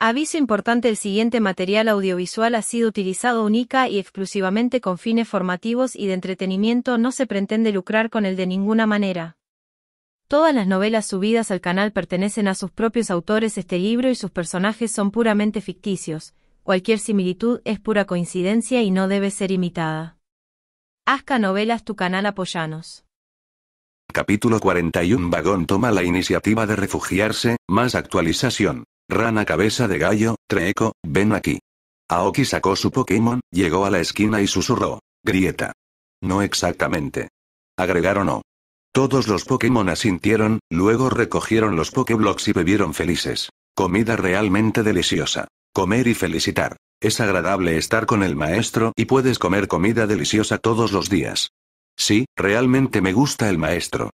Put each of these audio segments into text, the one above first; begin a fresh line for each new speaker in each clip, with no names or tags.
Aviso importante el siguiente material audiovisual ha sido utilizado única y exclusivamente con fines formativos y de entretenimiento no se pretende lucrar con él de ninguna manera.
Todas las novelas subidas al canal pertenecen a sus propios autores este libro y sus personajes son puramente ficticios, cualquier similitud es pura coincidencia y no debe ser imitada. Hazca Novelas tu canal apoyanos. Capítulo 41 Vagón toma la iniciativa de refugiarse, más actualización. Rana cabeza de gallo, Treeco, ven aquí. Aoki sacó su Pokémon, llegó a la esquina y susurró. Grieta. No exactamente. Agregaron O. Oh". Todos los Pokémon asintieron, luego recogieron los Pokéblocks y bebieron felices. Comida realmente deliciosa. Comer y felicitar. Es agradable estar con el maestro y puedes comer comida deliciosa todos los días. Sí, realmente me gusta el maestro.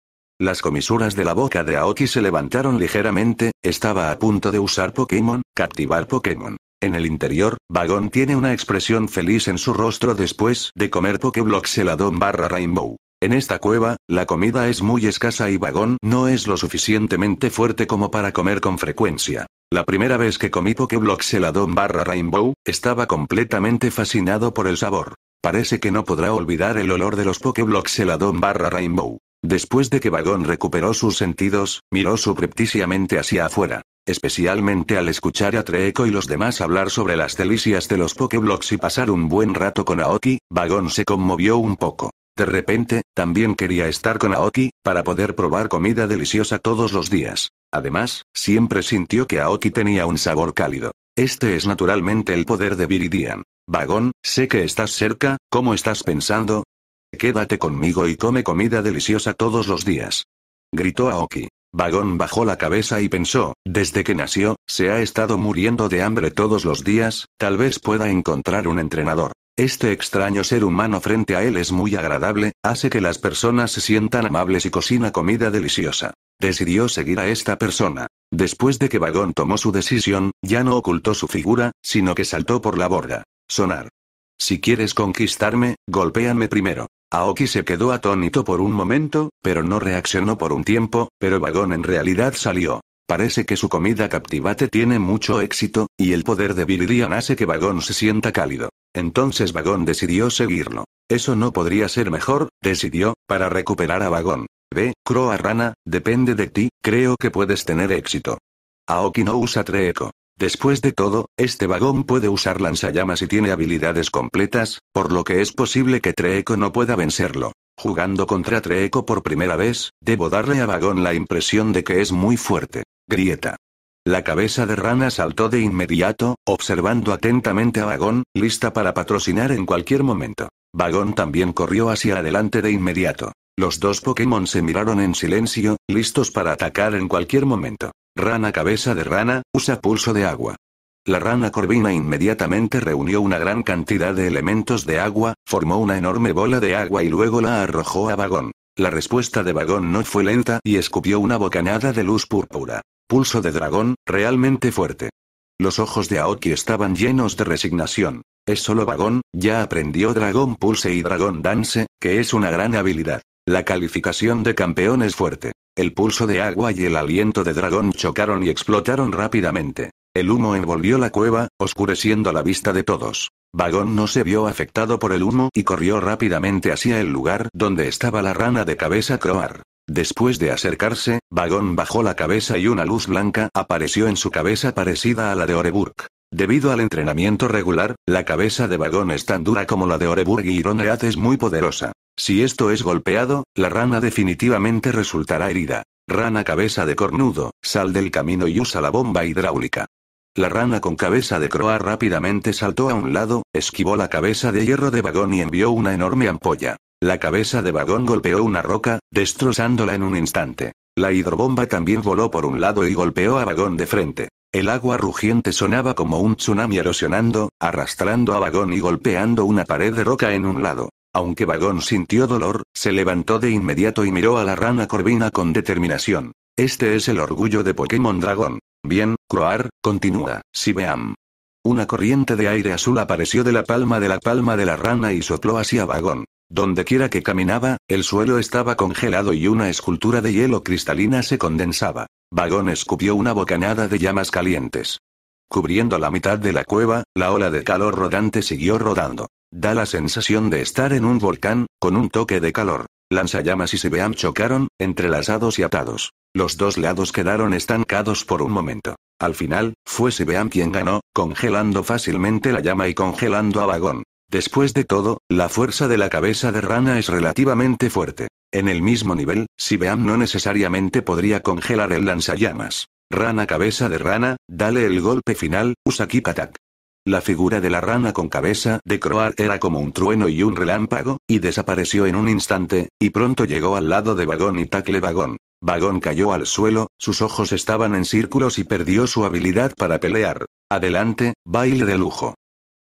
Las comisuras de la boca de Aoki se levantaron ligeramente, estaba a punto de usar Pokémon, captivar Pokémon. En el interior, Vagón tiene una expresión feliz en su rostro después de comer Pokéblocks heladón barra Rainbow. En esta cueva, la comida es muy escasa y Vagón no es lo suficientemente fuerte como para comer con frecuencia. La primera vez que comí Pokéblocks heladón barra Rainbow, estaba completamente fascinado por el sabor. Parece que no podrá olvidar el olor de los Pokéblocks heladón barra Rainbow. Después de que Vagón recuperó sus sentidos, miró suprepticiamente hacia afuera. Especialmente al escuchar a Treeko y los demás hablar sobre las delicias de los Pokeblocks y pasar un buen rato con Aoki, Vagón se conmovió un poco. De repente, también quería estar con Aoki, para poder probar comida deliciosa todos los días. Además, siempre sintió que Aoki tenía un sabor cálido. Este es naturalmente el poder de Viridian. Vagón, sé que estás cerca, ¿cómo estás pensando? Quédate conmigo y come comida deliciosa todos los días. Gritó Aoki. Vagón bajó la cabeza y pensó, desde que nació, se ha estado muriendo de hambre todos los días, tal vez pueda encontrar un entrenador. Este extraño ser humano frente a él es muy agradable, hace que las personas se sientan amables y cocina comida deliciosa. Decidió seguir a esta persona. Después de que Vagón tomó su decisión, ya no ocultó su figura, sino que saltó por la borda. Sonar. Si quieres conquistarme, golpéame primero. Aoki se quedó atónito por un momento, pero no reaccionó por un tiempo, pero Vagón en realidad salió. Parece que su comida captivate tiene mucho éxito, y el poder de Viridian hace que Vagón se sienta cálido. Entonces Vagón decidió seguirlo. Eso no podría ser mejor, decidió, para recuperar a Vagón. Ve, Croa Rana, depende de ti, creo que puedes tener éxito. Aoki no usa Treeco. Después de todo, este vagón puede usar lanzallamas y tiene habilidades completas, por lo que es posible que Treeco no pueda vencerlo. Jugando contra Treeco por primera vez, debo darle a Vagón la impresión de que es muy fuerte. Grieta. La cabeza de rana saltó de inmediato, observando atentamente a Vagón, lista para patrocinar en cualquier momento. Vagón también corrió hacia adelante de inmediato. Los dos Pokémon se miraron en silencio, listos para atacar en cualquier momento. Rana cabeza de rana, usa pulso de agua. La rana corvina inmediatamente reunió una gran cantidad de elementos de agua, formó una enorme bola de agua y luego la arrojó a vagón. La respuesta de vagón no fue lenta y escupió una bocanada de luz púrpura. Pulso de dragón, realmente fuerte. Los ojos de Aoki estaban llenos de resignación. Es solo vagón, ya aprendió Dragón Pulse y Dragón Dance, que es una gran habilidad. La calificación de campeón es fuerte. El pulso de agua y el aliento de dragón chocaron y explotaron rápidamente. El humo envolvió la cueva, oscureciendo la vista de todos. Vagón no se vio afectado por el humo y corrió rápidamente hacia el lugar donde estaba la rana de cabeza Croar. Después de acercarse, Vagón bajó la cabeza y una luz blanca apareció en su cabeza parecida a la de Oreburg. Debido al entrenamiento regular, la cabeza de Vagón es tan dura como la de Oreburg y Ironeat es muy poderosa. Si esto es golpeado, la rana definitivamente resultará herida. Rana cabeza de cornudo, sal del camino y usa la bomba hidráulica. La rana con cabeza de croa rápidamente saltó a un lado, esquivó la cabeza de hierro de vagón y envió una enorme ampolla. La cabeza de vagón golpeó una roca, destrozándola en un instante. La hidrobomba también voló por un lado y golpeó a vagón de frente. El agua rugiente sonaba como un tsunami erosionando, arrastrando a vagón y golpeando una pared de roca en un lado. Aunque Vagón sintió dolor, se levantó de inmediato y miró a la rana Corvina con determinación. Este es el orgullo de Pokémon Dragón. Bien, Croar, continúa, Sibeam. Una corriente de aire azul apareció de la palma de la palma de la rana y sopló hacia Vagón. Donde quiera que caminaba, el suelo estaba congelado y una escultura de hielo cristalina se condensaba. Vagón escupió una bocanada de llamas calientes. Cubriendo la mitad de la cueva, la ola de calor rodante siguió rodando. Da la sensación de estar en un volcán, con un toque de calor. Lanzallamas y Sibeam chocaron, entrelazados y atados. Los dos lados quedaron estancados por un momento. Al final, fue Sibeam quien ganó, congelando fácilmente la llama y congelando a Vagón. Después de todo, la fuerza de la cabeza de rana es relativamente fuerte. En el mismo nivel, Sibeam no necesariamente podría congelar el lanzallamas. Rana cabeza de rana, dale el golpe final, Usaki la figura de la rana con cabeza de Croar era como un trueno y un relámpago, y desapareció en un instante, y pronto llegó al lado de Vagón y tacle Vagón. Vagón cayó al suelo, sus ojos estaban en círculos y perdió su habilidad para pelear. Adelante, baile de lujo.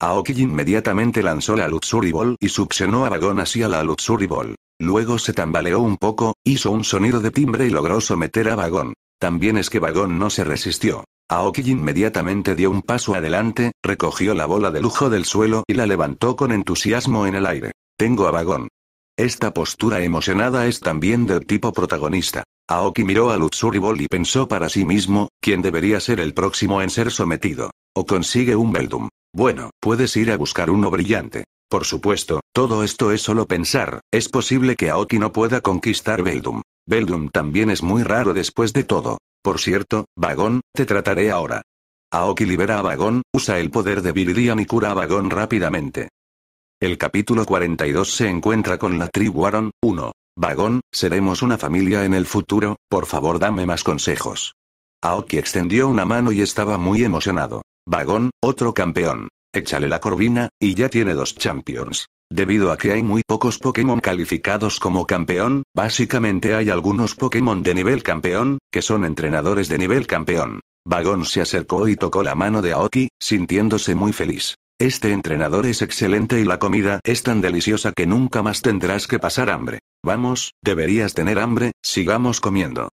Aoki inmediatamente lanzó la Luxury Ball y succionó a Vagón hacia la Luxury Ball. Luego se tambaleó un poco, hizo un sonido de timbre y logró someter a Vagón. También es que Vagón no se resistió. Aoki inmediatamente dio un paso adelante, recogió la bola de lujo del suelo y la levantó con entusiasmo en el aire. Tengo a vagón. Esta postura emocionada es también del tipo protagonista. Aoki miró a Luxury Ball y pensó para sí mismo, ¿quién debería ser el próximo en ser sometido? O consigue un Beldum. Bueno, puedes ir a buscar uno brillante. Por supuesto, todo esto es solo pensar, es posible que Aoki no pueda conquistar Beldum. Beldum también es muy raro después de todo. Por cierto, Vagón, te trataré ahora. Aoki libera a Vagón, usa el poder de Viridian y cura a Vagón rápidamente. El capítulo 42 se encuentra con la tribu Aaron, 1. Vagón, seremos una familia en el futuro, por favor dame más consejos. Aoki extendió una mano y estaba muy emocionado. Vagón, otro campeón. Échale la corvina, y ya tiene dos champions. Debido a que hay muy pocos Pokémon calificados como campeón, básicamente hay algunos Pokémon de nivel campeón, que son entrenadores de nivel campeón. Vagón se acercó y tocó la mano de Aoki, sintiéndose muy feliz. Este entrenador es excelente y la comida es tan deliciosa que nunca más tendrás que pasar hambre. Vamos, deberías tener hambre, sigamos comiendo.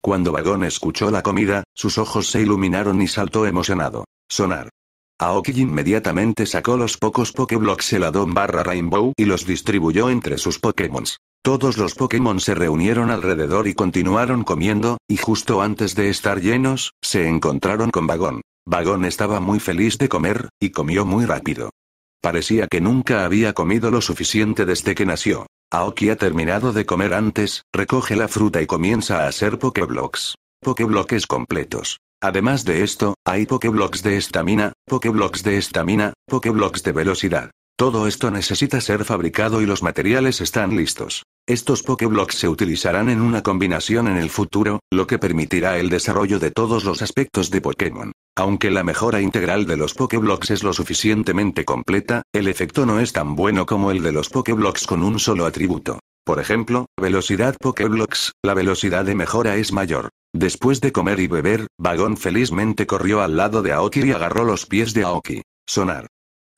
Cuando Vagón escuchó la comida, sus ojos se iluminaron y saltó emocionado. Sonar. Aoki inmediatamente sacó los pocos Pokéblocks Eladon barra Rainbow y los distribuyó entre sus Pokémon. Todos los Pokémon se reunieron alrededor y continuaron comiendo, y justo antes de estar llenos, se encontraron con Vagón. Vagón estaba muy feliz de comer, y comió muy rápido. Parecía que nunca había comido lo suficiente desde que nació. Aoki ha terminado de comer antes, recoge la fruta y comienza a hacer pokeblocks. Pokeblocks completos. Además de esto, hay pokeblocks de estamina, pokeblocks de estamina, pokeblocks de velocidad. Todo esto necesita ser fabricado y los materiales están listos. Estos pokeblocks se utilizarán en una combinación en el futuro, lo que permitirá el desarrollo de todos los aspectos de Pokémon. Aunque la mejora integral de los pokeblocks es lo suficientemente completa, el efecto no es tan bueno como el de los pokeblocks con un solo atributo. Por ejemplo, velocidad Pokeblocks, la velocidad de mejora es mayor. Después de comer y beber, Vagón felizmente corrió al lado de Aoki y agarró los pies de Aoki. Sonar.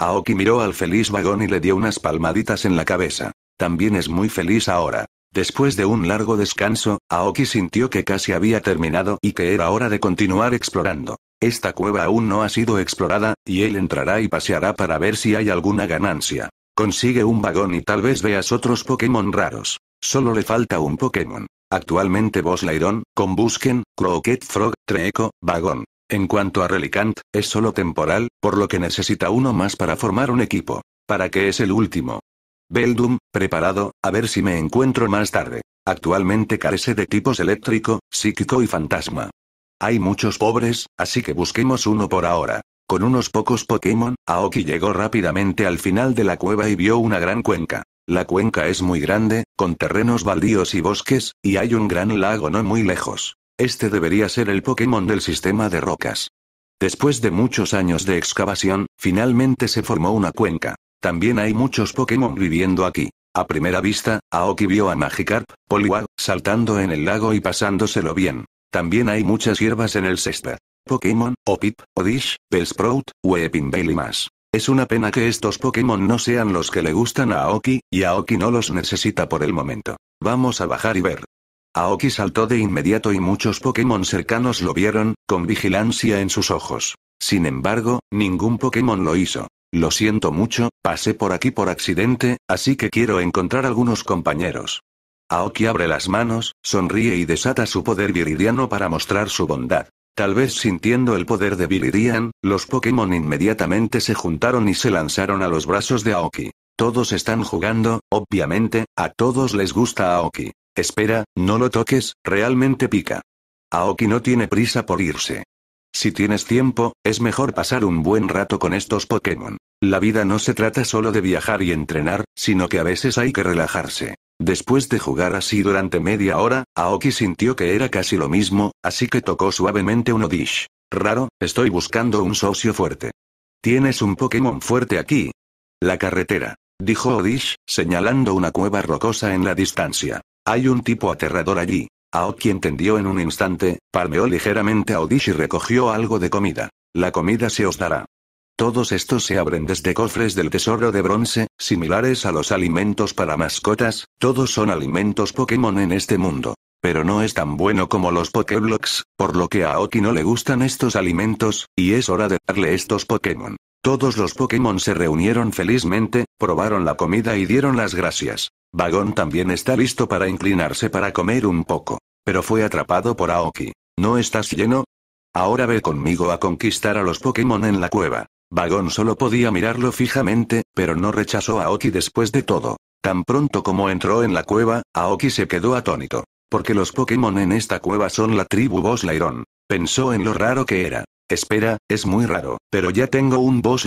Aoki miró al feliz Vagón y le dio unas palmaditas en la cabeza. También es muy feliz ahora. Después de un largo descanso, Aoki sintió que casi había terminado y que era hora de continuar explorando. Esta cueva aún no ha sido explorada, y él entrará y paseará para ver si hay alguna ganancia. Consigue un vagón y tal vez veas otros Pokémon raros. Solo le falta un Pokémon. Actualmente Boss Lairon, con Busquen, Croquet Frog, Treeco, Vagón. En cuanto a Relicant, es solo temporal, por lo que necesita uno más para formar un equipo. ¿Para qué es el último? Beldum, preparado, a ver si me encuentro más tarde. Actualmente carece de tipos eléctrico, psíquico y fantasma. Hay muchos pobres, así que busquemos uno por ahora. Con unos pocos Pokémon, Aoki llegó rápidamente al final de la cueva y vio una gran cuenca. La cuenca es muy grande, con terrenos baldíos y bosques, y hay un gran lago no muy lejos. Este debería ser el Pokémon del sistema de rocas. Después de muchos años de excavación, finalmente se formó una cuenca. También hay muchos Pokémon viviendo aquí. A primera vista, Aoki vio a Magikarp, Poliwag, saltando en el lago y pasándoselo bien. También hay muchas hierbas en el césped. Pokémon, o Odish, o Dish, y más. Es una pena que estos Pokémon no sean los que le gustan a Aoki, y Aoki no los necesita por el momento. Vamos a bajar y ver. Aoki saltó de inmediato y muchos Pokémon cercanos lo vieron, con vigilancia en sus ojos. Sin embargo, ningún Pokémon lo hizo. Lo siento mucho, pasé por aquí por accidente, así que quiero encontrar algunos compañeros. Aoki abre las manos, sonríe y desata su poder viridiano para mostrar su bondad. Tal vez sintiendo el poder de Dian, los Pokémon inmediatamente se juntaron y se lanzaron a los brazos de Aoki. Todos están jugando, obviamente, a todos les gusta Aoki. Espera, no lo toques, realmente pica. Aoki no tiene prisa por irse. Si tienes tiempo, es mejor pasar un buen rato con estos Pokémon. La vida no se trata solo de viajar y entrenar, sino que a veces hay que relajarse. Después de jugar así durante media hora, Aoki sintió que era casi lo mismo, así que tocó suavemente un Odish. Raro, estoy buscando un socio fuerte. Tienes un Pokémon fuerte aquí. La carretera. Dijo Odish, señalando una cueva rocosa en la distancia. Hay un tipo aterrador allí. Aoki entendió en un instante, palmeó ligeramente a Odish y recogió algo de comida. La comida se os dará. Todos estos se abren desde cofres del tesoro de bronce, similares a los alimentos para mascotas, todos son alimentos Pokémon en este mundo. Pero no es tan bueno como los Pokéblocks, por lo que a Aoki no le gustan estos alimentos, y es hora de darle estos Pokémon. Todos los Pokémon se reunieron felizmente, probaron la comida y dieron las gracias. Vagón también está listo para inclinarse para comer un poco. Pero fue atrapado por Aoki. ¿No estás lleno? Ahora ve conmigo a conquistar a los Pokémon en la cueva. Vagón solo podía mirarlo fijamente, pero no rechazó a Oki después de todo. Tan pronto como entró en la cueva, Aoki se quedó atónito. Porque los Pokémon en esta cueva son la tribu Boss Pensó en lo raro que era. Espera, es muy raro, pero ya tengo un Boss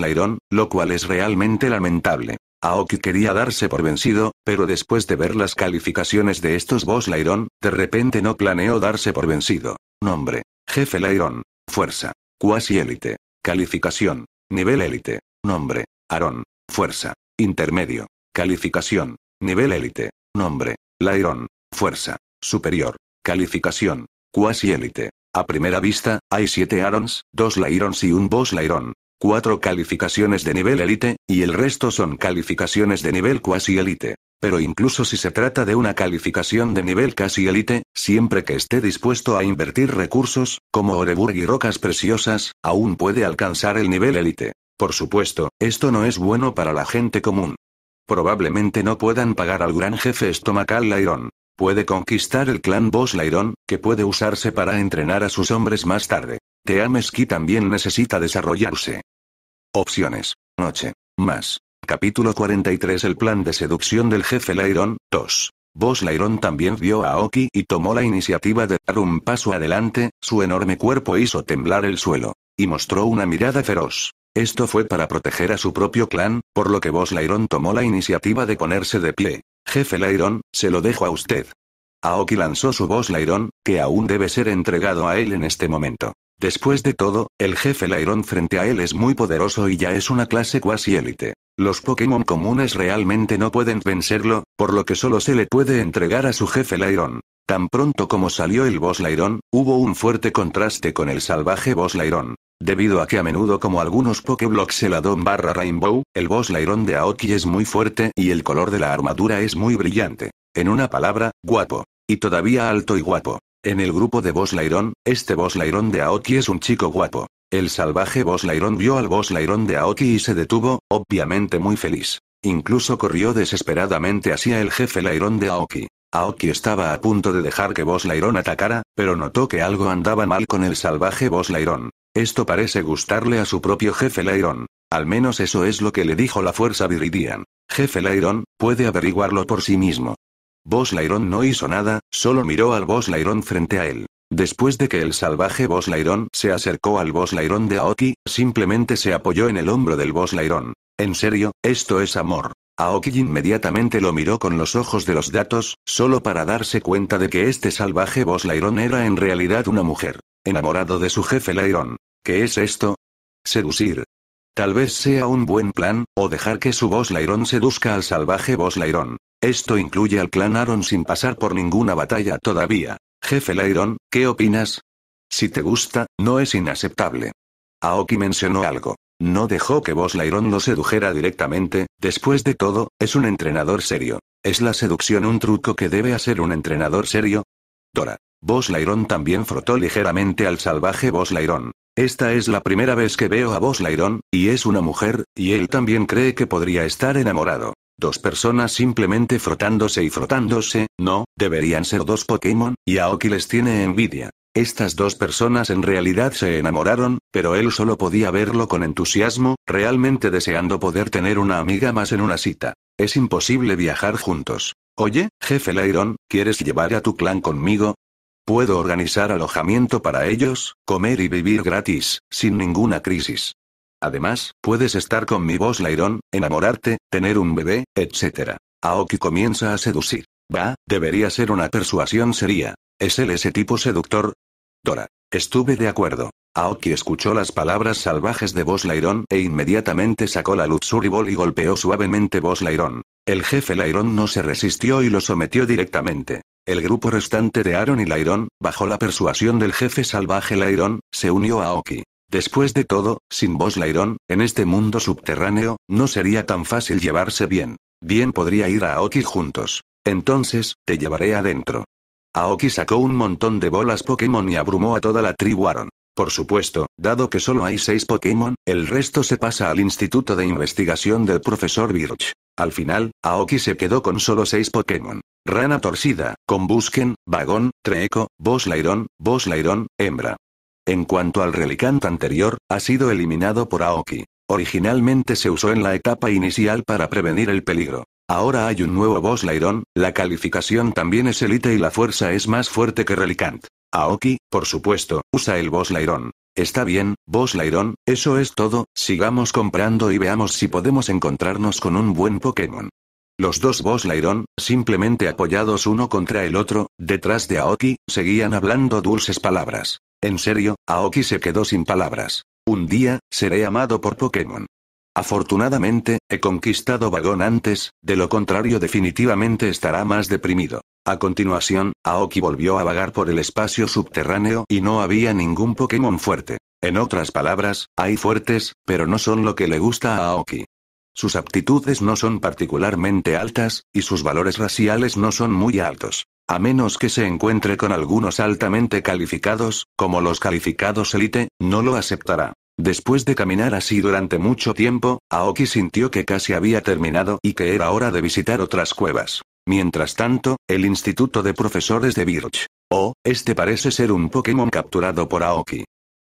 lo cual es realmente lamentable. Aoki quería darse por vencido, pero después de ver las calificaciones de estos Boss de repente no planeó darse por vencido. Nombre. Jefe Lairon. Fuerza. Cuasi élite. Calificación. Nivel élite. Nombre. Aarón. Fuerza. Intermedio. Calificación. Nivel élite. Nombre. Lairon. Fuerza. Superior. Calificación. Cuasi élite. A primera vista, hay siete Aarons, dos Lairons y un Boss Lairon. Cuatro calificaciones de nivel élite, y el resto son calificaciones de nivel cuasi élite. Pero incluso si se trata de una calificación de nivel casi élite, siempre que esté dispuesto a invertir recursos, como Oreburg y rocas preciosas, aún puede alcanzar el nivel élite. Por supuesto, esto no es bueno para la gente común. Probablemente no puedan pagar al gran jefe estomacal Lairon. Puede conquistar el clan Boss Lairon, que puede usarse para entrenar a sus hombres más tarde. Teameski también necesita desarrollarse. Opciones. Noche. Más. Capítulo 43 El plan de seducción del jefe Lairon, 2. Boss Lairon también vio a Aoki y tomó la iniciativa de dar un paso adelante, su enorme cuerpo hizo temblar el suelo. Y mostró una mirada feroz. Esto fue para proteger a su propio clan, por lo que Boss Lairon tomó la iniciativa de ponerse de pie. Jefe Lairon, se lo dejo a usted. Aoki lanzó su Boss Lairon, que aún debe ser entregado a él en este momento. Después de todo, el jefe Lairon frente a él es muy poderoso y ya es una clase cuasi élite. Los Pokémon comunes realmente no pueden vencerlo, por lo que solo se le puede entregar a su jefe Lairon. Tan pronto como salió el boss Lairon, hubo un fuerte contraste con el salvaje boss Lairon. Debido a que a menudo como algunos Pokéblocks Adon barra Rainbow, el boss Lairon de Aoki es muy fuerte y el color de la armadura es muy brillante. En una palabra, guapo. Y todavía alto y guapo. En el grupo de Boss este Boss Lairon de Aoki es un chico guapo. El salvaje Boss vio al Boss de Aoki y se detuvo, obviamente muy feliz. Incluso corrió desesperadamente hacia el jefe Lairon de Aoki. Aoki estaba a punto de dejar que Boss atacara, pero notó que algo andaba mal con el salvaje Boss Esto parece gustarle a su propio jefe Lairon. Al menos eso es lo que le dijo la fuerza Viridian. Jefe Lairon, puede averiguarlo por sí mismo. Boss no hizo nada, solo miró al Boss Lairon frente a él. Después de que el salvaje Boss Lairon se acercó al Boss Lairon de Aoki, simplemente se apoyó en el hombro del Boss Lairon. En serio, esto es amor. Aoki inmediatamente lo miró con los ojos de los datos, solo para darse cuenta de que este salvaje Boss Lairon era en realidad una mujer. Enamorado de su jefe Lairon. ¿Qué es esto? Seducir, Tal vez sea un buen plan, o dejar que su voz Lairon seduzca al salvaje voz Lairon. Esto incluye al clan Aaron sin pasar por ninguna batalla todavía. Jefe Lairon, ¿qué opinas? Si te gusta, no es inaceptable. Aoki mencionó algo. No dejó que Boss Lairon lo sedujera directamente, después de todo, es un entrenador serio. ¿Es la seducción un truco que debe hacer un entrenador serio? Dora. Boss Lairon también frotó ligeramente al salvaje voz Lairon. Esta es la primera vez que veo a vos, Lairon, y es una mujer, y él también cree que podría estar enamorado. Dos personas simplemente frotándose y frotándose, no, deberían ser dos Pokémon, y Aoki les tiene envidia. Estas dos personas en realidad se enamoraron, pero él solo podía verlo con entusiasmo, realmente deseando poder tener una amiga más en una cita. Es imposible viajar juntos. Oye, jefe Lairon, ¿quieres llevar a tu clan conmigo? Puedo organizar alojamiento para ellos, comer y vivir gratis, sin ninguna crisis. Además, puedes estar con mi voz Lairon, enamorarte, tener un bebé, etc. Aoki comienza a seducir. Va, debería ser una persuasión seria. ¿Es él ese tipo seductor? Dora. Estuve de acuerdo. Aoki escuchó las palabras salvajes de voz Lairon e inmediatamente sacó la luz suribol y golpeó suavemente voz Lairon. El jefe Lairon no se resistió y lo sometió directamente. El grupo restante de Aaron y Lairon, bajo la persuasión del jefe salvaje Lairon, se unió a Oki. Después de todo, sin vos Lairon, en este mundo subterráneo, no sería tan fácil llevarse bien. Bien podría ir a Aoki juntos. Entonces, te llevaré adentro. Aoki sacó un montón de bolas Pokémon y abrumó a toda la tribu Aaron. Por supuesto, dado que solo hay seis Pokémon, el resto se pasa al Instituto de Investigación del profesor Birch. Al final, Aoki se quedó con solo 6 Pokémon. Rana torcida, Combusken, Vagón, Treeco, Boss Lairon, Boss Hembra. En cuanto al Relicant anterior, ha sido eliminado por Aoki. Originalmente se usó en la etapa inicial para prevenir el peligro. Ahora hay un nuevo Boss Lairon, la calificación también es elite y la fuerza es más fuerte que Relicant. Aoki, por supuesto, usa el Boss Está bien, Boss Lairon, eso es todo, sigamos comprando y veamos si podemos encontrarnos con un buen Pokémon. Los dos Boss simplemente apoyados uno contra el otro, detrás de Aoki, seguían hablando dulces palabras. En serio, Aoki se quedó sin palabras. Un día, seré amado por Pokémon. Afortunadamente, he conquistado vagón antes, de lo contrario definitivamente estará más deprimido. A continuación, Aoki volvió a vagar por el espacio subterráneo y no había ningún Pokémon fuerte. En otras palabras, hay fuertes, pero no son lo que le gusta a Aoki. Sus aptitudes no son particularmente altas, y sus valores raciales no son muy altos. A menos que se encuentre con algunos altamente calificados, como los calificados Elite, no lo aceptará. Después de caminar así durante mucho tiempo, Aoki sintió que casi había terminado y que era hora de visitar otras cuevas. Mientras tanto, el Instituto de Profesores de Birch. Oh, este parece ser un Pokémon capturado por Aoki.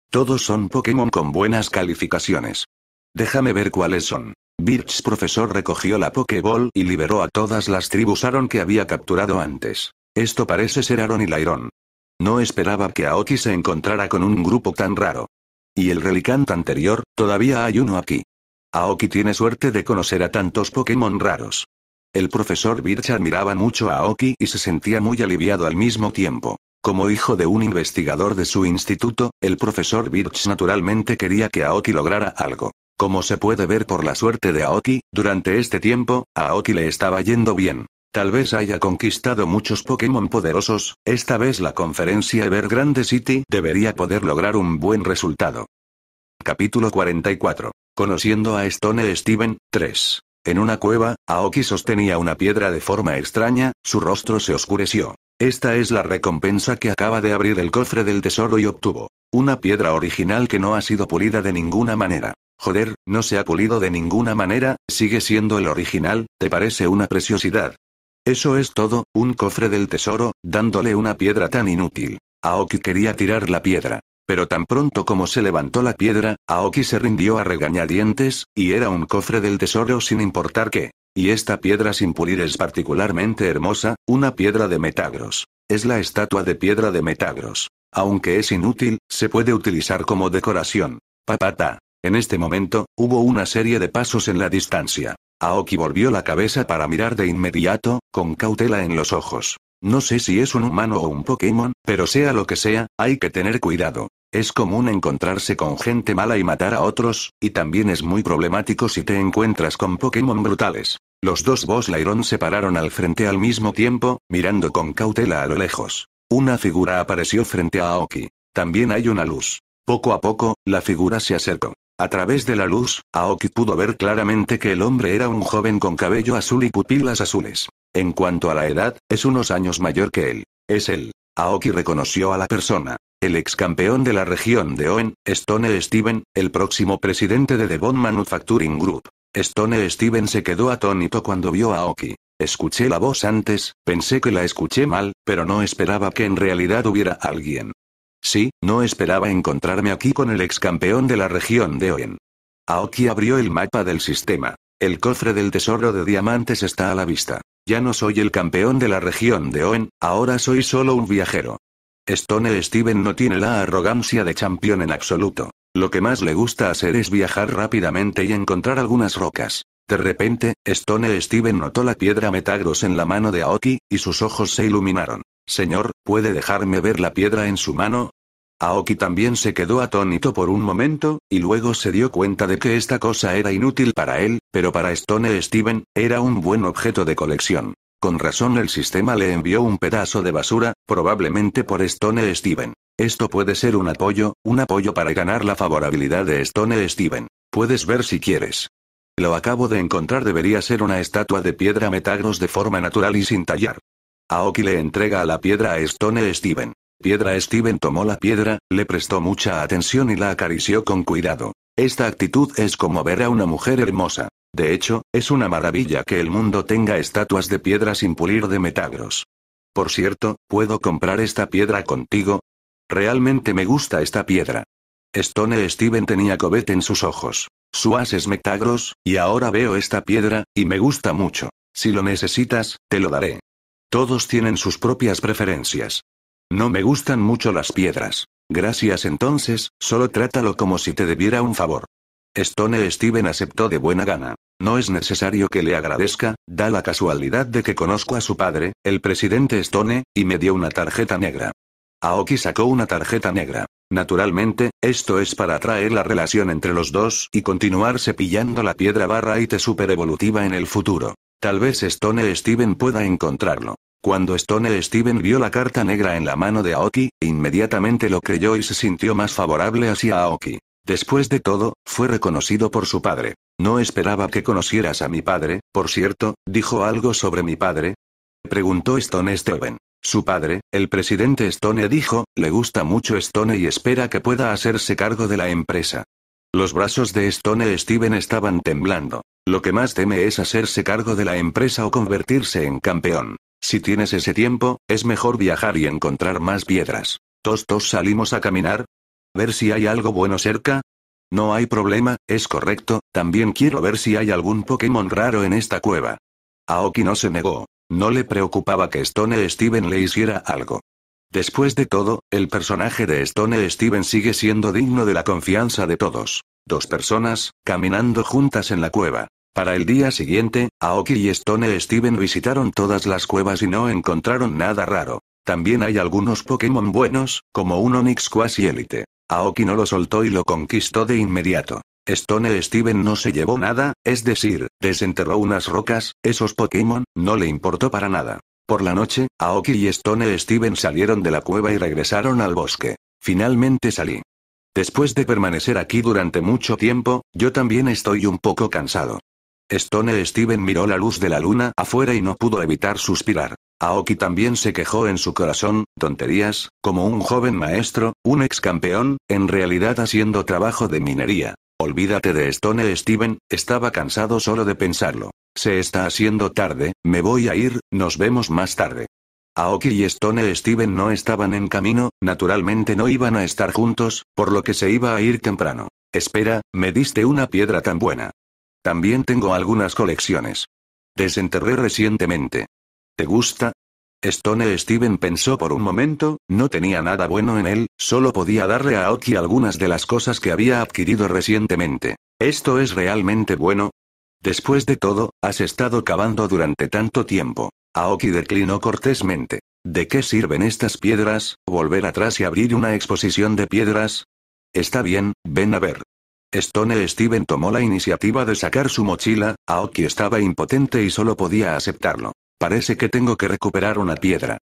Todos son Pokémon con buenas calificaciones. Déjame ver cuáles son. Birch profesor recogió la Pokéball y liberó a todas las tribus Aaron que había capturado antes. Esto parece ser Aaron y Lairon. No esperaba que Aoki se encontrara con un grupo tan raro. Y el relicante anterior, todavía hay uno aquí. Aoki tiene suerte de conocer a tantos Pokémon raros. El profesor Birch admiraba mucho a Oki y se sentía muy aliviado al mismo tiempo. Como hijo de un investigador de su instituto, el profesor Birch naturalmente quería que Aoki lograra algo. Como se puede ver por la suerte de Aoki, durante este tiempo, a Aoki le estaba yendo bien. Tal vez haya conquistado muchos Pokémon poderosos, esta vez la conferencia Grande City debería poder lograr un buen resultado. Capítulo 44. Conociendo a Stone Steven, 3. En una cueva, Aoki sostenía una piedra de forma extraña, su rostro se oscureció. Esta es la recompensa que acaba de abrir el cofre del tesoro y obtuvo. Una piedra original que no ha sido pulida de ninguna manera. Joder, no se ha pulido de ninguna manera, sigue siendo el original, te parece una preciosidad. Eso es todo, un cofre del tesoro, dándole una piedra tan inútil. Aoki quería tirar la piedra. Pero tan pronto como se levantó la piedra, Aoki se rindió a regañadientes, y era un cofre del tesoro sin importar qué. Y esta piedra sin pulir es particularmente hermosa, una piedra de metagros. Es la estatua de piedra de metagros. Aunque es inútil, se puede utilizar como decoración. Papata. En este momento, hubo una serie de pasos en la distancia. Aoki volvió la cabeza para mirar de inmediato, con cautela en los ojos. No sé si es un humano o un Pokémon, pero sea lo que sea, hay que tener cuidado. Es común encontrarse con gente mala y matar a otros, y también es muy problemático si te encuentras con Pokémon brutales. Los dos Boss Lairon se pararon al frente al mismo tiempo, mirando con cautela a lo lejos. Una figura apareció frente a Aoki. También hay una luz. Poco a poco, la figura se acercó. A través de la luz, Aoki pudo ver claramente que el hombre era un joven con cabello azul y pupilas azules. En cuanto a la edad, es unos años mayor que él. Es él. Aoki reconoció a la persona. El ex campeón de la región de Owen, Stone Steven, el próximo presidente de Devon Manufacturing Group. Stone Steven se quedó atónito cuando vio a Oki. Escuché la voz antes, pensé que la escuché mal, pero no esperaba que en realidad hubiera alguien. Sí, no esperaba encontrarme aquí con el ex campeón de la región de Owen. Aoki abrió el mapa del sistema. El cofre del tesoro de diamantes está a la vista. Ya no soy el campeón de la región de Owen, ahora soy solo un viajero. Stone e Steven no tiene la arrogancia de campeón en absoluto. Lo que más le gusta hacer es viajar rápidamente y encontrar algunas rocas. De repente, Stone e Steven notó la piedra Metagross en la mano de Aoki, y sus ojos se iluminaron. Señor, ¿puede dejarme ver la piedra en su mano? Aoki también se quedó atónito por un momento, y luego se dio cuenta de que esta cosa era inútil para él, pero para Stone e Steven, era un buen objeto de colección. Con razón el sistema le envió un pedazo de basura, probablemente por Stone Steven. Esto puede ser un apoyo, un apoyo para ganar la favorabilidad de Stone Steven. Puedes ver si quieres. Lo acabo de encontrar debería ser una estatua de piedra metagros de forma natural y sin tallar. Aoki le entrega la piedra a Stone Steven. Piedra Steven tomó la piedra, le prestó mucha atención y la acarició con cuidado. Esta actitud es como ver a una mujer hermosa. De hecho, es una maravilla que el mundo tenga estatuas de piedra sin pulir de metagros. Por cierto, ¿puedo comprar esta piedra contigo? Realmente me gusta esta piedra. Stone Steven tenía Cobet en sus ojos. Su es metagros, y ahora veo esta piedra, y me gusta mucho. Si lo necesitas, te lo daré. Todos tienen sus propias preferencias. No me gustan mucho las piedras. Gracias entonces, solo trátalo como si te debiera un favor. Stone Steven aceptó de buena gana. No es necesario que le agradezca, da la casualidad de que conozco a su padre, el presidente Stone, y me dio una tarjeta negra. Aoki sacó una tarjeta negra. Naturalmente, esto es para atraer la relación entre los dos y continuar cepillando la piedra barra super evolutiva en el futuro. Tal vez Stone Steven pueda encontrarlo. Cuando Stone Steven vio la carta negra en la mano de Aoki, inmediatamente lo creyó y se sintió más favorable hacia Aoki. Después de todo, fue reconocido por su padre. No esperaba que conocieras a mi padre, por cierto, dijo algo sobre mi padre. Preguntó Stone Steven. Su padre, el presidente Stone dijo, le gusta mucho Stone y espera que pueda hacerse cargo de la empresa. Los brazos de Stone Steven estaban temblando. Lo que más teme es hacerse cargo de la empresa o convertirse en campeón. Si tienes ese tiempo, es mejor viajar y encontrar más piedras. Tostos salimos a caminar, ver si hay algo bueno cerca? No hay problema, es correcto, también quiero ver si hay algún Pokémon raro en esta cueva. Aoki no se negó. No le preocupaba que Stone Steven le hiciera algo. Después de todo, el personaje de Stone Steven sigue siendo digno de la confianza de todos. Dos personas, caminando juntas en la cueva. Para el día siguiente, Aoki y Stone Steven visitaron todas las cuevas y no encontraron nada raro. También hay algunos Pokémon buenos, como un Onix Quasi Elite. Aoki no lo soltó y lo conquistó de inmediato. Stone e Steven no se llevó nada, es decir, desenterró unas rocas, esos Pokémon, no le importó para nada. Por la noche, Aoki y Stone e Steven salieron de la cueva y regresaron al bosque. Finalmente salí. Después de permanecer aquí durante mucho tiempo, yo también estoy un poco cansado. Stone e Steven miró la luz de la luna afuera y no pudo evitar suspirar. Aoki también se quejó en su corazón, tonterías, como un joven maestro, un ex campeón, en realidad haciendo trabajo de minería. Olvídate de Stone e Steven, estaba cansado solo de pensarlo. Se está haciendo tarde, me voy a ir, nos vemos más tarde. Aoki y Stone e Steven no estaban en camino, naturalmente no iban a estar juntos, por lo que se iba a ir temprano. Espera, me diste una piedra tan buena. También tengo algunas colecciones. Desenterré recientemente. ¿Te gusta? Stone Steven pensó por un momento, no tenía nada bueno en él, solo podía darle a Aoki algunas de las cosas que había adquirido recientemente. ¿Esto es realmente bueno? Después de todo, has estado cavando durante tanto tiempo. Aoki declinó cortésmente. ¿De qué sirven estas piedras? ¿Volver atrás y abrir una exposición de piedras? Está bien, ven a ver. Stone Steven tomó la iniciativa de sacar su mochila, Aoki estaba impotente y solo podía aceptarlo. Parece que tengo que recuperar una piedra.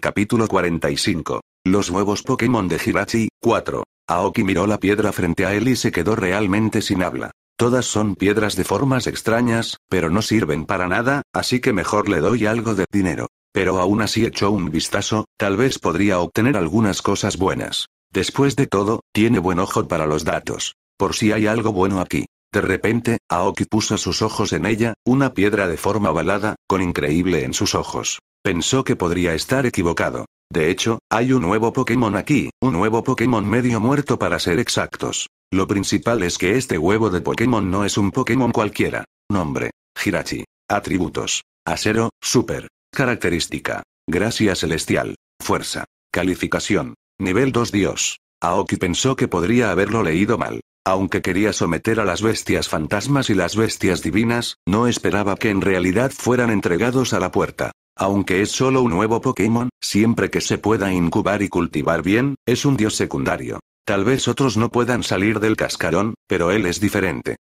Capítulo 45. Los nuevos Pokémon de Hirachi, 4. Aoki miró la piedra frente a él y se quedó realmente sin habla. Todas son piedras de formas extrañas, pero no sirven para nada, así que mejor le doy algo de dinero. Pero aún así echó un vistazo, tal vez podría obtener algunas cosas buenas. Después de todo, tiene buen ojo para los datos. Por si hay algo bueno aquí. De repente, Aoki puso sus ojos en ella, una piedra de forma ovalada, con increíble en sus ojos. Pensó que podría estar equivocado. De hecho, hay un nuevo Pokémon aquí, un nuevo Pokémon medio muerto para ser exactos. Lo principal es que este huevo de Pokémon no es un Pokémon cualquiera. Nombre. Hirachi. Atributos. Acero, Super. Característica. Gracia celestial. Fuerza. Calificación. Nivel 2 Dios. Aoki pensó que podría haberlo leído mal. Aunque quería someter a las bestias fantasmas y las bestias divinas, no esperaba que en realidad fueran entregados a la puerta. Aunque es solo un nuevo Pokémon, siempre que se pueda incubar y cultivar bien, es un dios secundario. Tal vez otros no puedan salir del cascarón, pero él es diferente.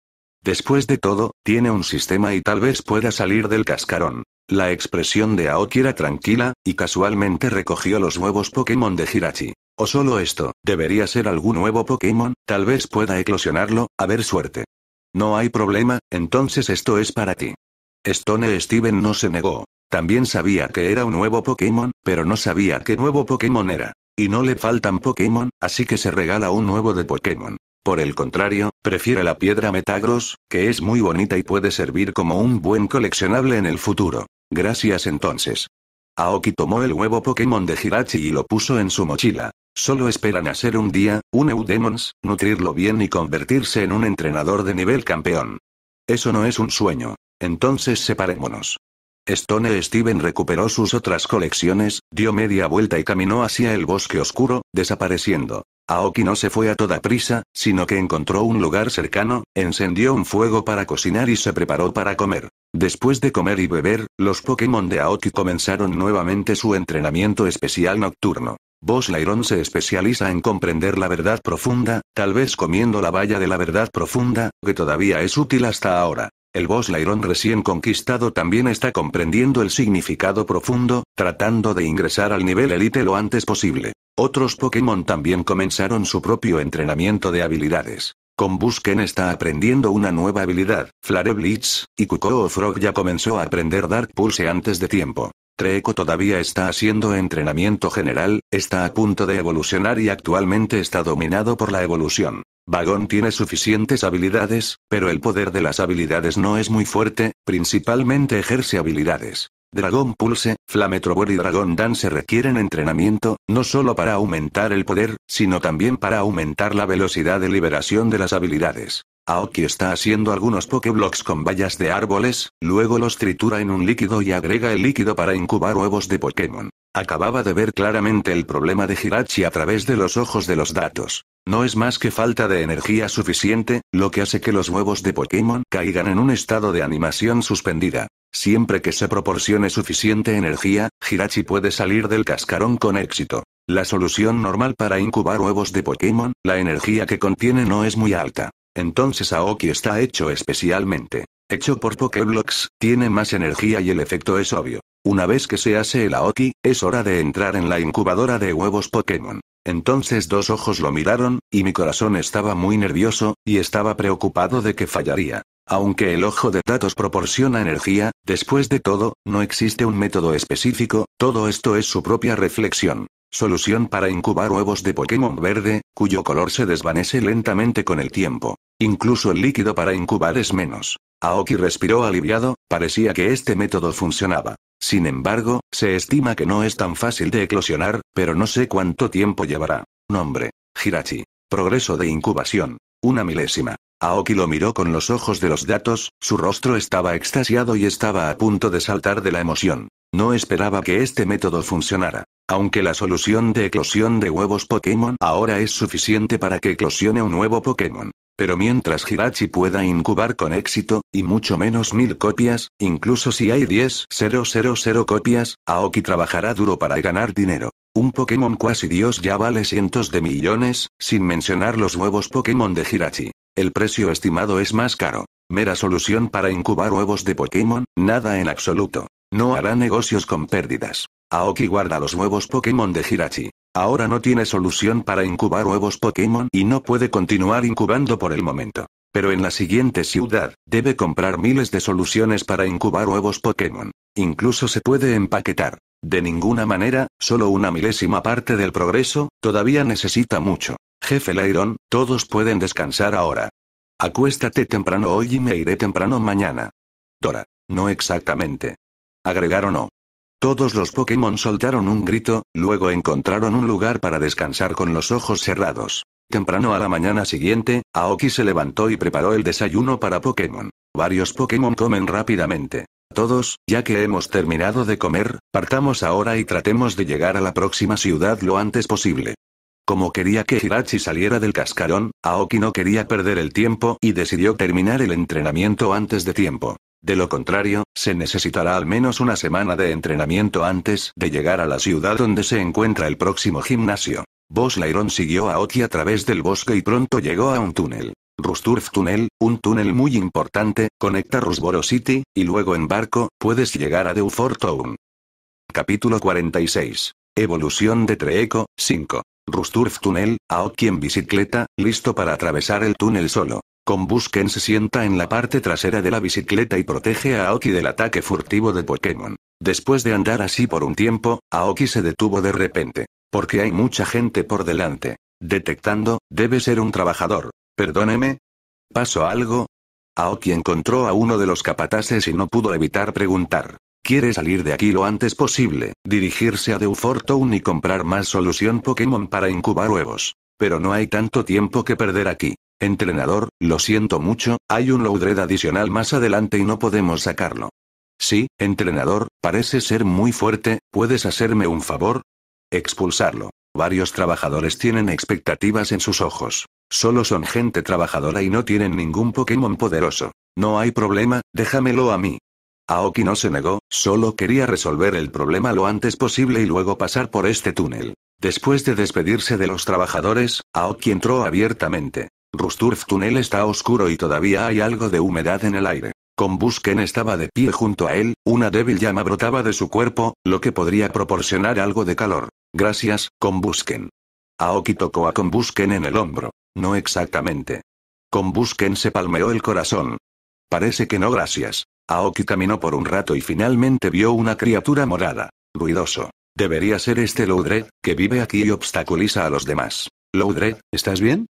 Después de todo, tiene un sistema y tal vez pueda salir del cascarón. La expresión de Aoki era tranquila, y casualmente recogió los nuevos Pokémon de Hirachi. O solo esto, debería ser algún nuevo Pokémon, tal vez pueda eclosionarlo, a ver suerte. No hay problema, entonces esto es para ti. Stone Steven no se negó. También sabía que era un nuevo Pokémon, pero no sabía qué nuevo Pokémon era. Y no le faltan Pokémon, así que se regala un nuevo de Pokémon. Por el contrario, prefiere la piedra Metagross, que es muy bonita y puede servir como un buen coleccionable en el futuro. Gracias entonces. Aoki tomó el huevo Pokémon de Hirachi y lo puso en su mochila. Solo esperan hacer un día, un Eudemons, nutrirlo bien y convertirse en un entrenador de nivel campeón. Eso no es un sueño. Entonces separémonos. Stone Steven recuperó sus otras colecciones, dio media vuelta y caminó hacia el bosque oscuro, desapareciendo. Aoki no se fue a toda prisa, sino que encontró un lugar cercano, encendió un fuego para cocinar y se preparó para comer. Después de comer y beber, los Pokémon de Aoki comenzaron nuevamente su entrenamiento especial nocturno. Boss Lairon se especializa en comprender la verdad profunda, tal vez comiendo la valla de la verdad profunda, que todavía es útil hasta ahora. El Boss Lairon recién conquistado también está comprendiendo el significado profundo, tratando de ingresar al nivel élite lo antes posible. Otros Pokémon también comenzaron su propio entrenamiento de habilidades. Con Busken está aprendiendo una nueva habilidad, Flare Blitz, y Kukoo Frog ya comenzó a aprender Dark Pulse antes de tiempo. Treco todavía está haciendo entrenamiento general, está a punto de evolucionar y actualmente está dominado por la evolución. Vagón tiene suficientes habilidades, pero el poder de las habilidades no es muy fuerte, principalmente ejerce habilidades. Dragón Pulse, Flametrobor y Dragon Dance requieren entrenamiento, no solo para aumentar el poder, sino también para aumentar la velocidad de liberación de las habilidades. Aoki está haciendo algunos pokeblocks con vallas de árboles, luego los tritura en un líquido y agrega el líquido para incubar huevos de Pokémon. Acababa de ver claramente el problema de Hirachi a través de los ojos de los datos. No es más que falta de energía suficiente, lo que hace que los huevos de Pokémon caigan en un estado de animación suspendida. Siempre que se proporcione suficiente energía, Hirachi puede salir del cascarón con éxito. La solución normal para incubar huevos de Pokémon, la energía que contiene no es muy alta. Entonces Aoki está hecho especialmente. Hecho por Pokéblocks, tiene más energía y el efecto es obvio. Una vez que se hace el Aoki, es hora de entrar en la incubadora de huevos Pokémon. Entonces dos ojos lo miraron, y mi corazón estaba muy nervioso, y estaba preocupado de que fallaría. Aunque el ojo de datos proporciona energía, después de todo, no existe un método específico, todo esto es su propia reflexión. Solución para incubar huevos de Pokémon verde, cuyo color se desvanece lentamente con el tiempo. Incluso el líquido para incubar es menos. Aoki respiró aliviado, parecía que este método funcionaba. Sin embargo, se estima que no es tan fácil de eclosionar, pero no sé cuánto tiempo llevará. Nombre. Hirachi. Progreso de incubación. Una milésima. Aoki lo miró con los ojos de los datos, su rostro estaba extasiado y estaba a punto de saltar de la emoción. No esperaba que este método funcionara. Aunque la solución de eclosión de huevos Pokémon ahora es suficiente para que eclosione un nuevo Pokémon. Pero mientras Hirachi pueda incubar con éxito, y mucho menos mil copias, incluso si hay 10.000 copias, Aoki trabajará duro para ganar dinero. Un Pokémon cuasi dios ya vale cientos de millones, sin mencionar los nuevos Pokémon de Hirachi. El precio estimado es más caro. Mera solución para incubar huevos de Pokémon, nada en absoluto. No hará negocios con pérdidas. Aoki guarda los nuevos Pokémon de Hirachi. Ahora no tiene solución para incubar huevos Pokémon y no puede continuar incubando por el momento. Pero en la siguiente ciudad, debe comprar miles de soluciones para incubar huevos Pokémon. Incluso se puede empaquetar. De ninguna manera, solo una milésima parte del progreso, todavía necesita mucho. Jefe Lairon, todos pueden descansar ahora. Acuéstate temprano hoy y me iré temprano mañana. Dora. No exactamente. Agregaron o no. Todos los Pokémon soltaron un grito, luego encontraron un lugar para descansar con los ojos cerrados. Temprano a la mañana siguiente, Aoki se levantó y preparó el desayuno para Pokémon. Varios Pokémon comen rápidamente. Todos, ya que hemos terminado de comer, partamos ahora y tratemos de llegar a la próxima ciudad lo antes posible. Como quería que Hirachi saliera del cascarón, Aoki no quería perder el tiempo y decidió terminar el entrenamiento antes de tiempo. De lo contrario, se necesitará al menos una semana de entrenamiento antes de llegar a la ciudad donde se encuentra el próximo gimnasio. Boss siguió a Oki a través del bosque y pronto llegó a un túnel. Rusturf Tunnel, un túnel muy importante, conecta Rusboro City, y luego en barco, puedes llegar a Deufor Town. Capítulo 46. Evolución de Treeco, 5. Rusturf Tunnel, Aoki en bicicleta, listo para atravesar el túnel solo. Con Busquen se sienta en la parte trasera de la bicicleta y protege a Aoki del ataque furtivo de Pokémon. Después de andar así por un tiempo, Aoki se detuvo de repente. Porque hay mucha gente por delante. Detectando, debe ser un trabajador. Perdóneme. ¿Pasó algo? Aoki encontró a uno de los capataces y no pudo evitar preguntar. Quiere salir de aquí lo antes posible, dirigirse a Deufortown y comprar más solución Pokémon para incubar huevos. Pero no hay tanto tiempo que perder aquí. Entrenador, lo siento mucho, hay un loadred adicional más adelante y no podemos sacarlo. Sí, entrenador, parece ser muy fuerte, ¿puedes hacerme un favor? Expulsarlo. Varios trabajadores tienen expectativas en sus ojos. Solo son gente trabajadora y no tienen ningún Pokémon poderoso. No hay problema, déjamelo a mí. Aoki no se negó, solo quería resolver el problema lo antes posible y luego pasar por este túnel. Después de despedirse de los trabajadores, Aoki entró abiertamente. Rusturf Tunnel está oscuro y todavía hay algo de humedad en el aire. Combusken estaba de pie junto a él, una débil llama brotaba de su cuerpo, lo que podría proporcionar algo de calor. Gracias, Combusken. Aoki tocó a Combusken en el hombro. No exactamente. Combusken se palmeó el corazón. Parece que no gracias. Aoki caminó por un rato y finalmente vio una criatura morada. Ruidoso. Debería ser este Loudred, que vive aquí y obstaculiza a los demás. Loudred, ¿estás bien?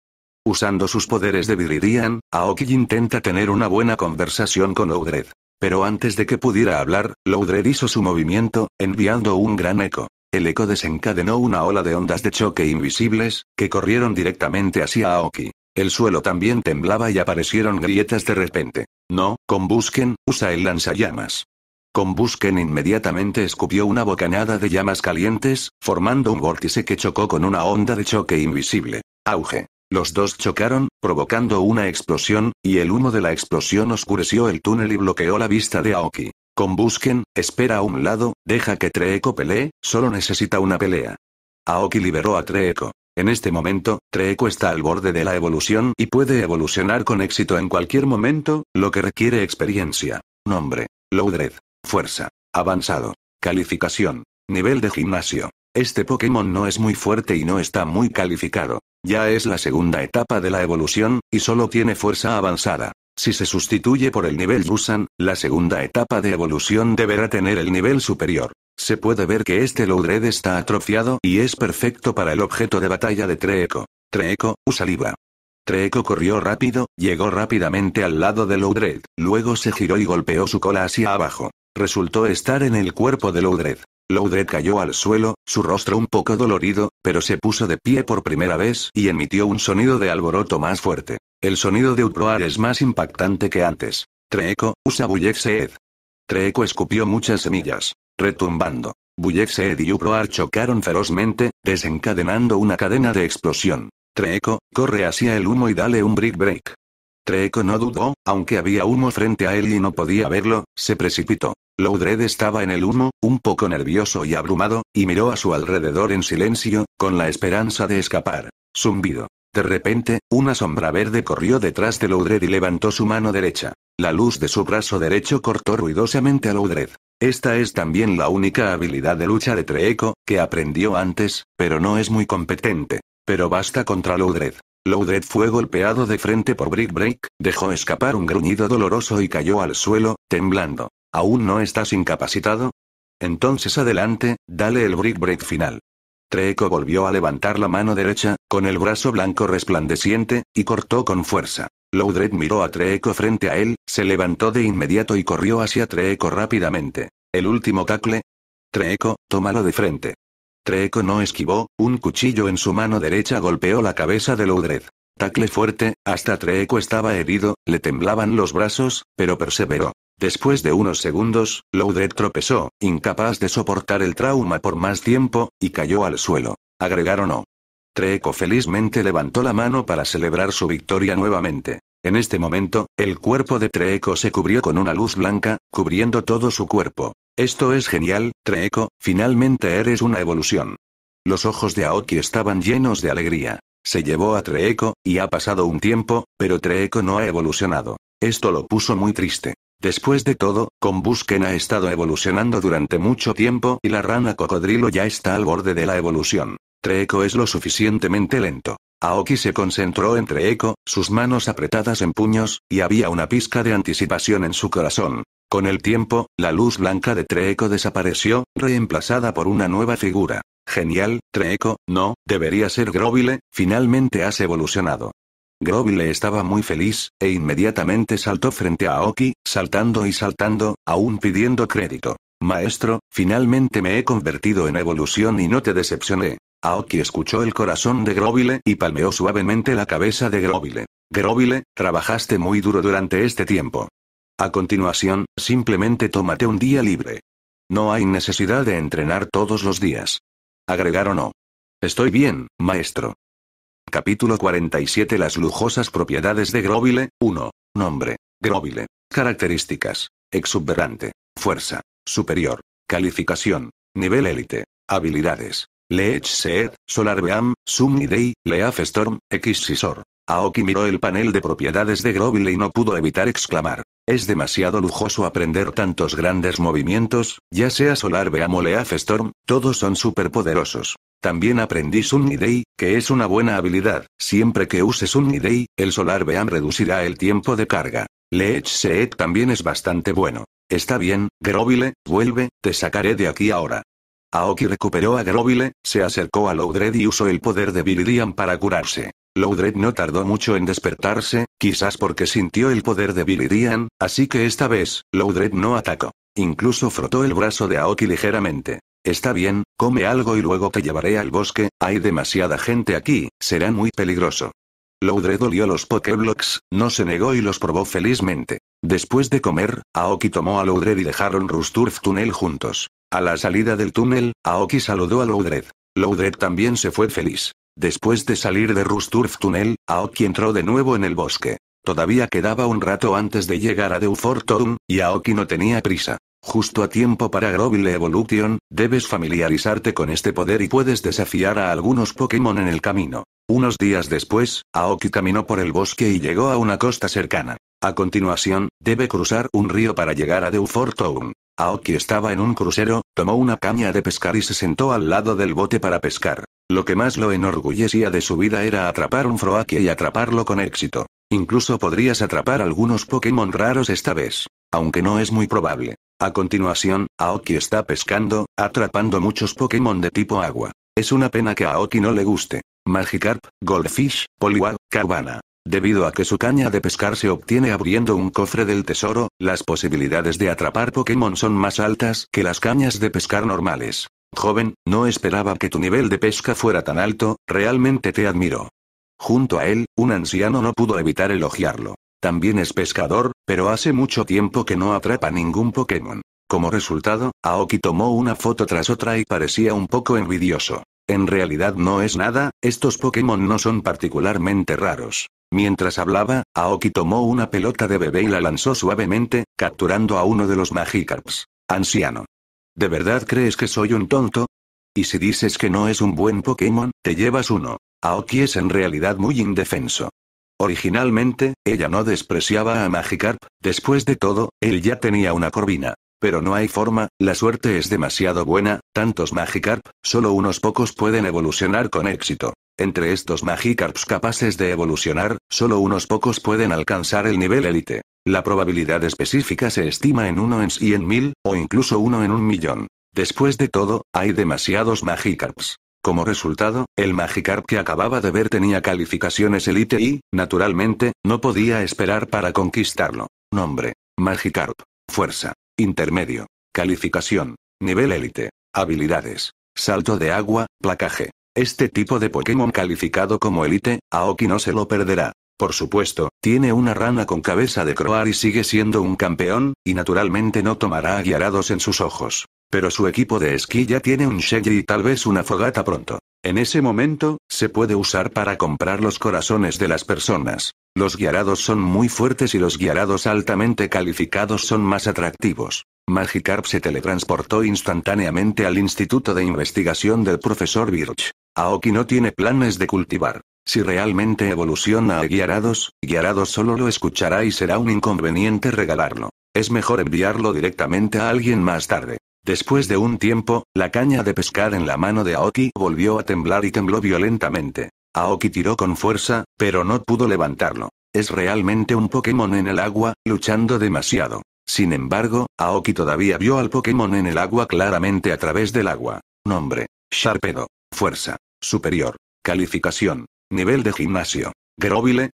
Usando sus poderes de Viridian, Aoki intenta tener una buena conversación con Loudred. Pero antes de que pudiera hablar, Loudred hizo su movimiento, enviando un gran eco. El eco desencadenó una ola de ondas de choque invisibles, que corrieron directamente hacia Aoki. El suelo también temblaba y aparecieron grietas de repente. No, con Busquen, usa el lanzallamas. Busquen inmediatamente escupió una bocanada de llamas calientes, formando un vórtice que chocó con una onda de choque invisible. Auge. Los dos chocaron, provocando una explosión, y el humo de la explosión oscureció el túnel y bloqueó la vista de Aoki. Con busquen, espera a un lado, deja que Treeco pelee, solo necesita una pelea. Aoki liberó a Treeco. En este momento, Treeco está al borde de la evolución y puede evolucionar con éxito en cualquier momento, lo que requiere experiencia. Nombre. Loudred. Fuerza. Avanzado. Calificación. Nivel de gimnasio. Este Pokémon no es muy fuerte y no está muy calificado. Ya es la segunda etapa de la evolución, y solo tiene fuerza avanzada. Si se sustituye por el nivel Busan, la segunda etapa de evolución deberá tener el nivel superior. Se puede ver que este Loudred está atrofiado y es perfecto para el objeto de batalla de Treeco. Treeco, Usaliva. Treeco corrió rápido, llegó rápidamente al lado de Loudred, luego se giró y golpeó su cola hacia abajo. Resultó estar en el cuerpo de Loudred. Loudred cayó al suelo, su rostro un poco dolorido, pero se puso de pie por primera vez y emitió un sonido de alboroto más fuerte. El sonido de Uproar es más impactante que antes. Treco, usa Bullexed. Treeco escupió muchas semillas. Retumbando. Bullexed y Uproar chocaron ferozmente, desencadenando una cadena de explosión. Treeco, corre hacia el humo y dale un brick break. Treeco no dudó, aunque había humo frente a él y no podía verlo, se precipitó. Loudred estaba en el humo, un poco nervioso y abrumado, y miró a su alrededor en silencio, con la esperanza de escapar. Zumbido. De repente, una sombra verde corrió detrás de Loudred y levantó su mano derecha. La luz de su brazo derecho cortó ruidosamente a Loudred. Esta es también la única habilidad de lucha de Treeco, que aprendió antes, pero no es muy competente. Pero basta contra Loudred. Loudred fue golpeado de frente por Brick Break, dejó escapar un gruñido doloroso y cayó al suelo, temblando. ¿Aún no estás incapacitado? Entonces adelante, dale el break break final. Treeco volvió a levantar la mano derecha, con el brazo blanco resplandeciente, y cortó con fuerza. Loudred miró a Treeco frente a él, se levantó de inmediato y corrió hacia Treeco rápidamente. El último tacle. Treco, tómalo de frente. Treeco no esquivó, un cuchillo en su mano derecha golpeó la cabeza de Loudred. Tacle fuerte, hasta Treeco estaba herido, le temblaban los brazos, pero perseveró. Después de unos segundos, Loudred tropezó, incapaz de soportar el trauma por más tiempo, y cayó al suelo. Agregaron o. Treeko felizmente levantó la mano para celebrar su victoria nuevamente. En este momento, el cuerpo de Treeco se cubrió con una luz blanca, cubriendo todo su cuerpo. Esto es genial, Treeko, finalmente eres una evolución. Los ojos de Aoki estaban llenos de alegría. Se llevó a Treeko, y ha pasado un tiempo, pero Treeko no ha evolucionado. Esto lo puso muy triste. Después de todo, Busken ha estado evolucionando durante mucho tiempo y la rana cocodrilo ya está al borde de la evolución. Treeco es lo suficientemente lento. Aoki se concentró en Treeco, sus manos apretadas en puños, y había una pizca de anticipación en su corazón. Con el tiempo, la luz blanca de Treeco desapareció, reemplazada por una nueva figura. Genial, Treeco, no, debería ser Grovile, finalmente has evolucionado. Grobile estaba muy feliz, e inmediatamente saltó frente a Aoki, saltando y saltando, aún pidiendo crédito. Maestro, finalmente me he convertido en evolución y no te decepcioné. Aoki escuchó el corazón de Grobile y palmeó suavemente la cabeza de Grobile. Grobile, trabajaste muy duro durante este tiempo. A continuación, simplemente tómate un día libre. No hay necesidad de entrenar todos los días. Agregaron no. Estoy bien, maestro. Capítulo 47 Las lujosas propiedades de Groville, 1. Nombre. Groville. Características. Exuberante. Fuerza. Superior. Calificación. Nivel élite. Habilidades. Leech Seed, Solar Beam, Day, Leaf Storm, Sisor. Aoki miró el panel de propiedades de Groville y no pudo evitar exclamar. Es demasiado lujoso aprender tantos grandes movimientos, ya sea Solar Beam o Leaf Storm, todos son poderosos. También aprendí Sunny Day, que es una buena habilidad, siempre que uses Sunny Day, el Solar Beam reducirá el tiempo de carga. Leech Seed también es bastante bueno. Está bien, Grovile, vuelve, te sacaré de aquí ahora. Aoki recuperó a Grovile, se acercó a Loudred y usó el poder de Viridian para curarse. Loudred no tardó mucho en despertarse, quizás porque sintió el poder de Viridian, así que esta vez, Loudred no atacó. Incluso frotó el brazo de Aoki ligeramente. Está bien, come algo y luego te llevaré al bosque, hay demasiada gente aquí, será muy peligroso. Loudred olió los Pokéblocks, no se negó y los probó felizmente. Después de comer, Aoki tomó a Loudred y dejaron Rusturf Tunnel juntos. A la salida del túnel, Aoki saludó a Loudred. Loudred también se fue feliz. Después de salir de Rusturf Tunnel, Aoki entró de nuevo en el bosque. Todavía quedaba un rato antes de llegar a Town, y Aoki no tenía prisa. Justo a tiempo para Groville Evolution, debes familiarizarte con este poder y puedes desafiar a algunos Pokémon en el camino. Unos días después, Aoki caminó por el bosque y llegó a una costa cercana. A continuación, debe cruzar un río para llegar a Town. Aoki estaba en un crucero, tomó una caña de pescar y se sentó al lado del bote para pescar. Lo que más lo enorgullecía de su vida era atrapar un Froakie y atraparlo con éxito. Incluso podrías atrapar algunos Pokémon raros esta vez. Aunque no es muy probable. A continuación, Aoki está pescando, atrapando muchos Pokémon de tipo agua. Es una pena que a Aoki no le guste. Magikarp, Goldfish, Poliwag, Carvana. Debido a que su caña de pescar se obtiene abriendo un cofre del tesoro, las posibilidades de atrapar Pokémon son más altas que las cañas de pescar normales. Joven, no esperaba que tu nivel de pesca fuera tan alto, realmente te admiro. Junto a él, un anciano no pudo evitar elogiarlo. También es pescador, pero hace mucho tiempo que no atrapa ningún Pokémon. Como resultado, Aoki tomó una foto tras otra y parecía un poco envidioso. En realidad no es nada, estos Pokémon no son particularmente raros. Mientras hablaba, Aoki tomó una pelota de bebé y la lanzó suavemente, capturando a uno de los Magikarps. Anciano. ¿De verdad crees que soy un tonto? Y si dices que no es un buen Pokémon, te llevas uno. Aoki es en realidad muy indefenso. Originalmente, ella no despreciaba a Magikarp, después de todo, él ya tenía una corvina. Pero no hay forma, la suerte es demasiado buena, tantos Magikarp, solo unos pocos pueden evolucionar con éxito. Entre estos Magikarps capaces de evolucionar, solo unos pocos pueden alcanzar el nivel élite. La probabilidad específica se estima en 1 en mil o incluso 1 en un millón. Después de todo, hay demasiados Magikarps. Como resultado, el Magikarp que acababa de ver tenía calificaciones elite y, naturalmente, no podía esperar para conquistarlo. Nombre. Magikarp. Fuerza. Intermedio. Calificación. Nivel élite. Habilidades. Salto de agua, placaje. Este tipo de Pokémon calificado como Elite, Aoki no se lo perderá. Por supuesto, tiene una rana con cabeza de croar y sigue siendo un campeón, y naturalmente no tomará guiarados en sus ojos. Pero su equipo de esquí ya tiene un Shaggy y tal vez una fogata pronto. En ese momento, se puede usar para comprar los corazones de las personas. Los guiarados son muy fuertes y los guiarados altamente calificados son más atractivos. Magikarp se teletransportó instantáneamente al Instituto de Investigación del profesor Birch. Aoki no tiene planes de cultivar. Si realmente evoluciona a Guiarados, Guiarados solo lo escuchará y será un inconveniente regalarlo. Es mejor enviarlo directamente a alguien más tarde. Después de un tiempo, la caña de pescar en la mano de Aoki volvió a temblar y tembló violentamente. Aoki tiró con fuerza, pero no pudo levantarlo. Es realmente un Pokémon en el agua, luchando demasiado. Sin embargo, Aoki todavía vio al Pokémon en el agua claramente a través del agua. Nombre. Sharpedo. Fuerza. Superior. Calificación. Nivel de gimnasio.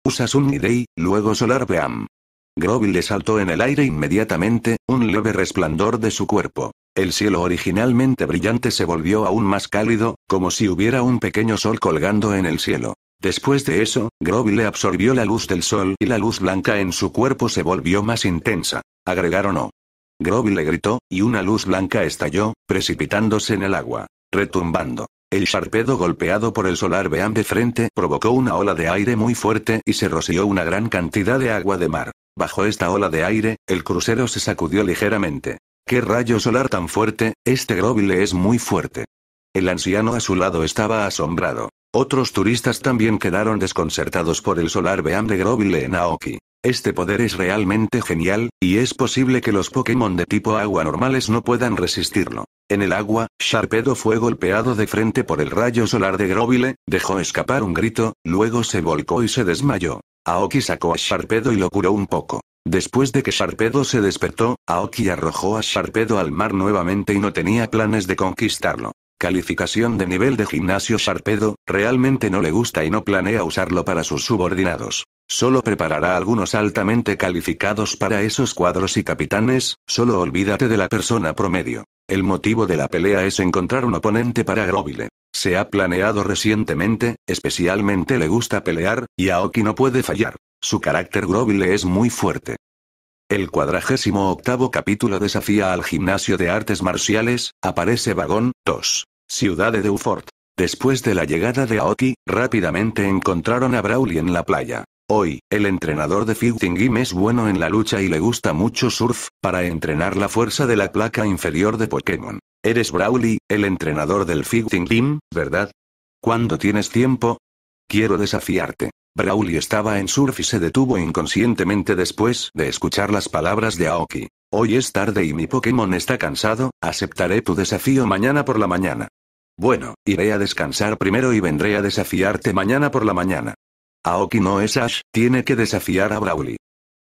usas un Nidei, luego Solar Beam. le saltó en el aire inmediatamente, un leve resplandor de su cuerpo. El cielo originalmente brillante se volvió aún más cálido, como si hubiera un pequeño sol colgando en el cielo. Después de eso, Grovile absorbió la luz del sol y la luz blanca en su cuerpo se volvió más intensa. Agregaron O. le gritó, y una luz blanca estalló, precipitándose en el agua, retumbando. El Sharpedo golpeado por el solar Beam de frente provocó una ola de aire muy fuerte y se roció una gran cantidad de agua de mar. Bajo esta ola de aire, el crucero se sacudió ligeramente. ¡Qué rayo solar tan fuerte! Este gróbile es muy fuerte. El anciano a su lado estaba asombrado. Otros turistas también quedaron desconcertados por el solar Beam de Grovile en Aoki. Este poder es realmente genial, y es posible que los Pokémon de tipo agua normales no puedan resistirlo. En el agua, Sharpedo fue golpeado de frente por el rayo solar de Grovile, dejó escapar un grito, luego se volcó y se desmayó. Aoki sacó a Sharpedo y lo curó un poco. Después de que Sharpedo se despertó, Aoki arrojó a Sharpedo al mar nuevamente y no tenía planes de conquistarlo. Calificación de nivel de gimnasio Sharpedo, realmente no le gusta y no planea usarlo para sus subordinados. Solo preparará algunos altamente calificados para esos cuadros y capitanes, solo olvídate de la persona promedio. El motivo de la pelea es encontrar un oponente para Groville. Se ha planeado recientemente, especialmente le gusta pelear, y Aoki no puede fallar. Su carácter Grovile es muy fuerte. El cuadragésimo octavo capítulo desafía al gimnasio de artes marciales, aparece Vagón, 2. Ciudad de Ufort. Después de la llegada de Aoki, rápidamente encontraron a Brawley en la playa. Hoy, el entrenador de Fighting Gym es bueno en la lucha y le gusta mucho surf, para entrenar la fuerza de la placa inferior de Pokémon. Eres Brawly, el entrenador del Fighting ¿verdad? ¿Cuándo tienes tiempo? Quiero desafiarte. Brawly estaba en surf y se detuvo inconscientemente después de escuchar las palabras de Aoki. Hoy es tarde y mi Pokémon está cansado, aceptaré tu desafío mañana por la mañana. Bueno, iré a descansar primero y vendré a desafiarte mañana por la mañana. Aoki no es Ash, tiene que desafiar a Brawly.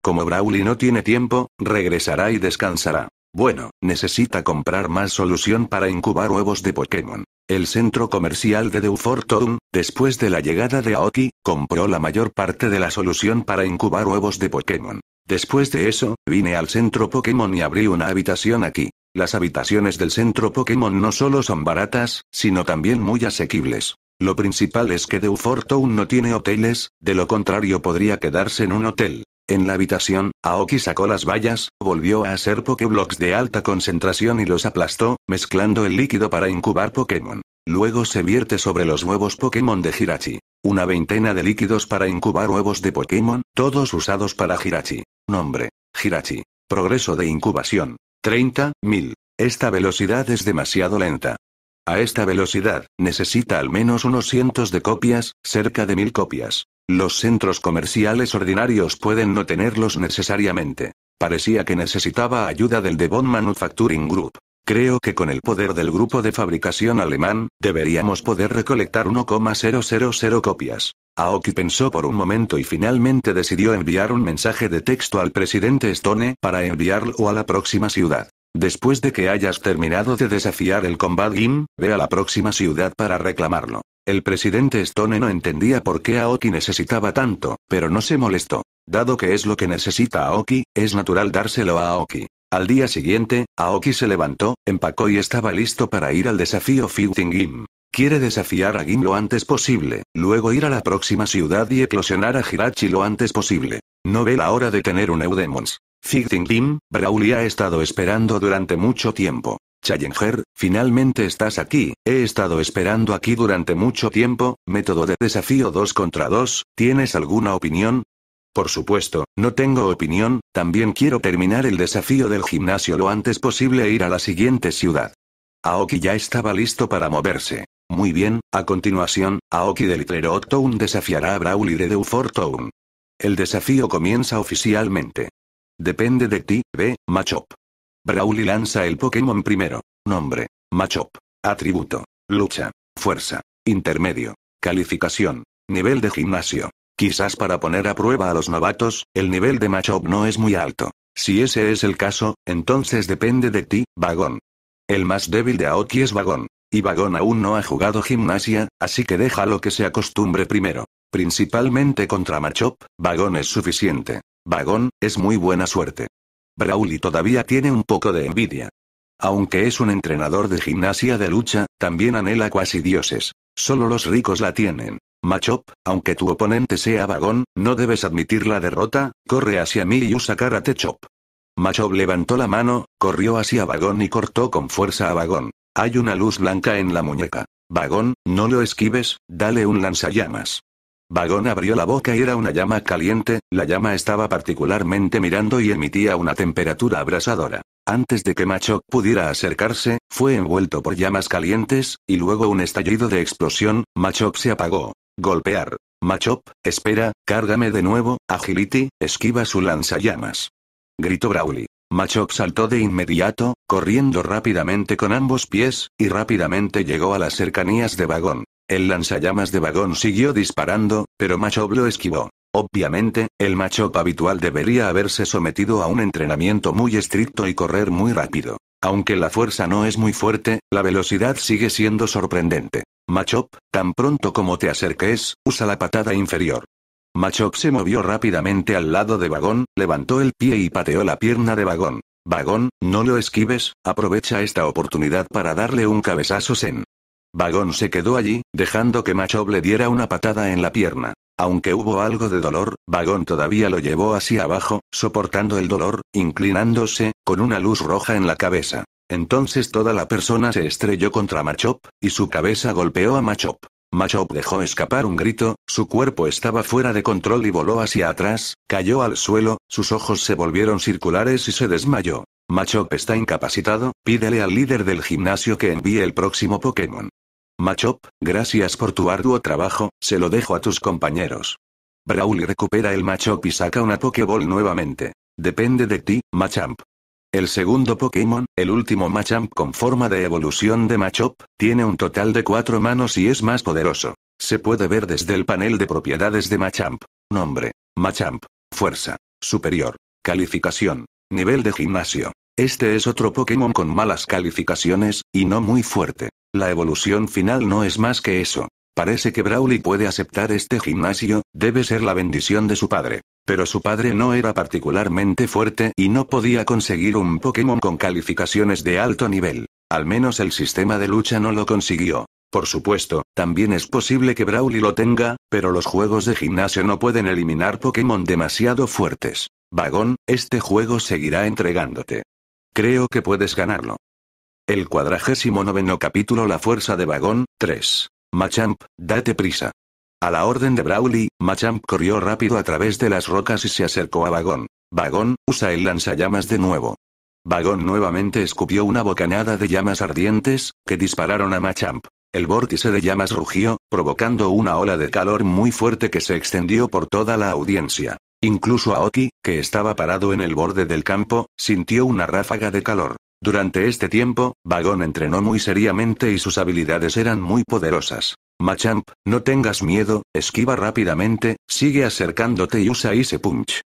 Como Brawly no tiene tiempo, regresará y descansará. Bueno, necesita comprar más solución para incubar huevos de Pokémon. El centro comercial de Deuthor Town, después de la llegada de Aoki, compró la mayor parte de la solución para incubar huevos de Pokémon. Después de eso, vine al centro Pokémon y abrí una habitación aquí. Las habitaciones del centro Pokémon no solo son baratas, sino también muy asequibles. Lo principal es que Deufortown no tiene hoteles, de lo contrario podría quedarse en un hotel. En la habitación, Aoki sacó las vallas, volvió a hacer Pokéblocks de alta concentración y los aplastó, mezclando el líquido para incubar Pokémon. Luego se vierte sobre los huevos Pokémon de Hirachi. Una veintena de líquidos para incubar huevos de Pokémon, todos usados para Hirachi. Nombre. Hirachi. Progreso de incubación. 30.000. Esta velocidad es demasiado lenta. A esta velocidad, necesita al menos unos cientos de copias, cerca de mil copias. Los centros comerciales ordinarios pueden no tenerlos necesariamente. Parecía que necesitaba ayuda del Devon Manufacturing Group. Creo que con el poder del grupo de fabricación alemán, deberíamos poder recolectar 1,000 copias. Aoki pensó por un momento y finalmente decidió enviar un mensaje de texto al presidente Stone para enviarlo a la próxima ciudad. Después de que hayas terminado de desafiar el Combat Gim, ve a la próxima ciudad para reclamarlo. El presidente Stone no entendía por qué Aoki necesitaba tanto, pero no se molestó. Dado que es lo que necesita Aoki, es natural dárselo a Aoki. Al día siguiente, Aoki se levantó, empacó y estaba listo para ir al desafío Fighting Gim. Quiere desafiar a Gim lo antes posible, luego ir a la próxima ciudad y eclosionar a Hirachi lo antes posible. No ve la hora de tener un Eudemons. Lim, Brauli ha estado esperando durante mucho tiempo. Challenger, finalmente estás aquí, he estado esperando aquí durante mucho tiempo, método de desafío 2 contra 2, ¿tienes alguna opinión? Por supuesto, no tengo opinión, también quiero terminar el desafío del gimnasio lo antes posible e ir a la siguiente ciudad. Aoki ya estaba listo para moverse. Muy bien, a continuación, Aoki del 8 Town desafiará a Brauli de Deufor El desafío comienza oficialmente. Depende de ti, ve, Machop. Brauli lanza el Pokémon primero. Nombre. Machop. Atributo. Lucha. Fuerza. Intermedio. Calificación. Nivel de gimnasio. Quizás para poner a prueba a los novatos, el nivel de Machop no es muy alto. Si ese es el caso, entonces depende de ti, Vagón. El más débil de Aoki es Vagón. Y Vagón aún no ha jugado gimnasia, así que deja lo que se acostumbre primero. Principalmente contra Machop, Vagón es suficiente. Vagón, es muy buena suerte. Brauli todavía tiene un poco de envidia. Aunque es un entrenador de gimnasia de lucha, también anhela cuasi dioses. Solo los ricos la tienen. Machop, aunque tu oponente sea vagón, no debes admitir la derrota, corre hacia mí y usa karate chop. Machop levantó la mano, corrió hacia vagón y cortó con fuerza a vagón. Hay una luz blanca en la muñeca. Vagón, no lo esquives, dale un lanzallamas. Vagón abrió la boca y era una llama caliente, la llama estaba particularmente mirando y emitía una temperatura abrasadora. Antes de que Machop pudiera acercarse, fue envuelto por llamas calientes, y luego un estallido de explosión, Machop se apagó. Golpear. Machop, espera, cárgame de nuevo, Agility, esquiva su lanzallamas. Gritó Brawly. Machop saltó de inmediato, corriendo rápidamente con ambos pies, y rápidamente llegó a las cercanías de vagón. El lanzallamas de vagón siguió disparando, pero Machop lo esquivó. Obviamente, el Machop habitual debería haberse sometido a un entrenamiento muy estricto y correr muy rápido. Aunque la fuerza no es muy fuerte, la velocidad sigue siendo sorprendente. Machop, tan pronto como te acerques, usa la patada inferior. Machop se movió rápidamente al lado de Vagón, levantó el pie y pateó la pierna de Vagón. Vagón, no lo esquives, aprovecha esta oportunidad para darle un cabezazo zen. Vagón se quedó allí, dejando que Machop le diera una patada en la pierna. Aunque hubo algo de dolor, Vagón todavía lo llevó hacia abajo, soportando el dolor, inclinándose, con una luz roja en la cabeza. Entonces toda la persona se estrelló contra Machop, y su cabeza golpeó a Machop. Machop dejó escapar un grito, su cuerpo estaba fuera de control y voló hacia atrás, cayó al suelo, sus ojos se volvieron circulares y se desmayó. Machop está incapacitado, pídele al líder del gimnasio que envíe el próximo Pokémon. Machop, gracias por tu arduo trabajo, se lo dejo a tus compañeros. brawl recupera el Machop y saca una Pokéball nuevamente. Depende de ti, Machamp. El segundo Pokémon, el último Machamp con forma de evolución de Machop, tiene un total de cuatro manos y es más poderoso. Se puede ver desde el panel de propiedades de Machamp. Nombre. Machamp. Fuerza. Superior. Calificación. Nivel de gimnasio. Este es otro Pokémon con malas calificaciones, y no muy fuerte. La evolución final no es más que eso. Parece que Brauli puede aceptar este gimnasio, debe ser la bendición de su padre. Pero su padre no era particularmente fuerte y no podía conseguir un Pokémon con calificaciones de alto nivel. Al menos el sistema de lucha no lo consiguió. Por supuesto, también es posible que Brauli lo tenga, pero los juegos de gimnasio no pueden eliminar Pokémon demasiado fuertes. Vagón, este juego seguirá entregándote. Creo que puedes ganarlo. El cuadragésimo noveno capítulo La fuerza de vagón, 3. Machamp, date prisa. A la orden de Brawley, Machamp corrió rápido a través de las rocas y se acercó a Vagón. Vagón, usa el lanzallamas de nuevo. Vagón nuevamente escupió una bocanada de llamas ardientes, que dispararon a Machamp. El vórtice de llamas rugió, provocando una ola de calor muy fuerte que se extendió por toda la audiencia. Incluso a Oki, que estaba parado en el borde del campo, sintió una ráfaga de calor. Durante este tiempo, Vagón entrenó muy seriamente y sus habilidades eran muy poderosas. Machamp, no tengas miedo, esquiva rápidamente, sigue acercándote y usa ese punch.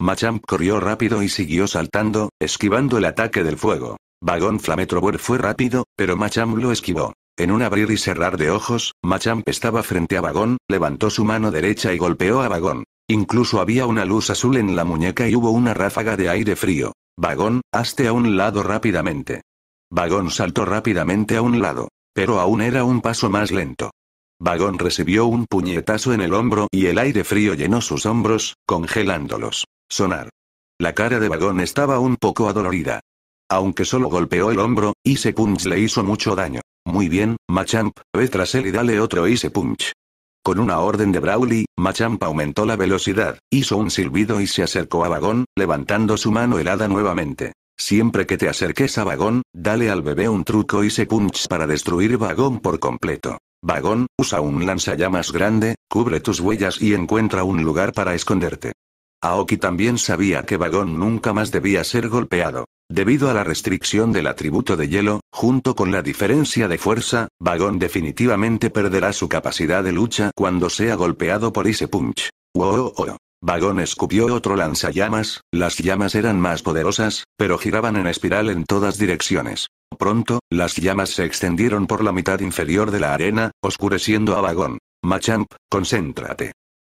Machamp corrió rápido y siguió saltando, esquivando el ataque del fuego. Vagón flametrover fue rápido, pero Machamp lo esquivó. En un abrir y cerrar de ojos, Machamp estaba frente a Vagón, levantó su mano derecha y golpeó a Vagón. Incluso había una luz azul en la muñeca y hubo una ráfaga de aire frío. Vagón, hazte a un lado rápidamente. Vagón saltó rápidamente a un lado, pero aún era un paso más lento. Vagón recibió un puñetazo en el hombro y el aire frío llenó sus hombros, congelándolos. Sonar. La cara de Vagón estaba un poco adolorida. Aunque solo golpeó el hombro, Ise Punch le hizo mucho daño. Muy bien, Machamp, ve tras él y dale otro Ise Punch. Con una orden de brawley Machamp aumentó la velocidad, hizo un silbido y se acercó a Vagón, levantando su mano helada nuevamente. Siempre que te acerques a Vagón, dale al bebé un truco y se punch para destruir Vagón por completo. Vagón, usa un lanzallamas grande, cubre tus huellas y encuentra un lugar para esconderte. Aoki también sabía que Vagón nunca más debía ser golpeado. Debido a la restricción del atributo de hielo, junto con la diferencia de fuerza, Vagón definitivamente perderá su capacidad de lucha cuando sea golpeado por ese Punch. ¡Wow! Vagón escupió otro lanzallamas, las llamas eran más poderosas, pero giraban en espiral en todas direcciones. Pronto, las llamas se extendieron por la mitad inferior de la arena, oscureciendo a Vagón. Machamp, concéntrate.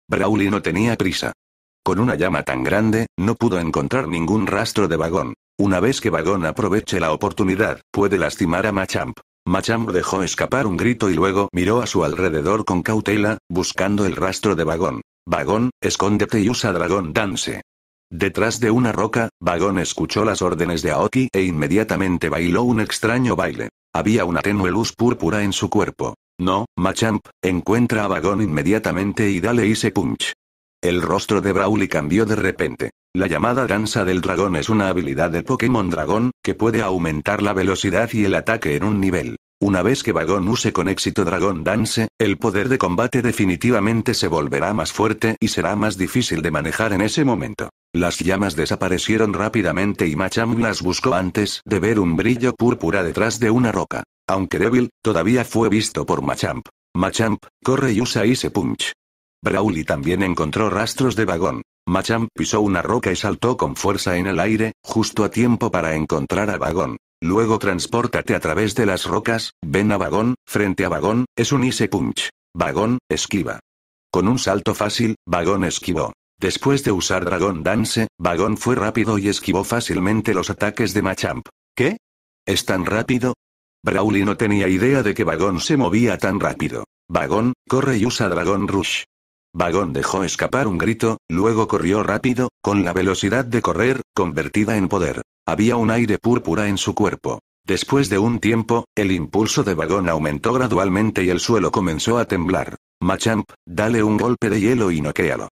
Brawly no tenía prisa. Con una llama tan grande, no pudo encontrar ningún rastro de Vagón. Una vez que Vagón aproveche la oportunidad, puede lastimar a Machamp. Machamp dejó escapar un grito y luego miró a su alrededor con cautela, buscando el rastro de Vagón. Vagón, escóndete y usa Dragón Dance. Detrás de una roca, Vagón escuchó las órdenes de Aoki e inmediatamente bailó un extraño baile. Había una tenue luz púrpura en su cuerpo. No, Machamp, encuentra a Vagón inmediatamente y dale ese punch. El rostro de Brawly cambió de repente. La llamada danza del dragón es una habilidad de Pokémon Dragón, que puede aumentar la velocidad y el ataque en un nivel. Una vez que Vagón use con éxito Dragón Dance, el poder de combate definitivamente se volverá más fuerte y será más difícil de manejar en ese momento. Las llamas desaparecieron rápidamente y Machamp las buscó antes de ver un brillo púrpura detrás de una roca. Aunque débil, todavía fue visto por Machamp. Machamp, corre y usa Ice Punch. Brauli también encontró rastros de vagón. Machamp pisó una roca y saltó con fuerza en el aire, justo a tiempo para encontrar a vagón. Luego transpórtate a través de las rocas, ven a vagón, frente a vagón, es un Ise Punch. Vagón, esquiva. Con un salto fácil, vagón esquivó. Después de usar dragón Dance, Vagón fue rápido y esquivó fácilmente los ataques de Machamp. ¿Qué? ¿Es tan rápido? Brauli no tenía idea de que Vagón se movía tan rápido. Vagón, corre y usa dragón Rush. Vagón dejó escapar un grito, luego corrió rápido, con la velocidad de correr, convertida en poder. Había un aire púrpura en su cuerpo. Después de un tiempo, el impulso de Vagón aumentó gradualmente y el suelo comenzó a temblar. Machamp, dale un golpe de hielo y noquéalo.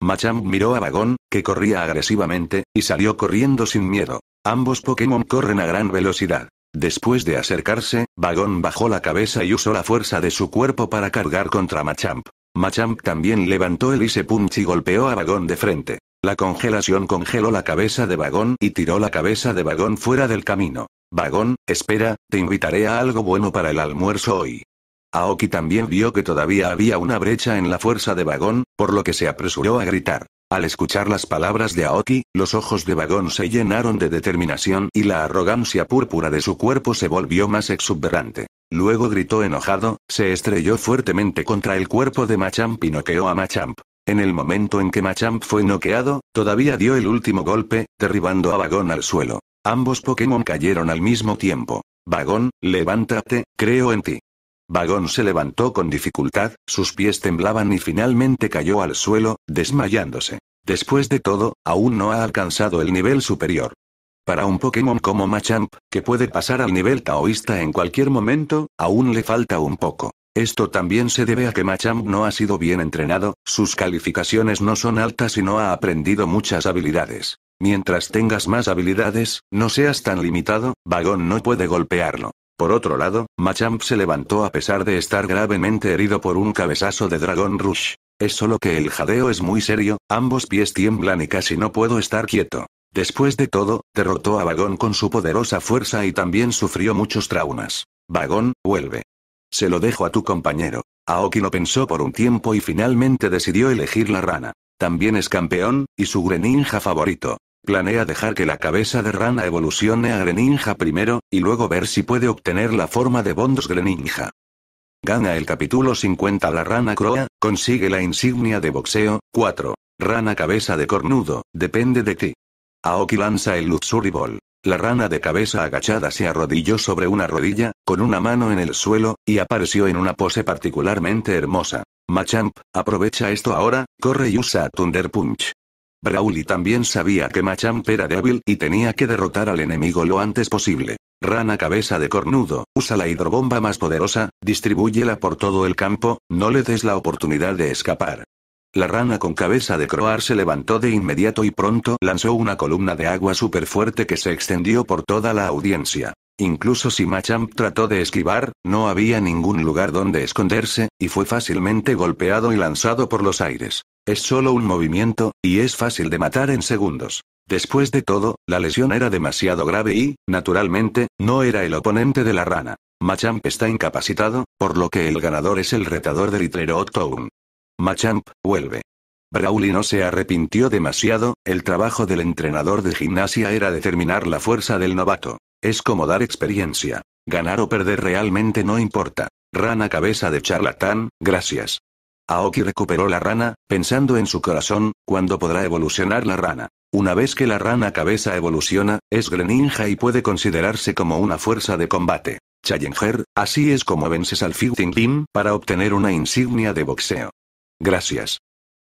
Machamp miró a Vagón, que corría agresivamente, y salió corriendo sin miedo. Ambos Pokémon corren a gran velocidad. Después de acercarse, Vagón bajó la cabeza y usó la fuerza de su cuerpo para cargar contra Machamp. Machamp también levantó el Ice Punch y golpeó a Vagón de frente. La congelación congeló la cabeza de Vagón y tiró la cabeza de Vagón fuera del camino. Vagón, espera, te invitaré a algo bueno para el almuerzo hoy. Aoki también vio que todavía había una brecha en la fuerza de Vagón, por lo que se apresuró a gritar. Al escuchar las palabras de Aoki, los ojos de Vagón se llenaron de determinación y la arrogancia púrpura de su cuerpo se volvió más exuberante. Luego gritó enojado, se estrelló fuertemente contra el cuerpo de Machamp y noqueó a Machamp. En el momento en que Machamp fue noqueado, todavía dio el último golpe, derribando a Vagón al suelo. Ambos Pokémon cayeron al mismo tiempo. Vagón, levántate, creo en ti. Vagón se levantó con dificultad, sus pies temblaban y finalmente cayó al suelo, desmayándose. Después de todo, aún no ha alcanzado el nivel superior. Para un Pokémon como Machamp, que puede pasar al nivel taoísta en cualquier momento, aún le falta un poco. Esto también se debe a que Machamp no ha sido bien entrenado, sus calificaciones no son altas y no ha aprendido muchas habilidades. Mientras tengas más habilidades, no seas tan limitado, Vagón no puede golpearlo. Por otro lado, Machamp se levantó a pesar de estar gravemente herido por un cabezazo de Dragon Rush. Es solo que el jadeo es muy serio, ambos pies tiemblan y casi no puedo estar quieto. Después de todo, derrotó a Vagón con su poderosa fuerza y también sufrió muchos traumas. Vagón, vuelve. Se lo dejo a tu compañero. Aoki lo pensó por un tiempo y finalmente decidió elegir la rana. También es campeón, y su Greninja favorito. Planea dejar que la cabeza de rana evolucione a Greninja primero, y luego ver si puede obtener la forma de Bondos Greninja. Gana el capítulo 50 La rana croa, consigue la insignia de boxeo, 4. Rana cabeza de cornudo, depende de ti. Aoki lanza el Luxury Ball. La rana de cabeza agachada se arrodilló sobre una rodilla, con una mano en el suelo, y apareció en una pose particularmente hermosa. Machamp, aprovecha esto ahora, corre y usa Thunder Punch. Brawly también sabía que Machamp era débil y tenía que derrotar al enemigo lo antes posible. Rana cabeza de cornudo, usa la hidrobomba más poderosa, distribúyela por todo el campo, no le des la oportunidad de escapar. La rana con cabeza de croar se levantó de inmediato y pronto lanzó una columna de agua súper fuerte que se extendió por toda la audiencia. Incluso si Machamp trató de esquivar, no había ningún lugar donde esconderse, y fue fácilmente golpeado y lanzado por los aires. Es solo un movimiento, y es fácil de matar en segundos. Después de todo, la lesión era demasiado grave y, naturalmente, no era el oponente de la rana. Machamp está incapacitado, por lo que el ganador es el retador de Litrero Town. Machamp, vuelve. Brauli no se arrepintió demasiado, el trabajo del entrenador de gimnasia era determinar la fuerza del novato. Es como dar experiencia. Ganar o perder realmente no importa. Rana cabeza de charlatán, gracias. Aoki recuperó la rana, pensando en su corazón, cuando podrá evolucionar la rana. Una vez que la rana cabeza evoluciona, es Greninja y puede considerarse como una fuerza de combate. Challenger, así es como vences al Fighting Team para obtener una insignia de boxeo. Gracias.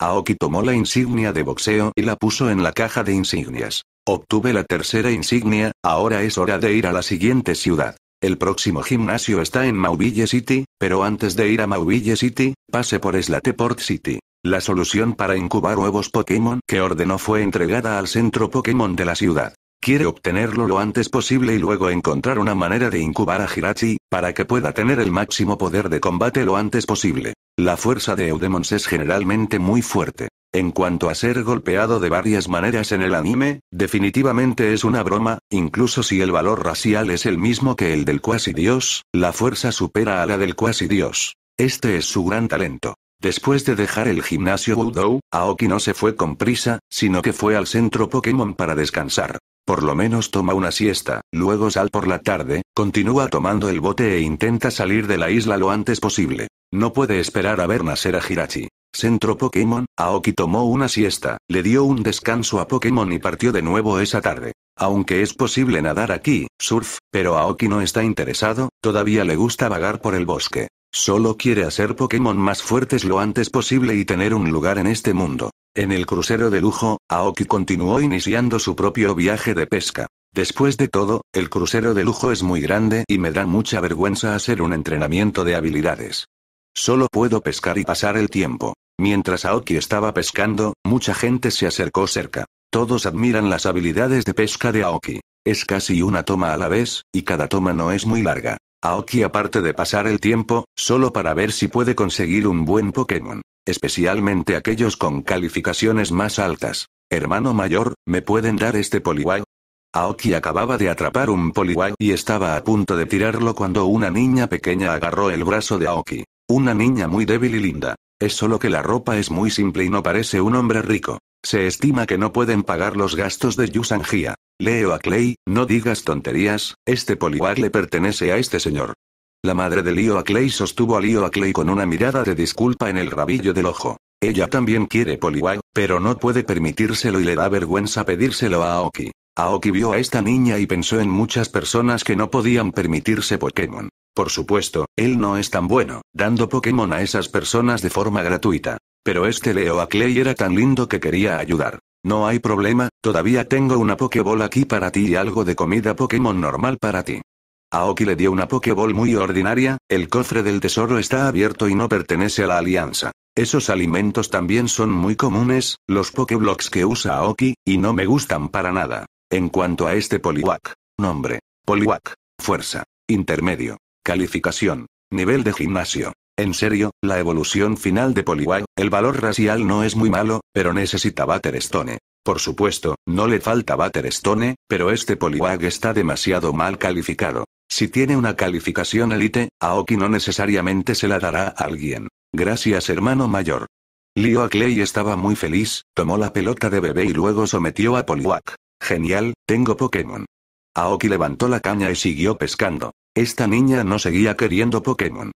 Aoki tomó la insignia de boxeo y la puso en la caja de insignias. Obtuve la tercera insignia, ahora es hora de ir a la siguiente ciudad. El próximo gimnasio está en Mauville City, pero antes de ir a Mauville City, pase por Slateport City. La solución para incubar huevos Pokémon que ordenó fue entregada al centro Pokémon de la ciudad. Quiere obtenerlo lo antes posible y luego encontrar una manera de incubar a Hirachi, para que pueda tener el máximo poder de combate lo antes posible. La fuerza de Eudemons es generalmente muy fuerte. En cuanto a ser golpeado de varias maneras en el anime, definitivamente es una broma, incluso si el valor racial es el mismo que el del cuasi dios, la fuerza supera a la del cuasi dios. Este es su gran talento. Después de dejar el gimnasio Wudou, Aoki no se fue con prisa, sino que fue al centro Pokémon para descansar. Por lo menos toma una siesta, luego sal por la tarde, continúa tomando el bote e intenta salir de la isla lo antes posible. No puede esperar a ver nacer a Hirachi. Centro Pokémon, Aoki tomó una siesta, le dio un descanso a Pokémon y partió de nuevo esa tarde. Aunque es posible nadar aquí, surf, pero Aoki no está interesado, todavía le gusta vagar por el bosque. Solo quiere hacer Pokémon más fuertes lo antes posible y tener un lugar en este mundo. En el crucero de lujo, Aoki continuó iniciando su propio viaje de pesca. Después de todo, el crucero de lujo es muy grande y me da mucha vergüenza hacer un entrenamiento de habilidades. Solo puedo pescar y pasar el tiempo. Mientras Aoki estaba pescando, mucha gente se acercó cerca. Todos admiran las habilidades de pesca de Aoki. Es casi una toma a la vez, y cada toma no es muy larga. Aoki aparte de pasar el tiempo, solo para ver si puede conseguir un buen Pokémon. Especialmente aquellos con calificaciones más altas. Hermano mayor, ¿me pueden dar este Poliwag? Aoki acababa de atrapar un Poliwag y estaba a punto de tirarlo cuando una niña pequeña agarró el brazo de Aoki. Una niña muy débil y linda. Es solo que la ropa es muy simple y no parece un hombre rico. Se estima que no pueden pagar los gastos de Yusangia. Leo a Clay, no digas tonterías, este poliwag le pertenece a este señor. La madre de Leo a Clay sostuvo a Leo a Clay con una mirada de disculpa en el rabillo del ojo. Ella también quiere poliwag, pero no puede permitírselo y le da vergüenza pedírselo a Aoki. Aoki vio a esta niña y pensó en muchas personas que no podían permitirse Pokémon. Por supuesto, él no es tan bueno, dando Pokémon a esas personas de forma gratuita. Pero este Leo a Clay era tan lindo que quería ayudar. No hay problema, todavía tengo una Pokéball aquí para ti y algo de comida Pokémon normal para ti. Aoki le dio una Pokéball muy ordinaria, el cofre del tesoro está abierto y no pertenece a la alianza. Esos alimentos también son muy comunes, los Pokéblocks que usa Aoki, y no me gustan para nada. En cuanto a este Poliwag. Nombre. Poliwag. Fuerza. Intermedio. Calificación. Nivel de gimnasio. En serio, la evolución final de Poliwag, el valor racial no es muy malo, pero necesita Batterstone. Por supuesto, no le falta Batterstone, pero este Poliwag está demasiado mal calificado. Si tiene una calificación élite, Aoki no necesariamente se la dará a alguien. Gracias hermano mayor. Leo Clay estaba muy feliz, tomó la pelota de bebé y luego sometió a Poliwag. Genial, tengo Pokémon. Aoki levantó la caña y siguió pescando. Esta niña no seguía queriendo Pokémon.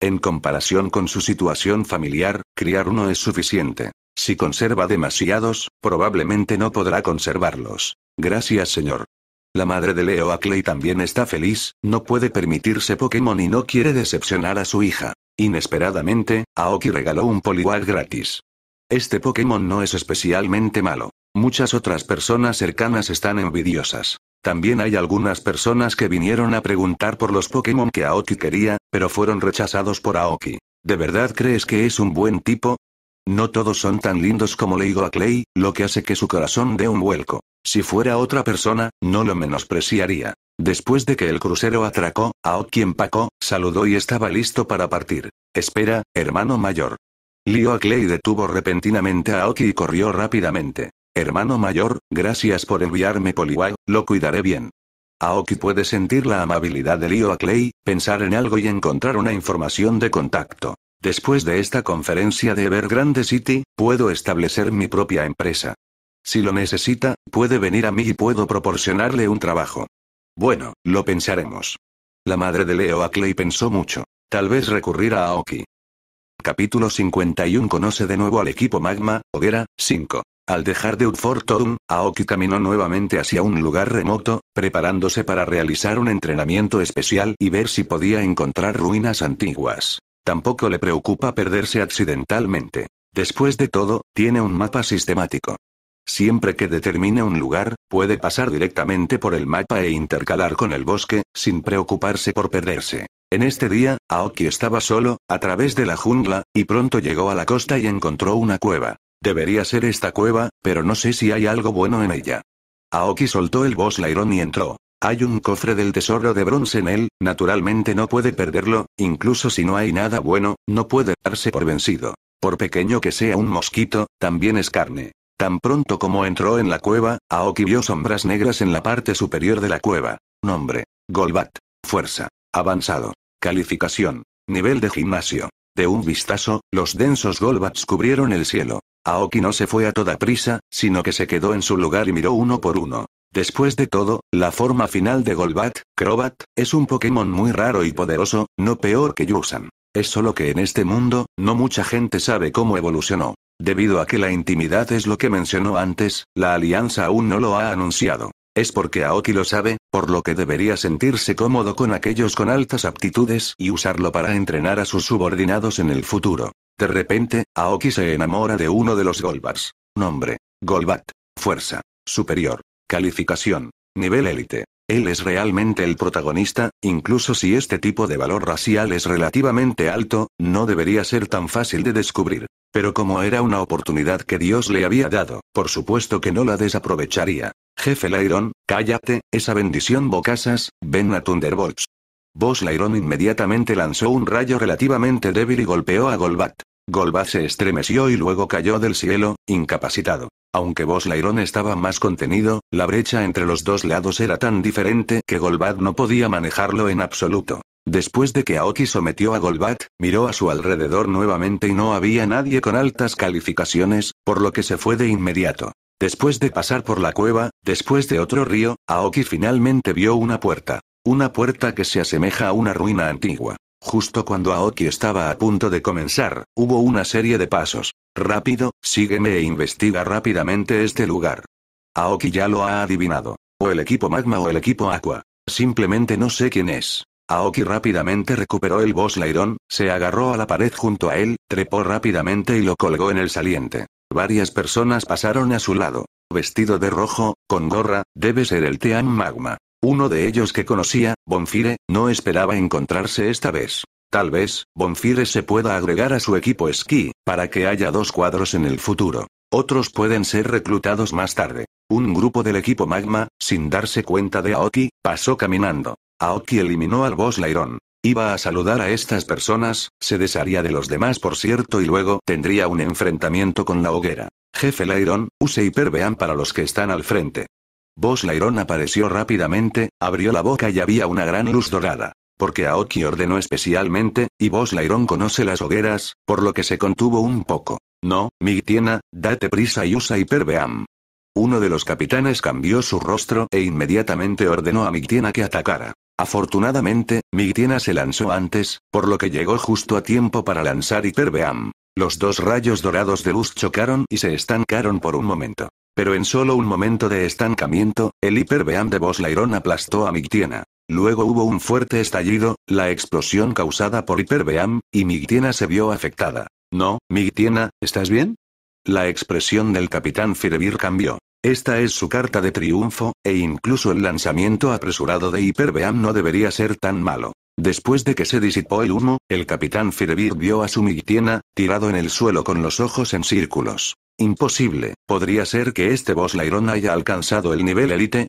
En comparación con su situación familiar, criar uno es suficiente. Si conserva demasiados, probablemente no podrá conservarlos. Gracias, señor. La madre de Leo Ackley también está feliz, no puede permitirse Pokémon y no quiere decepcionar a su hija. Inesperadamente, Aoki regaló un Poliwag gratis. Este Pokémon no es especialmente malo. Muchas otras personas cercanas están envidiosas. También hay algunas personas que vinieron a preguntar por los Pokémon que Aoki quería, pero fueron rechazados por Aoki. ¿De verdad crees que es un buen tipo? No todos son tan lindos como le digo a Clay, lo que hace que su corazón dé un vuelco. Si fuera otra persona, no lo menospreciaría. Después de que el crucero atracó, Aoki empacó, saludó y estaba listo para partir. Espera, hermano mayor. Leo a Clay detuvo repentinamente a Aoki y corrió rápidamente. Hermano mayor, gracias por enviarme Poliwag, lo cuidaré bien. Aoki puede sentir la amabilidad de Leo a Clay, pensar en algo y encontrar una información de contacto. Después de esta conferencia de Evergrande City, puedo establecer mi propia empresa. Si lo necesita, puede venir a mí y puedo proporcionarle un trabajo. Bueno, lo pensaremos. La madre de Leo a Clay pensó mucho. Tal vez recurrir a Aoki. Capítulo 51 Conoce de nuevo al equipo Magma, Hoguera, 5. Al dejar de Deutfortum, Aoki caminó nuevamente hacia un lugar remoto, preparándose para realizar un entrenamiento especial y ver si podía encontrar ruinas antiguas. Tampoco le preocupa perderse accidentalmente. Después de todo, tiene un mapa sistemático. Siempre que determine un lugar, puede pasar directamente por el mapa e intercalar con el bosque, sin preocuparse por perderse. En este día, Aoki estaba solo, a través de la jungla, y pronto llegó a la costa y encontró una cueva. Debería ser esta cueva, pero no sé si hay algo bueno en ella. Aoki soltó el boss Lairon y entró. Hay un cofre del tesoro de bronce en él, naturalmente no puede perderlo, incluso si no hay nada bueno, no puede darse por vencido. Por pequeño que sea un mosquito, también es carne. Tan pronto como entró en la cueva, Aoki vio sombras negras en la parte superior de la cueva. Nombre. Golbat. Fuerza. Avanzado. Calificación. Nivel de gimnasio. De un vistazo, los densos golbats cubrieron el cielo. Aoki no se fue a toda prisa, sino que se quedó en su lugar y miró uno por uno. Después de todo, la forma final de Golbat, Crobat, es un Pokémon muy raro y poderoso, no peor que Yusan. Es solo que en este mundo, no mucha gente sabe cómo evolucionó. Debido a que la intimidad es lo que mencionó antes, la alianza aún no lo ha anunciado. Es porque Aoki lo sabe, por lo que debería sentirse cómodo con aquellos con altas aptitudes y usarlo para entrenar a sus subordinados en el futuro. De repente, Aoki se enamora de uno de los Golbats. Nombre. Golbat. Fuerza. Superior. Calificación. Nivel élite. Él es realmente el protagonista, incluso si este tipo de valor racial es relativamente alto, no debería ser tan fácil de descubrir. Pero como era una oportunidad que Dios le había dado, por supuesto que no la desaprovecharía. Jefe Lairon, cállate, esa bendición bocasas, ven a Thunderbolts. Boss Lairon inmediatamente lanzó un rayo relativamente débil y golpeó a Golbat. Golbat se estremeció y luego cayó del cielo, incapacitado. Aunque Boslairon estaba más contenido, la brecha entre los dos lados era tan diferente que Golbat no podía manejarlo en absoluto. Después de que Aoki sometió a Golbat, miró a su alrededor nuevamente y no había nadie con altas calificaciones, por lo que se fue de inmediato. Después de pasar por la cueva, después de otro río, Aoki finalmente vio una puerta. Una puerta que se asemeja a una ruina antigua. Justo cuando Aoki estaba a punto de comenzar, hubo una serie de pasos. Rápido, sígueme e investiga rápidamente este lugar. Aoki ya lo ha adivinado. O el equipo Magma o el equipo Aqua. Simplemente no sé quién es. Aoki rápidamente recuperó el boss Lairon, se agarró a la pared junto a él, trepó rápidamente y lo colgó en el saliente. Varias personas pasaron a su lado. Vestido de rojo, con gorra, debe ser el Team Magma. Uno de ellos que conocía, Bonfire, no esperaba encontrarse esta vez. Tal vez, Bonfire se pueda agregar a su equipo esquí, para que haya dos cuadros en el futuro. Otros pueden ser reclutados más tarde. Un grupo del equipo Magma, sin darse cuenta de Aoki, pasó caminando. Aoki eliminó al boss Lairon. Iba a saludar a estas personas, se desharía de los demás por cierto y luego tendría un enfrentamiento con la hoguera. Jefe Lairon, use hiperbeam para los que están al frente. Boss Lairon apareció rápidamente, abrió la boca y había una gran luz dorada. Porque Aoki ordenó especialmente, y Boss Lairon conoce las hogueras, por lo que se contuvo un poco. No, Migtiena, date prisa y usa hiperbeam. Uno de los capitanes cambió su rostro e inmediatamente ordenó a Migtiena que atacara. Afortunadamente, Migtiena se lanzó antes, por lo que llegó justo a tiempo para lanzar Hyperbeam. Los dos rayos dorados de luz chocaron y se estancaron por un momento. Pero en solo un momento de estancamiento, el Hyperbeam de Boslairon aplastó a Migtiena. Luego hubo un fuerte estallido, la explosión causada por Hyperbeam, y Migtiena se vio afectada. No, Migtiena, ¿estás bien? La expresión del capitán Firebir cambió. Esta es su carta de triunfo, e incluso el lanzamiento apresurado de Hyperbeam no debería ser tan malo. Después de que se disipó el humo, el capitán Firebird vio a su Migtiena, tirado en el suelo con los ojos en círculos. Imposible, ¿podría ser que este boss Lairon haya alcanzado el nivel élite?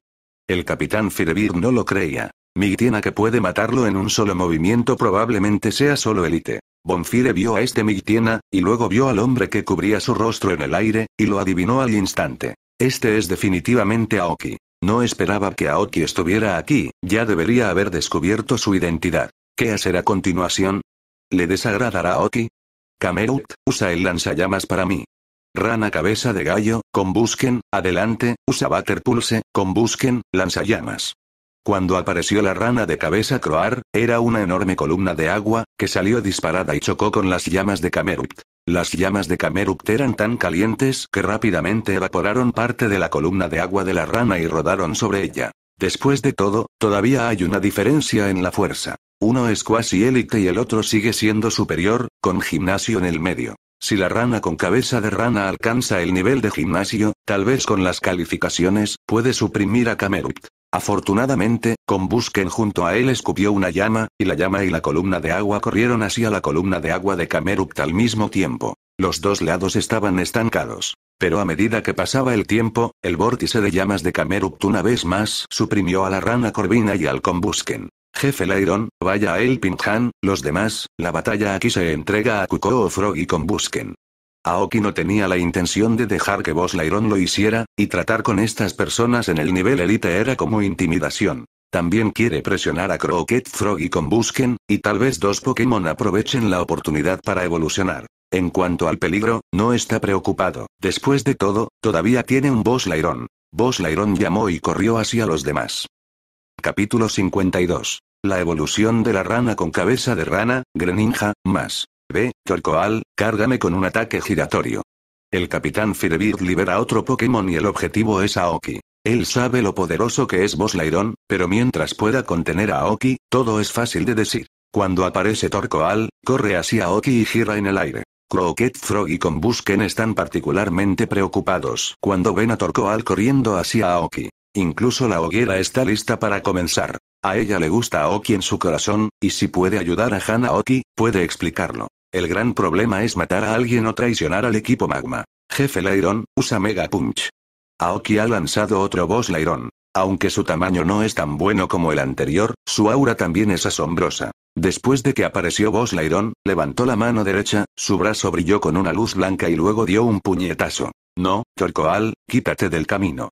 El capitán Firebird no lo creía. Migtiena que puede matarlo en un solo movimiento probablemente sea solo élite. Bonfire vio a este Migtiena, y luego vio al hombre que cubría su rostro en el aire, y lo adivinó al instante. Este es definitivamente Aoki. No esperaba que Aoki estuviera aquí, ya debería haber descubierto su identidad. ¿Qué hacer a continuación? ¿Le desagradará Aoki? Camerut, usa el lanzallamas para mí. Rana cabeza de gallo, con busquen, adelante, usa Butter Pulse, con busquen, lanzallamas. Cuando apareció la rana de cabeza croar, era una enorme columna de agua, que salió disparada y chocó con las llamas de Camerut. Las llamas de Camerupt eran tan calientes que rápidamente evaporaron parte de la columna de agua de la rana y rodaron sobre ella. Después de todo, todavía hay una diferencia en la fuerza. Uno es cuasi élite y el otro sigue siendo superior, con gimnasio en el medio. Si la rana con cabeza de rana alcanza el nivel de gimnasio, tal vez con las calificaciones, puede suprimir a Camerupt. Afortunadamente, con junto a él escupió una llama, y la llama y la columna de agua corrieron hacia la columna de agua de Camerupt al mismo tiempo. Los dos lados estaban estancados. Pero a medida que pasaba el tiempo, el vórtice de llamas de Camerupt una vez más suprimió a la rana Corvina y al Combusken. Jefe Lairon, vaya a El los demás, la batalla aquí se entrega a Kukoo Frog y Combusken. Aoki no tenía la intención de dejar que Boss lo hiciera, y tratar con estas personas en el nivel élite era como intimidación. También quiere presionar a Croquet Frog y con Busquen, y tal vez dos Pokémon aprovechen la oportunidad para evolucionar. En cuanto al peligro, no está preocupado. Después de todo, todavía tiene un Boss Lairon. Boss llamó y corrió hacia los demás. Capítulo 52. La evolución de la rana con cabeza de rana, Greninja, más. Ve, Torcoal, cárgame con un ataque giratorio. El capitán Firebird libera otro Pokémon y el objetivo es Aoki. Él sabe lo poderoso que es Boss pero mientras pueda contener a Aoki, todo es fácil de decir. Cuando aparece Torcoal, corre hacia Aoki y gira en el aire. Croquet Frog y Combusken están particularmente preocupados cuando ven a Torcoal corriendo hacia Aoki. Incluso la hoguera está lista para comenzar. A ella le gusta Oki en su corazón, y si puede ayudar a Hana Oki, puede explicarlo. El gran problema es matar a alguien o traicionar al equipo Magma. Jefe Lairon, usa Mega Punch. Aoki ha lanzado otro boss Lairon. Aunque su tamaño no es tan bueno como el anterior, su aura también es asombrosa. Después de que apareció Boss Lairon, levantó la mano derecha, su brazo brilló con una luz blanca y luego dio un puñetazo. No, Torcoal, quítate del camino.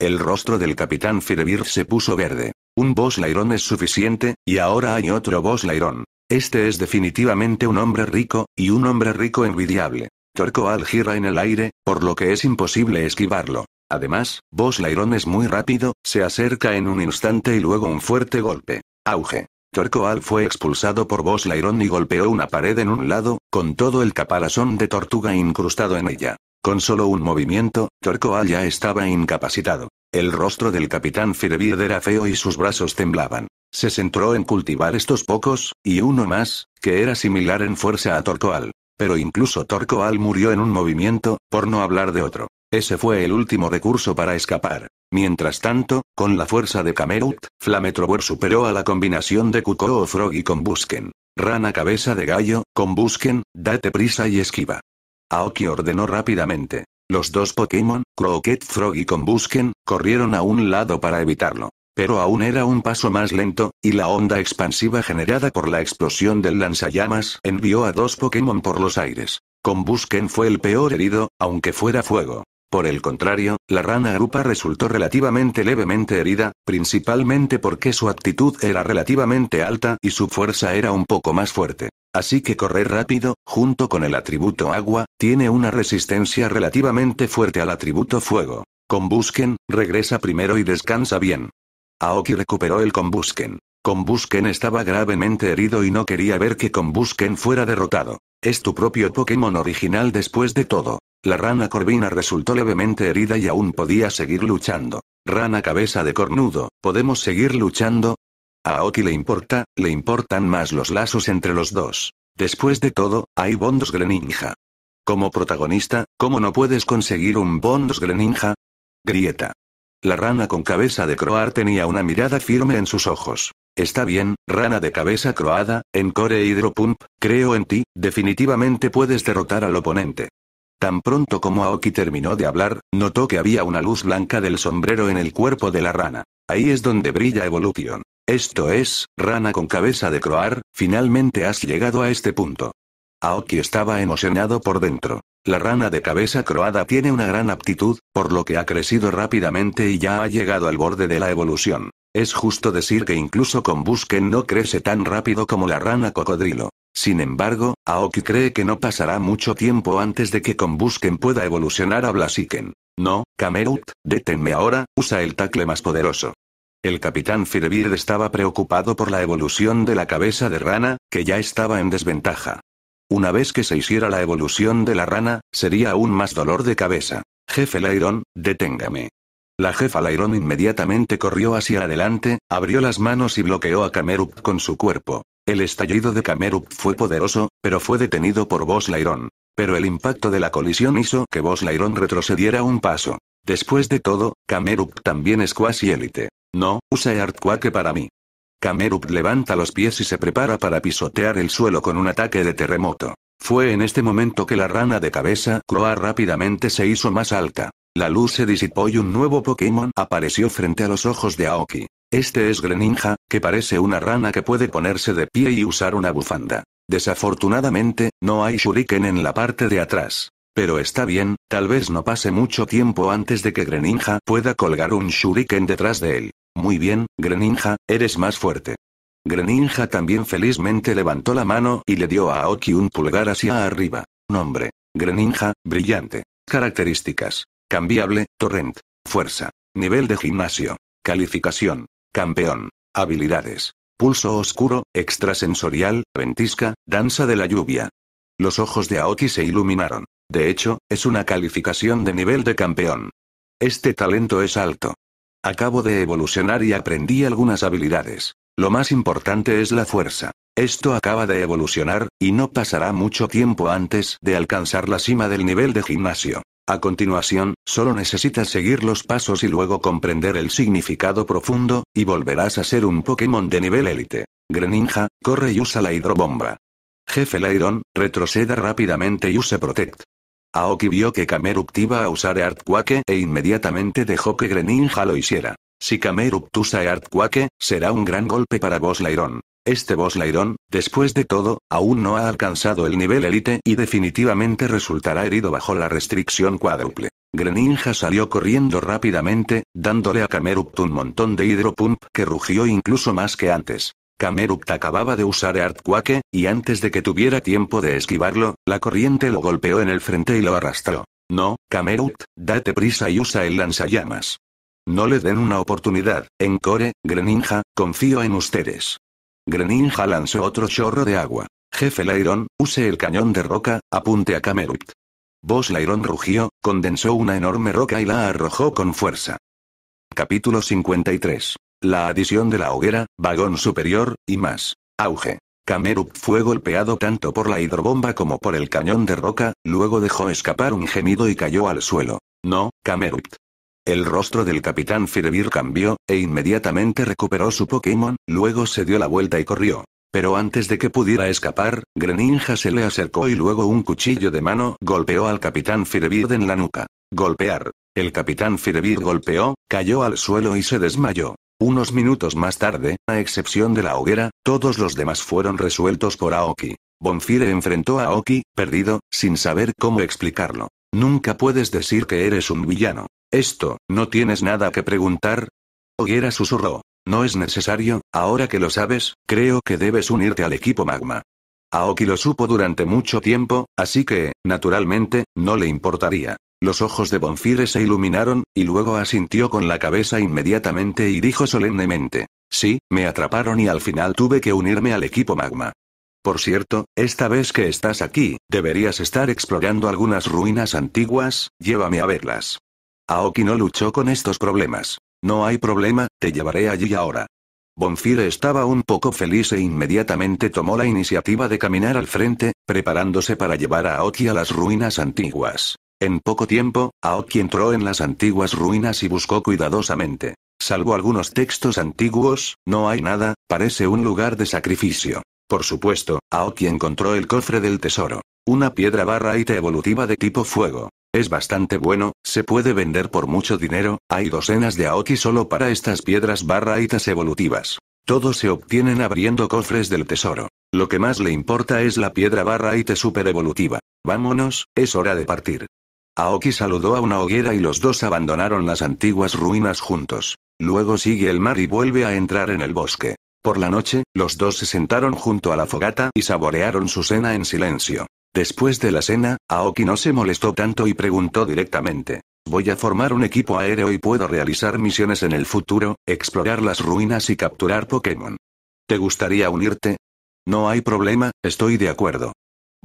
El rostro del capitán Firebird se puso verde. Un Boss es suficiente, y ahora hay otro Boss Lairon. Este es definitivamente un hombre rico, y un hombre rico envidiable. Torcoal gira en el aire, por lo que es imposible esquivarlo. Además, Boss Lairon es muy rápido, se acerca en un instante y luego un fuerte golpe. Auge. Torcoal fue expulsado por Boss Lairon y golpeó una pared en un lado, con todo el caparazón de tortuga incrustado en ella. Con solo un movimiento, Torcoal ya estaba incapacitado. El rostro del capitán Firebird era feo y sus brazos temblaban. Se centró en cultivar estos pocos, y uno más, que era similar en fuerza a Torcoal. Pero incluso Torcoal murió en un movimiento, por no hablar de otro. Ese fue el último recurso para escapar. Mientras tanto, con la fuerza de Camerut, Flametrower superó a la combinación de Kukoo Frog y con Busken. Rana cabeza de gallo, con Busquen, date prisa y esquiva. Aoki ordenó rápidamente. Los dos Pokémon, Croquet Frog y Combusken, corrieron a un lado para evitarlo. Pero aún era un paso más lento, y la onda expansiva generada por la explosión del lanzallamas envió a dos Pokémon por los aires. Combusken fue el peor herido, aunque fuera fuego. Por el contrario, la rana arupa resultó relativamente levemente herida, principalmente porque su actitud era relativamente alta y su fuerza era un poco más fuerte. Así que correr rápido, junto con el atributo agua, tiene una resistencia relativamente fuerte al atributo fuego. Combusken, regresa primero y descansa bien. Aoki recuperó el Combusken. Combusken estaba gravemente herido y no quería ver que Combusken fuera derrotado. Es tu propio Pokémon original después de todo. La rana corvina resultó levemente herida y aún podía seguir luchando. Rana cabeza de cornudo, ¿podemos seguir luchando? Aoki le importa, le importan más los lazos entre los dos. Después de todo, hay Bondos Greninja. Como protagonista, ¿cómo no puedes conseguir un Bondos Greninja? Grieta. La rana con cabeza de croar tenía una mirada firme en sus ojos. Está bien, rana de cabeza croada, en Core Pump, creo en ti, definitivamente puedes derrotar al oponente. Tan pronto como Aoki terminó de hablar, notó que había una luz blanca del sombrero en el cuerpo de la rana. Ahí es donde brilla Evolución. Esto es, rana con cabeza de croar, finalmente has llegado a este punto. Aoki estaba emocionado por dentro. La rana de cabeza croada tiene una gran aptitud, por lo que ha crecido rápidamente y ya ha llegado al borde de la evolución. Es justo decir que incluso con Busken no crece tan rápido como la rana cocodrilo. Sin embargo, Aoki cree que no pasará mucho tiempo antes de que con pueda evolucionar a Blasiken. No, Camerut, deténme ahora, usa el tacle más poderoso. El capitán Firebird estaba preocupado por la evolución de la cabeza de rana, que ya estaba en desventaja. Una vez que se hiciera la evolución de la rana, sería aún más dolor de cabeza. Jefe Lairon, deténgame. La jefa Lairon inmediatamente corrió hacia adelante, abrió las manos y bloqueó a Camerup con su cuerpo. El estallido de Camerup fue poderoso, pero fue detenido por Boss Lairon. Pero el impacto de la colisión hizo que Boss Lairon retrocediera un paso. Después de todo, Camerup también es cuasi élite. No, usa Earthquake para mí. Kamerup levanta los pies y se prepara para pisotear el suelo con un ataque de terremoto. Fue en este momento que la rana de cabeza Croa rápidamente se hizo más alta. La luz se disipó y un nuevo Pokémon apareció frente a los ojos de Aoki. Este es Greninja, que parece una rana que puede ponerse de pie y usar una bufanda. Desafortunadamente, no hay shuriken en la parte de atrás. Pero está bien, tal vez no pase mucho tiempo antes de que Greninja pueda colgar un shuriken detrás de él. Muy bien, Greninja, eres más fuerte. Greninja también felizmente levantó la mano y le dio a Aoki un pulgar hacia arriba. Nombre. Greninja, brillante. Características. Cambiable, torrent. Fuerza. Nivel de gimnasio. Calificación. Campeón. Habilidades. Pulso oscuro, extrasensorial, ventisca, danza de la lluvia. Los ojos de Aoki se iluminaron. De hecho, es una calificación de nivel de campeón. Este talento es alto. Acabo de evolucionar y aprendí algunas habilidades. Lo más importante es la fuerza. Esto acaba de evolucionar, y no pasará mucho tiempo antes de alcanzar la cima del nivel de gimnasio. A continuación, solo necesitas seguir los pasos y luego comprender el significado profundo, y volverás a ser un Pokémon de nivel élite. Greninja, corre y usa la hidrobomba. Jefe Lairon, retroceda rápidamente y use Protect. Aoki vio que Kamerupt iba a usar Artquake e inmediatamente dejó que Greninja lo hiciera. Si Camerupt usa Artquake, será un gran golpe para Boss Lairon. Este boss Lairon, después de todo, aún no ha alcanzado el nivel élite y definitivamente resultará herido bajo la restricción cuádruple. Greninja salió corriendo rápidamente, dándole a Camerupt un montón de Pump que rugió incluso más que antes. Kamerupt acababa de usar Artquake, y antes de que tuviera tiempo de esquivarlo, la corriente lo golpeó en el frente y lo arrastró. No, Kamerupt, date prisa y usa el lanzallamas. No le den una oportunidad, Encore, Greninja, confío en ustedes. Greninja lanzó otro chorro de agua. Jefe Lairon, use el cañón de roca, apunte a Kamerupt. Boss Lairon rugió, condensó una enorme roca y la arrojó con fuerza. Capítulo 53 la adición de la hoguera, vagón superior, y más. Auge. Kamerup fue golpeado tanto por la hidrobomba como por el cañón de roca, luego dejó escapar un gemido y cayó al suelo. No, Camerupt. El rostro del capitán Firebir cambió, e inmediatamente recuperó su Pokémon, luego se dio la vuelta y corrió. Pero antes de que pudiera escapar, Greninja se le acercó y luego un cuchillo de mano golpeó al capitán Firebird en la nuca. Golpear. El capitán Firebird golpeó, cayó al suelo y se desmayó. Unos minutos más tarde, a excepción de la hoguera, todos los demás fueron resueltos por Aoki. Bonfire enfrentó a Aoki, perdido, sin saber cómo explicarlo. Nunca puedes decir que eres un villano. Esto, ¿no tienes nada que preguntar? Hoguera susurró. No es necesario, ahora que lo sabes, creo que debes unirte al equipo Magma. Aoki lo supo durante mucho tiempo, así que, naturalmente, no le importaría. Los ojos de Bonfire se iluminaron, y luego asintió con la cabeza inmediatamente y dijo solemnemente. Sí, me atraparon y al final tuve que unirme al equipo magma. Por cierto, esta vez que estás aquí, deberías estar explorando algunas ruinas antiguas, llévame a verlas. Aoki no luchó con estos problemas. No hay problema, te llevaré allí ahora. Bonfire estaba un poco feliz e inmediatamente tomó la iniciativa de caminar al frente, preparándose para llevar a Aoki a las ruinas antiguas. En poco tiempo, Aoki entró en las antiguas ruinas y buscó cuidadosamente. Salvo algunos textos antiguos, no hay nada, parece un lugar de sacrificio. Por supuesto, Aoki encontró el cofre del tesoro. Una piedra barra evolutiva de tipo fuego. Es bastante bueno, se puede vender por mucho dinero, hay docenas de Aoki solo para estas piedras barra evolutivas. Todos se obtienen abriendo cofres del tesoro. Lo que más le importa es la piedra barra ite super evolutiva. Vámonos, es hora de partir. Aoki saludó a una hoguera y los dos abandonaron las antiguas ruinas juntos. Luego sigue el mar y vuelve a entrar en el bosque. Por la noche, los dos se sentaron junto a la fogata y saborearon su cena en silencio. Después de la cena, Aoki no se molestó tanto y preguntó directamente. Voy a formar un equipo aéreo y puedo realizar misiones en el futuro, explorar las ruinas y capturar Pokémon. ¿Te gustaría unirte? No hay problema, estoy de acuerdo.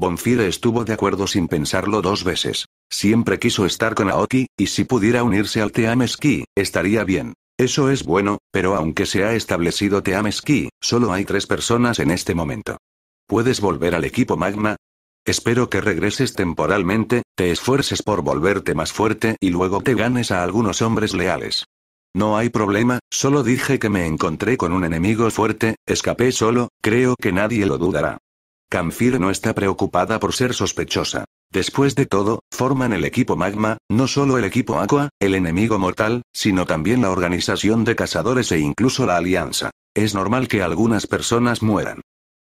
Bonfire estuvo de acuerdo sin pensarlo dos veces. Siempre quiso estar con Aoki, y si pudiera unirse al Team Ski, estaría bien. Eso es bueno, pero aunque se ha establecido Team Ski, solo hay tres personas en este momento. ¿Puedes volver al equipo Magma? Espero que regreses temporalmente, te esfuerces por volverte más fuerte y luego te ganes a algunos hombres leales. No hay problema, solo dije que me encontré con un enemigo fuerte, escapé solo, creo que nadie lo dudará. Kanfir no está preocupada por ser sospechosa. Después de todo, forman el equipo Magma, no solo el equipo Aqua, el enemigo mortal, sino también la organización de cazadores e incluso la alianza. Es normal que algunas personas mueran.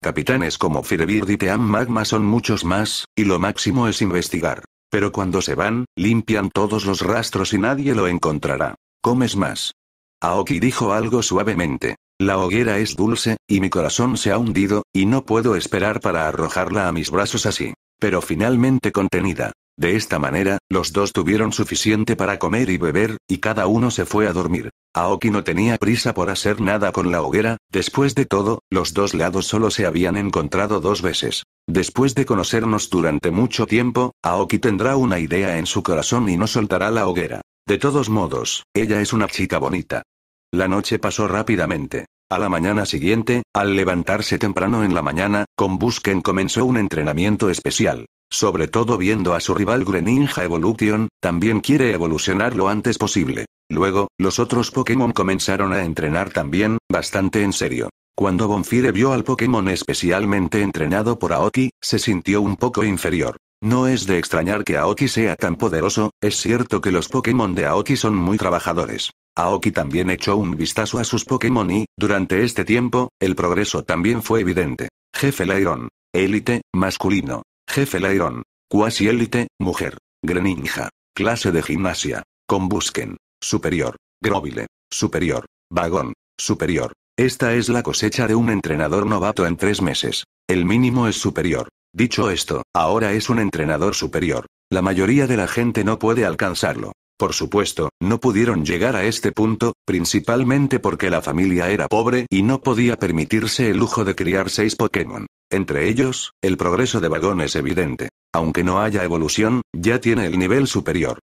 Capitanes como Firebird y Team Magma son muchos más, y lo máximo es investigar. Pero cuando se van, limpian todos los rastros y nadie lo encontrará. Comes más. Aoki dijo algo suavemente. La hoguera es dulce, y mi corazón se ha hundido, y no puedo esperar para arrojarla a mis brazos así. Pero finalmente contenida. De esta manera, los dos tuvieron suficiente para comer y beber, y cada uno se fue a dormir. Aoki no tenía prisa por hacer nada con la hoguera, después de todo, los dos lados solo se habían encontrado dos veces. Después de conocernos durante mucho tiempo, Aoki tendrá una idea en su corazón y no soltará la hoguera. De todos modos, ella es una chica bonita. La noche pasó rápidamente. A la mañana siguiente, al levantarse temprano en la mañana, con Busken comenzó un entrenamiento especial. Sobre todo viendo a su rival Greninja Evolution, también quiere evolucionar lo antes posible. Luego, los otros Pokémon comenzaron a entrenar también, bastante en serio. Cuando Bonfire vio al Pokémon especialmente entrenado por Aoki, se sintió un poco inferior. No es de extrañar que Aoki sea tan poderoso, es cierto que los Pokémon de Aoki son muy trabajadores. Aoki también echó un vistazo a sus Pokémon y, durante este tiempo, el progreso también fue evidente. Jefe Lairon. Élite, masculino. Jefe Lairon. Cuasi élite, mujer. Greninja. Clase de gimnasia. Combusken. Superior. Grobile. Superior. Vagón. Superior. Esta es la cosecha de un entrenador novato en tres meses. El mínimo es superior. Dicho esto, ahora es un entrenador superior. La mayoría de la gente no puede alcanzarlo. Por supuesto, no pudieron llegar a este punto, principalmente porque la familia era pobre y no podía permitirse el lujo de criar seis Pokémon. Entre ellos, el progreso de Vagón es evidente. Aunque no haya evolución, ya tiene el nivel superior.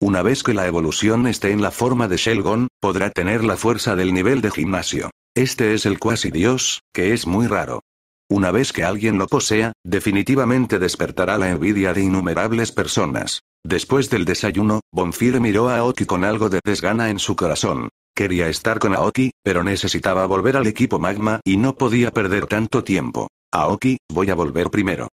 Una vez que la evolución esté en la forma de Shelgon, podrá tener la fuerza del nivel de gimnasio. Este es el cuasi dios, que es muy raro. Una vez que alguien lo posea, definitivamente despertará la envidia de innumerables personas. Después del desayuno, Bonfire miró a Aoki con algo de desgana en su corazón. Quería estar con Aoki, pero necesitaba volver al equipo Magma y no podía perder tanto tiempo. Aoki, voy a volver primero.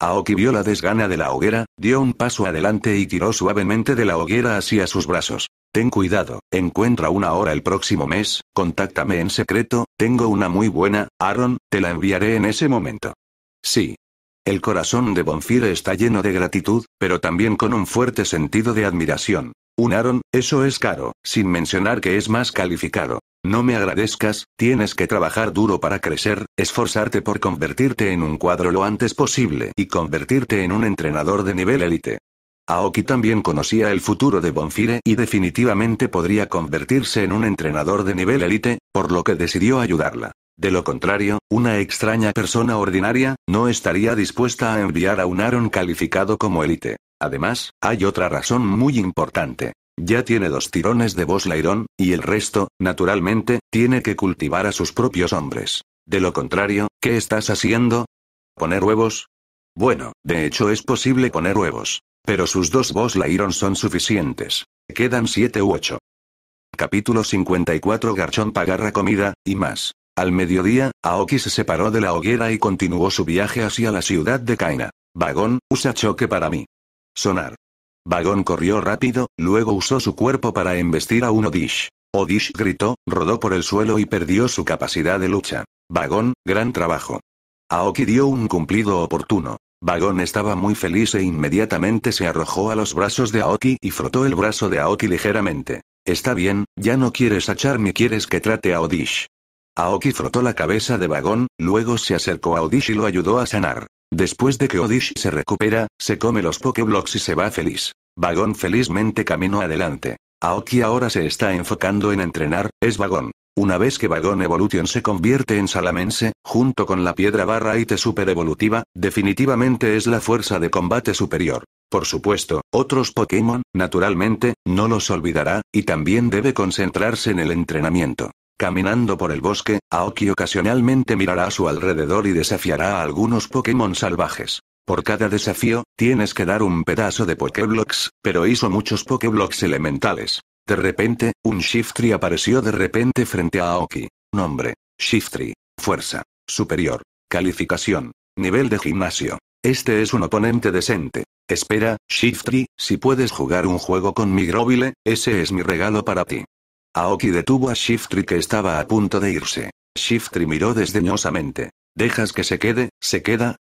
Aoki vio la desgana de la hoguera, dio un paso adelante y tiró suavemente de la hoguera hacia sus brazos. Ten cuidado, encuentra una hora el próximo mes, contáctame en secreto, tengo una muy buena, Aaron, te la enviaré en ese momento. Sí. El corazón de Bonfire está lleno de gratitud, pero también con un fuerte sentido de admiración. Un Aaron, eso es caro, sin mencionar que es más calificado. No me agradezcas, tienes que trabajar duro para crecer, esforzarte por convertirte en un cuadro lo antes posible y convertirte en un entrenador de nivel élite. Aoki también conocía el futuro de Bonfire y definitivamente podría convertirse en un entrenador de nivel élite, por lo que decidió ayudarla. De lo contrario, una extraña persona ordinaria, no estaría dispuesta a enviar a un Aaron calificado como élite. Además, hay otra razón muy importante. Ya tiene dos tirones de Boss Lairon, y el resto, naturalmente, tiene que cultivar a sus propios hombres. De lo contrario, ¿qué estás haciendo? ¿Poner huevos? Bueno, de hecho es posible poner huevos. Pero sus dos la Lairon son suficientes. Quedan siete u ocho. Capítulo 54 Garchón pagarra comida, y más. Al mediodía, Aoki se separó de la hoguera y continuó su viaje hacia la ciudad de Kaina. Vagón, usa choque para mí. Sonar. Vagón corrió rápido, luego usó su cuerpo para embestir a un Odish. Odish gritó, rodó por el suelo y perdió su capacidad de lucha. Vagón, gran trabajo. Aoki dio un cumplido oportuno. Vagón estaba muy feliz e inmediatamente se arrojó a los brazos de Aoki y frotó el brazo de Aoki ligeramente. Está bien, ya no quieres a ni quieres que trate a Odish. Aoki frotó la cabeza de Vagón, luego se acercó a Odish y lo ayudó a sanar. Después de que Odish se recupera, se come los pokeblocks y se va feliz. Vagón felizmente caminó adelante. Aoki ahora se está enfocando en entrenar, es Vagón. Una vez que Vagon Evolution se convierte en Salamense, junto con la piedra barra Super Evolutiva, definitivamente es la fuerza de combate superior. Por supuesto, otros Pokémon, naturalmente, no los olvidará, y también debe concentrarse en el entrenamiento. Caminando por el bosque, Aoki ocasionalmente mirará a su alrededor y desafiará a algunos Pokémon salvajes. Por cada desafío, tienes que dar un pedazo de Pokéblocks, pero hizo muchos Pokéblocks elementales. De repente, un Shiftry apareció de repente frente a Aoki. Nombre. Shiftry. Fuerza. Superior. Calificación. Nivel de gimnasio. Este es un oponente decente. Espera, Shiftry, si puedes jugar un juego con mi ese es mi regalo para ti. Aoki detuvo a Shiftry que estaba a punto de irse. Shiftry miró desdeñosamente. ¿Dejas que se quede, se queda?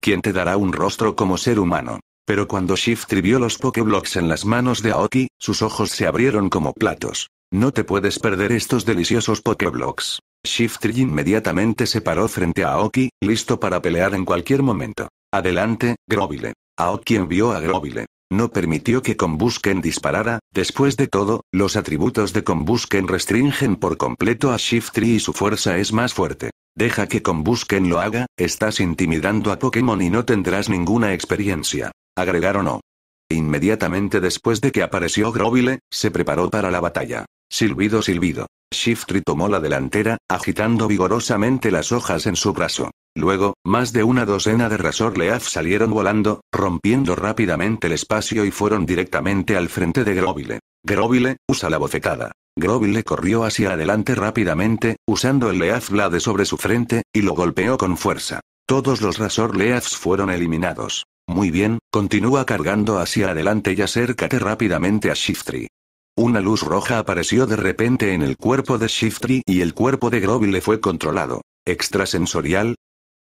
¿Quién te dará un rostro como ser humano? Pero cuando Shiftry vio los Pokéblocks en las manos de Aoki, sus ojos se abrieron como platos. No te puedes perder estos deliciosos Pokéblocks. Shiftry inmediatamente se paró frente a Aoki, listo para pelear en cualquier momento. Adelante, Grovile. Aoki envió a Grovile. No permitió que Combusken disparara, después de todo, los atributos de Combusken restringen por completo a Shiftry y su fuerza es más fuerte. Deja que con Busquen lo haga, estás intimidando a Pokémon y no tendrás ninguna experiencia. Agregaron no. Inmediatamente después de que apareció Grovile, se preparó para la batalla. Silbido silbido. Shiftry tomó la delantera, agitando vigorosamente las hojas en su brazo. Luego, más de una docena de Leaf salieron volando, rompiendo rápidamente el espacio y fueron directamente al frente de Grovile. Grovile, usa la bofetada. Grovile corrió hacia adelante rápidamente, usando el leath Blade sobre su frente, y lo golpeó con fuerza. Todos los Razor Leaths fueron eliminados. Muy bien, continúa cargando hacia adelante y acércate rápidamente a Shiftry. Una luz roja apareció de repente en el cuerpo de Shiftry y el cuerpo de Grobile fue controlado. Extrasensorial.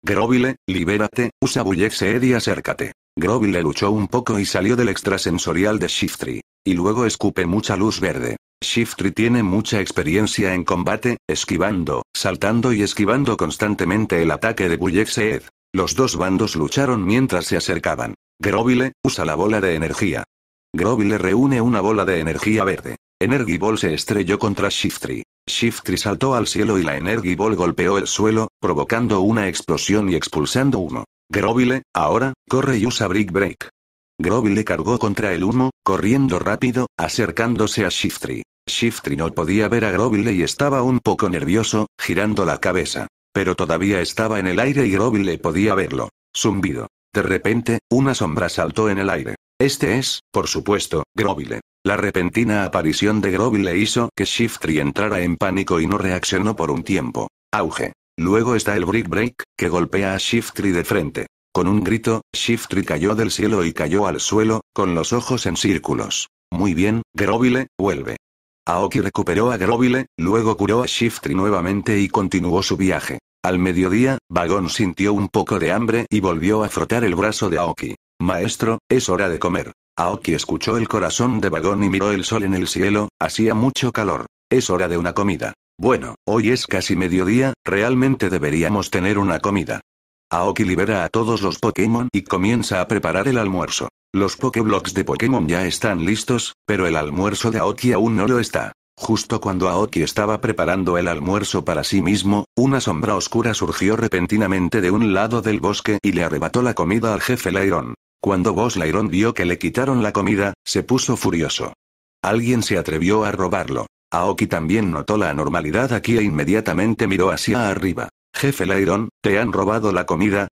Groville, libérate, usa Bullexeed y acércate. Grobile luchó un poco y salió del extrasensorial de Shiftry. Y luego escupe mucha luz verde. Shiftry tiene mucha experiencia en combate, esquivando, saltando y esquivando constantemente el ataque de Bullexed. Los dos bandos lucharon mientras se acercaban. Grovile, usa la bola de energía. Grovile reúne una bola de energía verde. Energy Ball se estrelló contra Shiftry. Shiftry saltó al cielo y la Energy Ball golpeó el suelo, provocando una explosión y expulsando uno. Grovile, ahora, corre y usa Brick Break. Groville le cargó contra el humo, corriendo rápido, acercándose a Shiftry. Shiftry no podía ver a Groville y estaba un poco nervioso, girando la cabeza. Pero todavía estaba en el aire y Groville podía verlo. Zumbido. De repente, una sombra saltó en el aire. Este es, por supuesto, Groville. La repentina aparición de Groville hizo que Shiftry entrara en pánico y no reaccionó por un tiempo. Auge. Luego está el Brick Break, que golpea a Shiftry de frente. Con un grito, Shiftry cayó del cielo y cayó al suelo, con los ojos en círculos. Muy bien, Grobile, vuelve. Aoki recuperó a Grobile, luego curó a Shiftry nuevamente y continuó su viaje. Al mediodía, Vagón sintió un poco de hambre y volvió a frotar el brazo de Aoki. Maestro, es hora de comer. Aoki escuchó el corazón de Vagón y miró el sol en el cielo, hacía mucho calor. Es hora de una comida. Bueno, hoy es casi mediodía, realmente deberíamos tener una comida. Aoki libera a todos los Pokémon y comienza a preparar el almuerzo. Los Pokéblocks de Pokémon ya están listos, pero el almuerzo de Aoki aún no lo está. Justo cuando Aoki estaba preparando el almuerzo para sí mismo, una sombra oscura surgió repentinamente de un lado del bosque y le arrebató la comida al jefe Lairon. Cuando Boss Lairon vio que le quitaron la comida, se puso furioso. Alguien se atrevió a robarlo. Aoki también notó la anormalidad aquí e inmediatamente miró hacia arriba. Jefe Lairon, ¿te han robado la comida?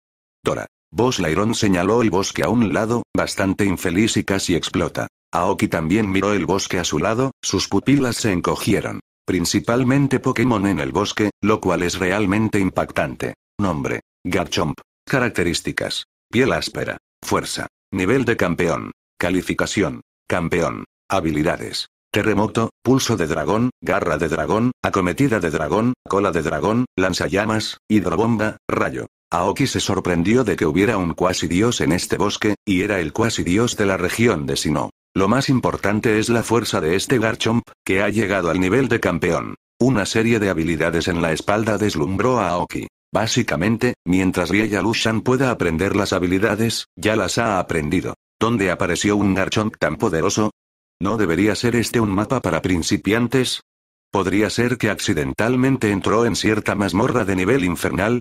Dora. Boss Lairon señaló el bosque a un lado, bastante infeliz y casi explota. Aoki también miró el bosque a su lado, sus pupilas se encogieron. Principalmente Pokémon en el bosque, lo cual es realmente impactante. Nombre. Garchomp. Características. Piel áspera. Fuerza. Nivel de campeón. Calificación. Campeón. Habilidades. Terremoto, pulso de dragón, garra de dragón, acometida de dragón, cola de dragón, lanzallamas, hidrobomba, rayo. Aoki se sorprendió de que hubiera un cuasi dios en este bosque, y era el cuasi dios de la región de Sino. Lo más importante es la fuerza de este Garchomp, que ha llegado al nivel de campeón. Una serie de habilidades en la espalda deslumbró a Aoki. Básicamente, mientras Rieya Lushan pueda aprender las habilidades, ya las ha aprendido. ¿Dónde apareció un Garchomp tan poderoso? ¿No debería ser este un mapa para principiantes? ¿Podría ser que accidentalmente entró en cierta mazmorra de nivel infernal?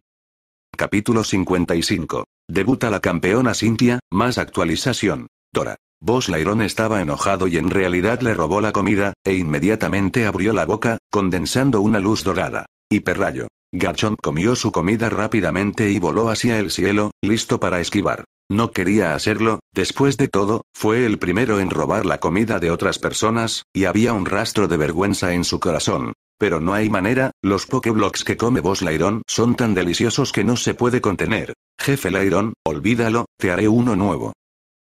Capítulo 55. Debuta la campeona Cynthia, más actualización. Dora. Boss Lairon estaba enojado y en realidad le robó la comida, e inmediatamente abrió la boca, condensando una luz dorada. Hiperrayo. Gachón comió su comida rápidamente y voló hacia el cielo, listo para esquivar. No quería hacerlo, después de todo, fue el primero en robar la comida de otras personas, y había un rastro de vergüenza en su corazón. Pero no hay manera, los Pokeblocks que come vos Lairon son tan deliciosos que no se puede contener. Jefe Lairon, olvídalo, te haré uno nuevo.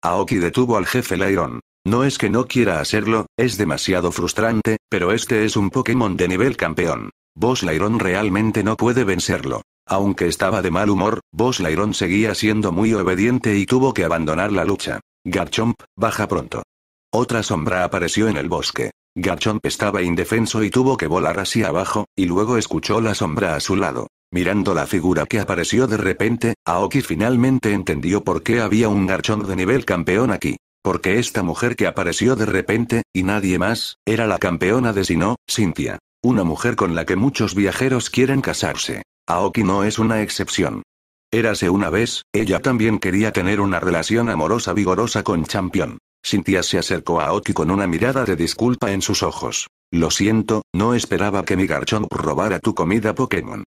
Aoki detuvo al jefe Lairon. No es que no quiera hacerlo, es demasiado frustrante, pero este es un Pokémon de nivel campeón. Boss realmente no puede vencerlo. Aunque estaba de mal humor, Boss seguía siendo muy obediente y tuvo que abandonar la lucha. Garchomp, baja pronto. Otra sombra apareció en el bosque. Garchomp estaba indefenso y tuvo que volar hacia abajo, y luego escuchó la sombra a su lado. Mirando la figura que apareció de repente, Aoki finalmente entendió por qué había un Garchomp de nivel campeón aquí. Porque esta mujer que apareció de repente, y nadie más, era la campeona de Sinnoh, Cynthia. Una mujer con la que muchos viajeros quieren casarse. Aoki no es una excepción. Érase una vez, ella también quería tener una relación amorosa vigorosa con Champion. Cynthia se acercó a Aoki con una mirada de disculpa en sus ojos. Lo siento, no esperaba que mi garchón robara tu comida Pokémon.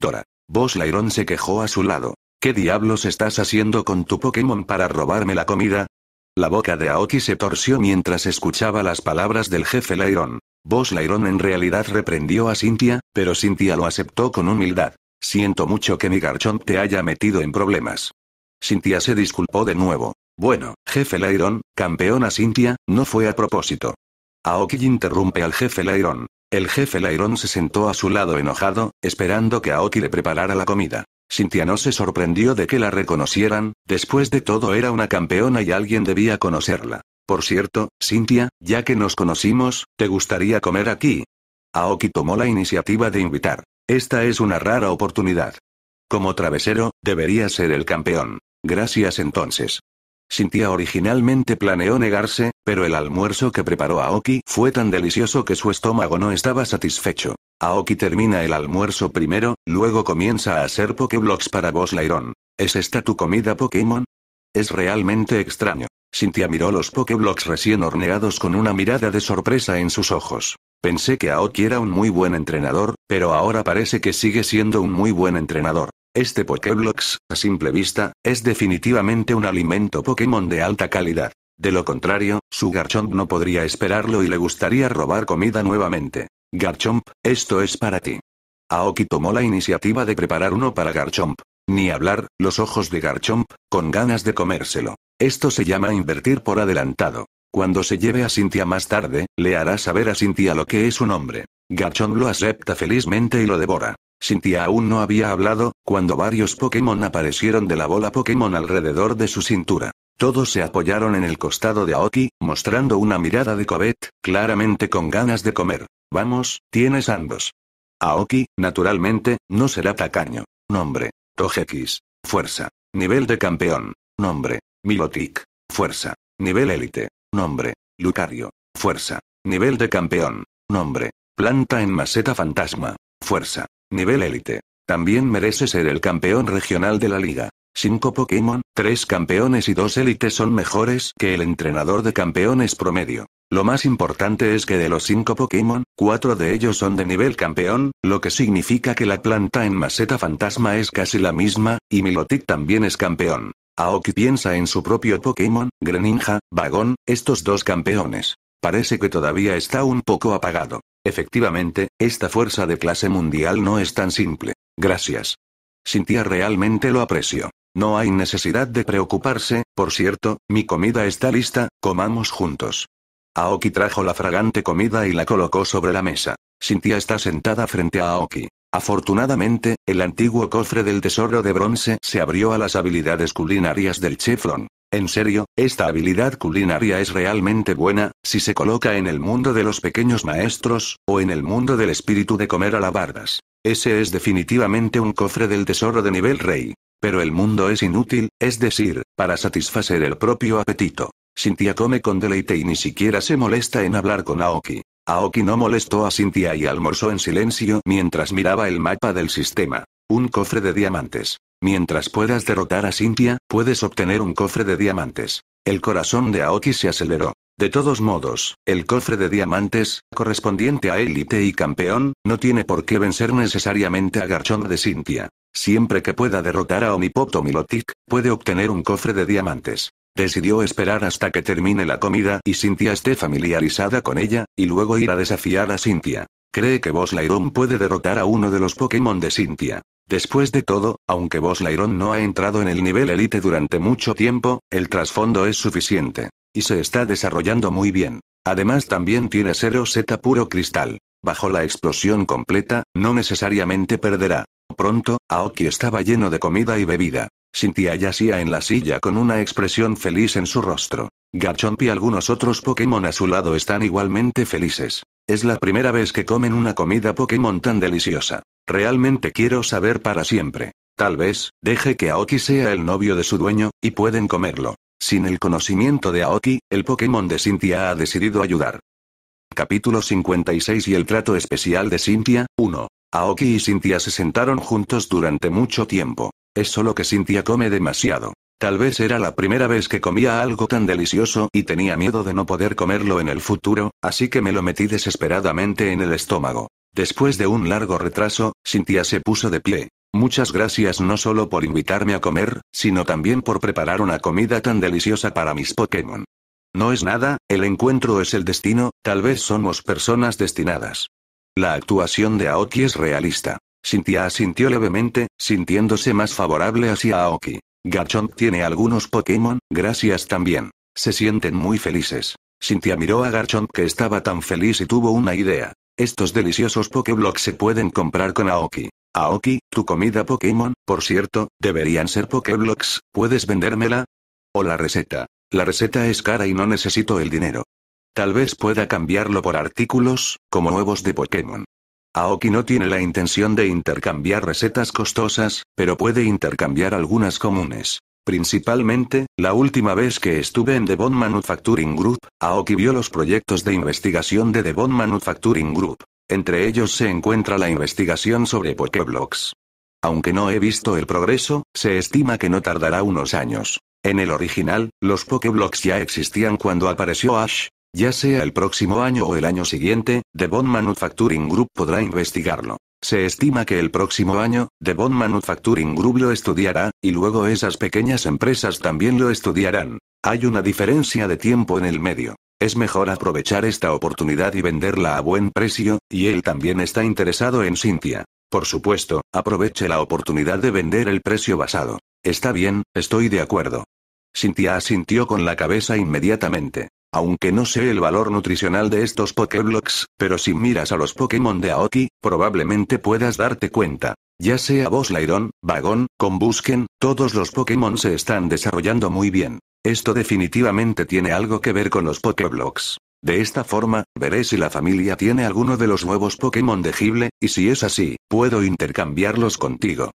Dora. Vos Lairon se quejó a su lado. ¿Qué diablos estás haciendo con tu Pokémon para robarme la comida? La boca de Aoki se torció mientras escuchaba las palabras del jefe Lairon. Boss Lairon en realidad reprendió a Cintia, pero Cintia lo aceptó con humildad. Siento mucho que mi garchón te haya metido en problemas. Cintia se disculpó de nuevo. Bueno, jefe Lairon, campeona Cintia, no fue a propósito. Aoki interrumpe al jefe Lairon. El jefe Lairon se sentó a su lado enojado, esperando que Aoki le preparara la comida. Cintia no se sorprendió de que la reconocieran, después de todo era una campeona y alguien debía conocerla. Por cierto, Cintia, ya que nos conocimos, ¿te gustaría comer aquí? Aoki tomó la iniciativa de invitar. Esta es una rara oportunidad. Como travesero, debería ser el campeón. Gracias entonces. Cintia originalmente planeó negarse, pero el almuerzo que preparó Aoki fue tan delicioso que su estómago no estaba satisfecho. Aoki termina el almuerzo primero, luego comienza a hacer Pokéblocks para vos, Lairon. ¿Es esta tu comida Pokémon? Es realmente extraño. Cynthia miró los Pokéblocks recién horneados con una mirada de sorpresa en sus ojos. Pensé que Aoki era un muy buen entrenador, pero ahora parece que sigue siendo un muy buen entrenador. Este Pokéblocks, a simple vista, es definitivamente un alimento Pokémon de alta calidad. De lo contrario, su Garchomp no podría esperarlo y le gustaría robar comida nuevamente. Garchomp, esto es para ti. Aoki tomó la iniciativa de preparar uno para Garchomp. Ni hablar, los ojos de Garchomp, con ganas de comérselo. Esto se llama invertir por adelantado. Cuando se lleve a Cintia más tarde, le hará saber a Cintia lo que es un hombre. Garchomp lo acepta felizmente y lo devora. Cintia aún no había hablado, cuando varios Pokémon aparecieron de la bola Pokémon alrededor de su cintura. Todos se apoyaron en el costado de Aoki, mostrando una mirada de Cobet, claramente con ganas de comer. Vamos, tienes ambos. Aoki, naturalmente, no será tacaño. Nombre. Togekiss. Fuerza. Nivel de campeón. Nombre. Milotic. Fuerza. Nivel élite. Nombre. Lucario. Fuerza. Nivel de campeón. Nombre. Planta en maceta fantasma. Fuerza. Nivel élite. También merece ser el campeón regional de la liga. 5 Pokémon, 3 campeones y 2 élites son mejores que el entrenador de campeones promedio. Lo más importante es que de los cinco Pokémon, cuatro de ellos son de nivel campeón, lo que significa que la planta en maceta fantasma es casi la misma, y Milotic también es campeón. Aoki piensa en su propio Pokémon, Greninja, Vagón, estos dos campeones. Parece que todavía está un poco apagado. Efectivamente, esta fuerza de clase mundial no es tan simple. Gracias. Cintia realmente lo aprecio. No hay necesidad de preocuparse, por cierto, mi comida está lista, comamos juntos. Aoki trajo la fragante comida y la colocó sobre la mesa. Cintia está sentada frente a Aoki. Afortunadamente, el antiguo cofre del tesoro de bronce se abrió a las habilidades culinarias del chefron. En serio, esta habilidad culinaria es realmente buena, si se coloca en el mundo de los pequeños maestros, o en el mundo del espíritu de comer alabardas. Ese es definitivamente un cofre del tesoro de nivel rey. Pero el mundo es inútil, es decir, para satisfacer el propio apetito. Cynthia come con deleite y ni siquiera se molesta en hablar con Aoki. Aoki no molestó a Cynthia y almorzó en silencio mientras miraba el mapa del sistema. Un cofre de diamantes. Mientras puedas derrotar a Cynthia, puedes obtener un cofre de diamantes. El corazón de Aoki se aceleró. De todos modos, el cofre de diamantes, correspondiente a élite y campeón, no tiene por qué vencer necesariamente a Garchón de Cynthia. Siempre que pueda derrotar a Milotic, puede obtener un cofre de diamantes. Decidió esperar hasta que termine la comida y Cynthia esté familiarizada con ella, y luego ir a desafiar a Cynthia. Cree que Boss puede derrotar a uno de los Pokémon de Cynthia. Después de todo, aunque Boss no ha entrado en el nivel elite durante mucho tiempo, el trasfondo es suficiente. Y se está desarrollando muy bien. Además también tiene 0Z puro cristal. Bajo la explosión completa, no necesariamente perderá. Pronto, Aoki estaba lleno de comida y bebida. Cynthia yacía en la silla con una expresión feliz en su rostro. Garchomp y algunos otros Pokémon a su lado están igualmente felices. Es la primera vez que comen una comida Pokémon tan deliciosa. Realmente quiero saber para siempre. Tal vez, deje que Aoki sea el novio de su dueño, y pueden comerlo. Sin el conocimiento de Aoki, el Pokémon de Cynthia ha decidido ayudar. Capítulo 56 y el trato especial de Cynthia, 1. Aoki y Cynthia se sentaron juntos durante mucho tiempo. Es solo que Cynthia come demasiado. Tal vez era la primera vez que comía algo tan delicioso y tenía miedo de no poder comerlo en el futuro, así que me lo metí desesperadamente en el estómago. Después de un largo retraso, Cynthia se puso de pie. Muchas gracias no solo por invitarme a comer, sino también por preparar una comida tan deliciosa para mis Pokémon. No es nada, el encuentro es el destino, tal vez somos personas destinadas. La actuación de Aoki es realista. Cynthia asintió levemente, sintiéndose más favorable hacia Aoki. Garchomp tiene algunos Pokémon, gracias también. Se sienten muy felices. Cynthia miró a Garchomp que estaba tan feliz y tuvo una idea. Estos deliciosos Pokéblocks se pueden comprar con Aoki. Aoki, tu comida Pokémon, por cierto, deberían ser Pokéblocks, ¿puedes vendérmela? O la receta. La receta es cara y no necesito el dinero. Tal vez pueda cambiarlo por artículos, como huevos de Pokémon. Aoki no tiene la intención de intercambiar recetas costosas, pero puede intercambiar algunas comunes. Principalmente, la última vez que estuve en The Bond Manufacturing Group, Aoki vio los proyectos de investigación de The Bond Manufacturing Group. Entre ellos se encuentra la investigación sobre Pokeblocks. Aunque no he visto el progreso, se estima que no tardará unos años. En el original, los Pokeblocks ya existían cuando apareció Ash, ya sea el próximo año o el año siguiente, The Bond Manufacturing Group podrá investigarlo. Se estima que el próximo año, The Bond Manufacturing Group lo estudiará, y luego esas pequeñas empresas también lo estudiarán. Hay una diferencia de tiempo en el medio. Es mejor aprovechar esta oportunidad y venderla a buen precio, y él también está interesado en Cynthia. Por supuesto, aproveche la oportunidad de vender el precio basado. Está bien, estoy de acuerdo. Cynthia asintió con la cabeza inmediatamente. Aunque no sé el valor nutricional de estos Pokéblocks, pero si miras a los Pokémon de Aoki, probablemente puedas darte cuenta. Ya sea Lyron, Vagón, Combusken, todos los Pokémon se están desarrollando muy bien. Esto definitivamente tiene algo que ver con los Pokéblocks. De esta forma, veré si la familia tiene alguno de los nuevos Pokémon de Gible, y si es así, puedo intercambiarlos contigo.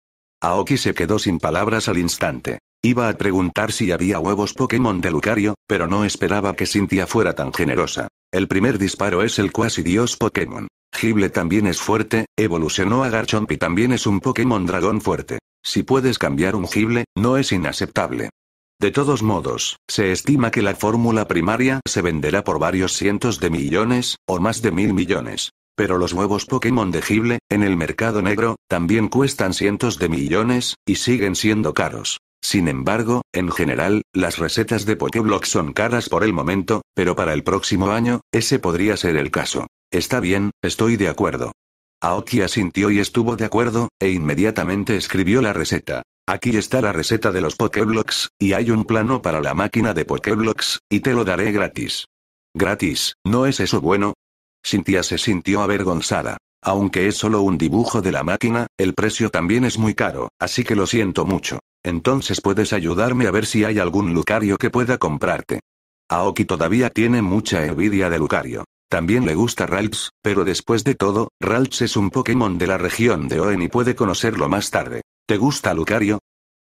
Aoki se quedó sin palabras al instante. Iba a preguntar si había huevos Pokémon de Lucario, pero no esperaba que Cynthia fuera tan generosa. El primer disparo es el cuasi dios Pokémon. Gible también es fuerte, evolucionó a Garchomp y también es un Pokémon dragón fuerte. Si puedes cambiar un Gible, no es inaceptable. De todos modos, se estima que la fórmula primaria se venderá por varios cientos de millones, o más de mil millones. Pero los huevos Pokémon de Gible, en el mercado negro, también cuestan cientos de millones, y siguen siendo caros. Sin embargo, en general, las recetas de Pokéblock son caras por el momento, pero para el próximo año, ese podría ser el caso. Está bien, estoy de acuerdo. Aoki asintió y estuvo de acuerdo, e inmediatamente escribió la receta. Aquí está la receta de los Pokéblocks, y hay un plano para la máquina de Pokéblocks, y te lo daré gratis. Gratis, ¿no es eso bueno? Cynthia se sintió avergonzada. Aunque es solo un dibujo de la máquina, el precio también es muy caro, así que lo siento mucho. Entonces puedes ayudarme a ver si hay algún Lucario que pueda comprarte. Aoki todavía tiene mucha envidia de Lucario. También le gusta Ralts, pero después de todo, Ralts es un Pokémon de la región de Oen y puede conocerlo más tarde. ¿Te gusta Lucario?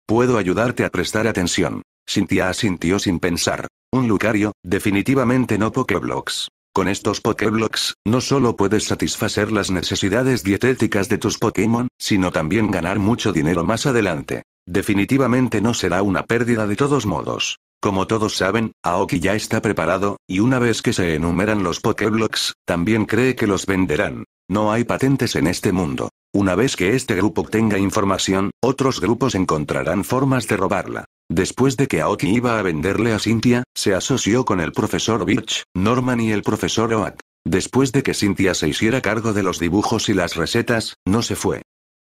Puedo ayudarte a prestar atención. Cintia asintió sin pensar. Un Lucario, definitivamente no Pokéblocks. Con estos Pokéblocks, no solo puedes satisfacer las necesidades dietéticas de tus Pokémon, sino también ganar mucho dinero más adelante. Definitivamente no será una pérdida de todos modos. Como todos saben, Aoki ya está preparado, y una vez que se enumeran los Pokéblocks, también cree que los venderán. No hay patentes en este mundo. Una vez que este grupo obtenga información, otros grupos encontrarán formas de robarla. Después de que Aoki iba a venderle a Cynthia, se asoció con el profesor Birch, Norman y el profesor Oak. Después de que Cynthia se hiciera cargo de los dibujos y las recetas, no se fue.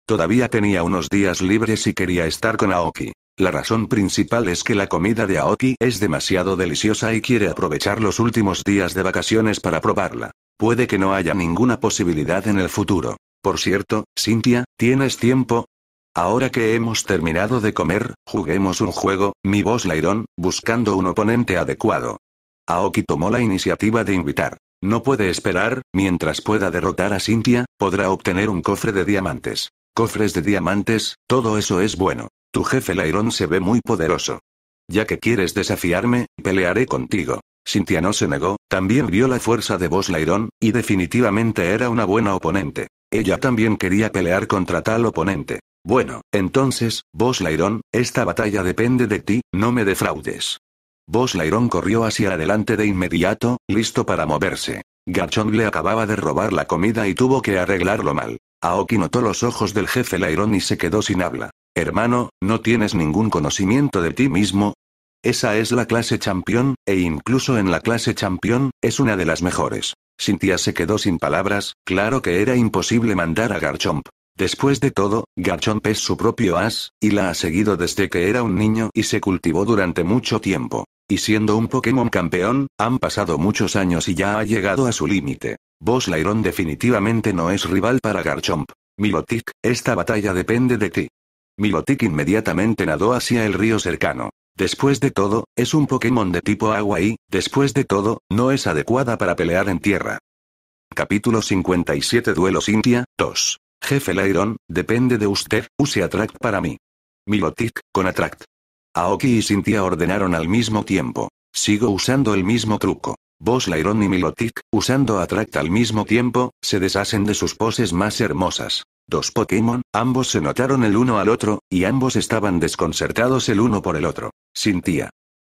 Todavía tenía unos días libres y quería estar con Aoki. La razón principal es que la comida de Aoki es demasiado deliciosa y quiere aprovechar los últimos días de vacaciones para probarla. Puede que no haya ninguna posibilidad en el futuro. Por cierto, Cintia, ¿tienes tiempo? Ahora que hemos terminado de comer, juguemos un juego, mi voz Lairon, buscando un oponente adecuado. Aoki tomó la iniciativa de invitar. No puede esperar, mientras pueda derrotar a Cintia, podrá obtener un cofre de diamantes. Cofres de diamantes, todo eso es bueno. Tu jefe Lairon se ve muy poderoso. Ya que quieres desafiarme, pelearé contigo. Cintia no se negó, también vio la fuerza de Boss Lairon, y definitivamente era una buena oponente. Ella también quería pelear contra tal oponente. Bueno, entonces, Boss Lairon, esta batalla depende de ti, no me defraudes. Boss Lairon corrió hacia adelante de inmediato, listo para moverse. Gachón le acababa de robar la comida y tuvo que arreglarlo mal. Aoki notó los ojos del jefe Lairon y se quedó sin habla. Hermano, ¿no tienes ningún conocimiento de ti mismo? Esa es la clase campeón, e incluso en la clase campeón es una de las mejores. Cynthia se quedó sin palabras, claro que era imposible mandar a Garchomp. Después de todo, Garchomp es su propio as, y la ha seguido desde que era un niño y se cultivó durante mucho tiempo. Y siendo un Pokémon campeón, han pasado muchos años y ya ha llegado a su límite. Vos Lairon definitivamente no es rival para Garchomp. Milotic, esta batalla depende de ti. Milotic inmediatamente nadó hacia el río cercano. Después de todo, es un Pokémon de tipo agua y, después de todo, no es adecuada para pelear en tierra. Capítulo 57 Duelo Cintia, 2. Jefe Lairon, depende de usted, use Attract para mí. Milotic, con Attract. Aoki y Cintia ordenaron al mismo tiempo. Sigo usando el mismo truco. Vos Lairon y Milotic, usando Attract al mismo tiempo, se deshacen de sus poses más hermosas. Dos Pokémon, ambos se notaron el uno al otro, y ambos estaban desconcertados el uno por el otro. Sintía.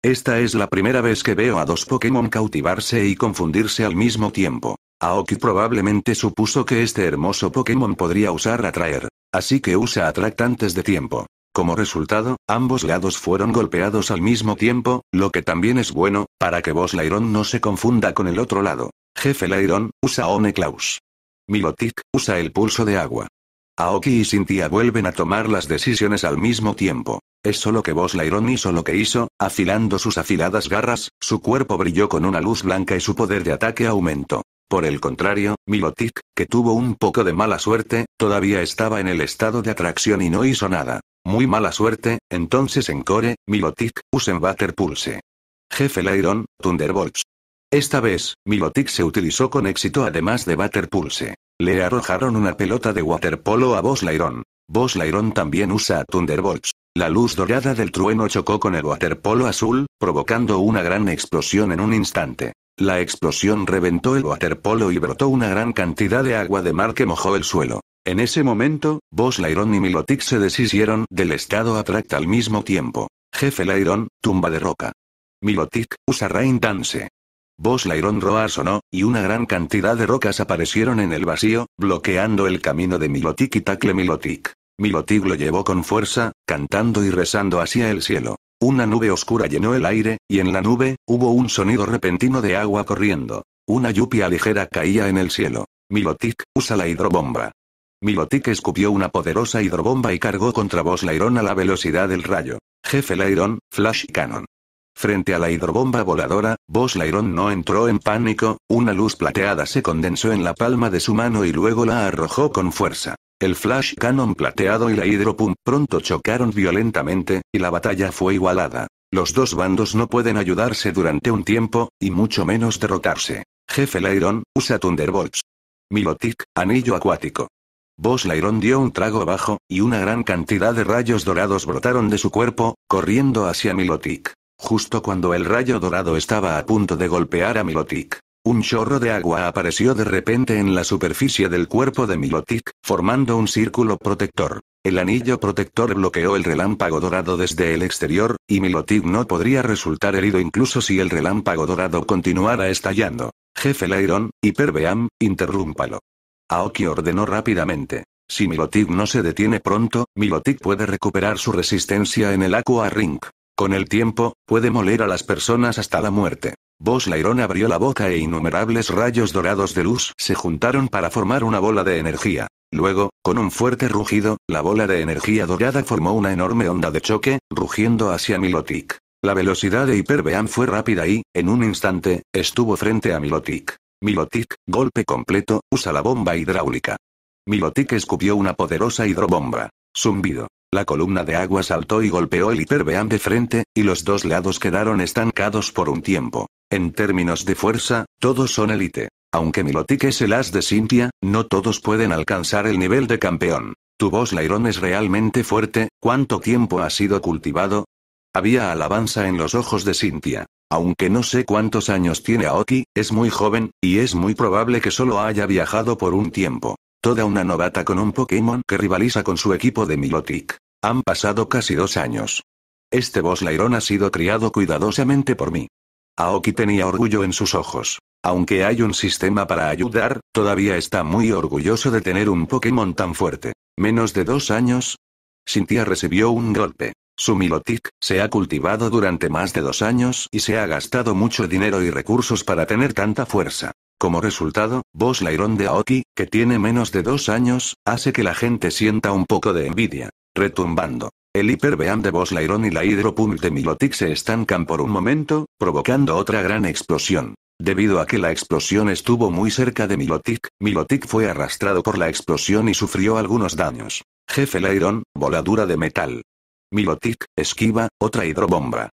Esta es la primera vez que veo a dos Pokémon cautivarse y confundirse al mismo tiempo. Aoki probablemente supuso que este hermoso Pokémon podría usar atraer, así que usa atract de tiempo. Como resultado, ambos lados fueron golpeados al mismo tiempo, lo que también es bueno, para que vos Lairon no se confunda con el otro lado. Jefe Lairon, usa One Klaus. Milotic, usa el pulso de agua. Aoki y Cynthia vuelven a tomar las decisiones al mismo tiempo. Es solo que Boss Lairon hizo lo que hizo, afilando sus afiladas garras, su cuerpo brilló con una luz blanca y su poder de ataque aumentó. Por el contrario, Milotic, que tuvo un poco de mala suerte, todavía estaba en el estado de atracción y no hizo nada. Muy mala suerte, entonces en core, Milotic, usen Butter Pulse. Jefe Lairon, Thunderbolts. Esta vez, Milotic se utilizó con éxito además de Butter Pulse. Le arrojaron una pelota de waterpolo a Boss Lairon. Boss Lairon también usa Thunderbolts. La luz dorada del trueno chocó con el waterpolo azul, provocando una gran explosión en un instante. La explosión reventó el waterpolo y brotó una gran cantidad de agua de mar que mojó el suelo. En ese momento, Boss Lairon y Milotic se deshicieron del estado atracta al mismo tiempo. Jefe Lairon, tumba de roca. Milotic, usa Rain Dance. Boss Lairon Roar sonó, y una gran cantidad de rocas aparecieron en el vacío, bloqueando el camino de Milotic y Tacle Milotic. Milotic lo llevó con fuerza, cantando y rezando hacia el cielo. Una nube oscura llenó el aire, y en la nube, hubo un sonido repentino de agua corriendo. Una lluvia ligera caía en el cielo. Milotic, usa la hidrobomba. Milotic escupió una poderosa hidrobomba y cargó contra Boss Lairon a la velocidad del rayo. Jefe Lairon, Flash Cannon. Frente a la hidrobomba voladora, Boss Lairon no entró en pánico, una luz plateada se condensó en la palma de su mano y luego la arrojó con fuerza. El flash cannon plateado y la hidropump pronto chocaron violentamente, y la batalla fue igualada. Los dos bandos no pueden ayudarse durante un tiempo, y mucho menos derrotarse. Jefe Lairon, usa Thunderbolts. Milotic, anillo acuático. Boss Lairon dio un trago abajo, y una gran cantidad de rayos dorados brotaron de su cuerpo, corriendo hacia Milotic. Justo cuando el rayo dorado estaba a punto de golpear a Milotic. Un chorro de agua apareció de repente en la superficie del cuerpo de Milotic, formando un círculo protector. El anillo protector bloqueó el relámpago dorado desde el exterior, y Milotic no podría resultar herido incluso si el relámpago dorado continuara estallando. Jefe Lairon, Hyperbeam, interrúmpalo. Aoki ordenó rápidamente. Si Milotic no se detiene pronto, Milotic puede recuperar su resistencia en el Aqua Ring. Con el tiempo, puede moler a las personas hasta la muerte. Bos Lairon abrió la boca e innumerables rayos dorados de luz se juntaron para formar una bola de energía. Luego, con un fuerte rugido, la bola de energía dorada formó una enorme onda de choque, rugiendo hacia Milotic. La velocidad de Hyperbean fue rápida y, en un instante, estuvo frente a Milotic. Milotic, golpe completo, usa la bomba hidráulica. Milotic escupió una poderosa hidrobomba. Zumbido. La columna de agua saltó y golpeó el hiperbeam de frente, y los dos lados quedaron estancados por un tiempo. En términos de fuerza, todos son élite. Aunque Milotic es el as de Cynthia, no todos pueden alcanzar el nivel de campeón. Tu voz Lairon es realmente fuerte, ¿cuánto tiempo ha sido cultivado? Había alabanza en los ojos de Cynthia. Aunque no sé cuántos años tiene Aoki, es muy joven, y es muy probable que solo haya viajado por un tiempo. Toda una novata con un Pokémon que rivaliza con su equipo de Milotic. Han pasado casi dos años. Este boss ha sido criado cuidadosamente por mí. Aoki tenía orgullo en sus ojos. Aunque hay un sistema para ayudar, todavía está muy orgulloso de tener un Pokémon tan fuerte. Menos de dos años. Cynthia recibió un golpe. Su Milotic se ha cultivado durante más de dos años y se ha gastado mucho dinero y recursos para tener tanta fuerza. Como resultado, Boss Lairon de Aoki, que tiene menos de dos años, hace que la gente sienta un poco de envidia. Retumbando. El hiperbeam de Boss Lairon y la hidropum de Milotic se estancan por un momento, provocando otra gran explosión. Debido a que la explosión estuvo muy cerca de Milotic, Milotic fue arrastrado por la explosión y sufrió algunos daños. Jefe Lairon, voladura de metal. Milotic, esquiva, otra hidrobomba.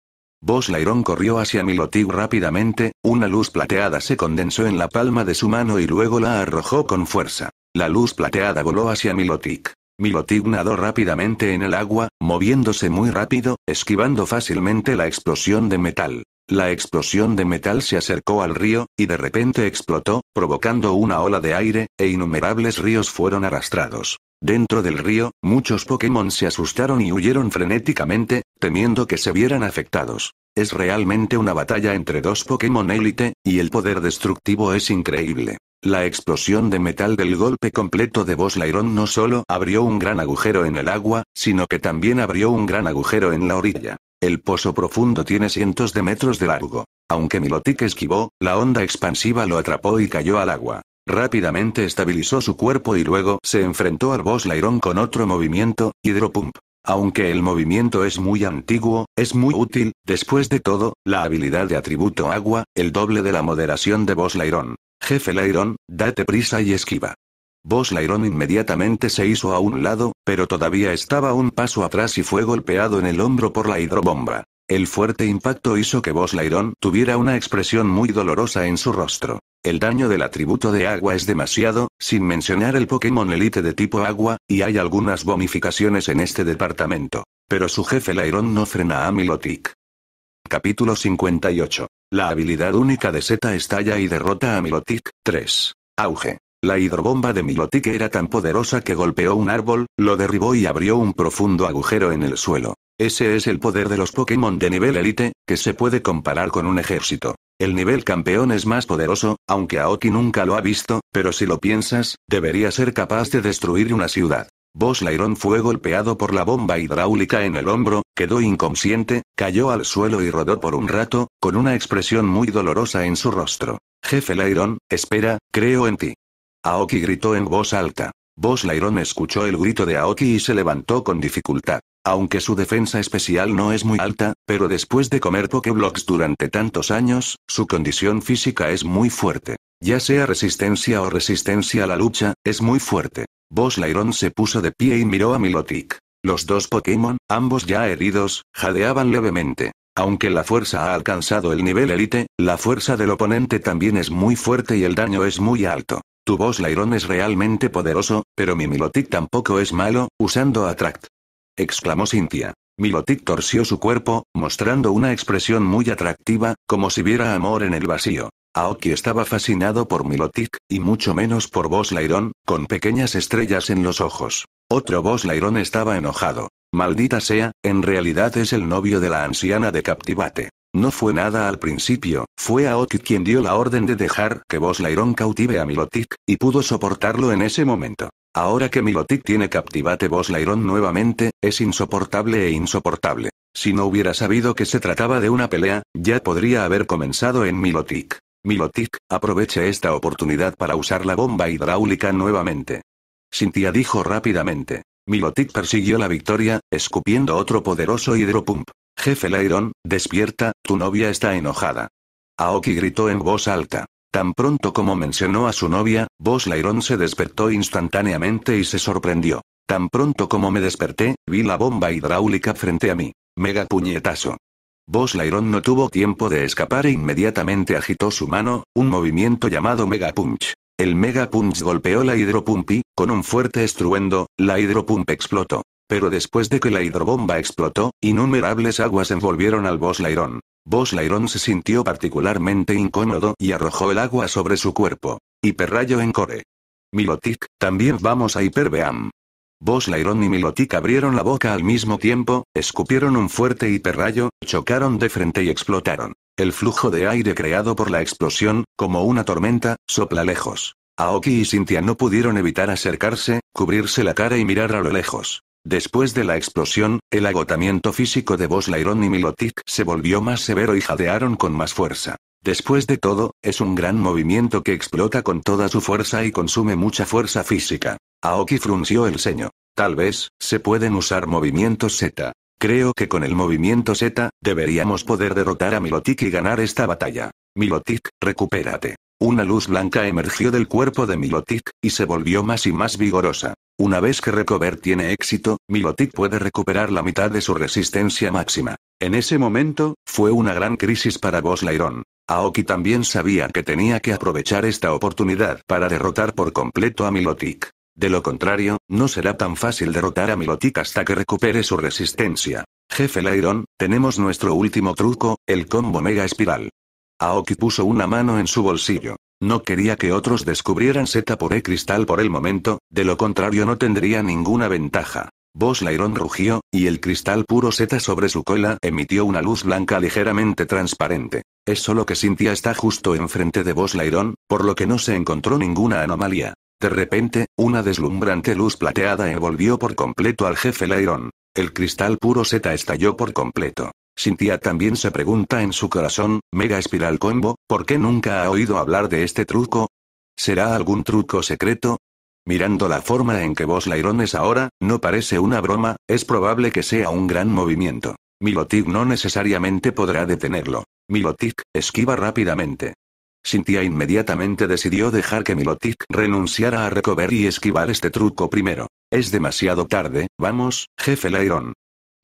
Boss corrió hacia Milotic rápidamente, una luz plateada se condensó en la palma de su mano y luego la arrojó con fuerza. La luz plateada voló hacia Milotic. Milotic nadó rápidamente en el agua, moviéndose muy rápido, esquivando fácilmente la explosión de metal. La explosión de metal se acercó al río, y de repente explotó, provocando una ola de aire, e innumerables ríos fueron arrastrados. Dentro del río, muchos Pokémon se asustaron y huyeron frenéticamente, temiendo que se vieran afectados. Es realmente una batalla entre dos Pokémon élite, y el poder destructivo es increíble. La explosión de metal del golpe completo de Boss no solo abrió un gran agujero en el agua, sino que también abrió un gran agujero en la orilla. El pozo profundo tiene cientos de metros de largo. Aunque Milotic esquivó, la onda expansiva lo atrapó y cayó al agua. Rápidamente estabilizó su cuerpo y luego se enfrentó al boss Lairon con otro movimiento, Hidropump. Aunque el movimiento es muy antiguo, es muy útil, después de todo, la habilidad de atributo agua, el doble de la moderación de boss Lairon. Jefe Lairon, date prisa y esquiva. Boss Lyron inmediatamente se hizo a un lado, pero todavía estaba un paso atrás y fue golpeado en el hombro por la hidrobomba. El fuerte impacto hizo que Boss Lyron tuviera una expresión muy dolorosa en su rostro. El daño del atributo de agua es demasiado, sin mencionar el Pokémon Elite de tipo agua, y hay algunas bonificaciones en este departamento. Pero su jefe Lyron no frena a Milotic. Capítulo 58. La habilidad única de Zeta estalla y derrota a Milotic. 3. Auge. La hidrobomba de Milotic era tan poderosa que golpeó un árbol, lo derribó y abrió un profundo agujero en el suelo. Ese es el poder de los Pokémon de nivel élite, que se puede comparar con un ejército. El nivel campeón es más poderoso, aunque Aoki nunca lo ha visto, pero si lo piensas, debería ser capaz de destruir una ciudad. Boss Lairon fue golpeado por la bomba hidráulica en el hombro, quedó inconsciente, cayó al suelo y rodó por un rato, con una expresión muy dolorosa en su rostro. Jefe Lairon, espera, creo en ti. Aoki gritó en voz alta. Boss escuchó el grito de Aoki y se levantó con dificultad. Aunque su defensa especial no es muy alta, pero después de comer Pokeblocks durante tantos años, su condición física es muy fuerte. Ya sea resistencia o resistencia a la lucha, es muy fuerte. Boss se puso de pie y miró a Milotic. Los dos Pokémon, ambos ya heridos, jadeaban levemente. Aunque la fuerza ha alcanzado el nivel élite, la fuerza del oponente también es muy fuerte y el daño es muy alto. Tu voz es realmente poderoso, pero mi Milotic tampoco es malo, usando Attract. Exclamó Cynthia. Milotic torció su cuerpo, mostrando una expresión muy atractiva, como si viera amor en el vacío. Aoki estaba fascinado por Milotic, y mucho menos por voz Lairon, con pequeñas estrellas en los ojos. Otro voz Lairon estaba enojado. Maldita sea, en realidad es el novio de la anciana de Captivate. No fue nada al principio, fue a Oki quien dio la orden de dejar que Boslairon cautive a Milotic, y pudo soportarlo en ese momento. Ahora que Milotic tiene captivate Boslairon nuevamente, es insoportable e insoportable. Si no hubiera sabido que se trataba de una pelea, ya podría haber comenzado en Milotic. Milotic, aproveche esta oportunidad para usar la bomba hidráulica nuevamente. Cynthia dijo rápidamente. Milotic persiguió la victoria, escupiendo otro poderoso hidropump. Jefe Leiron, despierta, tu novia está enojada. Aoki gritó en voz alta. Tan pronto como mencionó a su novia, Boss Lairon se despertó instantáneamente y se sorprendió. Tan pronto como me desperté, vi la bomba hidráulica frente a mí. Mega puñetazo. Boss Lairon no tuvo tiempo de escapar e inmediatamente agitó su mano, un movimiento llamado Mega Punch. El Mega Punch golpeó la y, con un fuerte estruendo, la hidropump explotó. Pero después de que la hidrobomba explotó, innumerables aguas envolvieron al Boss Lairon. se sintió particularmente incómodo y arrojó el agua sobre su cuerpo. Hiperrayo en core. Milotic, también vamos a Hiperbeam. Boss y Milotic abrieron la boca al mismo tiempo, escupieron un fuerte hiperrayo, chocaron de frente y explotaron. El flujo de aire creado por la explosión, como una tormenta, sopla lejos. Aoki y Cynthia no pudieron evitar acercarse, cubrirse la cara y mirar a lo lejos. Después de la explosión, el agotamiento físico de Boslairon y Milotic se volvió más severo y jadearon con más fuerza. Después de todo, es un gran movimiento que explota con toda su fuerza y consume mucha fuerza física. Aoki frunció el ceño. Tal vez, se pueden usar movimientos Z. Creo que con el movimiento Z, deberíamos poder derrotar a Milotic y ganar esta batalla. Milotic, recupérate. Una luz blanca emergió del cuerpo de Milotic, y se volvió más y más vigorosa. Una vez que Recover tiene éxito, Milotic puede recuperar la mitad de su resistencia máxima. En ese momento, fue una gran crisis para Boss Lairon. Aoki también sabía que tenía que aprovechar esta oportunidad para derrotar por completo a Milotic. De lo contrario, no será tan fácil derrotar a Milotic hasta que recupere su resistencia. Jefe Lairon, tenemos nuestro último truco, el combo Mega Espiral. Aoki puso una mano en su bolsillo. No quería que otros descubrieran Z por E cristal por el momento, de lo contrario no tendría ninguna ventaja. Boss Lairon rugió, y el cristal puro Z sobre su cola emitió una luz blanca ligeramente transparente. Es solo que Cynthia está justo enfrente de Boss Lairon, por lo que no se encontró ninguna anomalía. De repente, una deslumbrante luz plateada envolvió por completo al jefe Lairon. El cristal puro Z estalló por completo. Sintia también se pregunta en su corazón, Mega Espiral Combo, ¿por qué nunca ha oído hablar de este truco? ¿Será algún truco secreto? Mirando la forma en que vos la ahora, no parece una broma, es probable que sea un gran movimiento. Milotic no necesariamente podrá detenerlo. Milotic, esquiva rápidamente. Sintia inmediatamente decidió dejar que Milotic renunciara a recober y esquivar este truco primero. Es demasiado tarde, vamos, jefe Lairon.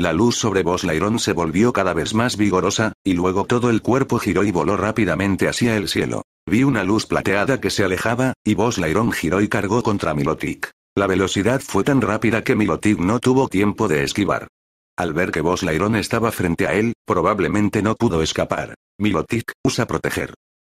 La luz sobre Voslairon se volvió cada vez más vigorosa, y luego todo el cuerpo giró y voló rápidamente hacia el cielo. Vi una luz plateada que se alejaba, y Voslairon giró y cargó contra Milotic. La velocidad fue tan rápida que Milotic no tuvo tiempo de esquivar. Al ver que Voslairon estaba frente a él, probablemente no pudo escapar. Milotic, usa proteger.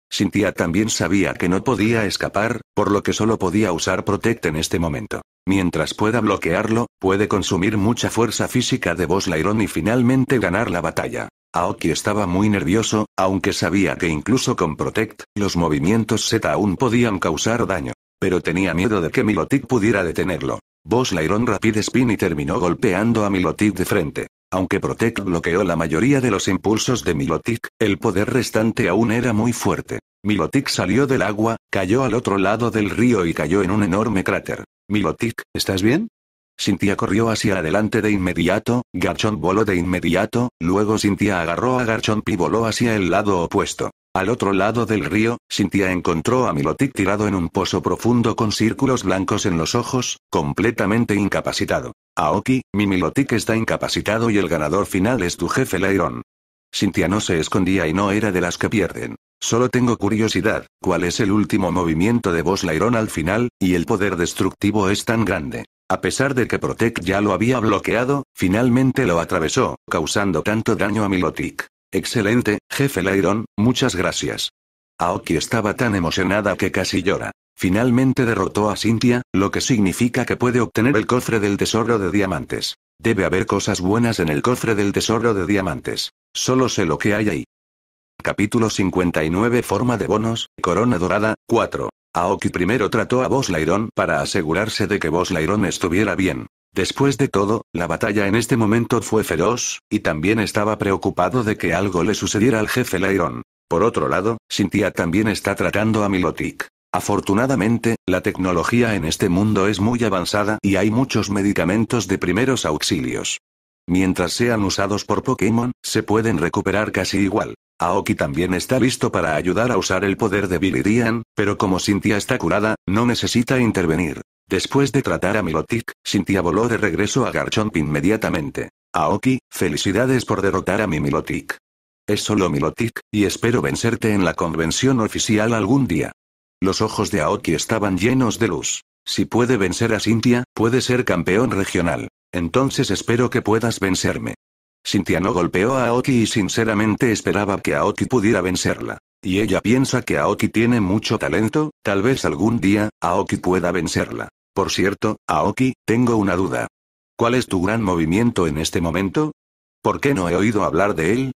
Cynthia también sabía que no podía escapar, por lo que solo podía usar Protect en este momento. Mientras pueda bloquearlo, puede consumir mucha fuerza física de Boss y finalmente ganar la batalla. Aoki estaba muy nervioso, aunque sabía que incluso con Protect, los movimientos Z aún podían causar daño. Pero tenía miedo de que Milotic pudiera detenerlo. Boss Rapid Spin y terminó golpeando a Milotic de frente. Aunque Protect bloqueó la mayoría de los impulsos de Milotic, el poder restante aún era muy fuerte. Milotic salió del agua, cayó al otro lado del río y cayó en un enorme cráter. Milotic, ¿estás bien? Cintia corrió hacia adelante de inmediato, Garchomp voló de inmediato, luego Cintia agarró a Garchomp y voló hacia el lado opuesto. Al otro lado del río, Cintia encontró a Milotic tirado en un pozo profundo con círculos blancos en los ojos, completamente incapacitado. Aoki, mi Milotic está incapacitado y el ganador final es tu jefe Lairon. Cintia no se escondía y no era de las que pierden. Solo tengo curiosidad, ¿cuál es el último movimiento de Boss Lairon al final? Y el poder destructivo es tan grande. A pesar de que Protec ya lo había bloqueado, finalmente lo atravesó, causando tanto daño a Milotic. Excelente, jefe Lairon, muchas gracias. Aoki estaba tan emocionada que casi llora. Finalmente derrotó a Cynthia, lo que significa que puede obtener el cofre del tesoro de diamantes. Debe haber cosas buenas en el cofre del tesoro de diamantes. Solo sé lo que hay ahí. Capítulo 59 Forma de bonos, corona dorada, 4. Aoki primero trató a Boslairon para asegurarse de que Boslairon estuviera bien. Después de todo, la batalla en este momento fue feroz, y también estaba preocupado de que algo le sucediera al jefe Lairon. Por otro lado, Cynthia también está tratando a Milotic. Afortunadamente, la tecnología en este mundo es muy avanzada y hay muchos medicamentos de primeros auxilios. Mientras sean usados por Pokémon, se pueden recuperar casi igual. Aoki también está listo para ayudar a usar el poder de Billy Dian, pero como Cynthia está curada, no necesita intervenir. Después de tratar a Milotic, Cynthia voló de regreso a Garchomp inmediatamente. Aoki, felicidades por derrotar a mi Milotic. Es solo Milotic, y espero vencerte en la convención oficial algún día. Los ojos de Aoki estaban llenos de luz. Si puede vencer a Cynthia, puede ser campeón regional. Entonces espero que puedas vencerme. Cynthia no golpeó a Aoki y sinceramente esperaba que Aoki pudiera vencerla. Y ella piensa que Aoki tiene mucho talento, tal vez algún día, Aoki pueda vencerla. Por cierto, Aoki, tengo una duda. ¿Cuál es tu gran movimiento en este momento? ¿Por qué no he oído hablar de él?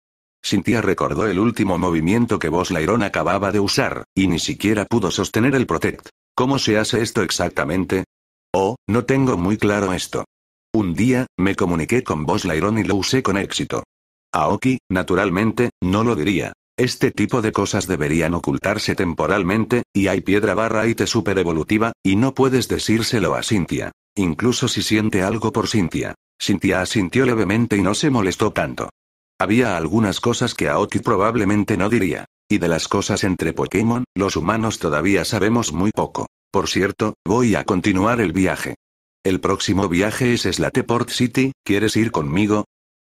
Cynthia recordó el último movimiento que Boss Lairon acababa de usar, y ni siquiera pudo sostener el Protect. ¿Cómo se hace esto exactamente? Oh, no tengo muy claro esto. Un día, me comuniqué con Boss y lo usé con éxito. Aoki, naturalmente, no lo diría. Este tipo de cosas deberían ocultarse temporalmente, y hay piedra barra y te super evolutiva, y no puedes decírselo a Cynthia. Incluso si siente algo por Cynthia. Cynthia asintió levemente y no se molestó tanto. Había algunas cosas que Aoki probablemente no diría. Y de las cosas entre Pokémon, los humanos todavía sabemos muy poco. Por cierto, voy a continuar el viaje. El próximo viaje es Slateport City, ¿quieres ir conmigo?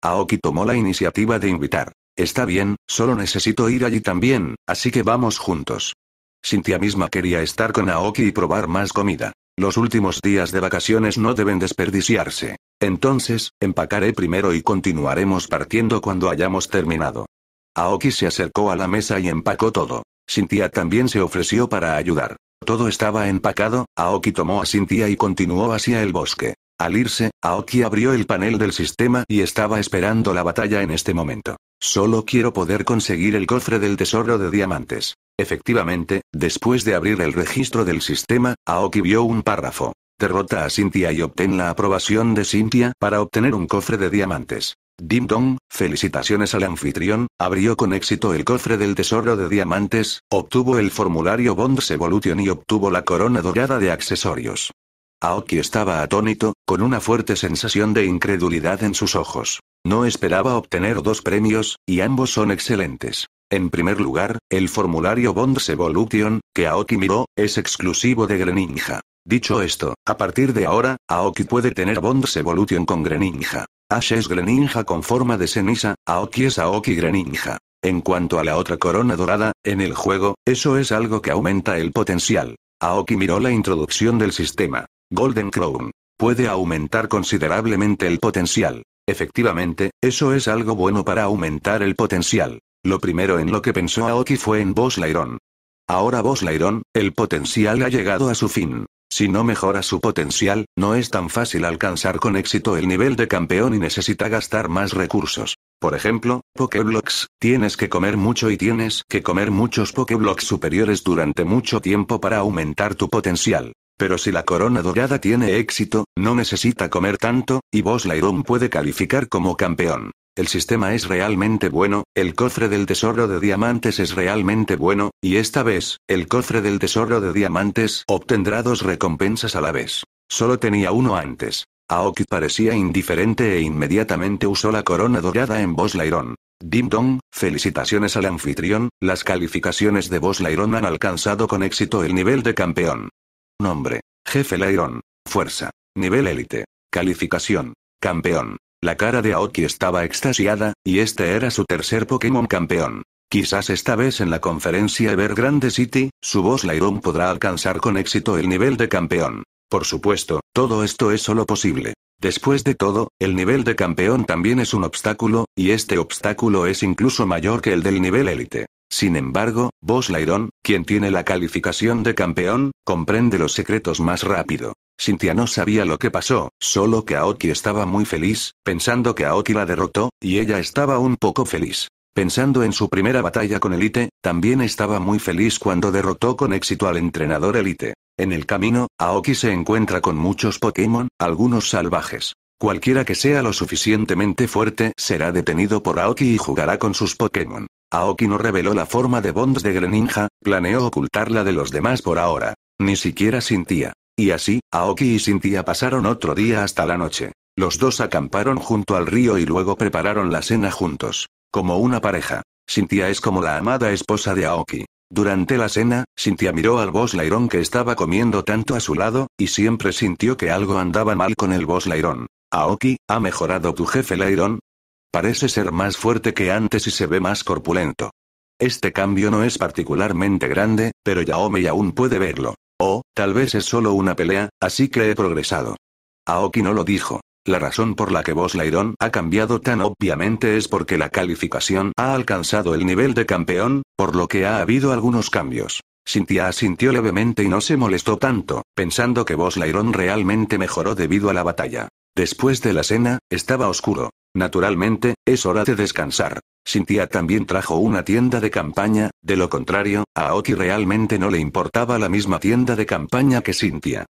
Aoki tomó la iniciativa de invitar. Está bien, solo necesito ir allí también, así que vamos juntos. Cynthia misma quería estar con Aoki y probar más comida. Los últimos días de vacaciones no deben desperdiciarse. Entonces, empacaré primero y continuaremos partiendo cuando hayamos terminado. Aoki se acercó a la mesa y empacó todo. Cynthia también se ofreció para ayudar. Todo estaba empacado, Aoki tomó a Cynthia y continuó hacia el bosque. Al irse, Aoki abrió el panel del sistema y estaba esperando la batalla en este momento. Solo quiero poder conseguir el cofre del tesoro de diamantes. Efectivamente, después de abrir el registro del sistema, Aoki vio un párrafo. Derrota a Cynthia y obtén la aprobación de Cynthia para obtener un cofre de diamantes. Dim Dong, felicitaciones al anfitrión, abrió con éxito el cofre del tesoro de diamantes, obtuvo el formulario Bonds Evolution y obtuvo la corona dorada de accesorios. Aoki estaba atónito, con una fuerte sensación de incredulidad en sus ojos. No esperaba obtener dos premios, y ambos son excelentes. En primer lugar, el formulario Bonds Evolution, que Aoki miró, es exclusivo de Greninja. Dicho esto, a partir de ahora, Aoki puede tener Bonds Evolution con Greninja. Ash es Greninja con forma de ceniza, Aoki es Aoki Greninja. En cuanto a la otra corona dorada, en el juego, eso es algo que aumenta el potencial. Aoki miró la introducción del sistema. Golden Crown. Puede aumentar considerablemente el potencial. Efectivamente, eso es algo bueno para aumentar el potencial. Lo primero en lo que pensó Aoki fue en Boss Lairon. Ahora Boss el potencial ha llegado a su fin. Si no mejora su potencial, no es tan fácil alcanzar con éxito el nivel de campeón y necesita gastar más recursos. Por ejemplo, Pokéblocks, tienes que comer mucho y tienes que comer muchos Pokéblocks superiores durante mucho tiempo para aumentar tu potencial. Pero si la corona dorada tiene éxito, no necesita comer tanto, y Boss puede calificar como campeón. El sistema es realmente bueno, el cofre del tesoro de diamantes es realmente bueno, y esta vez, el cofre del tesoro de diamantes obtendrá dos recompensas a la vez. Solo tenía uno antes. Aoki parecía indiferente e inmediatamente usó la corona dorada en Boss Lairon. Dim Dong, felicitaciones al anfitrión, las calificaciones de Boss Lairon han alcanzado con éxito el nivel de campeón. Nombre. Jefe Lairon. Fuerza. Nivel élite. Calificación. Campeón. La cara de Aoki estaba extasiada, y este era su tercer Pokémon campeón. Quizás esta vez en la conferencia Grande City, su voz Lairon podrá alcanzar con éxito el nivel de campeón. Por supuesto, todo esto es solo posible. Después de todo, el nivel de campeón también es un obstáculo, y este obstáculo es incluso mayor que el del nivel élite. Sin embargo, Boss Lairon, quien tiene la calificación de campeón, comprende los secretos más rápido. Cynthia no sabía lo que pasó, solo que Aoki estaba muy feliz, pensando que Aoki la derrotó, y ella estaba un poco feliz. Pensando en su primera batalla con Elite, también estaba muy feliz cuando derrotó con éxito al entrenador Elite. En el camino, Aoki se encuentra con muchos Pokémon, algunos salvajes. Cualquiera que sea lo suficientemente fuerte será detenido por Aoki y jugará con sus Pokémon. Aoki no reveló la forma de Bonds de Greninja, planeó ocultarla de los demás por ahora. Ni siquiera sintía. Y así, Aoki y Cynthia pasaron otro día hasta la noche. Los dos acamparon junto al río y luego prepararon la cena juntos. Como una pareja. Cynthia es como la amada esposa de Aoki. Durante la cena, Cynthia miró al Boss Lairon que estaba comiendo tanto a su lado, y siempre sintió que algo andaba mal con el Boss Lairon. Aoki, ¿ha mejorado tu jefe Lairon? Parece ser más fuerte que antes y se ve más corpulento. Este cambio no es particularmente grande, pero Yaomi aún puede verlo. O oh, tal vez es solo una pelea, así que he progresado. Aoki no lo dijo. La razón por la que Boss ha cambiado tan obviamente es porque la calificación ha alcanzado el nivel de campeón, por lo que ha habido algunos cambios. Cynthia asintió levemente y no se molestó tanto, pensando que Boss realmente mejoró debido a la batalla. Después de la cena, estaba oscuro. Naturalmente, es hora de descansar. Cynthia también trajo una tienda de campaña, de lo contrario, a Aoki realmente no le importaba la misma tienda de campaña que Cynthia.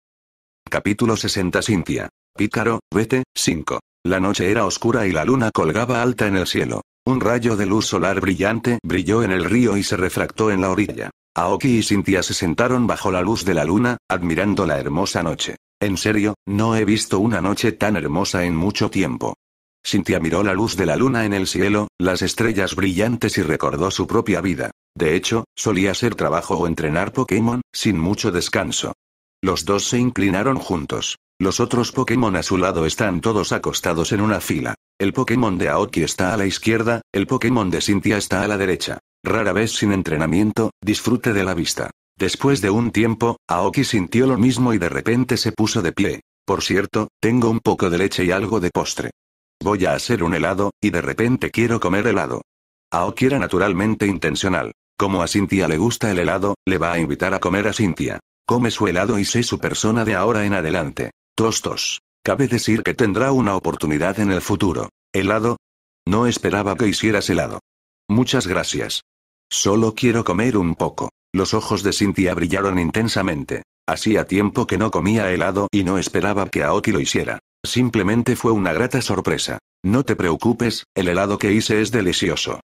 Capítulo 60 Cynthia. Pícaro, vete, 5. La noche era oscura y la luna colgaba alta en el cielo. Un rayo de luz solar brillante brilló en el río y se refractó en la orilla. Aoki y Cynthia se sentaron bajo la luz de la luna, admirando la hermosa noche. En serio, no he visto una noche tan hermosa en mucho tiempo. Cynthia miró la luz de la luna en el cielo, las estrellas brillantes y recordó su propia vida. De hecho, solía ser trabajo o entrenar Pokémon, sin mucho descanso. Los dos se inclinaron juntos. Los otros Pokémon a su lado están todos acostados en una fila. El Pokémon de Aoki está a la izquierda, el Pokémon de Cynthia está a la derecha. Rara vez sin entrenamiento, disfrute de la vista. Después de un tiempo, Aoki sintió lo mismo y de repente se puso de pie. Por cierto, tengo un poco de leche y algo de postre. Voy a hacer un helado, y de repente quiero comer helado. Aoki era naturalmente intencional. Como a Cintia le gusta el helado, le va a invitar a comer a Cynthia. Come su helado y sé su persona de ahora en adelante. Tostos. Cabe decir que tendrá una oportunidad en el futuro. ¿Helado? No esperaba que hicieras helado. Muchas gracias. Solo quiero comer un poco. Los ojos de Cintia brillaron intensamente. Hacía tiempo que no comía helado y no esperaba que Aoki lo hiciera. Simplemente fue una grata sorpresa. No te preocupes, el helado que hice es delicioso.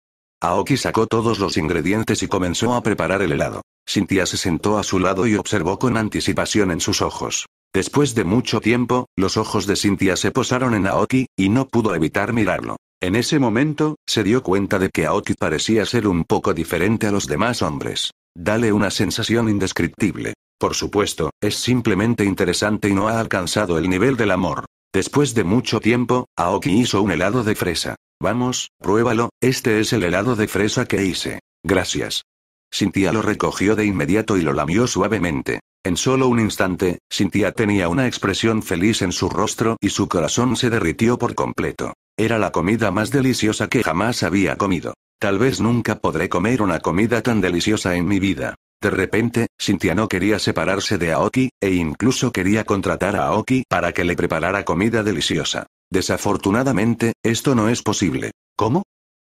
Aoki sacó todos los ingredientes y comenzó a preparar el helado. Cynthia se sentó a su lado y observó con anticipación en sus ojos. Después de mucho tiempo, los ojos de Cynthia se posaron en Aoki, y no pudo evitar mirarlo. En ese momento, se dio cuenta de que Aoki parecía ser un poco diferente a los demás hombres. Dale una sensación indescriptible. Por supuesto, es simplemente interesante y no ha alcanzado el nivel del amor. Después de mucho tiempo, Aoki hizo un helado de fresa. Vamos, pruébalo, este es el helado de fresa que hice. Gracias. Cynthia lo recogió de inmediato y lo lamió suavemente. En solo un instante, Cynthia tenía una expresión feliz en su rostro y su corazón se derritió por completo. Era la comida más deliciosa que jamás había comido. Tal vez nunca podré comer una comida tan deliciosa en mi vida. De repente, Cynthia no quería separarse de Aoki, e incluso quería contratar a Aoki para que le preparara comida deliciosa. Desafortunadamente, esto no es posible. ¿Cómo?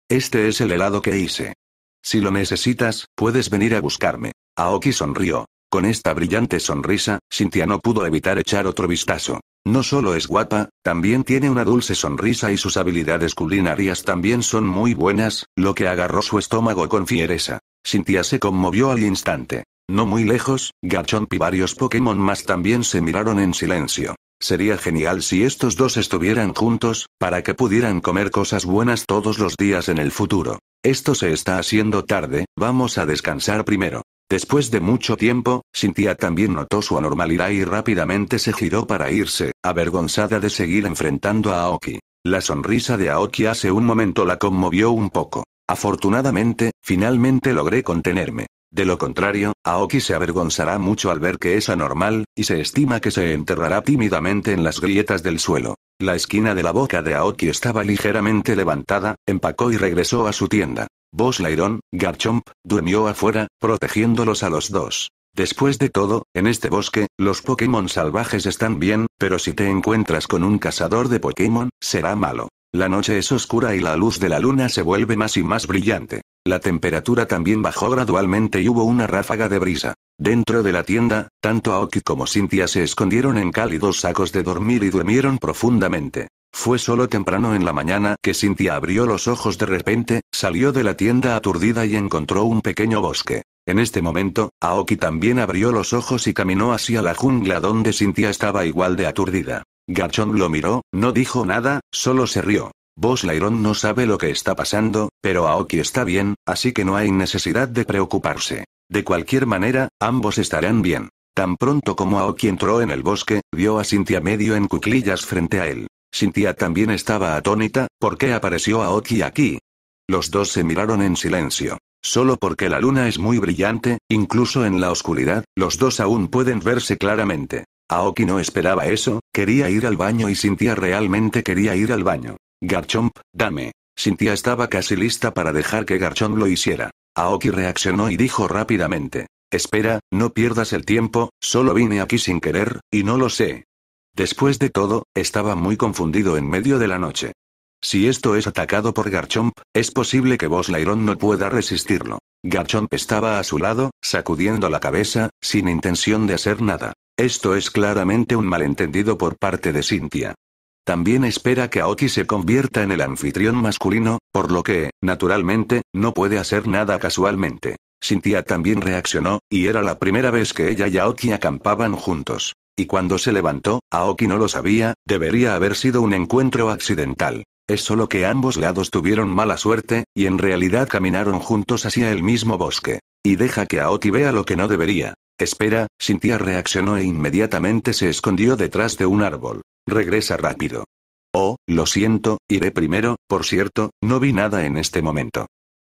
Este es el helado que hice. Si lo necesitas, puedes venir a buscarme. Aoki sonrió. Con esta brillante sonrisa, Cynthia no pudo evitar echar otro vistazo. No solo es guapa, también tiene una dulce sonrisa y sus habilidades culinarias también son muy buenas, lo que agarró su estómago con fiereza. Cynthia se conmovió al instante. No muy lejos, Garchomp y varios Pokémon más también se miraron en silencio. Sería genial si estos dos estuvieran juntos, para que pudieran comer cosas buenas todos los días en el futuro. Esto se está haciendo tarde, vamos a descansar primero. Después de mucho tiempo, Cynthia también notó su anormalidad y rápidamente se giró para irse, avergonzada de seguir enfrentando a Aoki. La sonrisa de Aoki hace un momento la conmovió un poco. Afortunadamente, finalmente logré contenerme. De lo contrario, Aoki se avergonzará mucho al ver que es anormal, y se estima que se enterrará tímidamente en las grietas del suelo. La esquina de la boca de Aoki estaba ligeramente levantada, empacó y regresó a su tienda. Boss Lairon, Garchomp, durmió afuera, protegiéndolos a los dos. Después de todo, en este bosque, los Pokémon salvajes están bien, pero si te encuentras con un cazador de Pokémon, será malo. La noche es oscura y la luz de la luna se vuelve más y más brillante. La temperatura también bajó gradualmente y hubo una ráfaga de brisa. Dentro de la tienda, tanto Aoki como Cynthia se escondieron en cálidos sacos de dormir y durmieron profundamente. Fue solo temprano en la mañana que Cynthia abrió los ojos de repente, salió de la tienda aturdida y encontró un pequeño bosque. En este momento, Aoki también abrió los ojos y caminó hacia la jungla donde Cynthia estaba igual de aturdida. Garchon lo miró, no dijo nada, solo se rió. Boss no sabe lo que está pasando, pero Aoki está bien, así que no hay necesidad de preocuparse. De cualquier manera, ambos estarán bien. Tan pronto como Aoki entró en el bosque, vio a Cintia medio en cuclillas frente a él. Cintia también estaba atónita, ¿por qué apareció Aoki aquí? Los dos se miraron en silencio. Solo porque la luna es muy brillante, incluso en la oscuridad, los dos aún pueden verse claramente. Aoki no esperaba eso, quería ir al baño y Cintia realmente quería ir al baño. Garchomp, dame. Cintia estaba casi lista para dejar que Garchomp lo hiciera. Aoki reaccionó y dijo rápidamente. Espera, no pierdas el tiempo, solo vine aquí sin querer, y no lo sé. Después de todo, estaba muy confundido en medio de la noche. Si esto es atacado por Garchomp, es posible que vos no pueda resistirlo. Garchomp estaba a su lado, sacudiendo la cabeza, sin intención de hacer nada. Esto es claramente un malentendido por parte de Cynthia. También espera que Aoki se convierta en el anfitrión masculino, por lo que, naturalmente, no puede hacer nada casualmente. Cynthia también reaccionó, y era la primera vez que ella y Aoki acampaban juntos. Y cuando se levantó, Aoki no lo sabía, debería haber sido un encuentro accidental. Es solo que ambos lados tuvieron mala suerte, y en realidad caminaron juntos hacia el mismo bosque. Y deja que Aoki vea lo que no debería. Espera, Cynthia reaccionó e inmediatamente se escondió detrás de un árbol. Regresa rápido. Oh, lo siento, iré primero, por cierto, no vi nada en este momento.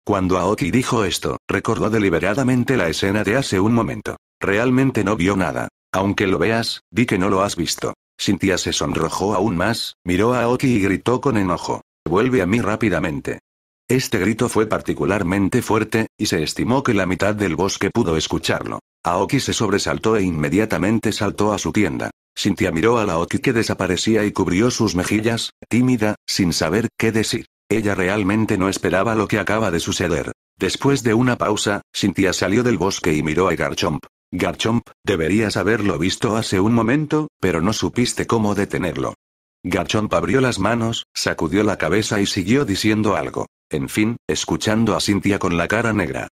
Cuando Aoki dijo esto, recordó deliberadamente la escena de hace un momento. Realmente no vio nada. Aunque lo veas, di que no lo has visto. Cynthia se sonrojó aún más, miró a Aoki y gritó con enojo. Vuelve a mí rápidamente. Este grito fue particularmente fuerte, y se estimó que la mitad del bosque pudo escucharlo. Aoki se sobresaltó e inmediatamente saltó a su tienda. Cynthia miró a la Aoki que desaparecía y cubrió sus mejillas, tímida, sin saber qué decir. Ella realmente no esperaba lo que acaba de suceder. Después de una pausa, Cynthia salió del bosque y miró a Garchomp. Garchomp, deberías haberlo visto hace un momento, pero no supiste cómo detenerlo. Garchomp abrió las manos, sacudió la cabeza y siguió diciendo algo. En fin, escuchando a Cynthia con la cara negra.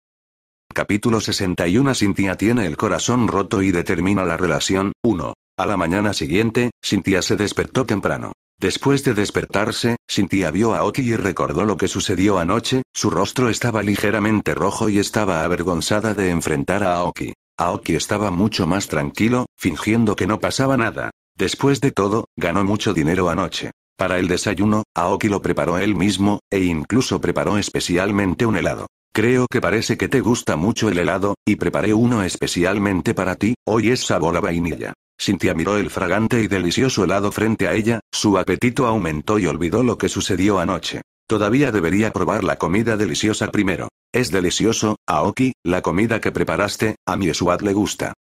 Capítulo 61 cintia tiene el corazón roto y determina la relación. 1. A la mañana siguiente, cintia se despertó temprano. Después de despertarse, cintia vio a Oki y recordó lo que sucedió anoche, su rostro estaba ligeramente rojo y estaba avergonzada de enfrentar a Aoki. Aoki estaba mucho más tranquilo, fingiendo que no pasaba nada. Después de todo, ganó mucho dinero anoche. Para el desayuno, Aoki lo preparó él mismo, e incluso preparó especialmente un helado. Creo que parece que te gusta mucho el helado, y preparé uno especialmente para ti, hoy es sabor a vainilla. Cynthia miró el fragante y delicioso helado frente a ella, su apetito aumentó y olvidó lo que sucedió anoche. Todavía debería probar la comida deliciosa primero. Es delicioso, Aoki, la comida que preparaste, a mi Swat le gusta.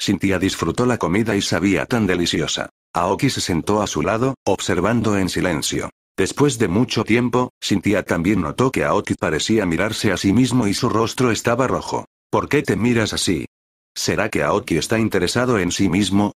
Cynthia disfrutó la comida y sabía tan deliciosa. Aoki se sentó a su lado, observando en silencio. Después de mucho tiempo, Cynthia también notó que Aoki parecía mirarse a sí mismo y su rostro estaba rojo. ¿Por qué te miras así? ¿Será que Aoki está interesado en sí mismo?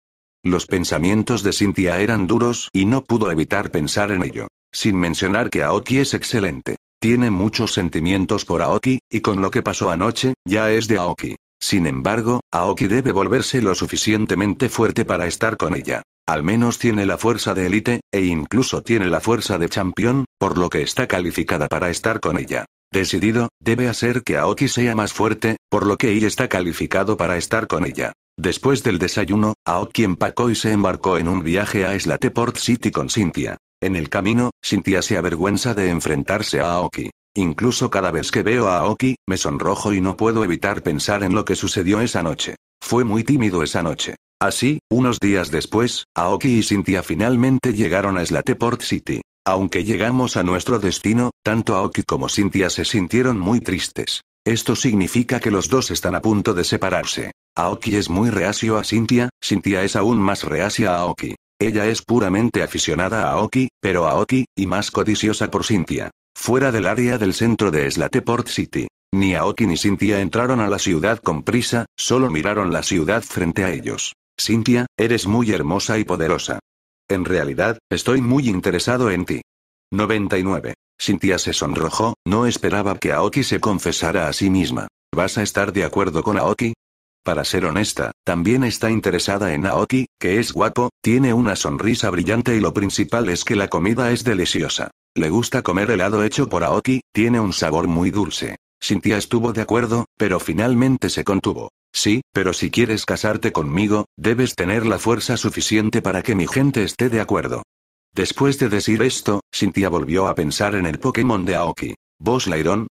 Los pensamientos de Cynthia eran duros y no pudo evitar pensar en ello. Sin mencionar que Aoki es excelente. Tiene muchos sentimientos por Aoki, y con lo que pasó anoche, ya es de Aoki. Sin embargo, Aoki debe volverse lo suficientemente fuerte para estar con ella. Al menos tiene la fuerza de élite, e incluso tiene la fuerza de campeón, por lo que está calificada para estar con ella. Decidido, debe hacer que Aoki sea más fuerte, por lo que él está calificado para estar con ella. Después del desayuno, Aoki empacó y se embarcó en un viaje a Isla City con Cynthia. En el camino, Cynthia se avergüenza de enfrentarse a Aoki. Incluso cada vez que veo a Aoki, me sonrojo y no puedo evitar pensar en lo que sucedió esa noche. Fue muy tímido esa noche. Así, unos días después, Aoki y Cynthia finalmente llegaron a Slateport City. Aunque llegamos a nuestro destino, tanto Aoki como Cynthia se sintieron muy tristes. Esto significa que los dos están a punto de separarse. Aoki es muy reacio a Cynthia, Cynthia es aún más reacia a Aoki. Ella es puramente aficionada a Aoki, pero Aoki, y más codiciosa por Cynthia. Fuera del área del centro de Slateport City. Ni Aoki ni Cynthia entraron a la ciudad con prisa, solo miraron la ciudad frente a ellos. Cintia, eres muy hermosa y poderosa. En realidad, estoy muy interesado en ti. 99. Cintia se sonrojó, no esperaba que Aoki se confesara a sí misma. ¿Vas a estar de acuerdo con Aoki? Para ser honesta, también está interesada en Aoki, que es guapo, tiene una sonrisa brillante y lo principal es que la comida es deliciosa. Le gusta comer helado hecho por Aoki, tiene un sabor muy dulce. Cintia estuvo de acuerdo, pero finalmente se contuvo. Sí, pero si quieres casarte conmigo, debes tener la fuerza suficiente para que mi gente esté de acuerdo. Después de decir esto, Cynthia volvió a pensar en el Pokémon de Aoki. Boss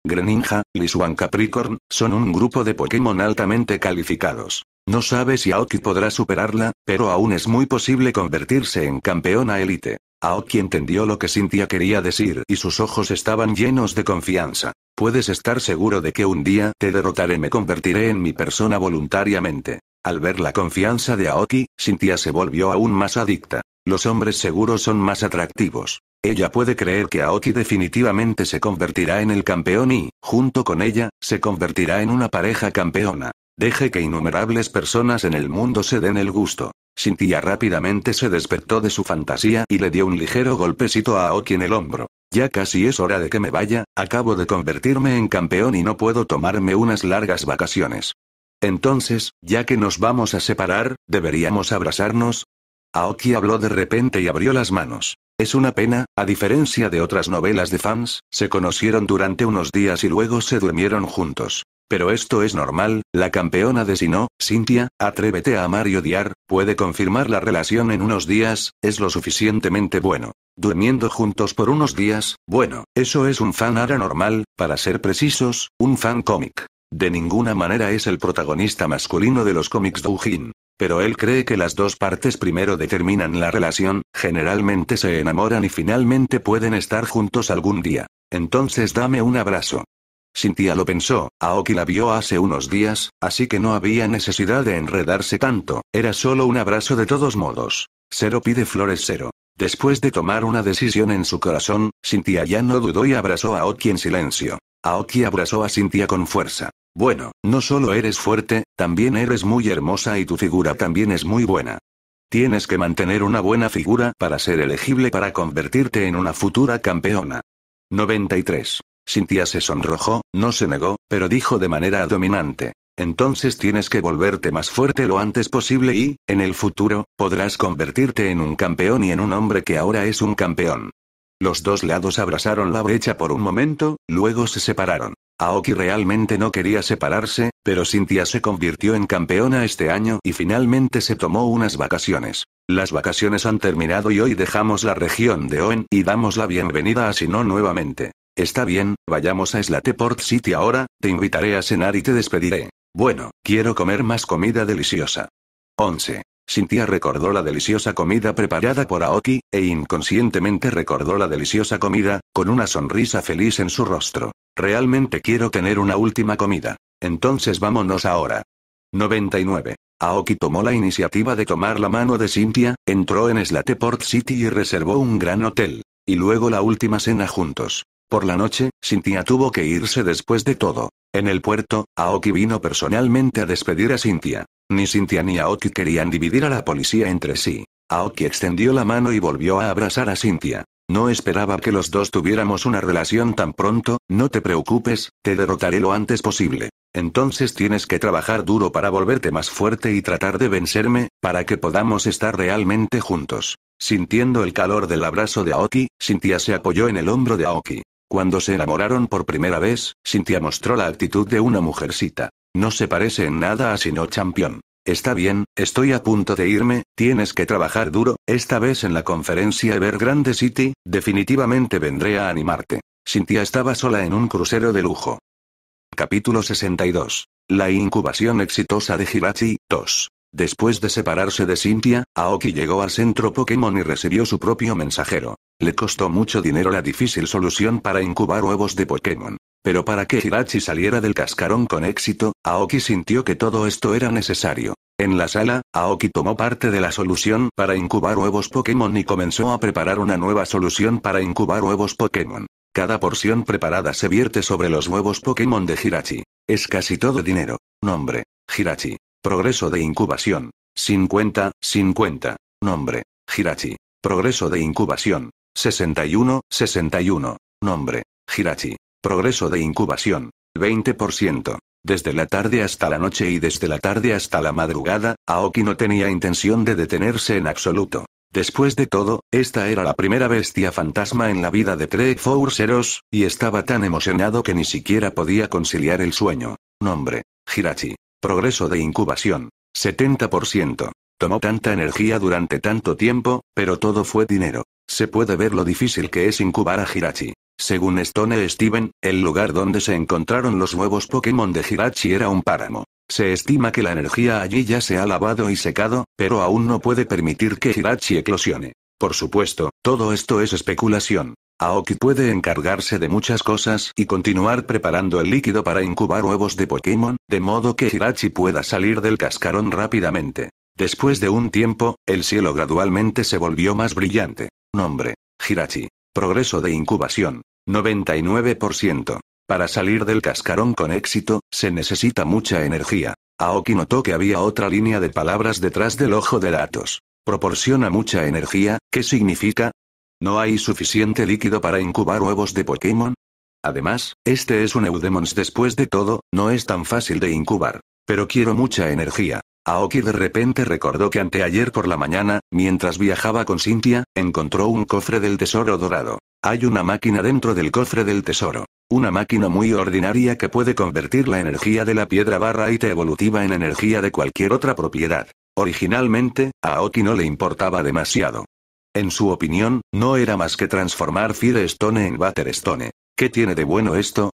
Greninja, Lisuan Capricorn, son un grupo de Pokémon altamente calificados. No sabe si Aoki podrá superarla, pero aún es muy posible convertirse en campeona élite. Aoki entendió lo que Cynthia quería decir y sus ojos estaban llenos de confianza. Puedes estar seguro de que un día te derrotaré, me convertiré en mi persona voluntariamente. Al ver la confianza de Aoki, Cynthia se volvió aún más adicta. Los hombres seguros son más atractivos. Ella puede creer que Aoki definitivamente se convertirá en el campeón y, junto con ella, se convertirá en una pareja campeona. Deje que innumerables personas en el mundo se den el gusto. Cynthia rápidamente se despertó de su fantasía y le dio un ligero golpecito a Aoki en el hombro. Ya casi es hora de que me vaya, acabo de convertirme en campeón y no puedo tomarme unas largas vacaciones. Entonces, ya que nos vamos a separar, ¿deberíamos abrazarnos? Aoki habló de repente y abrió las manos. Es una pena, a diferencia de otras novelas de fans, se conocieron durante unos días y luego se durmieron juntos. Pero esto es normal, la campeona de Sino, Cynthia, atrévete a amar y odiar, puede confirmar la relación en unos días, es lo suficientemente bueno. Durmiendo juntos por unos días, bueno, eso es un fan ara normal, para ser precisos, un fan cómic. De ninguna manera es el protagonista masculino de los cómics Doujin. Pero él cree que las dos partes primero determinan la relación, generalmente se enamoran y finalmente pueden estar juntos algún día. Entonces dame un abrazo. Cintia lo pensó, Aoki la vio hace unos días, así que no había necesidad de enredarse tanto, era solo un abrazo de todos modos. Cero pide flores cero. Después de tomar una decisión en su corazón, Cintia ya no dudó y abrazó a Aoki en silencio. Aoki abrazó a Cintia con fuerza. Bueno, no solo eres fuerte, también eres muy hermosa y tu figura también es muy buena. Tienes que mantener una buena figura para ser elegible para convertirte en una futura campeona. 93. Cynthia se sonrojó, no se negó, pero dijo de manera dominante. Entonces tienes que volverte más fuerte lo antes posible y, en el futuro, podrás convertirte en un campeón y en un hombre que ahora es un campeón. Los dos lados abrazaron la brecha por un momento, luego se separaron. Aoki realmente no quería separarse, pero Cynthia se convirtió en campeona este año y finalmente se tomó unas vacaciones. Las vacaciones han terminado y hoy dejamos la región de Oen y damos la bienvenida a Sino nuevamente. Está bien, vayamos a Slateport City ahora, te invitaré a cenar y te despediré. Bueno, quiero comer más comida deliciosa. 11. Cynthia recordó la deliciosa comida preparada por Aoki, e inconscientemente recordó la deliciosa comida, con una sonrisa feliz en su rostro. Realmente quiero tener una última comida. Entonces vámonos ahora. 99. Aoki tomó la iniciativa de tomar la mano de Cynthia, entró en Slateport City y reservó un gran hotel. Y luego la última cena juntos. Por la noche, Cynthia tuvo que irse después de todo. En el puerto, Aoki vino personalmente a despedir a Cynthia. Ni Cynthia ni Aoki querían dividir a la policía entre sí. Aoki extendió la mano y volvió a abrazar a Cynthia. No esperaba que los dos tuviéramos una relación tan pronto, no te preocupes, te derrotaré lo antes posible. Entonces tienes que trabajar duro para volverte más fuerte y tratar de vencerme, para que podamos estar realmente juntos. Sintiendo el calor del abrazo de Aoki, Cynthia se apoyó en el hombro de Aoki. Cuando se enamoraron por primera vez, Cynthia mostró la actitud de una mujercita. No se parece en nada a Sino Champion. Está bien, estoy a punto de irme, tienes que trabajar duro, esta vez en la conferencia Grande City, definitivamente vendré a animarte. Cynthia estaba sola en un crucero de lujo. Capítulo 62. La incubación exitosa de Hirachi, 2. Después de separarse de Cynthia, Aoki llegó al centro Pokémon y recibió su propio mensajero. Le costó mucho dinero la difícil solución para incubar huevos de Pokémon. Pero para que Hirachi saliera del cascarón con éxito, Aoki sintió que todo esto era necesario. En la sala, Aoki tomó parte de la solución para incubar huevos Pokémon y comenzó a preparar una nueva solución para incubar huevos Pokémon. Cada porción preparada se vierte sobre los huevos Pokémon de Hirachi. Es casi todo dinero. Nombre. Hirachi. Progreso de incubación. 50, 50. Nombre. Hirachi. Progreso de incubación. 61, 61. Nombre. Hirachi. Progreso de incubación. 20%. Desde la tarde hasta la noche y desde la tarde hasta la madrugada, Aoki no tenía intención de detenerse en absoluto. Después de todo, esta era la primera bestia fantasma en la vida de Trey y estaba tan emocionado que ni siquiera podía conciliar el sueño. Nombre. Hirachi. Progreso de incubación. 70%. Tomó tanta energía durante tanto tiempo, pero todo fue dinero. Se puede ver lo difícil que es incubar a Hirachi. Según Stone e Steven, el lugar donde se encontraron los huevos Pokémon de Hirachi era un páramo. Se estima que la energía allí ya se ha lavado y secado, pero aún no puede permitir que Hirachi eclosione. Por supuesto, todo esto es especulación. Aoki puede encargarse de muchas cosas y continuar preparando el líquido para incubar huevos de Pokémon, de modo que Hirachi pueda salir del cascarón rápidamente. Después de un tiempo, el cielo gradualmente se volvió más brillante. Nombre. Hirachi. Progreso de incubación. 99%. Para salir del cascarón con éxito, se necesita mucha energía. Aoki notó que había otra línea de palabras detrás del ojo de datos. Proporciona mucha energía, ¿qué significa? ¿No hay suficiente líquido para incubar huevos de Pokémon? Además, este es un Eudemons después de todo, no es tan fácil de incubar. Pero quiero mucha energía. Aoki de repente recordó que anteayer por la mañana, mientras viajaba con Cynthia, encontró un cofre del tesoro dorado. Hay una máquina dentro del cofre del tesoro. Una máquina muy ordinaria que puede convertir la energía de la piedra barra y te evolutiva en energía de cualquier otra propiedad. Originalmente, a Aoki no le importaba demasiado. En su opinión, no era más que transformar Stone en Stone. ¿Qué tiene de bueno esto?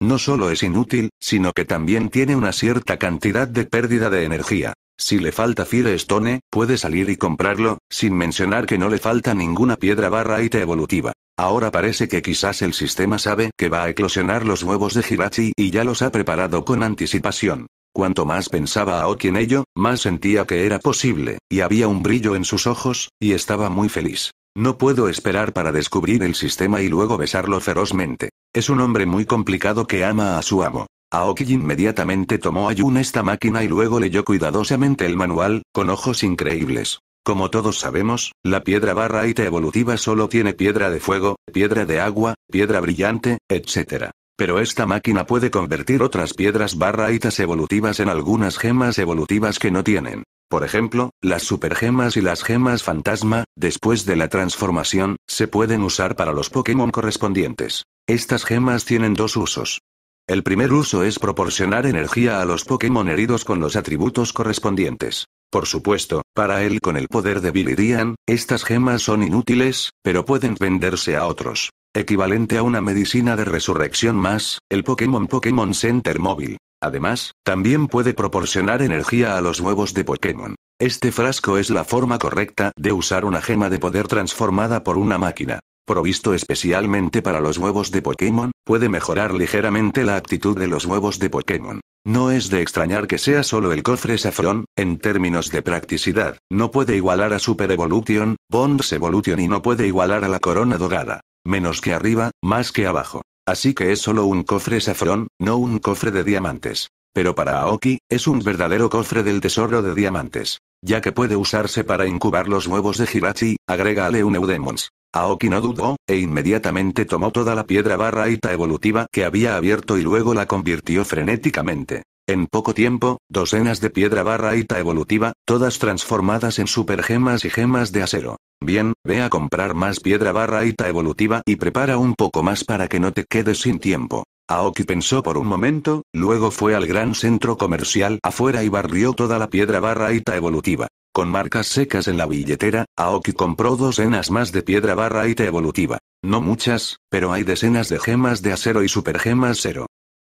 No solo es inútil, sino que también tiene una cierta cantidad de pérdida de energía. Si le falta Stone, puede salir y comprarlo, sin mencionar que no le falta ninguna piedra barra te evolutiva. Ahora parece que quizás el sistema sabe que va a eclosionar los huevos de Hirachi y ya los ha preparado con anticipación. Cuanto más pensaba Aoki en ello, más sentía que era posible, y había un brillo en sus ojos, y estaba muy feliz. No puedo esperar para descubrir el sistema y luego besarlo ferozmente. Es un hombre muy complicado que ama a su amo. Aoki inmediatamente tomó a Jun esta máquina y luego leyó cuidadosamente el manual, con ojos increíbles. Como todos sabemos, la piedra barra evolutiva solo tiene piedra de fuego, piedra de agua, piedra brillante, etc. Pero esta máquina puede convertir otras piedras barraitas evolutivas en algunas gemas evolutivas que no tienen. Por ejemplo, las supergemas y las gemas fantasma, después de la transformación, se pueden usar para los Pokémon correspondientes. Estas gemas tienen dos usos. El primer uso es proporcionar energía a los Pokémon heridos con los atributos correspondientes. Por supuesto, para él con el poder de Billy Dian, estas gemas son inútiles, pero pueden venderse a otros equivalente a una medicina de resurrección más, el Pokémon Pokémon Center móvil. Además, también puede proporcionar energía a los huevos de Pokémon. Este frasco es la forma correcta de usar una gema de poder transformada por una máquina. Provisto especialmente para los huevos de Pokémon, puede mejorar ligeramente la actitud de los huevos de Pokémon. No es de extrañar que sea solo el cofre Saffron, en términos de practicidad, no puede igualar a Super Evolution, Bonds Evolution y no puede igualar a la corona dorada. Menos que arriba, más que abajo. Así que es solo un cofre safrón, no un cofre de diamantes. Pero para Aoki, es un verdadero cofre del tesoro de diamantes. Ya que puede usarse para incubar los huevos de Hirachi, agrégale un Eudemons. Aoki no dudó, e inmediatamente tomó toda la piedra barraita evolutiva que había abierto y luego la convirtió frenéticamente. En poco tiempo, docenas de piedra barraita evolutiva, todas transformadas en supergemas y gemas de acero. Bien, ve a comprar más piedra barraita evolutiva y prepara un poco más para que no te quedes sin tiempo. Aoki pensó por un momento, luego fue al gran centro comercial afuera y barrió toda la piedra barraita evolutiva. Con marcas secas en la billetera, Aoki compró docenas más de piedra barraita evolutiva. No muchas, pero hay decenas de gemas de acero y supergemas cero.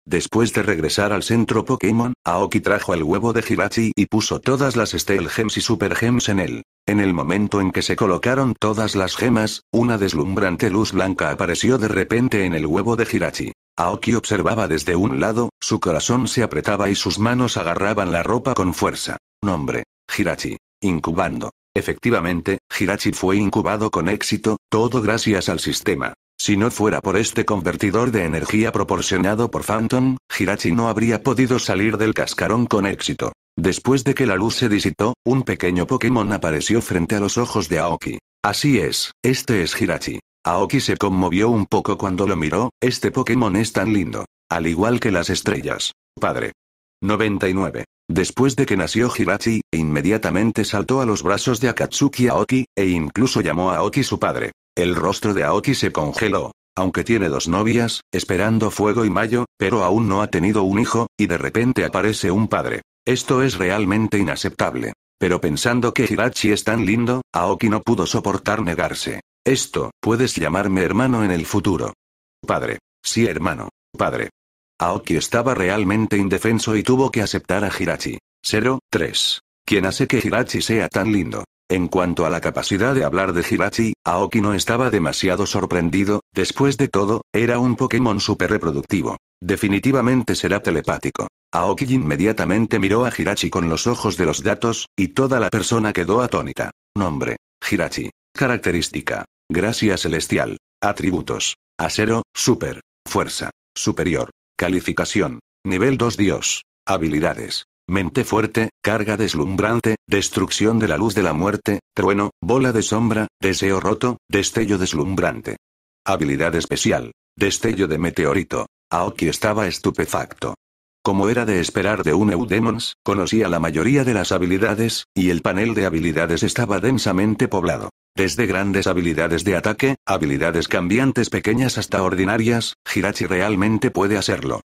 Después de regresar al centro Pokémon, Aoki trajo el huevo de Hirachi y puso todas las Steel Gems y Super Gems en él. En el momento en que se colocaron todas las gemas, una deslumbrante luz blanca apareció de repente en el huevo de Hirachi. Aoki observaba desde un lado, su corazón se apretaba y sus manos agarraban la ropa con fuerza. Nombre. Hirachi. Incubando. Efectivamente, Hirachi fue incubado con éxito, todo gracias al sistema. Si no fuera por este convertidor de energía proporcionado por Phantom, Hirachi no habría podido salir del cascarón con éxito. Después de que la luz se disitó, un pequeño Pokémon apareció frente a los ojos de Aoki. Así es, este es Hirachi. Aoki se conmovió un poco cuando lo miró, este Pokémon es tan lindo. Al igual que las estrellas. Padre. 99. Después de que nació Hirachi, inmediatamente saltó a los brazos de Akatsuki Aoki, e incluso llamó a Aoki su padre. El rostro de Aoki se congeló. Aunque tiene dos novias, esperando fuego y mayo, pero aún no ha tenido un hijo, y de repente aparece un padre. Esto es realmente inaceptable. Pero pensando que Hirachi es tan lindo, Aoki no pudo soportar negarse. Esto, puedes llamarme hermano en el futuro. Padre. Sí, hermano. Padre. Aoki estaba realmente indefenso y tuvo que aceptar a Hirachi. 0, 3. ¿Quién hace que Hirachi sea tan lindo. En cuanto a la capacidad de hablar de Hirachi, Aoki no estaba demasiado sorprendido, después de todo, era un Pokémon super reproductivo. Definitivamente será telepático. Aoki inmediatamente miró a Hirachi con los ojos de los datos, y toda la persona quedó atónita. Nombre. Hirachi. Característica. Gracia celestial. Atributos. Acero, super. Fuerza. Superior. Calificación. Nivel 2 Dios. Habilidades. Mente fuerte, carga deslumbrante, destrucción de la luz de la muerte, trueno, bola de sombra, deseo roto, destello deslumbrante. Habilidad especial. Destello de meteorito. Aoki estaba estupefacto. Como era de esperar de un Eudemons, conocía la mayoría de las habilidades, y el panel de habilidades estaba densamente poblado. Desde grandes habilidades de ataque, habilidades cambiantes pequeñas hasta ordinarias, Hirachi realmente puede hacerlo.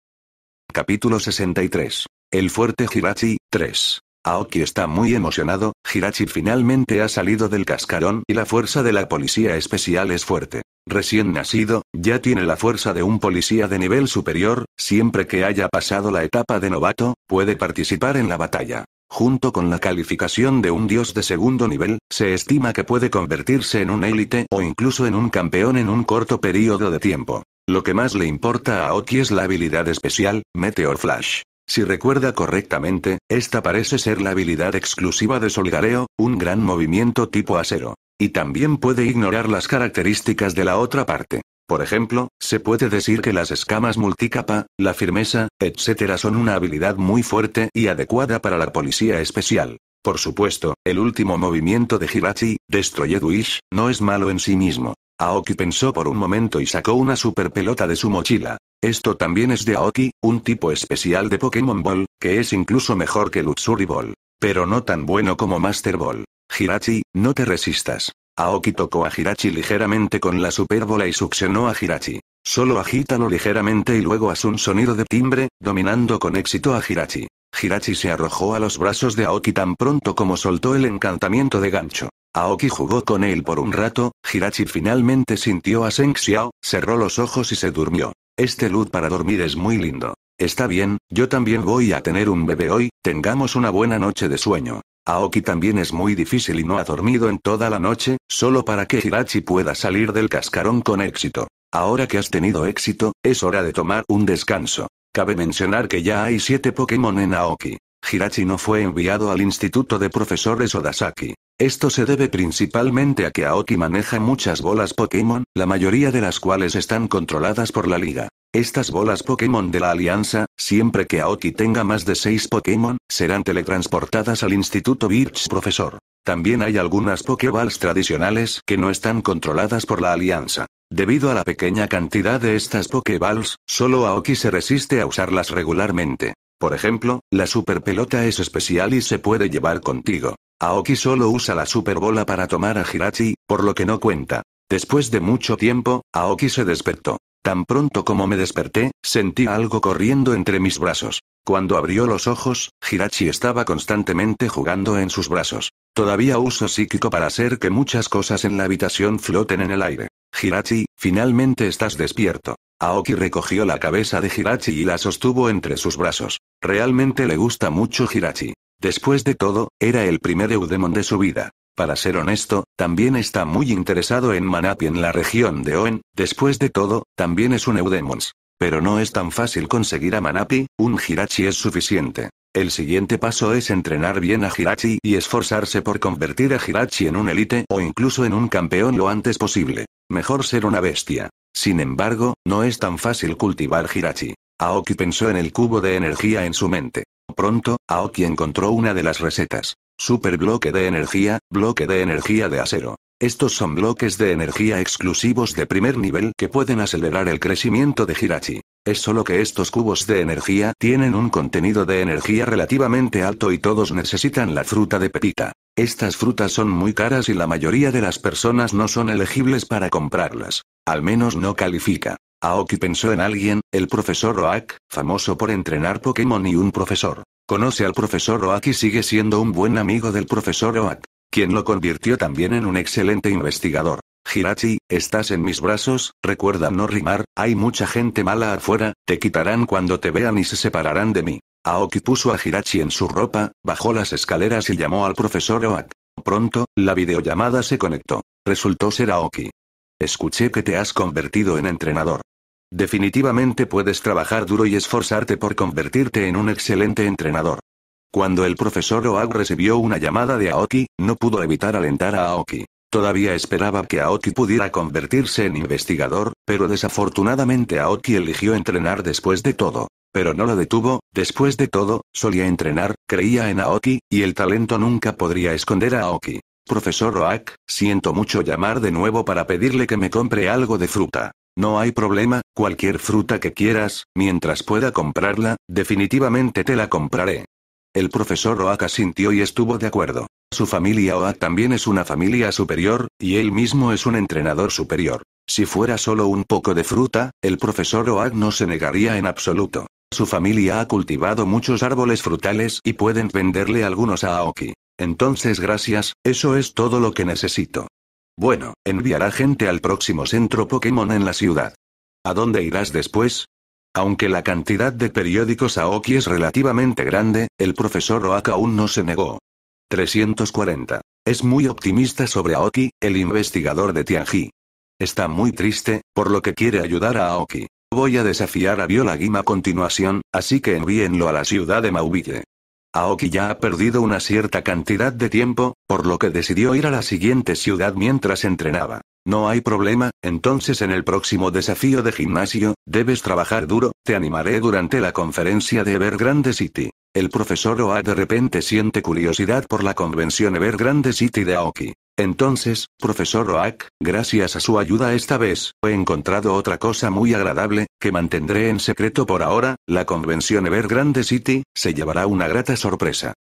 Capítulo 63. El fuerte Hirachi, 3. Aoki está muy emocionado, Hirachi finalmente ha salido del cascarón y la fuerza de la policía especial es fuerte. Recién nacido, ya tiene la fuerza de un policía de nivel superior, siempre que haya pasado la etapa de novato, puede participar en la batalla. Junto con la calificación de un dios de segundo nivel, se estima que puede convertirse en un élite o incluso en un campeón en un corto periodo de tiempo. Lo que más le importa a Aoki es la habilidad especial, Meteor Flash. Si recuerda correctamente, esta parece ser la habilidad exclusiva de Solgareo, un gran movimiento tipo acero. Y también puede ignorar las características de la otra parte. Por ejemplo, se puede decir que las escamas multicapa, la firmeza, etc. son una habilidad muy fuerte y adecuada para la policía especial. Por supuesto, el último movimiento de Hirachi, Destroyed Wish, no es malo en sí mismo. Aoki pensó por un momento y sacó una superpelota de su mochila. Esto también es de Aoki, un tipo especial de Pokémon Ball, que es incluso mejor que Luxury Ball. Pero no tan bueno como Master Ball. Hirachi, no te resistas. Aoki tocó a Hirachi ligeramente con la superbola y succionó a Hirachi. Solo agítalo ligeramente y luego haz un sonido de timbre, dominando con éxito a Hirachi. Hirachi se arrojó a los brazos de Aoki tan pronto como soltó el encantamiento de gancho. Aoki jugó con él por un rato, Hirachi finalmente sintió a Seng cerró los ojos y se durmió. Este luz para dormir es muy lindo. Está bien, yo también voy a tener un bebé hoy, tengamos una buena noche de sueño. Aoki también es muy difícil y no ha dormido en toda la noche, solo para que Hirachi pueda salir del cascarón con éxito. Ahora que has tenido éxito, es hora de tomar un descanso. Cabe mencionar que ya hay siete Pokémon en Aoki. Hirachi no fue enviado al instituto de profesores Odasaki. Esto se debe principalmente a que Aoki maneja muchas bolas Pokémon, la mayoría de las cuales están controladas por la liga. Estas bolas Pokémon de la Alianza, siempre que Aoki tenga más de 6 Pokémon, serán teletransportadas al Instituto Birch Profesor. También hay algunas Pokéballs tradicionales que no están controladas por la Alianza. Debido a la pequeña cantidad de estas Pokéballs, solo Aoki se resiste a usarlas regularmente. Por ejemplo, la superpelota es especial y se puede llevar contigo. Aoki solo usa la super bola para tomar a Hirachi, por lo que no cuenta. Después de mucho tiempo, Aoki se despertó. Tan pronto como me desperté, sentí algo corriendo entre mis brazos. Cuando abrió los ojos, Hirachi estaba constantemente jugando en sus brazos. Todavía uso psíquico para hacer que muchas cosas en la habitación floten en el aire. Hirachi, finalmente estás despierto. Aoki recogió la cabeza de Hirachi y la sostuvo entre sus brazos. Realmente le gusta mucho Hirachi. Después de todo, era el primer Eudemon de su vida. Para ser honesto, también está muy interesado en Manapi en la región de Oen, después de todo, también es un Eudemons. Pero no es tan fácil conseguir a Manapi, un Hirachi es suficiente. El siguiente paso es entrenar bien a Hirachi y esforzarse por convertir a Hirachi en un élite o incluso en un campeón lo antes posible. Mejor ser una bestia. Sin embargo, no es tan fácil cultivar Hirachi. Aoki pensó en el cubo de energía en su mente. Pronto, Aoki encontró una de las recetas. Super bloque de energía, bloque de energía de acero. Estos son bloques de energía exclusivos de primer nivel que pueden acelerar el crecimiento de Hirachi. Es solo que estos cubos de energía tienen un contenido de energía relativamente alto y todos necesitan la fruta de Pepita. Estas frutas son muy caras y la mayoría de las personas no son elegibles para comprarlas. Al menos no califica. Aoki pensó en alguien, el profesor Oak, famoso por entrenar Pokémon y un profesor. Conoce al profesor Oak y sigue siendo un buen amigo del profesor Oak, quien lo convirtió también en un excelente investigador. Hirachi, estás en mis brazos, recuerda no rimar, hay mucha gente mala afuera, te quitarán cuando te vean y se separarán de mí. Aoki puso a Hirachi en su ropa, bajó las escaleras y llamó al profesor Oak. Pronto, la videollamada se conectó. Resultó ser Aoki. Escuché que te has convertido en entrenador. Definitivamente puedes trabajar duro y esforzarte por convertirte en un excelente entrenador. Cuando el profesor Oak recibió una llamada de Aoki, no pudo evitar alentar a Aoki. Todavía esperaba que Aoki pudiera convertirse en investigador, pero desafortunadamente Aoki eligió entrenar después de todo. Pero no lo detuvo, después de todo, solía entrenar, creía en Aoki, y el talento nunca podría esconder a Aoki. Profesor Oak, siento mucho llamar de nuevo para pedirle que me compre algo de fruta. No hay problema, cualquier fruta que quieras, mientras pueda comprarla, definitivamente te la compraré. El profesor Oak asintió y estuvo de acuerdo. Su familia Oak también es una familia superior, y él mismo es un entrenador superior. Si fuera solo un poco de fruta, el profesor Oak no se negaría en absoluto. Su familia ha cultivado muchos árboles frutales y pueden venderle algunos a Aoki. Entonces gracias, eso es todo lo que necesito. Bueno, enviará gente al próximo centro Pokémon en la ciudad. ¿A dónde irás después? Aunque la cantidad de periódicos Aoki es relativamente grande, el profesor Oaka aún no se negó. 340. Es muy optimista sobre Aoki, el investigador de Tianji. Está muy triste, por lo que quiere ayudar a Aoki. Voy a desafiar a Viola a continuación, así que envíenlo a la ciudad de mauville Aoki ya ha perdido una cierta cantidad de tiempo, por lo que decidió ir a la siguiente ciudad mientras entrenaba. No hay problema, entonces en el próximo desafío de gimnasio, debes trabajar duro, te animaré durante la conferencia de Evergrande City. El profesor Oa de repente siente curiosidad por la convención Evergrande City de Aoki. Entonces, profesor Oak, gracias a su ayuda esta vez, he encontrado otra cosa muy agradable, que mantendré en secreto por ahora, la convención Grande City, se llevará una grata sorpresa.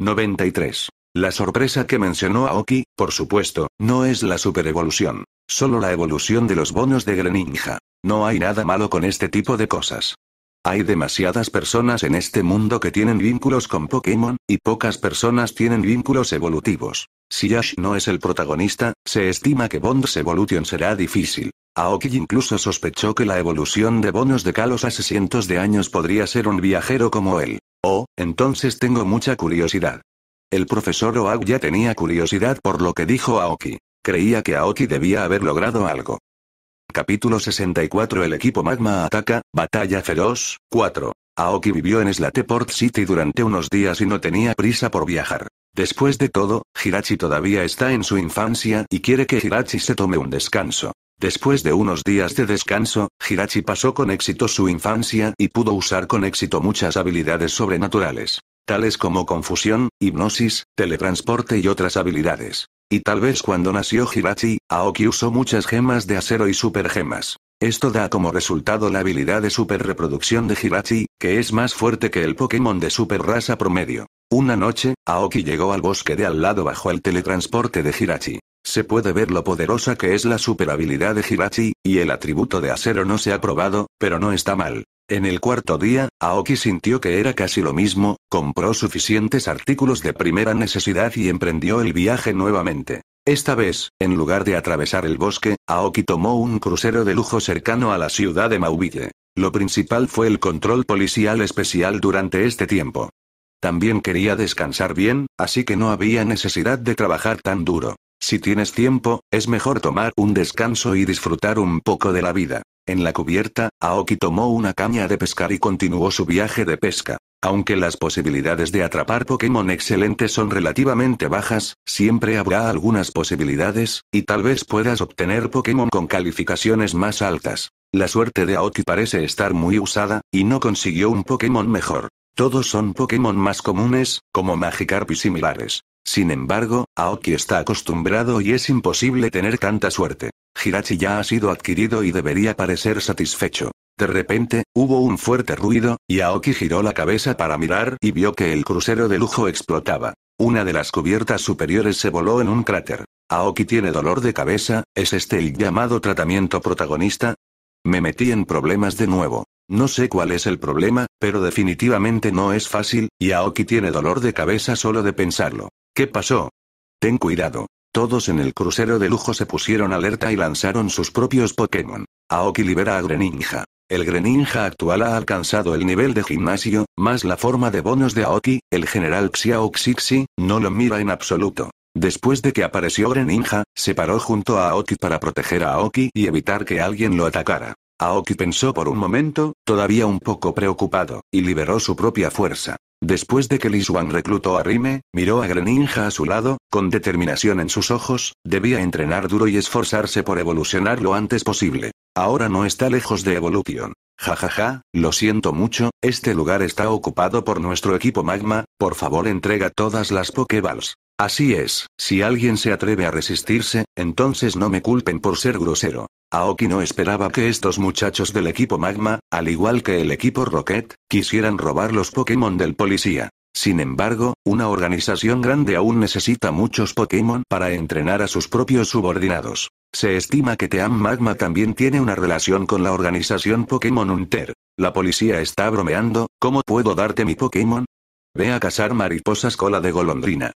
93. La sorpresa que mencionó Aoki, por supuesto, no es la superevolución. Solo la evolución de los bonos de Greninja. No hay nada malo con este tipo de cosas. Hay demasiadas personas en este mundo que tienen vínculos con Pokémon, y pocas personas tienen vínculos evolutivos. Si Ash no es el protagonista, se estima que Bond's Evolution será difícil. Aoki incluso sospechó que la evolución de Bonos de Kalos hace cientos de años podría ser un viajero como él. Oh, entonces tengo mucha curiosidad. El profesor Oak ya tenía curiosidad por lo que dijo Aoki. Creía que Aoki debía haber logrado algo. Capítulo 64 El equipo Magma ataca, batalla feroz, 4. Aoki vivió en Slateport City durante unos días y no tenía prisa por viajar. Después de todo, Hirachi todavía está en su infancia y quiere que Hirachi se tome un descanso. Después de unos días de descanso, Hirachi pasó con éxito su infancia y pudo usar con éxito muchas habilidades sobrenaturales, tales como confusión, hipnosis, teletransporte y otras habilidades. Y tal vez cuando nació Hirachi, Aoki usó muchas gemas de acero y super gemas. Esto da como resultado la habilidad de super reproducción de Hirachi, que es más fuerte que el Pokémon de super raza promedio. Una noche, Aoki llegó al bosque de al lado bajo el teletransporte de Hirachi. Se puede ver lo poderosa que es la superabilidad de Hirachi, y el atributo de acero no se ha probado, pero no está mal. En el cuarto día, Aoki sintió que era casi lo mismo, compró suficientes artículos de primera necesidad y emprendió el viaje nuevamente. Esta vez, en lugar de atravesar el bosque, Aoki tomó un crucero de lujo cercano a la ciudad de Mauville. Lo principal fue el control policial especial durante este tiempo. También quería descansar bien, así que no había necesidad de trabajar tan duro. Si tienes tiempo, es mejor tomar un descanso y disfrutar un poco de la vida. En la cubierta, Aoki tomó una caña de pescar y continuó su viaje de pesca. Aunque las posibilidades de atrapar Pokémon excelentes son relativamente bajas, siempre habrá algunas posibilidades, y tal vez puedas obtener Pokémon con calificaciones más altas. La suerte de Aoki parece estar muy usada, y no consiguió un Pokémon mejor. Todos son Pokémon más comunes, como Magikarp y similares. Sin embargo, Aoki está acostumbrado y es imposible tener tanta suerte. Hirachi ya ha sido adquirido y debería parecer satisfecho. De repente, hubo un fuerte ruido, y Aoki giró la cabeza para mirar y vio que el crucero de lujo explotaba. Una de las cubiertas superiores se voló en un cráter. Aoki tiene dolor de cabeza, ¿es este el llamado tratamiento protagonista? Me metí en problemas de nuevo. No sé cuál es el problema, pero definitivamente no es fácil, y Aoki tiene dolor de cabeza solo de pensarlo. ¿Qué pasó? Ten cuidado. Todos en el crucero de lujo se pusieron alerta y lanzaron sus propios Pokémon. Aoki libera a Greninja. El Greninja actual ha alcanzado el nivel de gimnasio, más la forma de bonos de Aoki, el general Xixi, no lo mira en absoluto. Después de que apareció Greninja, se paró junto a Aoki para proteger a Aoki y evitar que alguien lo atacara. Aoki pensó por un momento, todavía un poco preocupado, y liberó su propia fuerza. Después de que Li reclutó a Rime, miró a Greninja a su lado, con determinación en sus ojos, debía entrenar duro y esforzarse por evolucionar lo antes posible. Ahora no está lejos de Evolution. Jajaja, ja, ja, lo siento mucho, este lugar está ocupado por nuestro equipo Magma, por favor entrega todas las Pokéballs. Así es, si alguien se atreve a resistirse, entonces no me culpen por ser grosero. Aoki no esperaba que estos muchachos del equipo Magma, al igual que el equipo Rocket, quisieran robar los Pokémon del policía. Sin embargo, una organización grande aún necesita muchos Pokémon para entrenar a sus propios subordinados. Se estima que Team Magma también tiene una relación con la organización Pokémon Hunter. La policía está bromeando, ¿cómo puedo darte mi Pokémon? Ve a cazar mariposas cola de golondrina.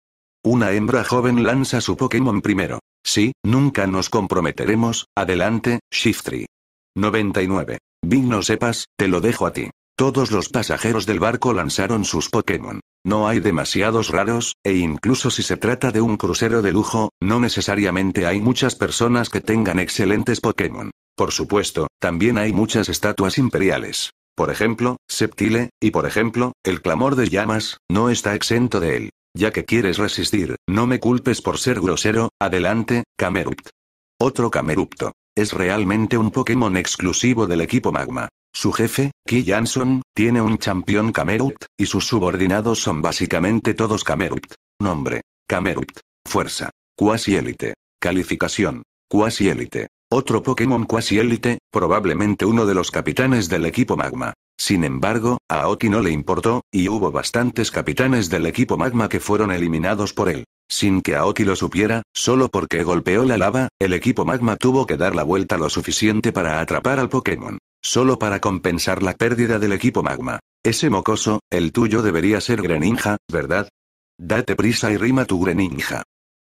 Una hembra joven lanza su Pokémon primero. Sí, nunca nos comprometeremos, adelante, Shiftry. 99. Big no sepas, te lo dejo a ti. Todos los pasajeros del barco lanzaron sus Pokémon. No hay demasiados raros, e incluso si se trata de un crucero de lujo, no necesariamente hay muchas personas que tengan excelentes Pokémon. Por supuesto, también hay muchas estatuas imperiales. Por ejemplo, Septile, y por ejemplo, el clamor de llamas, no está exento de él. Ya que quieres resistir, no me culpes por ser grosero, adelante, Camerupt. Otro Camerupto. Es realmente un Pokémon exclusivo del equipo Magma. Su jefe, Key tiene un campeón Camerupt, y sus subordinados son básicamente todos Camerupt. Nombre. Camerupt. Fuerza. Cuasi élite. Calificación. Cuasi élite. Otro Pokémon cuasi élite, probablemente uno de los capitanes del equipo Magma. Sin embargo, a Aoki no le importó, y hubo bastantes capitanes del equipo Magma que fueron eliminados por él. Sin que Aoki lo supiera, solo porque golpeó la lava, el equipo Magma tuvo que dar la vuelta lo suficiente para atrapar al Pokémon. Solo para compensar la pérdida del equipo Magma. Ese mocoso, el tuyo debería ser Greninja, ¿verdad? Date prisa y rima tu Greninja.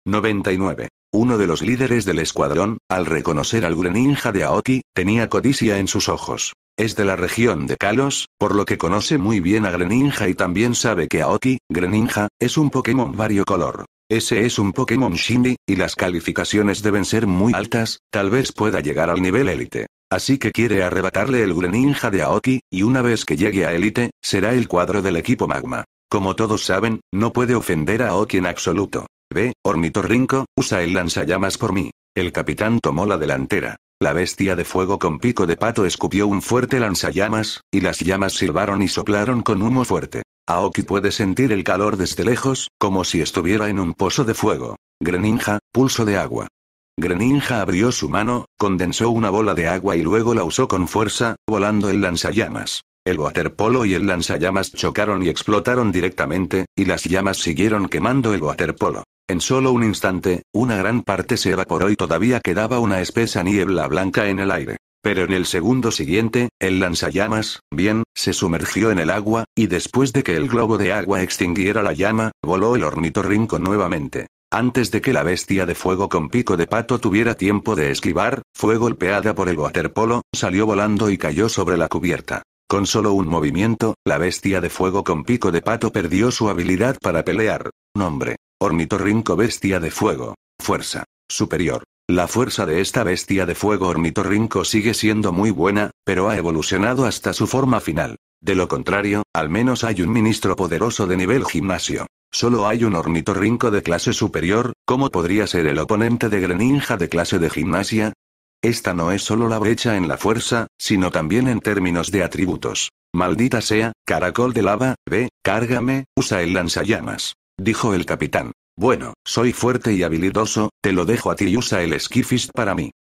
99. Uno de los líderes del escuadrón, al reconocer al Greninja de Aoki, tenía codicia en sus ojos. Es de la región de Kalos, por lo que conoce muy bien a Greninja y también sabe que Aoki, Greninja, es un Pokémon variocolor. Ese es un Pokémon shinny y las calificaciones deben ser muy altas, tal vez pueda llegar al nivel élite. Así que quiere arrebatarle el Greninja de Aoki, y una vez que llegue a élite, será el cuadro del equipo Magma. Como todos saben, no puede ofender a Aoki en absoluto. Ve, ornitorrinco, usa el lanzallamas por mí. El capitán tomó la delantera. La bestia de fuego con pico de pato escupió un fuerte lanzallamas, y las llamas silbaron y soplaron con humo fuerte. Aoki puede sentir el calor desde lejos, como si estuviera en un pozo de fuego. Greninja, pulso de agua. Greninja abrió su mano, condensó una bola de agua y luego la usó con fuerza, volando el lanzallamas. El waterpolo y el lanzallamas chocaron y explotaron directamente, y las llamas siguieron quemando el waterpolo. En solo un instante, una gran parte se evaporó y todavía quedaba una espesa niebla blanca en el aire. Pero en el segundo siguiente, el lanzallamas, bien, se sumergió en el agua, y después de que el globo de agua extinguiera la llama, voló el ornitorrinco nuevamente. Antes de que la bestia de fuego con pico de pato tuviera tiempo de esquivar, fue golpeada por el waterpolo, salió volando y cayó sobre la cubierta. Con solo un movimiento, la bestia de fuego con pico de pato perdió su habilidad para pelear. Nombre. Ornitorrinco bestia de fuego. Fuerza. Superior. La fuerza de esta bestia de fuego ornitorrinco sigue siendo muy buena, pero ha evolucionado hasta su forma final. De lo contrario, al menos hay un ministro poderoso de nivel gimnasio. Solo hay un ornitorrinco de clase superior, ¿cómo podría ser el oponente de Greninja de clase de gimnasia? Esta no es solo la brecha en la fuerza, sino también en términos de atributos. Maldita sea, caracol de lava, ve, cárgame, usa el lanzallamas. Dijo el capitán. Bueno, soy fuerte y habilidoso, te lo dejo a ti y usa el skiffist para mí.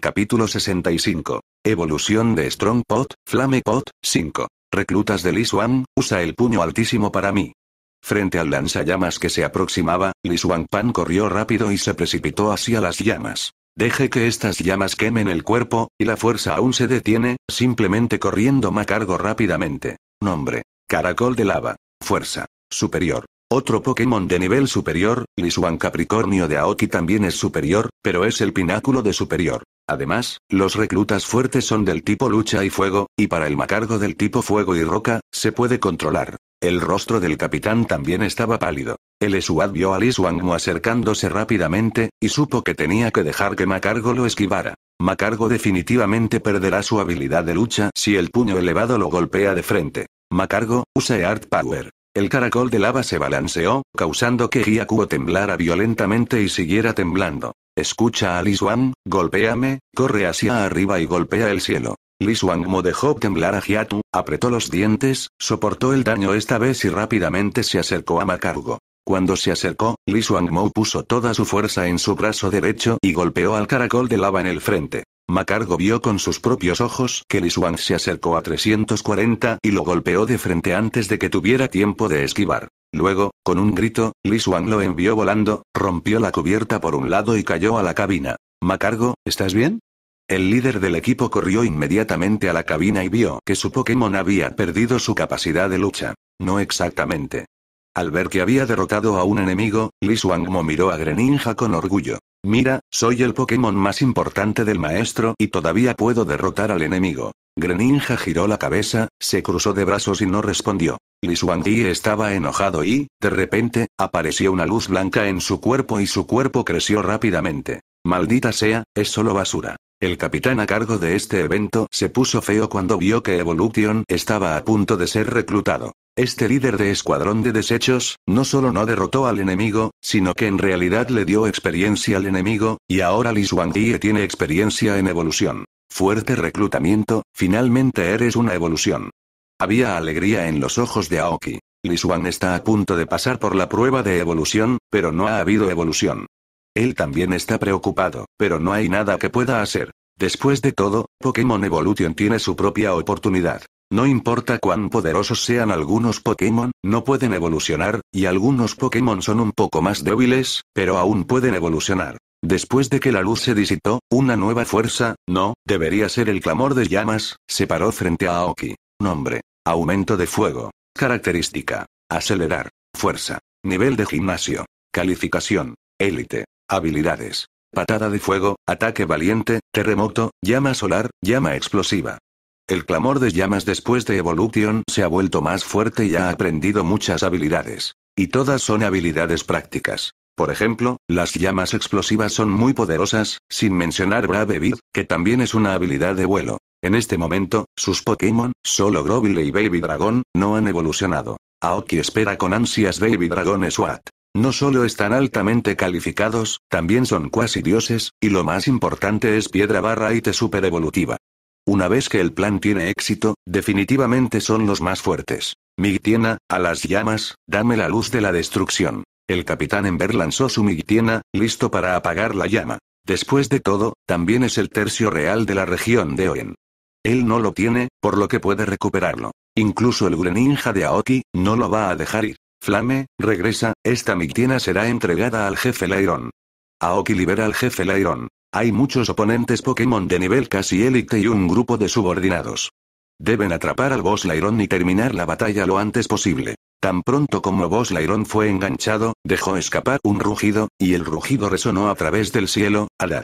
Capítulo 65. Evolución de Strong Pot, Flame Pot, 5. Reclutas de Lisuan, usa el puño altísimo para mí. Frente al lanzallamas que se aproximaba, Lisuan Pan corrió rápido y se precipitó hacia las llamas. Deje que estas llamas quemen el cuerpo, y la fuerza aún se detiene, simplemente corriendo Macargo rápidamente. Nombre. Caracol de lava. Fuerza. Superior. Otro Pokémon de nivel superior, Lisuan Capricornio de Aoki también es superior, pero es el pináculo de superior. Además, los reclutas fuertes son del tipo lucha y fuego, y para el macargo del tipo fuego y roca, se puede controlar. El rostro del capitán también estaba pálido. El Esuad vio a Mu acercándose rápidamente, y supo que tenía que dejar que Macargo lo esquivara. Macargo definitivamente perderá su habilidad de lucha si el puño elevado lo golpea de frente. Macargo, usa Art Power. El caracol de lava se balanceó, causando que Hyakuo temblara violentamente y siguiera temblando. Escucha a Li golpéame, corre hacia arriba y golpea el cielo. Li Mo dejó temblar a Hiatu, apretó los dientes, soportó el daño esta vez y rápidamente se acercó a Makarugo. Cuando se acercó, Li Mo puso toda su fuerza en su brazo derecho y golpeó al caracol de lava en el frente. Macargo vio con sus propios ojos que Li se acercó a 340 y lo golpeó de frente antes de que tuviera tiempo de esquivar. Luego, con un grito, Li lo envió volando, rompió la cubierta por un lado y cayó a la cabina. Macargo, ¿estás bien? El líder del equipo corrió inmediatamente a la cabina y vio que su Pokémon había perdido su capacidad de lucha. No exactamente. Al ver que había derrotado a un enemigo, Li mo miró a Greninja con orgullo. Mira, soy el Pokémon más importante del maestro y todavía puedo derrotar al enemigo. Greninja giró la cabeza, se cruzó de brazos y no respondió. Lisuangui estaba enojado y, de repente, apareció una luz blanca en su cuerpo y su cuerpo creció rápidamente. Maldita sea, es solo basura. El capitán a cargo de este evento se puso feo cuando vio que Evolution estaba a punto de ser reclutado. Este líder de escuadrón de desechos, no solo no derrotó al enemigo, sino que en realidad le dio experiencia al enemigo, y ahora Li tiene experiencia en evolución. Fuerte reclutamiento, finalmente eres una evolución. Había alegría en los ojos de Aoki. Li está a punto de pasar por la prueba de evolución, pero no ha habido evolución. Él también está preocupado, pero no hay nada que pueda hacer. Después de todo, Pokémon Evolution tiene su propia oportunidad. No importa cuán poderosos sean algunos Pokémon, no pueden evolucionar, y algunos Pokémon son un poco más débiles, pero aún pueden evolucionar. Después de que la luz se disipó, una nueva fuerza, no, debería ser el clamor de llamas, se paró frente a Aoki. Nombre. Aumento de fuego. Característica. Acelerar. Fuerza. Nivel de gimnasio. Calificación. Élite. Habilidades. Patada de fuego, ataque valiente, terremoto, llama solar, llama explosiva. El clamor de llamas después de Evolution se ha vuelto más fuerte y ha aprendido muchas habilidades. Y todas son habilidades prácticas. Por ejemplo, las llamas explosivas son muy poderosas, sin mencionar Brave Bird, que también es una habilidad de vuelo. En este momento, sus Pokémon, solo Grovyle y Baby Dragon, no han evolucionado. Aoki espera con ansias Baby Dragon SWAT. No solo están altamente calificados, también son cuasi dioses, y lo más importante es piedra barra y te evolutiva. Una vez que el plan tiene éxito, definitivamente son los más fuertes. Migtiena, a las llamas, dame la luz de la destrucción. El capitán Ember lanzó su Migtiena, listo para apagar la llama. Después de todo, también es el tercio real de la región de Oen. Él no lo tiene, por lo que puede recuperarlo. Incluso el Greninja de Aoki, no lo va a dejar ir. Flame, regresa, esta Mictiena será entregada al jefe Lairon. Aoki libera al jefe Lairon. Hay muchos oponentes Pokémon de nivel casi élite y un grupo de subordinados. Deben atrapar al boss Lairon y terminar la batalla lo antes posible. Tan pronto como Boss Lairon fue enganchado, dejó escapar un rugido, y el rugido resonó a través del cielo, alad.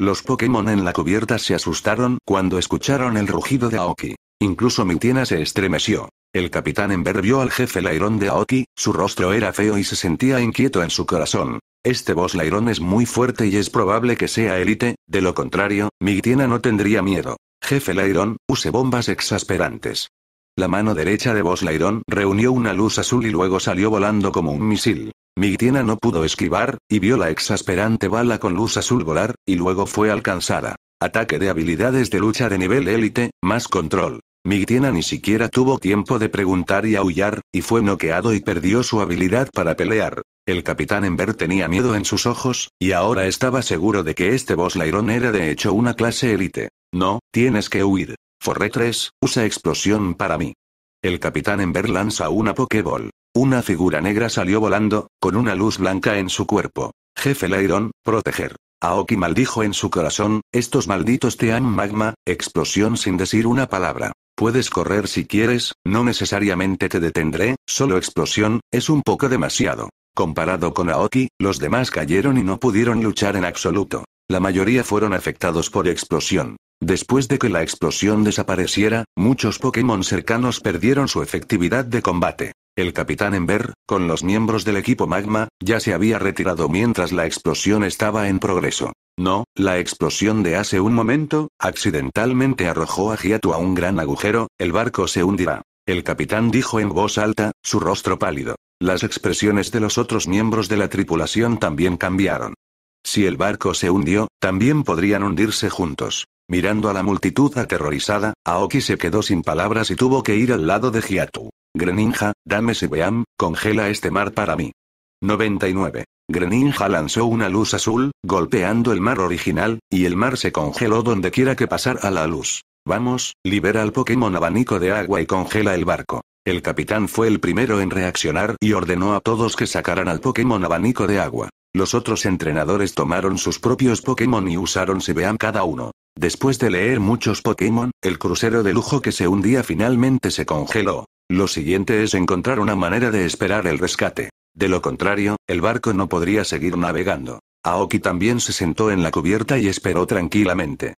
Los Pokémon en la cubierta se asustaron cuando escucharon el rugido de Aoki. Incluso Mitiena se estremeció. El capitán Ember al jefe Lairón de Aoki, su rostro era feo y se sentía inquieto en su corazón. Este boss Lairón es muy fuerte y es probable que sea élite, de lo contrario, Migtiena no tendría miedo. Jefe Lairón, use bombas exasperantes. La mano derecha de Boss Lairon reunió una luz azul y luego salió volando como un misil. Migtiena no pudo esquivar, y vio la exasperante bala con luz azul volar, y luego fue alcanzada. Ataque de habilidades de lucha de nivel élite, más control. Migtiena ni siquiera tuvo tiempo de preguntar y aullar, y fue noqueado y perdió su habilidad para pelear. El capitán Ember tenía miedo en sus ojos, y ahora estaba seguro de que este boss era de hecho una clase élite. No, tienes que huir. Forre 3, usa explosión para mí. El capitán Ember lanza una pokeball. Una figura negra salió volando, con una luz blanca en su cuerpo. Jefe Lairon, proteger. Aoki maldijo en su corazón, estos malditos te han magma, explosión sin decir una palabra. Puedes correr si quieres, no necesariamente te detendré, solo explosión, es un poco demasiado. Comparado con Aoki, los demás cayeron y no pudieron luchar en absoluto. La mayoría fueron afectados por explosión. Después de que la explosión desapareciera, muchos Pokémon cercanos perdieron su efectividad de combate. El capitán Ember, con los miembros del equipo Magma, ya se había retirado mientras la explosión estaba en progreso. No, la explosión de hace un momento, accidentalmente arrojó a Giatu a un gran agujero, el barco se hundirá. El capitán dijo en voz alta, su rostro pálido. Las expresiones de los otros miembros de la tripulación también cambiaron. Si el barco se hundió, también podrían hundirse juntos. Mirando a la multitud aterrorizada, Aoki se quedó sin palabras y tuvo que ir al lado de Hiatu. Greninja, dame Sibeam, congela este mar para mí. 99. Greninja lanzó una luz azul, golpeando el mar original, y el mar se congeló donde quiera que pasara la luz. Vamos, libera al Pokémon abanico de agua y congela el barco. El capitán fue el primero en reaccionar y ordenó a todos que sacaran al Pokémon abanico de agua. Los otros entrenadores tomaron sus propios Pokémon y usaron vean cada uno. Después de leer muchos Pokémon, el crucero de lujo que se hundía finalmente se congeló. Lo siguiente es encontrar una manera de esperar el rescate. De lo contrario, el barco no podría seguir navegando. Aoki también se sentó en la cubierta y esperó tranquilamente.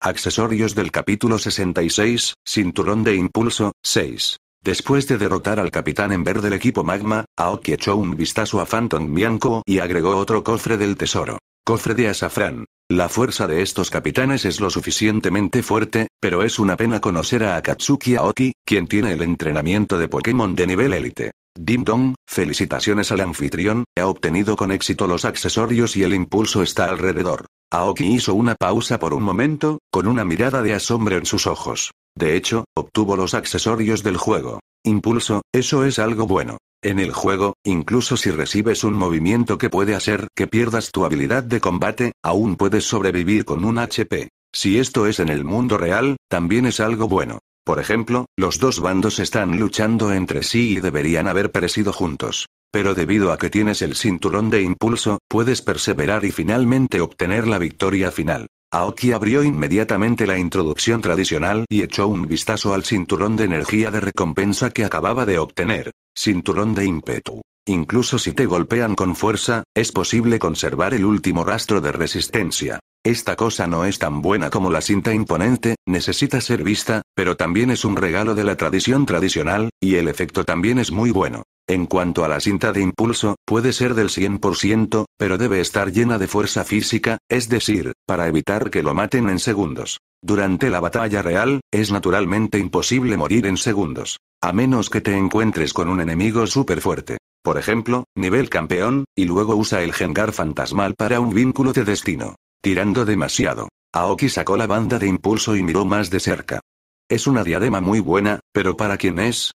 Accesorios del capítulo 66, Cinturón de Impulso, 6. Después de derrotar al capitán en ver del equipo Magma, Aoki echó un vistazo a Phantom Bianco y agregó otro cofre del tesoro. Cofre de azafrán. La fuerza de estos capitanes es lo suficientemente fuerte, pero es una pena conocer a Akatsuki Aoki, quien tiene el entrenamiento de Pokémon de nivel élite. Dim Dong, felicitaciones al anfitrión, ha obtenido con éxito los accesorios y el impulso está alrededor. Aoki hizo una pausa por un momento, con una mirada de asombro en sus ojos. De hecho, obtuvo los accesorios del juego. Impulso, eso es algo bueno. En el juego, incluso si recibes un movimiento que puede hacer que pierdas tu habilidad de combate, aún puedes sobrevivir con un HP. Si esto es en el mundo real, también es algo bueno. Por ejemplo, los dos bandos están luchando entre sí y deberían haber perecido juntos. Pero debido a que tienes el cinturón de impulso, puedes perseverar y finalmente obtener la victoria final. Aoki abrió inmediatamente la introducción tradicional y echó un vistazo al cinturón de energía de recompensa que acababa de obtener. Cinturón de ímpetu. Incluso si te golpean con fuerza, es posible conservar el último rastro de resistencia. Esta cosa no es tan buena como la cinta imponente, necesita ser vista, pero también es un regalo de la tradición tradicional, y el efecto también es muy bueno. En cuanto a la cinta de impulso, puede ser del 100%, pero debe estar llena de fuerza física, es decir, para evitar que lo maten en segundos. Durante la batalla real, es naturalmente imposible morir en segundos. A menos que te encuentres con un enemigo súper fuerte por ejemplo, nivel campeón, y luego usa el Gengar fantasmal para un vínculo de destino. Tirando demasiado. Aoki sacó la banda de impulso y miró más de cerca. Es una diadema muy buena, pero ¿para quién es?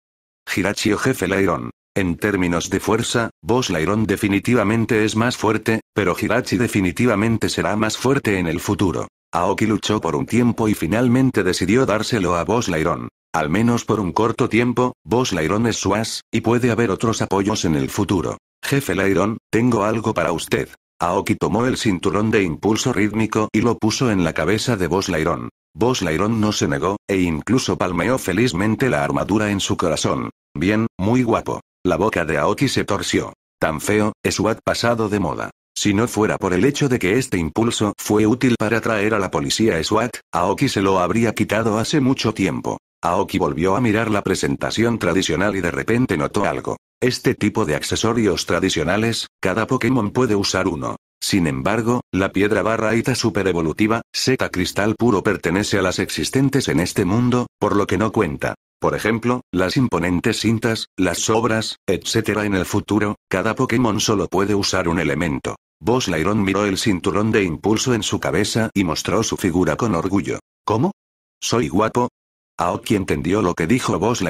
Hirachi o jefe Lairon. En términos de fuerza, Boss Lairon definitivamente es más fuerte, pero Hirachi definitivamente será más fuerte en el futuro. Aoki luchó por un tiempo y finalmente decidió dárselo a Boss Lairon. Al menos por un corto tiempo, Boss Lairon es suas, y puede haber otros apoyos en el futuro. Jefe Lairon, tengo algo para usted. Aoki tomó el cinturón de impulso rítmico y lo puso en la cabeza de Boss Lairon. Boss Lairon no se negó, e incluso palmeó felizmente la armadura en su corazón. Bien, muy guapo. La boca de Aoki se torció. Tan feo, es pasado de moda. Si no fuera por el hecho de que este impulso fue útil para traer a la policía SWAT, Aoki se lo habría quitado hace mucho tiempo. Aoki volvió a mirar la presentación tradicional y de repente notó algo. Este tipo de accesorios tradicionales, cada Pokémon puede usar uno. Sin embargo, la piedra barraita super evolutiva, Z Cristal Puro pertenece a las existentes en este mundo, por lo que no cuenta. Por ejemplo, las imponentes cintas, las sobras, etc. En el futuro, cada Pokémon solo puede usar un elemento. Boss miró el cinturón de impulso en su cabeza y mostró su figura con orgullo. ¿Cómo? Soy guapo, Aoki entendió lo que dijo Boss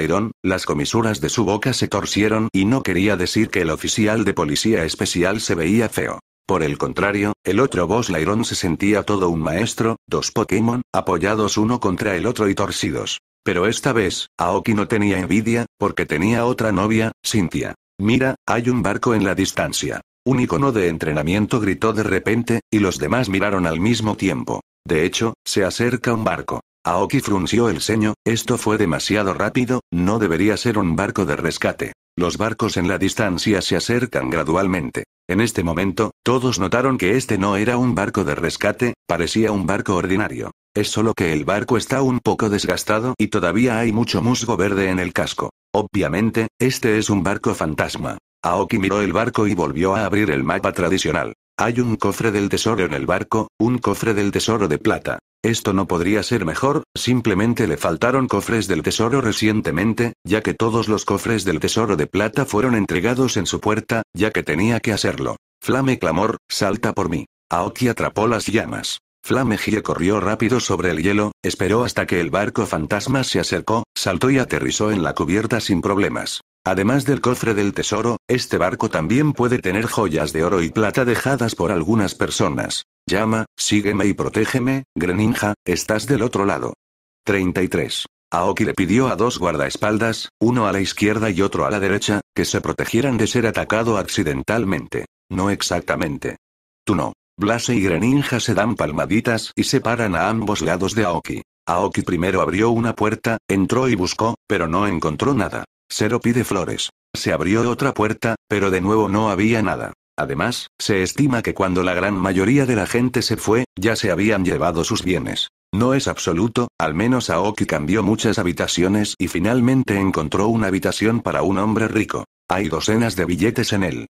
las comisuras de su boca se torcieron y no quería decir que el oficial de policía especial se veía feo. Por el contrario, el otro Boss se sentía todo un maestro, dos Pokémon, apoyados uno contra el otro y torcidos. Pero esta vez, Aoki no tenía envidia, porque tenía otra novia, Cynthia. Mira, hay un barco en la distancia. Un icono de entrenamiento gritó de repente, y los demás miraron al mismo tiempo. De hecho, se acerca un barco. Aoki frunció el ceño, esto fue demasiado rápido, no debería ser un barco de rescate. Los barcos en la distancia se acercan gradualmente. En este momento, todos notaron que este no era un barco de rescate, parecía un barco ordinario. Es solo que el barco está un poco desgastado y todavía hay mucho musgo verde en el casco. Obviamente, este es un barco fantasma. Aoki miró el barco y volvió a abrir el mapa tradicional. Hay un cofre del tesoro en el barco, un cofre del tesoro de plata. Esto no podría ser mejor, simplemente le faltaron cofres del tesoro recientemente, ya que todos los cofres del tesoro de plata fueron entregados en su puerta, ya que tenía que hacerlo. Flame clamor, salta por mí. Aoki atrapó las llamas. Flame Gie corrió rápido sobre el hielo, esperó hasta que el barco fantasma se acercó, saltó y aterrizó en la cubierta sin problemas. Además del cofre del tesoro, este barco también puede tener joyas de oro y plata dejadas por algunas personas. Llama, sígueme y protégeme, Greninja, estás del otro lado. 33. Aoki le pidió a dos guardaespaldas, uno a la izquierda y otro a la derecha, que se protegieran de ser atacado accidentalmente. No exactamente. Tú no. Blase y Greninja se dan palmaditas y se paran a ambos lados de Aoki. Aoki primero abrió una puerta, entró y buscó, pero no encontró nada. Cero pide flores. Se abrió otra puerta, pero de nuevo no había nada. Además, se estima que cuando la gran mayoría de la gente se fue, ya se habían llevado sus bienes. No es absoluto, al menos Aoki cambió muchas habitaciones y finalmente encontró una habitación para un hombre rico. Hay docenas de billetes en él.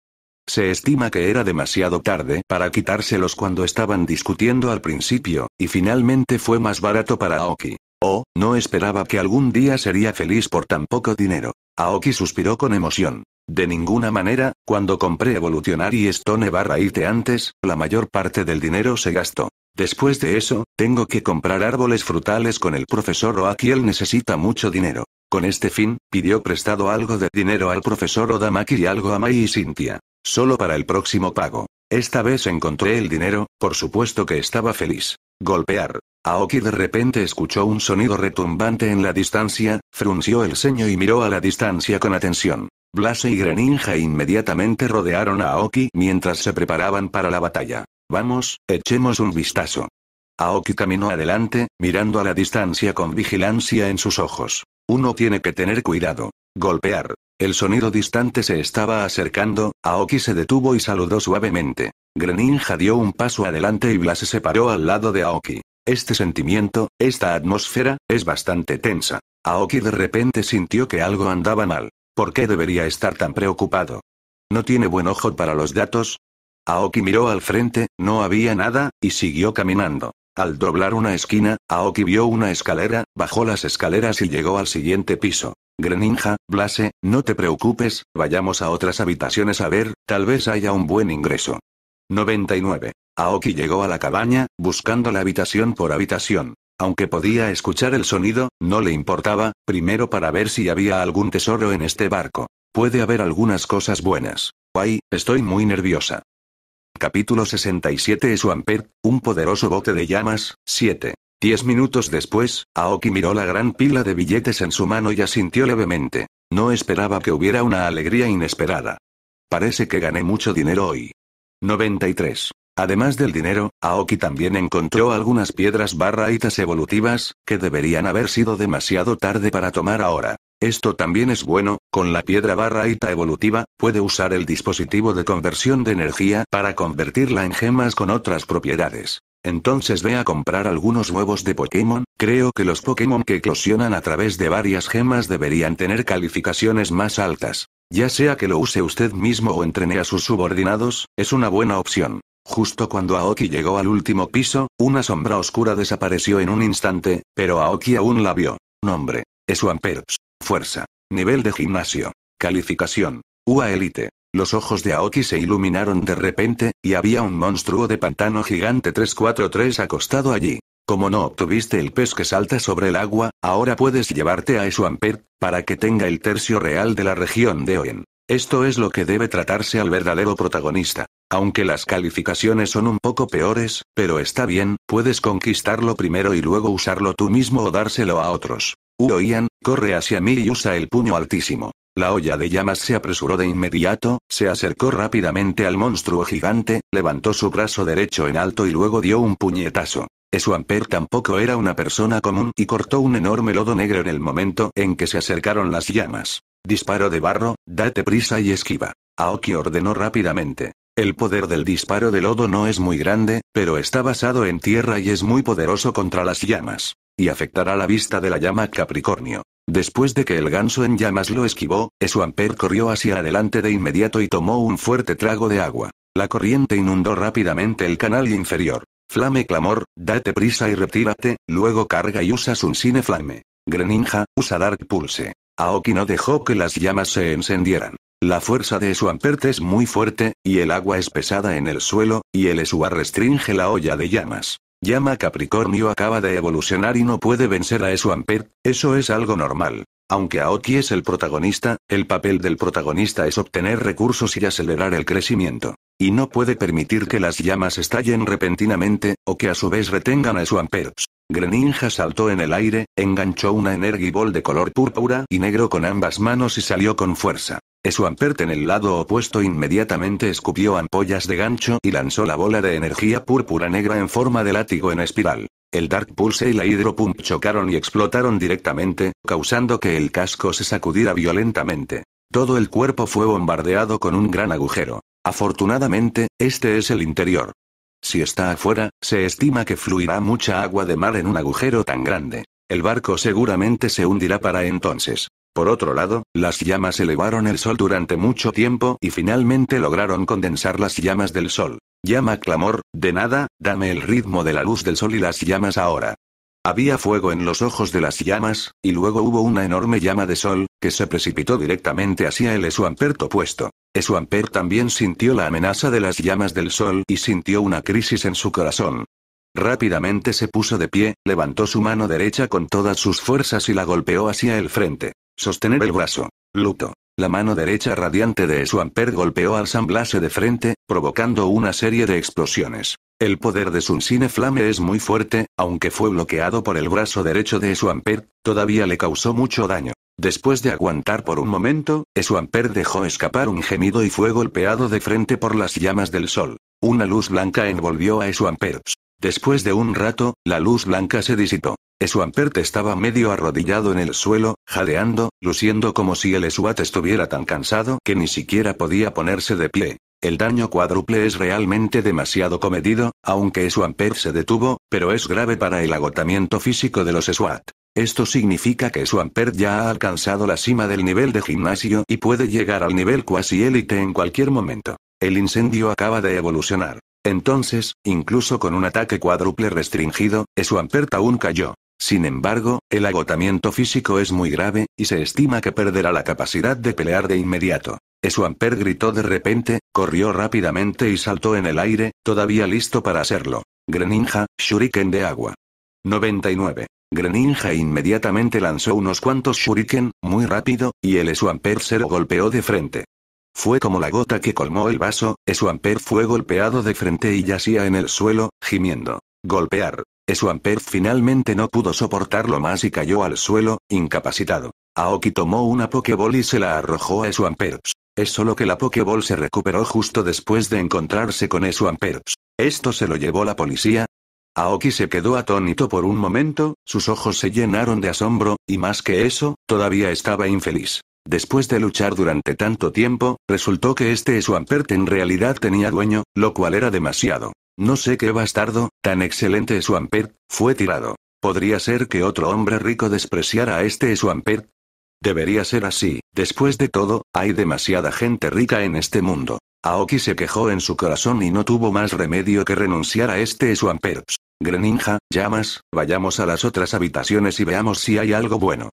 Se estima que era demasiado tarde para quitárselos cuando estaban discutiendo al principio, y finalmente fue más barato para Aoki. Oh, no esperaba que algún día sería feliz por tan poco dinero. Aoki suspiró con emoción. De ninguna manera, cuando compré Evolucionari Stone barra IT antes, la mayor parte del dinero se gastó. Después de eso, tengo que comprar árboles frutales con el profesor Oaki. Él necesita mucho dinero. Con este fin, pidió prestado algo de dinero al profesor Odamaki y algo a Mai y Cynthia. Solo para el próximo pago. Esta vez encontré el dinero, por supuesto que estaba feliz. Golpear. Aoki de repente escuchó un sonido retumbante en la distancia, frunció el ceño y miró a la distancia con atención. Blase y Greninja inmediatamente rodearon a Aoki mientras se preparaban para la batalla. Vamos, echemos un vistazo. Aoki caminó adelante, mirando a la distancia con vigilancia en sus ojos. Uno tiene que tener cuidado. Golpear. El sonido distante se estaba acercando, Aoki se detuvo y saludó suavemente. Greninja dio un paso adelante y Bla se separó al lado de Aoki. Este sentimiento, esta atmósfera, es bastante tensa. Aoki de repente sintió que algo andaba mal. ¿Por qué debería estar tan preocupado? ¿No tiene buen ojo para los datos? Aoki miró al frente, no había nada, y siguió caminando. Al doblar una esquina, Aoki vio una escalera, bajó las escaleras y llegó al siguiente piso. Greninja, Blase, no te preocupes, vayamos a otras habitaciones a ver, tal vez haya un buen ingreso. 99. Aoki llegó a la cabaña, buscando la habitación por habitación. Aunque podía escuchar el sonido, no le importaba, primero para ver si había algún tesoro en este barco. Puede haber algunas cosas buenas. Guay, estoy muy nerviosa. Capítulo 67 Swampert, un poderoso bote de llamas, 7. Diez minutos después, Aoki miró la gran pila de billetes en su mano y asintió levemente. No esperaba que hubiera una alegría inesperada. Parece que gané mucho dinero hoy. 93. Además del dinero, Aoki también encontró algunas piedras barraitas evolutivas, que deberían haber sido demasiado tarde para tomar ahora. Esto también es bueno, con la piedra barra evolutiva, puede usar el dispositivo de conversión de energía para convertirla en gemas con otras propiedades. Entonces ve a comprar algunos huevos de Pokémon, creo que los Pokémon que eclosionan a través de varias gemas deberían tener calificaciones más altas. Ya sea que lo use usted mismo o entrene a sus subordinados, es una buena opción. Justo cuando Aoki llegó al último piso, una sombra oscura desapareció en un instante, pero Aoki aún la vio. Nombre. Es Amperos. Fuerza. Nivel de gimnasio. Calificación. UA Elite. Los ojos de Aoki se iluminaron de repente, y había un monstruo de pantano gigante 343 acostado allí. Como no obtuviste el pez que salta sobre el agua, ahora puedes llevarte a Eswampert, para que tenga el tercio real de la región de Oen. Esto es lo que debe tratarse al verdadero protagonista. Aunque las calificaciones son un poco peores, pero está bien, puedes conquistarlo primero y luego usarlo tú mismo o dárselo a otros. Ian, corre hacia mí y usa el puño altísimo. La olla de llamas se apresuró de inmediato, se acercó rápidamente al monstruo gigante, levantó su brazo derecho en alto y luego dio un puñetazo. Esuamper tampoco era una persona común y cortó un enorme lodo negro en el momento en que se acercaron las llamas. Disparo de barro, date prisa y esquiva. Aoki ordenó rápidamente. El poder del disparo de lodo no es muy grande, pero está basado en tierra y es muy poderoso contra las llamas. Y afectará la vista de la llama Capricornio. Después de que el ganso en llamas lo esquivó, Eswamper corrió hacia adelante de inmediato y tomó un fuerte trago de agua. La corriente inundó rápidamente el canal inferior. Flame clamor, date prisa y retírate, luego carga y usa cine Flame. Greninja, usa Dark Pulse. Aoki no dejó que las llamas se encendieran. La fuerza de Swampert es muy fuerte, y el agua es pesada en el suelo, y el Esua restringe la olla de llamas. Llama Capricornio acaba de evolucionar y no puede vencer a Swampert, eso es algo normal. Aunque Aoki es el protagonista, el papel del protagonista es obtener recursos y acelerar el crecimiento. Y no puede permitir que las llamas estallen repentinamente, o que a su vez retengan a Swampert. Greninja saltó en el aire, enganchó una Ball de color púrpura y negro con ambas manos y salió con fuerza. Swampert en el lado opuesto inmediatamente escupió ampollas de gancho y lanzó la bola de energía púrpura negra en forma de látigo en espiral. El Dark Pulse y la Hydro Pump chocaron y explotaron directamente, causando que el casco se sacudiera violentamente. Todo el cuerpo fue bombardeado con un gran agujero. Afortunadamente, este es el interior. Si está afuera, se estima que fluirá mucha agua de mar en un agujero tan grande. El barco seguramente se hundirá para entonces. Por otro lado, las llamas elevaron el sol durante mucho tiempo y finalmente lograron condensar las llamas del sol. Llama clamor, de nada, dame el ritmo de la luz del sol y las llamas ahora. Había fuego en los ojos de las llamas, y luego hubo una enorme llama de sol, que se precipitó directamente hacia el Esuamperto opuesto. Esuamper también sintió la amenaza de las llamas del sol y sintió una crisis en su corazón. Rápidamente se puso de pie, levantó su mano derecha con todas sus fuerzas y la golpeó hacia el frente. Sostener el brazo. Luto. La mano derecha radiante de Swamper golpeó al San de frente, provocando una serie de explosiones. El poder de cine Flame es muy fuerte, aunque fue bloqueado por el brazo derecho de Swamper, todavía le causó mucho daño. Después de aguantar por un momento, Swamper dejó escapar un gemido y fue golpeado de frente por las llamas del sol. Una luz blanca envolvió a Swamper. Después de un rato, la luz blanca se disipó. Swampert estaba medio arrodillado en el suelo, jadeando, luciendo como si el SWAT estuviera tan cansado que ni siquiera podía ponerse de pie. El daño cuádruple es realmente demasiado comedido, aunque Swampert se detuvo, pero es grave para el agotamiento físico de los SWAT. Esto significa que Swampert ya ha alcanzado la cima del nivel de gimnasio y puede llegar al nivel cuasi élite en cualquier momento. El incendio acaba de evolucionar. Entonces, incluso con un ataque cuádruple restringido, Swampert aún cayó. Sin embargo, el agotamiento físico es muy grave, y se estima que perderá la capacidad de pelear de inmediato. Eswamper gritó de repente, corrió rápidamente y saltó en el aire, todavía listo para hacerlo. Greninja, shuriken de agua. 99. Greninja inmediatamente lanzó unos cuantos shuriken, muy rápido, y el Eswamper se lo golpeó de frente. Fue como la gota que colmó el vaso, Eswamper fue golpeado de frente y yacía en el suelo, gimiendo. Golpear. Swampert finalmente no pudo soportarlo más y cayó al suelo, incapacitado. Aoki tomó una pokeball y se la arrojó a Swampert. Es solo que la pokeball se recuperó justo después de encontrarse con Swampert. ¿Esto se lo llevó la policía? Aoki se quedó atónito por un momento, sus ojos se llenaron de asombro, y más que eso, todavía estaba infeliz. Después de luchar durante tanto tiempo, resultó que este Swampert en realidad tenía dueño, lo cual era demasiado. No sé qué bastardo, tan excelente Swampert, fue tirado. ¿Podría ser que otro hombre rico despreciara a este Swampert? Debería ser así, después de todo, hay demasiada gente rica en este mundo. Aoki se quejó en su corazón y no tuvo más remedio que renunciar a este Swampert. Greninja, llamas, vayamos a las otras habitaciones y veamos si hay algo bueno.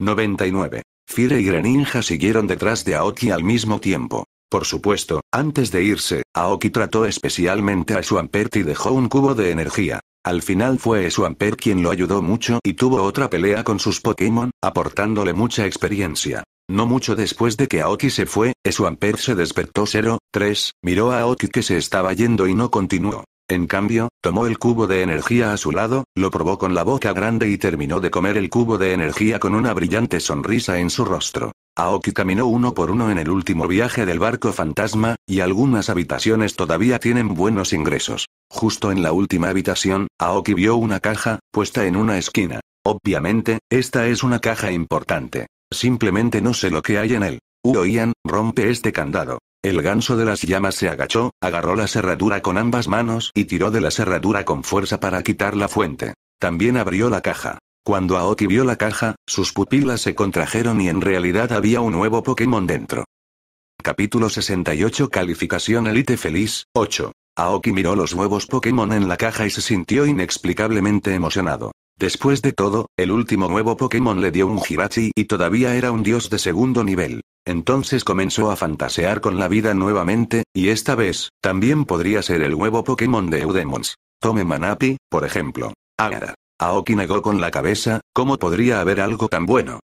99. Fire y Greninja siguieron detrás de Aoki al mismo tiempo. Por supuesto, antes de irse, Aoki trató especialmente a Swampert y dejó un cubo de energía. Al final fue Swampert quien lo ayudó mucho y tuvo otra pelea con sus Pokémon, aportándole mucha experiencia. No mucho después de que Aoki se fue, Swampert se despertó 0-3, miró a Aoki que se estaba yendo y no continuó. En cambio, tomó el cubo de energía a su lado, lo probó con la boca grande y terminó de comer el cubo de energía con una brillante sonrisa en su rostro. Aoki caminó uno por uno en el último viaje del barco fantasma, y algunas habitaciones todavía tienen buenos ingresos. Justo en la última habitación, Aoki vio una caja, puesta en una esquina. Obviamente, esta es una caja importante. Simplemente no sé lo que hay en él. Uoian, rompe este candado. El ganso de las llamas se agachó, agarró la cerradura con ambas manos y tiró de la cerradura con fuerza para quitar la fuente. También abrió la caja. Cuando Aoki vio la caja, sus pupilas se contrajeron y en realidad había un nuevo Pokémon dentro. Capítulo 68 Calificación Elite Feliz, 8. Aoki miró los nuevos Pokémon en la caja y se sintió inexplicablemente emocionado. Después de todo, el último nuevo Pokémon le dio un Jirachi y todavía era un dios de segundo nivel. Entonces comenzó a fantasear con la vida nuevamente, y esta vez, también podría ser el nuevo Pokémon de Eudemons. Tome Manapi, por ejemplo. Ahora. Aoki negó con la cabeza, ¿cómo podría haber algo tan bueno?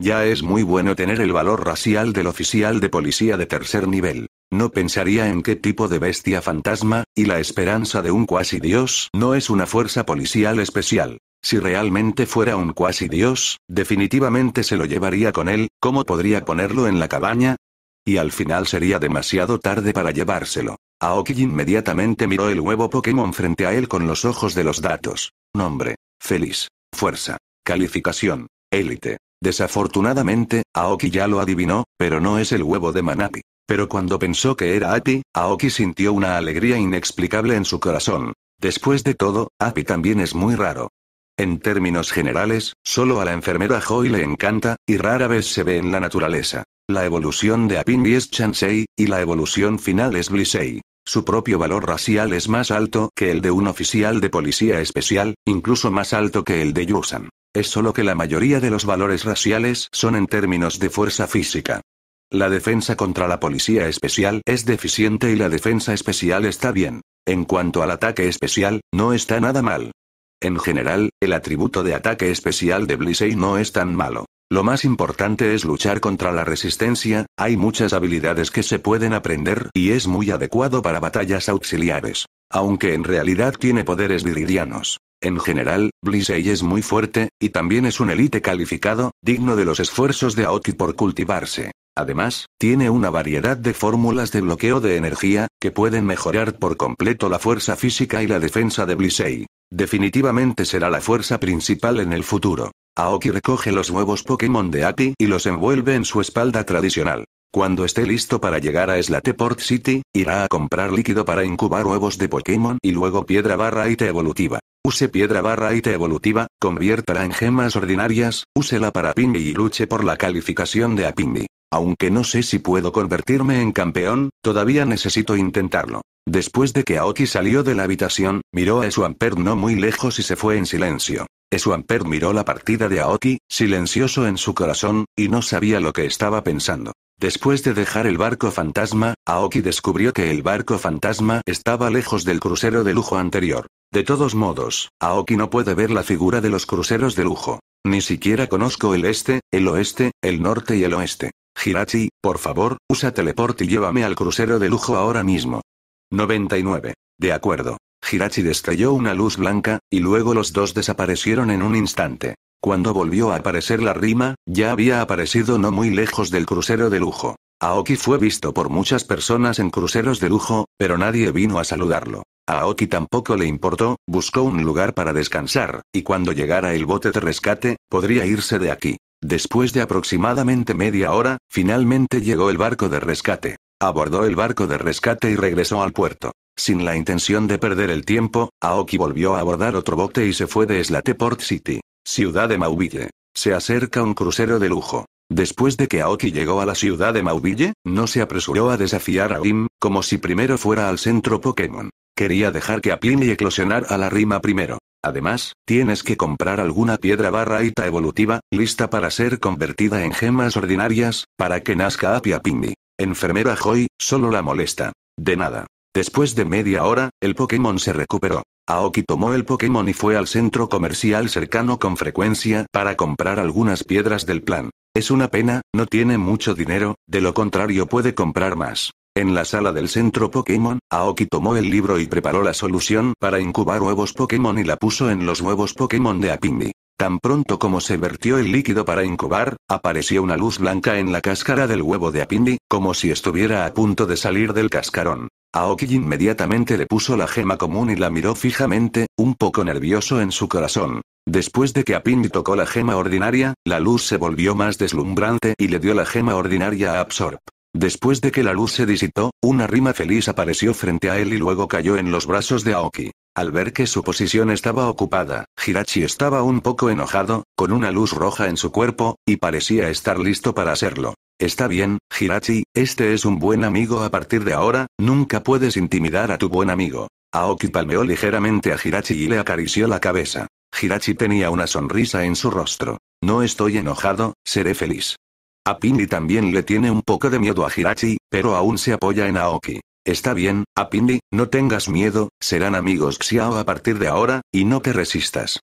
Ya es muy bueno tener el valor racial del oficial de policía de tercer nivel. No pensaría en qué tipo de bestia fantasma, y la esperanza de un cuasi dios no es una fuerza policial especial. Si realmente fuera un cuasi dios, definitivamente se lo llevaría con él, ¿cómo podría ponerlo en la cabaña? Y al final sería demasiado tarde para llevárselo. Aoki inmediatamente miró el huevo Pokémon frente a él con los ojos de los datos. Nombre. Feliz. Fuerza. Calificación. Élite. Desafortunadamente, Aoki ya lo adivinó, pero no es el huevo de Manapi. Pero cuando pensó que era Api, Aoki sintió una alegría inexplicable en su corazón. Después de todo, Api también es muy raro. En términos generales, solo a la enfermera Joy le encanta, y rara vez se ve en la naturaleza. La evolución de Apini es Chansei, y la evolución final es Blisei. Su propio valor racial es más alto que el de un oficial de policía especial, incluso más alto que el de Yusan. Es solo que la mayoría de los valores raciales son en términos de fuerza física. La defensa contra la policía especial es deficiente y la defensa especial está bien. En cuanto al ataque especial, no está nada mal. En general, el atributo de ataque especial de Blisey no es tan malo. Lo más importante es luchar contra la resistencia, hay muchas habilidades que se pueden aprender y es muy adecuado para batallas auxiliares. Aunque en realidad tiene poderes viridianos. En general, Blissey es muy fuerte, y también es un elite calificado, digno de los esfuerzos de Aoki por cultivarse. Además, tiene una variedad de fórmulas de bloqueo de energía, que pueden mejorar por completo la fuerza física y la defensa de Blissey. Definitivamente será la fuerza principal en el futuro. Aoki recoge los huevos Pokémon de Api y los envuelve en su espalda tradicional. Cuando esté listo para llegar a Slateport City, irá a comprar líquido para incubar huevos de Pokémon y luego piedra barra IT evolutiva. Use piedra barra IT evolutiva, conviértala en gemas ordinarias, úsela para Pimmy y luche por la calificación de Apimmy. Aunque no sé si puedo convertirme en campeón, todavía necesito intentarlo. Después de que Aoki salió de la habitación, miró a Swampert no muy lejos y se fue en silencio. Swampert miró la partida de Aoki, silencioso en su corazón, y no sabía lo que estaba pensando. Después de dejar el barco fantasma, Aoki descubrió que el barco fantasma estaba lejos del crucero de lujo anterior. De todos modos, Aoki no puede ver la figura de los cruceros de lujo. Ni siquiera conozco el este, el oeste, el norte y el oeste. Hirachi, por favor, usa teleport y llévame al crucero de lujo ahora mismo. 99. De acuerdo. Hirachi destelló una luz blanca, y luego los dos desaparecieron en un instante. Cuando volvió a aparecer la rima, ya había aparecido no muy lejos del crucero de lujo. Aoki fue visto por muchas personas en cruceros de lujo, pero nadie vino a saludarlo. Aoki tampoco le importó, buscó un lugar para descansar, y cuando llegara el bote de rescate, podría irse de aquí. Después de aproximadamente media hora, finalmente llegó el barco de rescate. Abordó el barco de rescate y regresó al puerto. Sin la intención de perder el tiempo, Aoki volvió a abordar otro bote y se fue de Slateport City, ciudad de Mauville Se acerca un crucero de lujo. Después de que Aoki llegó a la ciudad de mauville no se apresuró a desafiar a Olim, como si primero fuera al centro Pokémon. Quería dejar que a y eclosionara a la rima primero. Además, tienes que comprar alguna piedra barraita evolutiva, lista para ser convertida en gemas ordinarias, para que nazca Apia Enfermera Joy, solo la molesta. De nada. Después de media hora, el Pokémon se recuperó. Aoki tomó el Pokémon y fue al centro comercial cercano con frecuencia para comprar algunas piedras del plan. Es una pena, no tiene mucho dinero, de lo contrario puede comprar más. En la sala del centro Pokémon, Aoki tomó el libro y preparó la solución para incubar huevos Pokémon y la puso en los huevos Pokémon de Apindi. Tan pronto como se vertió el líquido para incubar, apareció una luz blanca en la cáscara del huevo de Apindi, como si estuviera a punto de salir del cascarón. Aoki inmediatamente le puso la gema común y la miró fijamente, un poco nervioso en su corazón. Después de que Apindi tocó la gema ordinaria, la luz se volvió más deslumbrante y le dio la gema ordinaria a Absorb. Después de que la luz se disipó, una rima feliz apareció frente a él y luego cayó en los brazos de Aoki. Al ver que su posición estaba ocupada, Hirachi estaba un poco enojado, con una luz roja en su cuerpo, y parecía estar listo para hacerlo. Está bien, Hirachi, este es un buen amigo a partir de ahora, nunca puedes intimidar a tu buen amigo. Aoki palmeó ligeramente a Hirachi y le acarició la cabeza. Hirachi tenía una sonrisa en su rostro. No estoy enojado, seré feliz. A también le tiene un poco de miedo a Hirachi, pero aún se apoya en Aoki. Está bien, a no tengas miedo, serán amigos Xiao a partir de ahora, y no te resistas.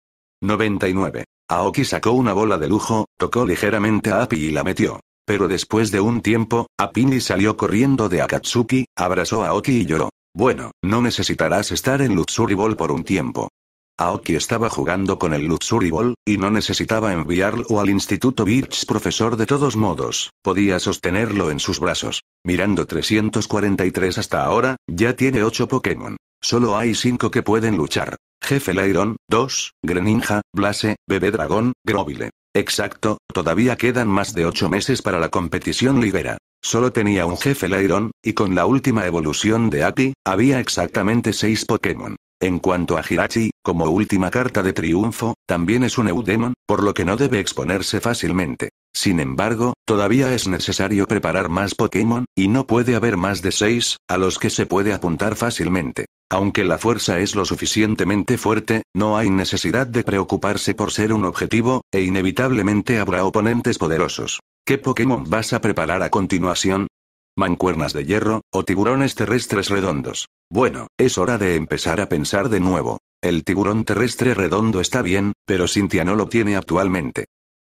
99. Aoki sacó una bola de lujo, tocó ligeramente a Api y la metió. Pero después de un tiempo, Apini salió corriendo de Akatsuki, abrazó a Aoki y lloró. Bueno, no necesitarás estar en Luxury Ball por un tiempo. Aoki estaba jugando con el Luxury Ball, y no necesitaba enviarlo al Instituto Birch Profesor de todos modos, podía sostenerlo en sus brazos. Mirando 343 hasta ahora, ya tiene 8 Pokémon. Solo hay 5 que pueden luchar. Jefe Lairon, 2, Greninja, Blase, Bebé Dragón, Grovile. Exacto, todavía quedan más de 8 meses para la competición libera. Solo tenía un jefe Lairon, y con la última evolución de Aki, había exactamente 6 Pokémon. En cuanto a Hirachi, como última carta de triunfo, también es un Eudemon, por lo que no debe exponerse fácilmente. Sin embargo, todavía es necesario preparar más Pokémon, y no puede haber más de 6, a los que se puede apuntar fácilmente. Aunque la fuerza es lo suficientemente fuerte, no hay necesidad de preocuparse por ser un objetivo, e inevitablemente habrá oponentes poderosos. ¿Qué Pokémon vas a preparar a continuación? mancuernas de hierro, o tiburones terrestres redondos. Bueno, es hora de empezar a pensar de nuevo. El tiburón terrestre redondo está bien, pero Cynthia no lo tiene actualmente.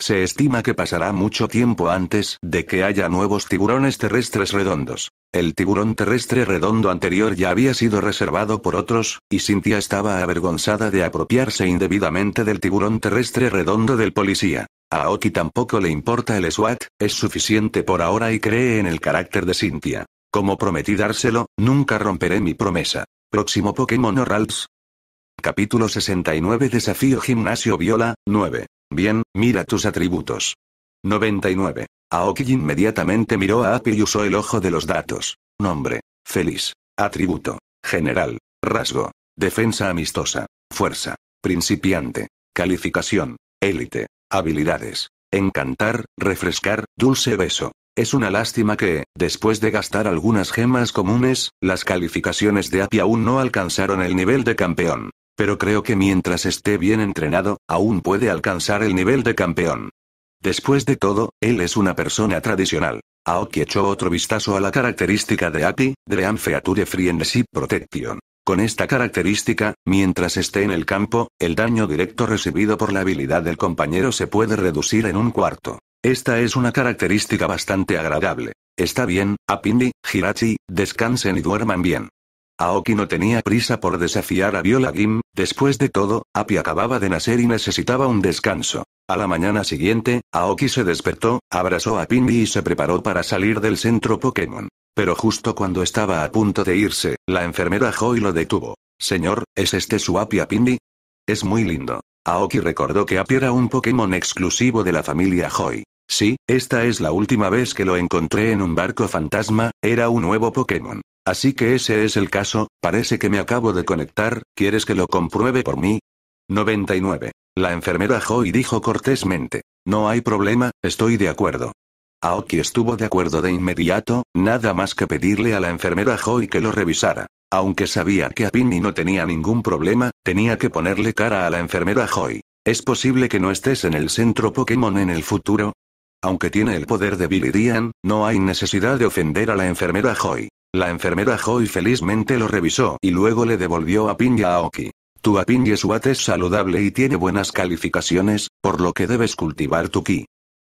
Se estima que pasará mucho tiempo antes de que haya nuevos tiburones terrestres redondos. El tiburón terrestre redondo anterior ya había sido reservado por otros, y Cynthia estaba avergonzada de apropiarse indebidamente del tiburón terrestre redondo del policía. Aoki tampoco le importa el SWAT, es suficiente por ahora y cree en el carácter de Cynthia. Como prometí dárselo, nunca romperé mi promesa. Próximo Pokémon Orals. Capítulo 69 Desafío Gimnasio Viola, 9. Bien, mira tus atributos. 99. Aoki inmediatamente miró a Api y usó el ojo de los datos. Nombre. Feliz. Atributo. General. Rasgo. Defensa amistosa. Fuerza. Principiante. Calificación. Élite. Habilidades. Encantar, refrescar, dulce beso. Es una lástima que, después de gastar algunas gemas comunes, las calificaciones de Api aún no alcanzaron el nivel de campeón. Pero creo que mientras esté bien entrenado, aún puede alcanzar el nivel de campeón. Después de todo, él es una persona tradicional. Aoki echó otro vistazo a la característica de Api, Dream Feature Friendship Protection. Con esta característica, mientras esté en el campo, el daño directo recibido por la habilidad del compañero se puede reducir en un cuarto. Esta es una característica bastante agradable. Está bien, Apindi, Hirachi, descansen y duerman bien. Aoki no tenía prisa por desafiar a Viola Gim, después de todo, Api acababa de nacer y necesitaba un descanso. A la mañana siguiente, Aoki se despertó, abrazó a Pindi y se preparó para salir del centro Pokémon. Pero justo cuando estaba a punto de irse, la enfermera Joy lo detuvo. Señor, ¿es este su Apia Es muy lindo. Aoki recordó que Api era un Pokémon exclusivo de la familia Joy. Sí, esta es la última vez que lo encontré en un barco fantasma, era un nuevo Pokémon. Así que ese es el caso, parece que me acabo de conectar, ¿quieres que lo compruebe por mí? 99. La enfermera Joy dijo cortésmente. No hay problema, estoy de acuerdo. Aoki estuvo de acuerdo de inmediato, nada más que pedirle a la enfermera Joy que lo revisara. Aunque sabía que a no tenía ningún problema, tenía que ponerle cara a la enfermera Joy. ¿Es posible que no estés en el centro Pokémon en el futuro? Aunque tiene el poder de Billy Dian, no hay necesidad de ofender a la enfermera Joy. La enfermera Joy felizmente lo revisó y luego le devolvió a Pinny a Aoki. Tu a Yesuat es saludable y tiene buenas calificaciones, por lo que debes cultivar tu ki.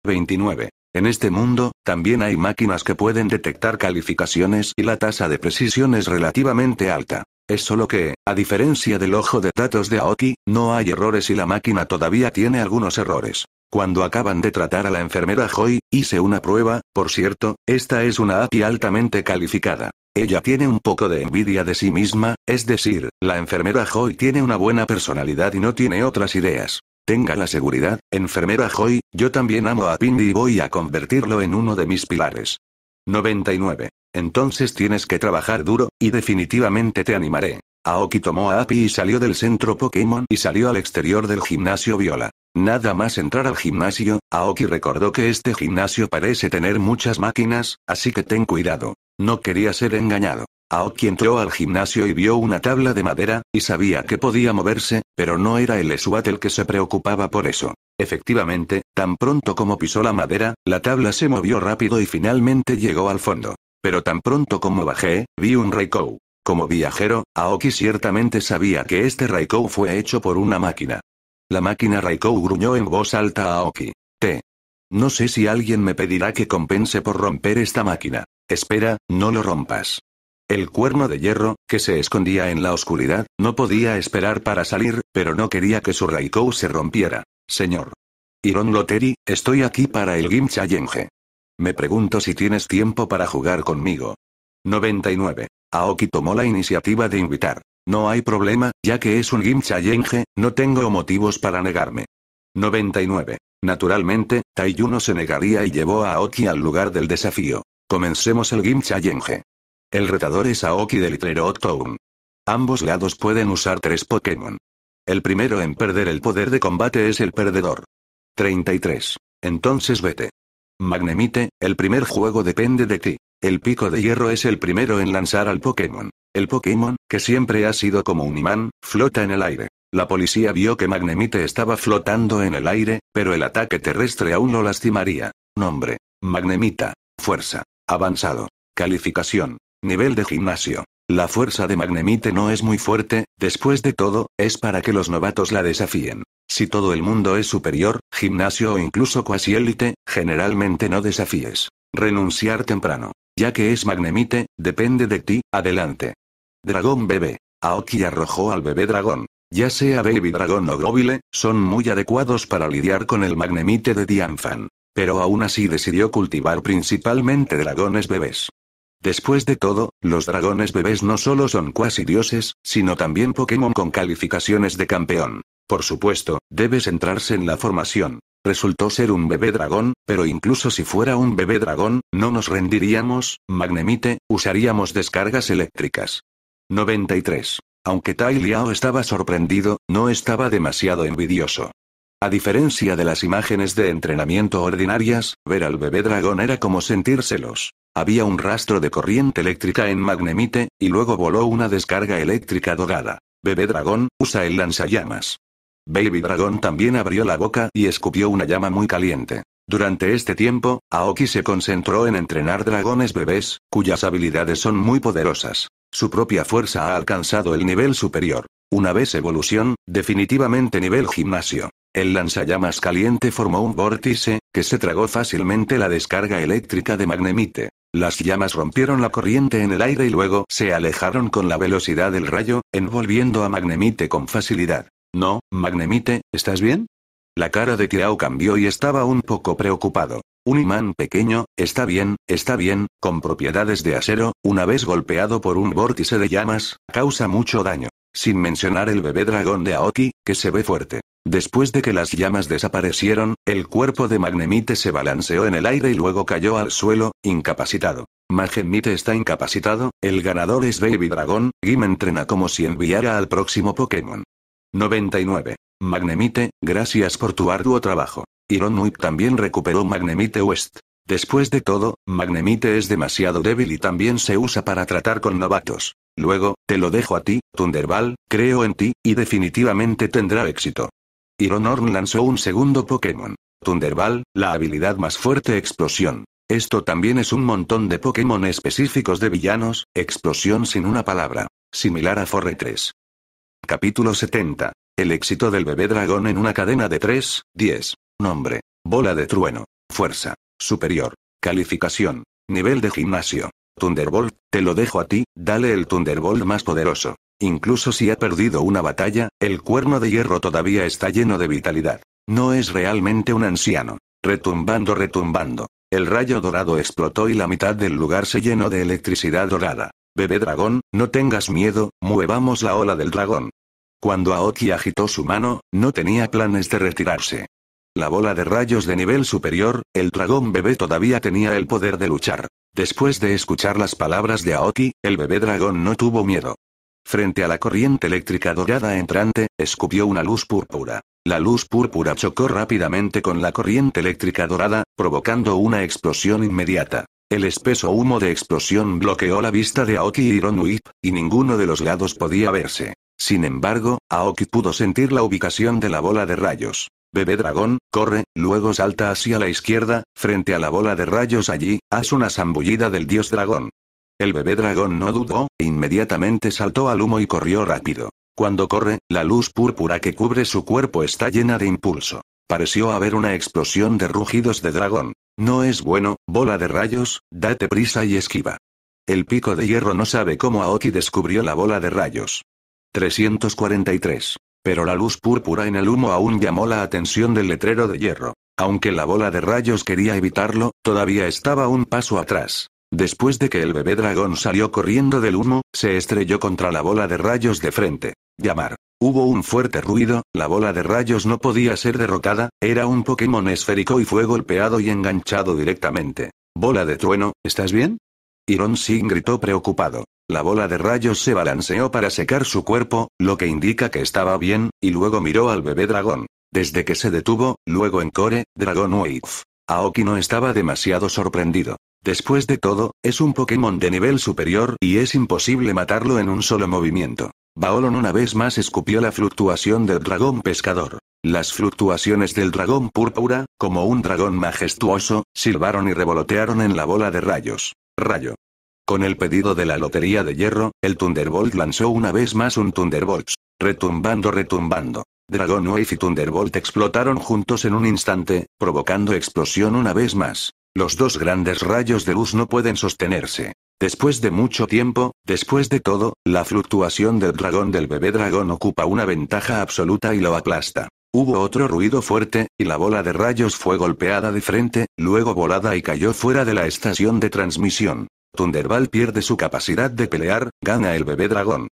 29. En este mundo, también hay máquinas que pueden detectar calificaciones y la tasa de precisión es relativamente alta. Es solo que, a diferencia del ojo de datos de Aoki, no hay errores y la máquina todavía tiene algunos errores. Cuando acaban de tratar a la enfermera Joy, hice una prueba, por cierto, esta es una API altamente calificada. Ella tiene un poco de envidia de sí misma, es decir, la enfermera Joy tiene una buena personalidad y no tiene otras ideas. Tenga la seguridad, enfermera Joy, yo también amo a Pindy y voy a convertirlo en uno de mis pilares. 99. Entonces tienes que trabajar duro, y definitivamente te animaré. Aoki tomó a Api y salió del centro Pokémon y salió al exterior del gimnasio Viola. Nada más entrar al gimnasio, Aoki recordó que este gimnasio parece tener muchas máquinas, así que ten cuidado. No quería ser engañado. Aoki entró al gimnasio y vio una tabla de madera, y sabía que podía moverse, pero no era el Swat el que se preocupaba por eso. Efectivamente, tan pronto como pisó la madera, la tabla se movió rápido y finalmente llegó al fondo. Pero tan pronto como bajé, vi un Raikou. Como viajero, Aoki ciertamente sabía que este Raikou fue hecho por una máquina. La máquina Raikou gruñó en voz alta a Aoki. T. No sé si alguien me pedirá que compense por romper esta máquina. Espera, no lo rompas. El cuerno de hierro, que se escondía en la oscuridad, no podía esperar para salir, pero no quería que su Raikou se rompiera. Señor. Iron Loteri, estoy aquí para el Game Me pregunto si tienes tiempo para jugar conmigo. 99. Aoki tomó la iniciativa de invitar. No hay problema, ya que es un Game no tengo motivos para negarme. 99. Naturalmente, Taiyuno se negaría y llevó a Aoki al lugar del desafío. Comencemos el Game el retador es Aoki del Itrero Town. Ambos lados pueden usar tres Pokémon. El primero en perder el poder de combate es el perdedor. 33. Entonces vete. Magnemite, el primer juego depende de ti. El pico de hierro es el primero en lanzar al Pokémon. El Pokémon, que siempre ha sido como un imán, flota en el aire. La policía vio que Magnemite estaba flotando en el aire, pero el ataque terrestre aún lo lastimaría. Nombre. Magnemita. Fuerza. Avanzado. Calificación. Nivel de gimnasio. La fuerza de Magnemite no es muy fuerte, después de todo, es para que los novatos la desafíen. Si todo el mundo es superior, gimnasio o incluso cuasi élite, generalmente no desafíes. Renunciar temprano. Ya que es Magnemite, depende de ti, adelante. Dragón bebé. Aoki arrojó al bebé dragón. Ya sea Baby Dragón o gobile, son muy adecuados para lidiar con el magnemite de Dianfan. Pero aún así decidió cultivar principalmente dragones bebés. Después de todo, los dragones bebés no solo son cuasi dioses, sino también Pokémon con calificaciones de campeón. Por supuesto, debes centrarse en la formación. Resultó ser un bebé dragón, pero incluso si fuera un bebé dragón, no nos rendiríamos, Magnemite, usaríamos descargas eléctricas. 93. Aunque Tai Liao estaba sorprendido, no estaba demasiado envidioso. A diferencia de las imágenes de entrenamiento ordinarias, ver al bebé dragón era como sentírselos. Había un rastro de corriente eléctrica en Magnemite, y luego voló una descarga eléctrica dorada. Bebé dragón, usa el lanzallamas. Baby dragón también abrió la boca y escupió una llama muy caliente. Durante este tiempo, Aoki se concentró en entrenar dragones bebés, cuyas habilidades son muy poderosas. Su propia fuerza ha alcanzado el nivel superior. Una vez evolución, definitivamente nivel gimnasio. El lanzallamas caliente formó un vórtice, que se tragó fácilmente la descarga eléctrica de magnemite. Las llamas rompieron la corriente en el aire y luego se alejaron con la velocidad del rayo, envolviendo a magnemite con facilidad. No, magnemite, ¿estás bien? La cara de Tiao cambió y estaba un poco preocupado. Un imán pequeño, está bien, está bien, con propiedades de acero, una vez golpeado por un vórtice de llamas, causa mucho daño. Sin mencionar el bebé dragón de Aoki, que se ve fuerte. Después de que las llamas desaparecieron, el cuerpo de Magnemite se balanceó en el aire y luego cayó al suelo, incapacitado. Magnemite está incapacitado, el ganador es Baby Dragón, Gim entrena como si enviara al próximo Pokémon. 99. Magnemite, gracias por tu arduo trabajo. Ironwhip también recuperó Magnemite West. Después de todo, Magnemite es demasiado débil y también se usa para tratar con novatos. Luego, te lo dejo a ti, Thunderball, creo en ti, y definitivamente tendrá éxito. Iron lanzó un segundo Pokémon. Thunderball, la habilidad más fuerte explosión. Esto también es un montón de Pokémon específicos de villanos, explosión sin una palabra. Similar a Forre 3. Capítulo 70. El éxito del bebé dragón en una cadena de 3, 10. Nombre. Bola de trueno. Fuerza. Superior. Calificación. Nivel de gimnasio. Thunderbolt, te lo dejo a ti, dale el Thunderbolt más poderoso. Incluso si ha perdido una batalla, el cuerno de hierro todavía está lleno de vitalidad. No es realmente un anciano. Retumbando, retumbando. El rayo dorado explotó y la mitad del lugar se llenó de electricidad dorada. Bebé dragón, no tengas miedo, muevamos la ola del dragón. Cuando Aoki agitó su mano, no tenía planes de retirarse. La bola de rayos de nivel superior, el dragón bebé todavía tenía el poder de luchar. Después de escuchar las palabras de Aoki, el bebé dragón no tuvo miedo. Frente a la corriente eléctrica dorada entrante, escupió una luz púrpura. La luz púrpura chocó rápidamente con la corriente eléctrica dorada, provocando una explosión inmediata. El espeso humo de explosión bloqueó la vista de Aoki y Whip, y ninguno de los lados podía verse. Sin embargo, Aoki pudo sentir la ubicación de la bola de rayos. Bebé dragón, corre, luego salta hacia la izquierda, frente a la bola de rayos allí, haz una zambullida del dios dragón. El bebé dragón no dudó, e inmediatamente saltó al humo y corrió rápido. Cuando corre, la luz púrpura que cubre su cuerpo está llena de impulso. Pareció haber una explosión de rugidos de dragón. No es bueno, bola de rayos, date prisa y esquiva. El pico de hierro no sabe cómo Aoki descubrió la bola de rayos. 343. Pero la luz púrpura en el humo aún llamó la atención del letrero de hierro. Aunque la bola de rayos quería evitarlo, todavía estaba un paso atrás. Después de que el bebé dragón salió corriendo del humo, se estrelló contra la bola de rayos de frente. Llamar. Hubo un fuerte ruido, la bola de rayos no podía ser derrotada, era un Pokémon esférico y fue golpeado y enganchado directamente. Bola de trueno, ¿estás bien? Iron Sin gritó preocupado. La bola de rayos se balanceó para secar su cuerpo, lo que indica que estaba bien, y luego miró al bebé dragón. Desde que se detuvo, luego en core, Dragon Wave. Aoki no estaba demasiado sorprendido. Después de todo, es un Pokémon de nivel superior y es imposible matarlo en un solo movimiento. Baolon una vez más escupió la fluctuación del dragón pescador. Las fluctuaciones del dragón púrpura, como un dragón majestuoso, silbaron y revolotearon en la bola de rayos. Rayo. Con el pedido de la lotería de hierro, el Thunderbolt lanzó una vez más un Thunderbolt. Retumbando, retumbando. Dragon Wave y Thunderbolt explotaron juntos en un instante, provocando explosión una vez más. Los dos grandes rayos de luz no pueden sostenerse. Después de mucho tiempo, después de todo, la fluctuación del dragón del bebé dragón ocupa una ventaja absoluta y lo aplasta. Hubo otro ruido fuerte, y la bola de rayos fue golpeada de frente, luego volada y cayó fuera de la estación de transmisión. Thunderball pierde su capacidad de pelear, gana el bebé dragón.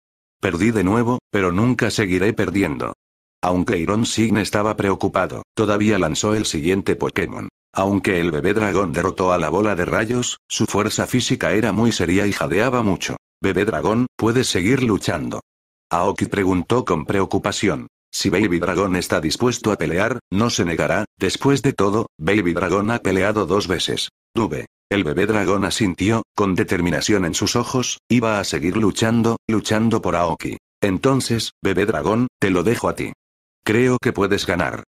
Perdí de nuevo, pero nunca seguiré perdiendo. Aunque Iron Sign estaba preocupado, todavía lanzó el siguiente Pokémon. Aunque el bebé dragón derrotó a la bola de rayos, su fuerza física era muy seria y jadeaba mucho. Bebé dragón, puedes seguir luchando. Aoki preguntó con preocupación. Si Baby Dragón está dispuesto a pelear, no se negará, después de todo, Baby Dragón ha peleado dos veces. Dube. El bebé dragón asintió, con determinación en sus ojos, iba a seguir luchando, luchando por Aoki. Entonces, bebé dragón, te lo dejo a ti. Creo que puedes ganar.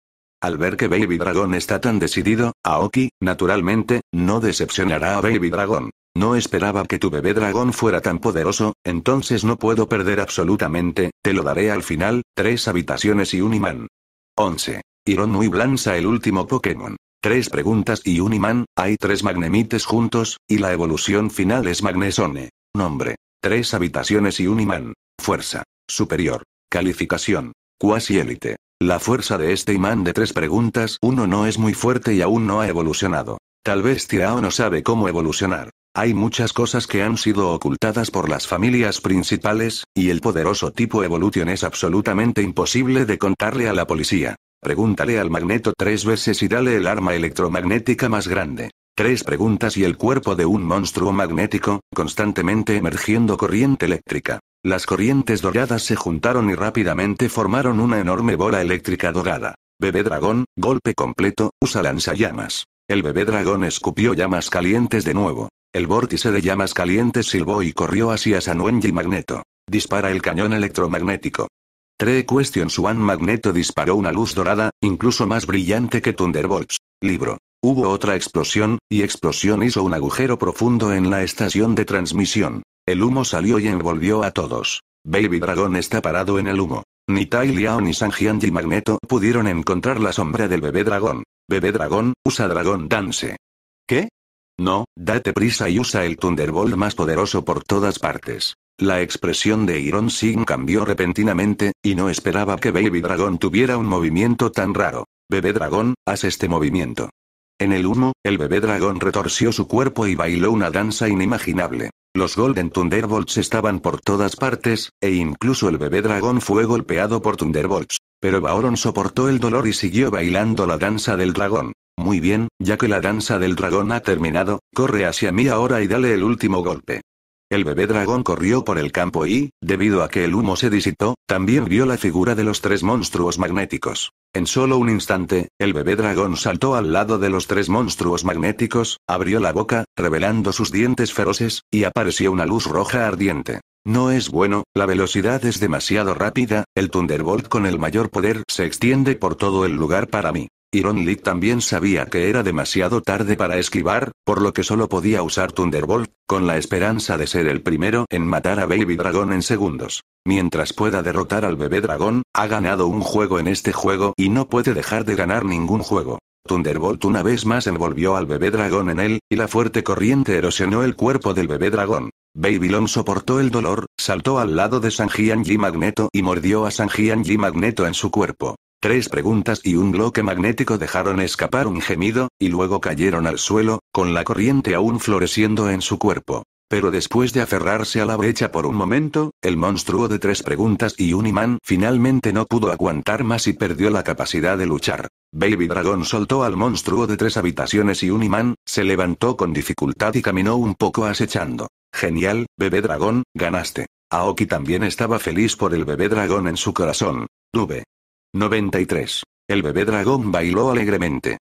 Al ver que Baby Dragon está tan decidido, Aoki, naturalmente, no decepcionará a Baby Dragon. No esperaba que tu bebé dragón fuera tan poderoso, entonces no puedo perder absolutamente, te lo daré al final, tres habitaciones y un imán. 11. Iron muy Blanza el último Pokémon. Tres preguntas y un imán, hay tres magnemites juntos, y la evolución final es Magnesone. Nombre. Tres habitaciones y un imán. Fuerza. Superior. Calificación. Cuasi élite. La fuerza de este imán de tres preguntas uno no es muy fuerte y aún no ha evolucionado. Tal vez Tirao no sabe cómo evolucionar. Hay muchas cosas que han sido ocultadas por las familias principales, y el poderoso tipo Evolution es absolutamente imposible de contarle a la policía. Pregúntale al magneto tres veces y dale el arma electromagnética más grande. Tres preguntas y el cuerpo de un monstruo magnético, constantemente emergiendo corriente eléctrica. Las corrientes doradas se juntaron y rápidamente formaron una enorme bola eléctrica dorada. Bebé dragón, golpe completo, usa lanzallamas. El bebé dragón escupió llamas calientes de nuevo. El vórtice de llamas calientes silbó y corrió hacia San Magneto. Dispara el cañón electromagnético. Tre Question One Magneto disparó una luz dorada, incluso más brillante que Thunderbolts. Libro. Hubo otra explosión, y explosión hizo un agujero profundo en la estación de transmisión. El humo salió y envolvió a todos. Baby Dragón está parado en el humo. Ni Tai Liao ni Sanjian y Magneto pudieron encontrar la sombra del bebé dragón. Bebé dragón, usa dragón dance. ¿Qué? No, date prisa y usa el Thunderbolt más poderoso por todas partes. La expresión de Iron Singh cambió repentinamente, y no esperaba que Baby Dragón tuviera un movimiento tan raro. Bebé Dragón, haz este movimiento. En el humo, el bebé dragón retorció su cuerpo y bailó una danza inimaginable. Los Golden Thunderbolts estaban por todas partes, e incluso el bebé dragón fue golpeado por Thunderbolts. Pero Baoron soportó el dolor y siguió bailando la danza del dragón. Muy bien, ya que la danza del dragón ha terminado, corre hacia mí ahora y dale el último golpe. El bebé dragón corrió por el campo y, debido a que el humo se disitó, también vio la figura de los tres monstruos magnéticos. En solo un instante, el bebé dragón saltó al lado de los tres monstruos magnéticos, abrió la boca, revelando sus dientes feroces, y apareció una luz roja ardiente. No es bueno, la velocidad es demasiado rápida, el Thunderbolt con el mayor poder se extiende por todo el lugar para mí. Iron Lee también sabía que era demasiado tarde para esquivar, por lo que solo podía usar Thunderbolt, con la esperanza de ser el primero en matar a Baby Dragon en segundos. Mientras pueda derrotar al bebé dragón, ha ganado un juego en este juego y no puede dejar de ganar ningún juego. Thunderbolt una vez más envolvió al bebé dragón en él, y la fuerte corriente erosionó el cuerpo del bebé dragón. Babylon soportó el dolor, saltó al lado de Sanjian Yi Magneto y mordió a Sanjian G. Magneto en su cuerpo. Tres preguntas y un bloque magnético dejaron escapar un gemido, y luego cayeron al suelo, con la corriente aún floreciendo en su cuerpo. Pero después de aferrarse a la brecha por un momento, el monstruo de tres preguntas y un imán finalmente no pudo aguantar más y perdió la capacidad de luchar. Baby Dragón soltó al monstruo de tres habitaciones y un imán, se levantó con dificultad y caminó un poco acechando. Genial, bebé dragón, ganaste. Aoki también estaba feliz por el bebé dragón en su corazón. Dube. 93. El bebé dragón bailó alegremente.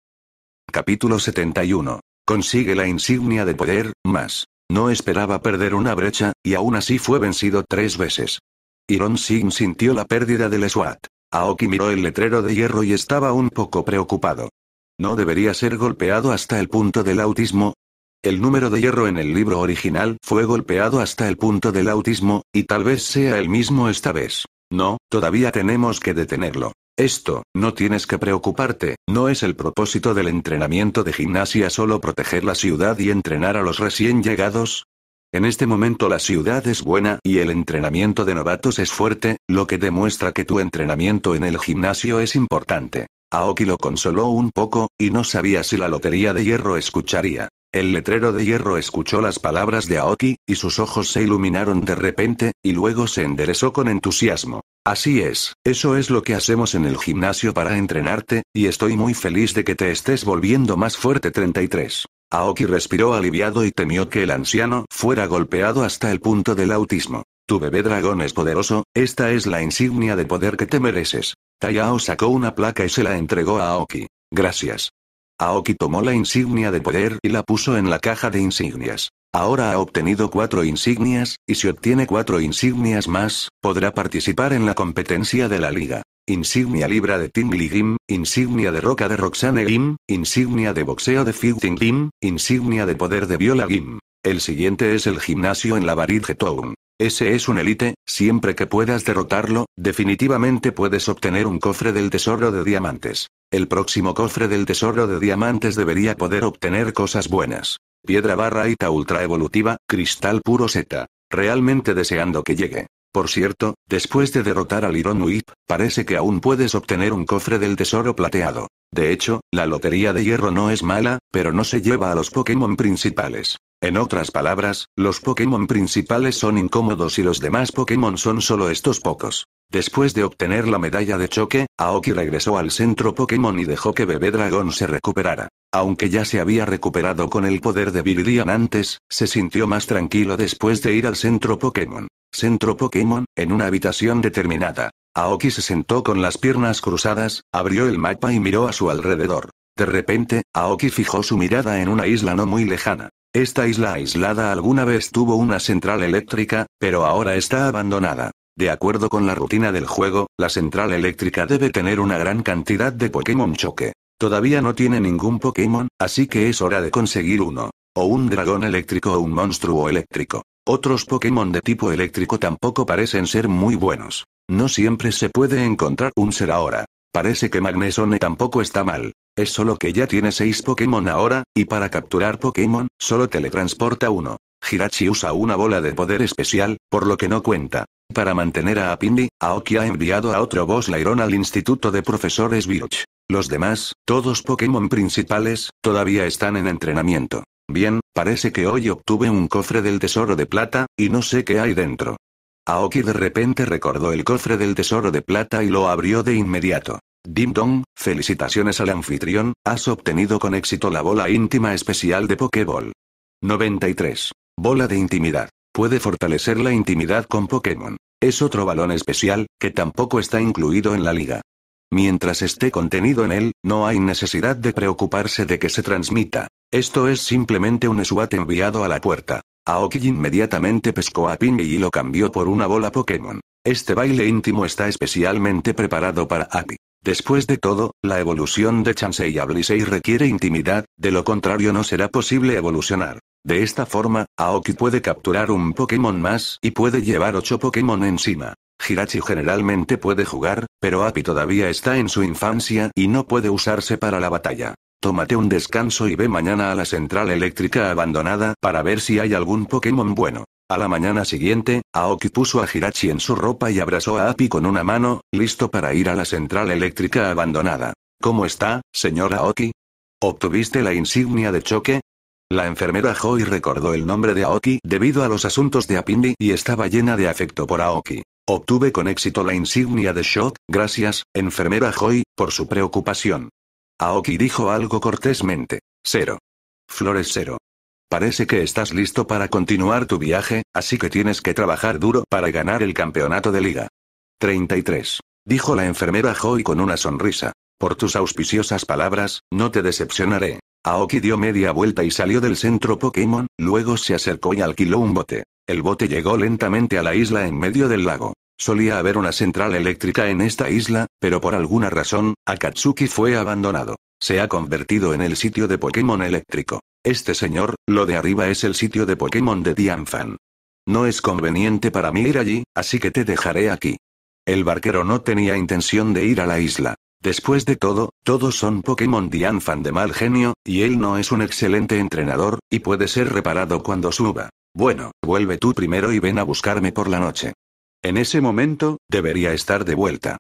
Capítulo 71. Consigue la insignia de poder, más. No esperaba perder una brecha, y aún así fue vencido tres veces. Iron Singh sintió la pérdida del SWAT. Aoki miró el letrero de hierro y estaba un poco preocupado. ¿No debería ser golpeado hasta el punto del autismo? El número de hierro en el libro original fue golpeado hasta el punto del autismo, y tal vez sea el mismo esta vez. No, todavía tenemos que detenerlo. Esto, no tienes que preocuparte, no es el propósito del entrenamiento de gimnasia solo proteger la ciudad y entrenar a los recién llegados. En este momento la ciudad es buena y el entrenamiento de novatos es fuerte, lo que demuestra que tu entrenamiento en el gimnasio es importante. Aoki lo consoló un poco, y no sabía si la lotería de hierro escucharía. El letrero de hierro escuchó las palabras de Aoki, y sus ojos se iluminaron de repente, y luego se enderezó con entusiasmo. Así es, eso es lo que hacemos en el gimnasio para entrenarte, y estoy muy feliz de que te estés volviendo más fuerte 33. Aoki respiró aliviado y temió que el anciano fuera golpeado hasta el punto del autismo. Tu bebé dragón es poderoso, esta es la insignia de poder que te mereces. Tayao sacó una placa y se la entregó a Aoki. Gracias. Aoki tomó la insignia de poder y la puso en la caja de insignias. Ahora ha obtenido cuatro insignias, y si obtiene cuatro insignias más, podrá participar en la competencia de la liga. Insignia libra de Tingli Gim, insignia de roca de Roxane Gim, insignia de boxeo de Fighting Gim, insignia de poder de Viola Gim. El siguiente es el gimnasio en la Baridgetown. Town. Ese es un elite, siempre que puedas derrotarlo, definitivamente puedes obtener un cofre del tesoro de diamantes. El próximo cofre del tesoro de diamantes debería poder obtener cosas buenas. Piedra barra Ita ultra evolutiva, cristal puro Z. Realmente deseando que llegue. Por cierto, después de derrotar al Iron Whip, parece que aún puedes obtener un cofre del tesoro plateado. De hecho, la lotería de hierro no es mala, pero no se lleva a los Pokémon principales. En otras palabras, los Pokémon principales son incómodos y los demás Pokémon son solo estos pocos. Después de obtener la medalla de choque, Aoki regresó al centro Pokémon y dejó que Bebé Dragón se recuperara. Aunque ya se había recuperado con el poder de Viridian antes, se sintió más tranquilo después de ir al centro Pokémon. Centro Pokémon, en una habitación determinada. Aoki se sentó con las piernas cruzadas, abrió el mapa y miró a su alrededor. De repente, Aoki fijó su mirada en una isla no muy lejana. Esta isla aislada alguna vez tuvo una central eléctrica, pero ahora está abandonada. De acuerdo con la rutina del juego, la central eléctrica debe tener una gran cantidad de Pokémon choque. Todavía no tiene ningún Pokémon, así que es hora de conseguir uno. O un dragón eléctrico o un monstruo eléctrico. Otros Pokémon de tipo eléctrico tampoco parecen ser muy buenos. No siempre se puede encontrar un ser ahora. Parece que Magnesone tampoco está mal. Es solo que ya tiene 6 Pokémon ahora, y para capturar Pokémon, solo teletransporta uno. Hirachi usa una bola de poder especial, por lo que no cuenta. Para mantener a Apindi, Aoki ha enviado a otro Boss Lairon al Instituto de Profesores Birch. Los demás, todos Pokémon principales, todavía están en entrenamiento. Bien, parece que hoy obtuve un cofre del tesoro de plata, y no sé qué hay dentro. Aoki de repente recordó el cofre del tesoro de plata y lo abrió de inmediato. Dim Dong, felicitaciones al anfitrión, has obtenido con éxito la bola íntima especial de Pokéball. 93. Bola de intimidad. Puede fortalecer la intimidad con Pokémon. Es otro balón especial, que tampoco está incluido en la liga. Mientras esté contenido en él, no hay necesidad de preocuparse de que se transmita. Esto es simplemente un SWAT enviado a la puerta. Aoki inmediatamente pescó a Pini y lo cambió por una bola Pokémon. Este baile íntimo está especialmente preparado para Api. Después de todo, la evolución de Chansey a Blissey requiere intimidad, de lo contrario no será posible evolucionar. De esta forma, Aoki puede capturar un Pokémon más, y puede llevar ocho Pokémon encima. Hirachi generalmente puede jugar, pero Api todavía está en su infancia y no puede usarse para la batalla. Tómate un descanso y ve mañana a la central eléctrica abandonada para ver si hay algún Pokémon bueno. A la mañana siguiente, Aoki puso a Hirachi en su ropa y abrazó a Api con una mano, listo para ir a la central eléctrica abandonada. ¿Cómo está, señora Aoki? ¿Obtuviste la insignia de choque? La enfermera Joy recordó el nombre de Aoki debido a los asuntos de Apindi y estaba llena de afecto por Aoki. Obtuve con éxito la insignia de shock, gracias, enfermera Joy, por su preocupación. Aoki dijo algo cortésmente. Cero. Flores cero. Parece que estás listo para continuar tu viaje, así que tienes que trabajar duro para ganar el campeonato de liga. 33. Dijo la enfermera Joy con una sonrisa. Por tus auspiciosas palabras, no te decepcionaré. Aoki dio media vuelta y salió del centro Pokémon, luego se acercó y alquiló un bote. El bote llegó lentamente a la isla en medio del lago. Solía haber una central eléctrica en esta isla, pero por alguna razón, Akatsuki fue abandonado. Se ha convertido en el sitio de Pokémon eléctrico. Este señor, lo de arriba es el sitio de Pokémon de Dianfan. No es conveniente para mí ir allí, así que te dejaré aquí. El barquero no tenía intención de ir a la isla. Después de todo, todos son Pokémon Dianfan de mal genio, y él no es un excelente entrenador, y puede ser reparado cuando suba. Bueno, vuelve tú primero y ven a buscarme por la noche. En ese momento, debería estar de vuelta.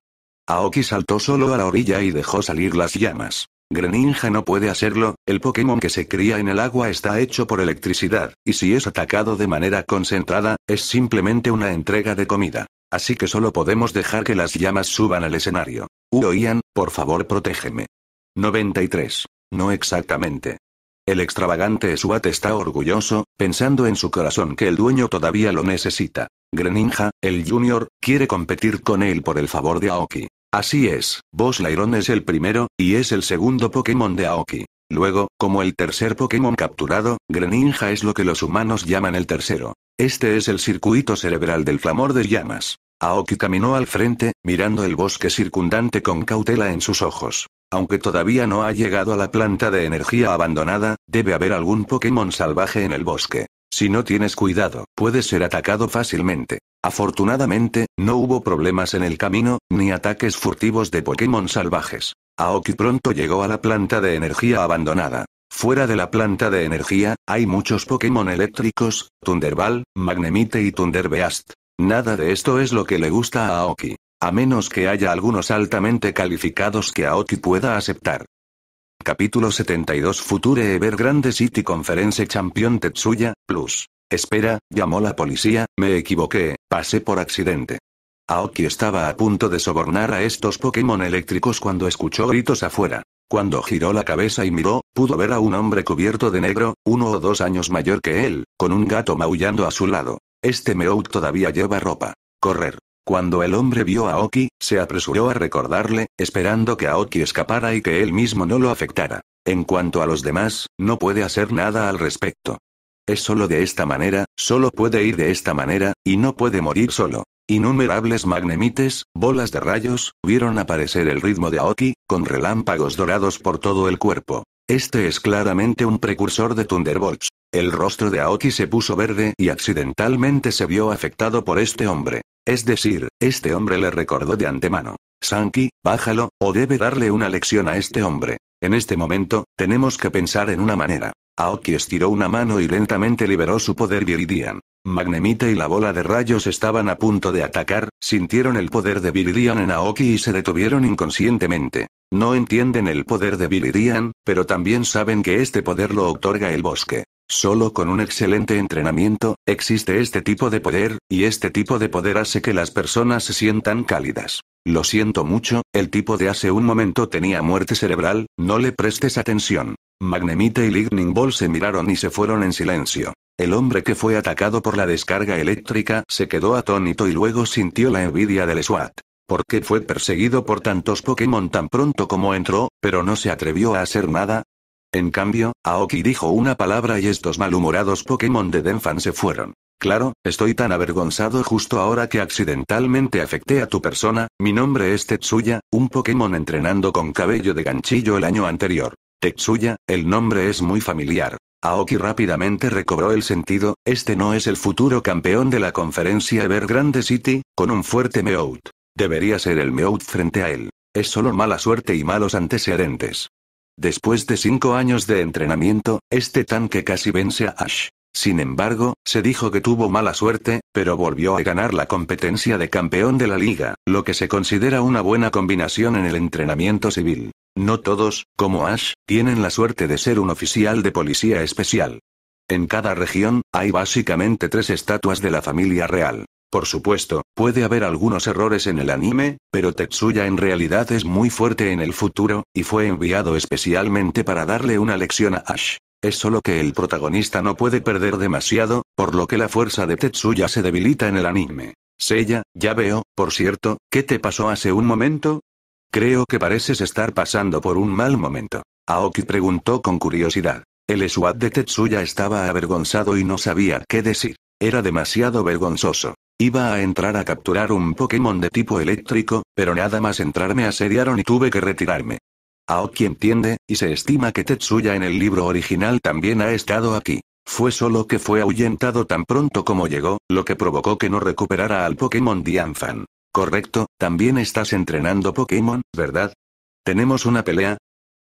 Aoki saltó solo a la orilla y dejó salir las llamas. Greninja no puede hacerlo, el Pokémon que se cría en el agua está hecho por electricidad, y si es atacado de manera concentrada, es simplemente una entrega de comida. Así que solo podemos dejar que las llamas suban al escenario. Uoian, por favor protégeme. 93. No exactamente. El extravagante Swat está orgulloso, pensando en su corazón que el dueño todavía lo necesita. Greninja, el junior, quiere competir con él por el favor de Aoki. Así es, Boss es el primero, y es el segundo Pokémon de Aoki. Luego, como el tercer Pokémon capturado, Greninja es lo que los humanos llaman el tercero. Este es el circuito cerebral del flamor de llamas. Aoki caminó al frente, mirando el bosque circundante con cautela en sus ojos. Aunque todavía no ha llegado a la planta de energía abandonada, debe haber algún Pokémon salvaje en el bosque. Si no tienes cuidado, puedes ser atacado fácilmente. Afortunadamente, no hubo problemas en el camino, ni ataques furtivos de Pokémon salvajes. Aoki pronto llegó a la planta de energía abandonada. Fuera de la planta de energía, hay muchos Pokémon eléctricos, Thunderball, Magnemite y Thunderbeast. Nada de esto es lo que le gusta a Aoki. A menos que haya algunos altamente calificados que Aoki pueda aceptar. Capítulo 72 Future Ever Grande City Conference Champion Tetsuya, Plus. Espera, llamó la policía, me equivoqué, pasé por accidente. Aoki estaba a punto de sobornar a estos Pokémon eléctricos cuando escuchó gritos afuera. Cuando giró la cabeza y miró, pudo ver a un hombre cubierto de negro, uno o dos años mayor que él, con un gato maullando a su lado. Este Meow todavía lleva ropa. Correr. Cuando el hombre vio a Oki, se apresuró a recordarle, esperando que Aoki escapara y que él mismo no lo afectara. En cuanto a los demás, no puede hacer nada al respecto. Es solo de esta manera, solo puede ir de esta manera, y no puede morir solo. Innumerables magnemites, bolas de rayos, vieron aparecer el ritmo de Aoki, con relámpagos dorados por todo el cuerpo. Este es claramente un precursor de Thunderbolts. El rostro de Aoki se puso verde y accidentalmente se vio afectado por este hombre. Es decir, este hombre le recordó de antemano. Sanki, bájalo, o debe darle una lección a este hombre. En este momento, tenemos que pensar en una manera. Aoki estiró una mano y lentamente liberó su poder Viridian. Magnemite y la bola de rayos estaban a punto de atacar, sintieron el poder de Viridian en Aoki y se detuvieron inconscientemente. No entienden el poder de Viridian, pero también saben que este poder lo otorga el bosque. Solo con un excelente entrenamiento, existe este tipo de poder, y este tipo de poder hace que las personas se sientan cálidas. Lo siento mucho, el tipo de hace un momento tenía muerte cerebral, no le prestes atención. Magnemite y Lightning Ball se miraron y se fueron en silencio. El hombre que fue atacado por la descarga eléctrica se quedó atónito y luego sintió la envidia del SWAT. qué fue perseguido por tantos Pokémon tan pronto como entró, pero no se atrevió a hacer nada? En cambio, Aoki dijo una palabra y estos malhumorados Pokémon de Denfan se fueron. Claro, estoy tan avergonzado justo ahora que accidentalmente afecté a tu persona, mi nombre es Tetsuya, un Pokémon entrenando con cabello de ganchillo el año anterior. Tetsuya, el nombre es muy familiar. Aoki rápidamente recobró el sentido, este no es el futuro campeón de la conferencia Evergrande City, con un fuerte Meout. Debería ser el Meout frente a él. Es solo mala suerte y malos antecedentes. Después de cinco años de entrenamiento, este tanque casi vence a Ash. Sin embargo, se dijo que tuvo mala suerte, pero volvió a ganar la competencia de campeón de la liga, lo que se considera una buena combinación en el entrenamiento civil. No todos, como Ash, tienen la suerte de ser un oficial de policía especial. En cada región, hay básicamente tres estatuas de la familia real. Por supuesto, puede haber algunos errores en el anime, pero Tetsuya en realidad es muy fuerte en el futuro, y fue enviado especialmente para darle una lección a Ash. Es solo que el protagonista no puede perder demasiado, por lo que la fuerza de Tetsuya se debilita en el anime. Sella, ya veo, por cierto, ¿qué te pasó hace un momento? Creo que pareces estar pasando por un mal momento. Aoki preguntó con curiosidad. El SWAT de Tetsuya estaba avergonzado y no sabía qué decir. Era demasiado vergonzoso. Iba a entrar a capturar un Pokémon de tipo eléctrico, pero nada más entrar me asediaron y tuve que retirarme. Aoki entiende, y se estima que Tetsuya en el libro original también ha estado aquí. Fue solo que fue ahuyentado tan pronto como llegó, lo que provocó que no recuperara al Pokémon Dianfan. Correcto, también estás entrenando Pokémon, ¿verdad? ¿Tenemos una pelea?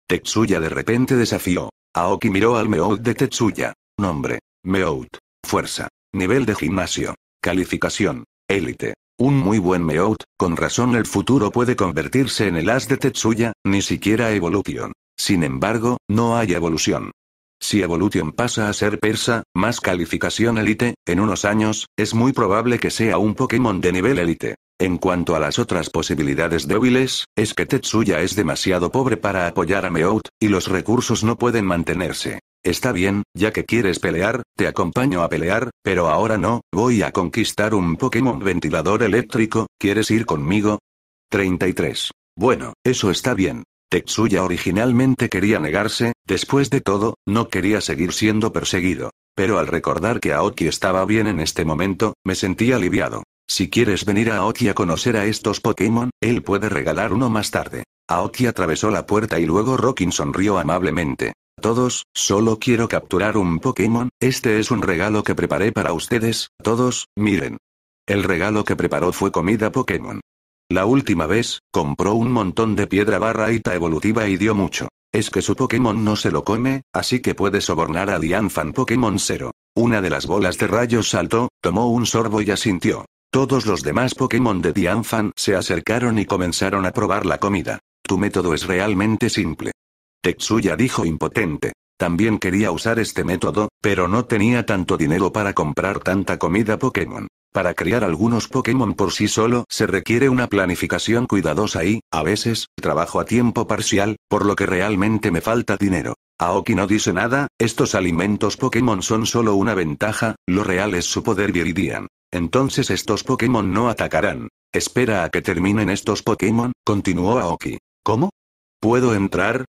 Tetsuya de repente desafió. Aoki miró al Meowth de Tetsuya. Nombre. Meowth. Fuerza. Nivel de gimnasio. Calificación. Élite. Un muy buen Meowth, con razón el futuro puede convertirse en el as de Tetsuya, ni siquiera Evolution. Sin embargo, no hay evolución. Si Evolution pasa a ser persa, más calificación élite, en unos años, es muy probable que sea un Pokémon de nivel élite. En cuanto a las otras posibilidades débiles, es que Tetsuya es demasiado pobre para apoyar a Meout, y los recursos no pueden mantenerse. Está bien, ya que quieres pelear, te acompaño a pelear, pero ahora no, voy a conquistar un Pokémon ventilador eléctrico, ¿quieres ir conmigo? 33. Bueno, eso está bien. Tetsuya originalmente quería negarse, después de todo, no quería seguir siendo perseguido. Pero al recordar que Aoki estaba bien en este momento, me sentí aliviado. Si quieres venir a Aoki a conocer a estos Pokémon, él puede regalar uno más tarde. Aoki atravesó la puerta y luego Rockin sonrió amablemente. Todos, solo quiero capturar un Pokémon, este es un regalo que preparé para ustedes, todos, miren. El regalo que preparó fue comida Pokémon. La última vez, compró un montón de piedra barraita evolutiva y dio mucho. Es que su Pokémon no se lo come, así que puede sobornar a Dianfan Pokémon Cero. Una de las bolas de rayos saltó, tomó un sorbo y asintió. Todos los demás Pokémon de Dianfan se acercaron y comenzaron a probar la comida. Tu método es realmente simple. Tetsuya dijo impotente. También quería usar este método, pero no tenía tanto dinero para comprar tanta comida Pokémon. Para criar algunos Pokémon por sí solo se requiere una planificación cuidadosa y, a veces, trabajo a tiempo parcial, por lo que realmente me falta dinero. Aoki no dice nada, estos alimentos Pokémon son solo una ventaja, lo real es su poder Viridian. Entonces estos Pokémon no atacarán. Espera a que terminen estos Pokémon, continuó Aoki. ¿Cómo? ¿Puedo entrar?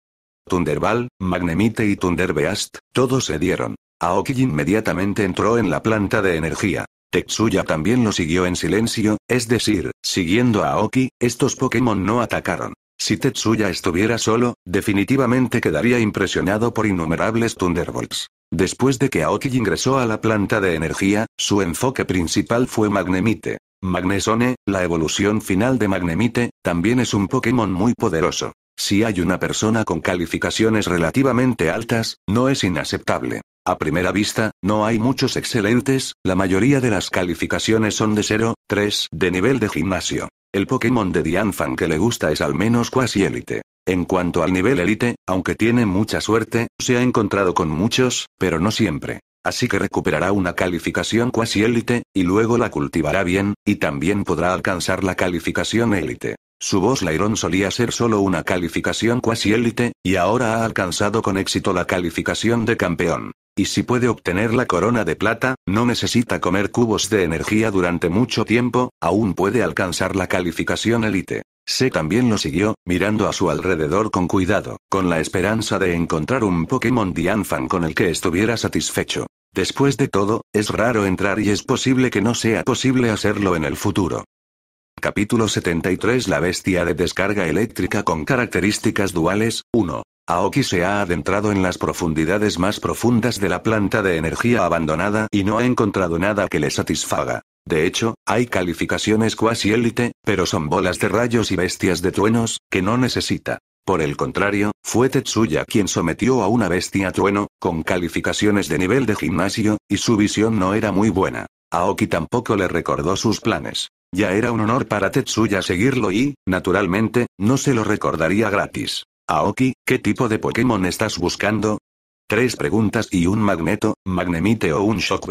Thunderball, Magnemite y Thunderbeast, todos se dieron. Aoki inmediatamente entró en la planta de energía. Tetsuya también lo siguió en silencio, es decir, siguiendo a Aoki, estos Pokémon no atacaron. Si Tetsuya estuviera solo, definitivamente quedaría impresionado por innumerables Thunderbolts. Después de que Aoki ingresó a la planta de energía, su enfoque principal fue Magnemite. Magnesone, la evolución final de Magnemite, también es un Pokémon muy poderoso. Si hay una persona con calificaciones relativamente altas, no es inaceptable. A primera vista, no hay muchos excelentes, la mayoría de las calificaciones son de 0, 3 de nivel de gimnasio. El Pokémon de Dianfan que le gusta es al menos cuasi élite. En cuanto al nivel élite, aunque tiene mucha suerte, se ha encontrado con muchos, pero no siempre. Así que recuperará una calificación cuasi élite, y luego la cultivará bien, y también podrá alcanzar la calificación élite. Su voz Lairon solía ser solo una calificación cuasi élite, y ahora ha alcanzado con éxito la calificación de campeón. Y si puede obtener la corona de plata, no necesita comer cubos de energía durante mucho tiempo, aún puede alcanzar la calificación élite. Se también lo siguió, mirando a su alrededor con cuidado, con la esperanza de encontrar un Pokémon Dianfan con el que estuviera satisfecho. Después de todo, es raro entrar y es posible que no sea posible hacerlo en el futuro. Capítulo 73 La bestia de descarga eléctrica con características duales. 1. Aoki se ha adentrado en las profundidades más profundas de la planta de energía abandonada y no ha encontrado nada que le satisfaga. De hecho, hay calificaciones cuasi élite, pero son bolas de rayos y bestias de truenos, que no necesita. Por el contrario, fue Tetsuya quien sometió a una bestia trueno, con calificaciones de nivel de gimnasio, y su visión no era muy buena. Aoki tampoco le recordó sus planes. Ya era un honor para Tetsuya seguirlo y, naturalmente, no se lo recordaría gratis. Aoki, ¿qué tipo de Pokémon estás buscando? Tres preguntas y un magneto, magnemite o un shock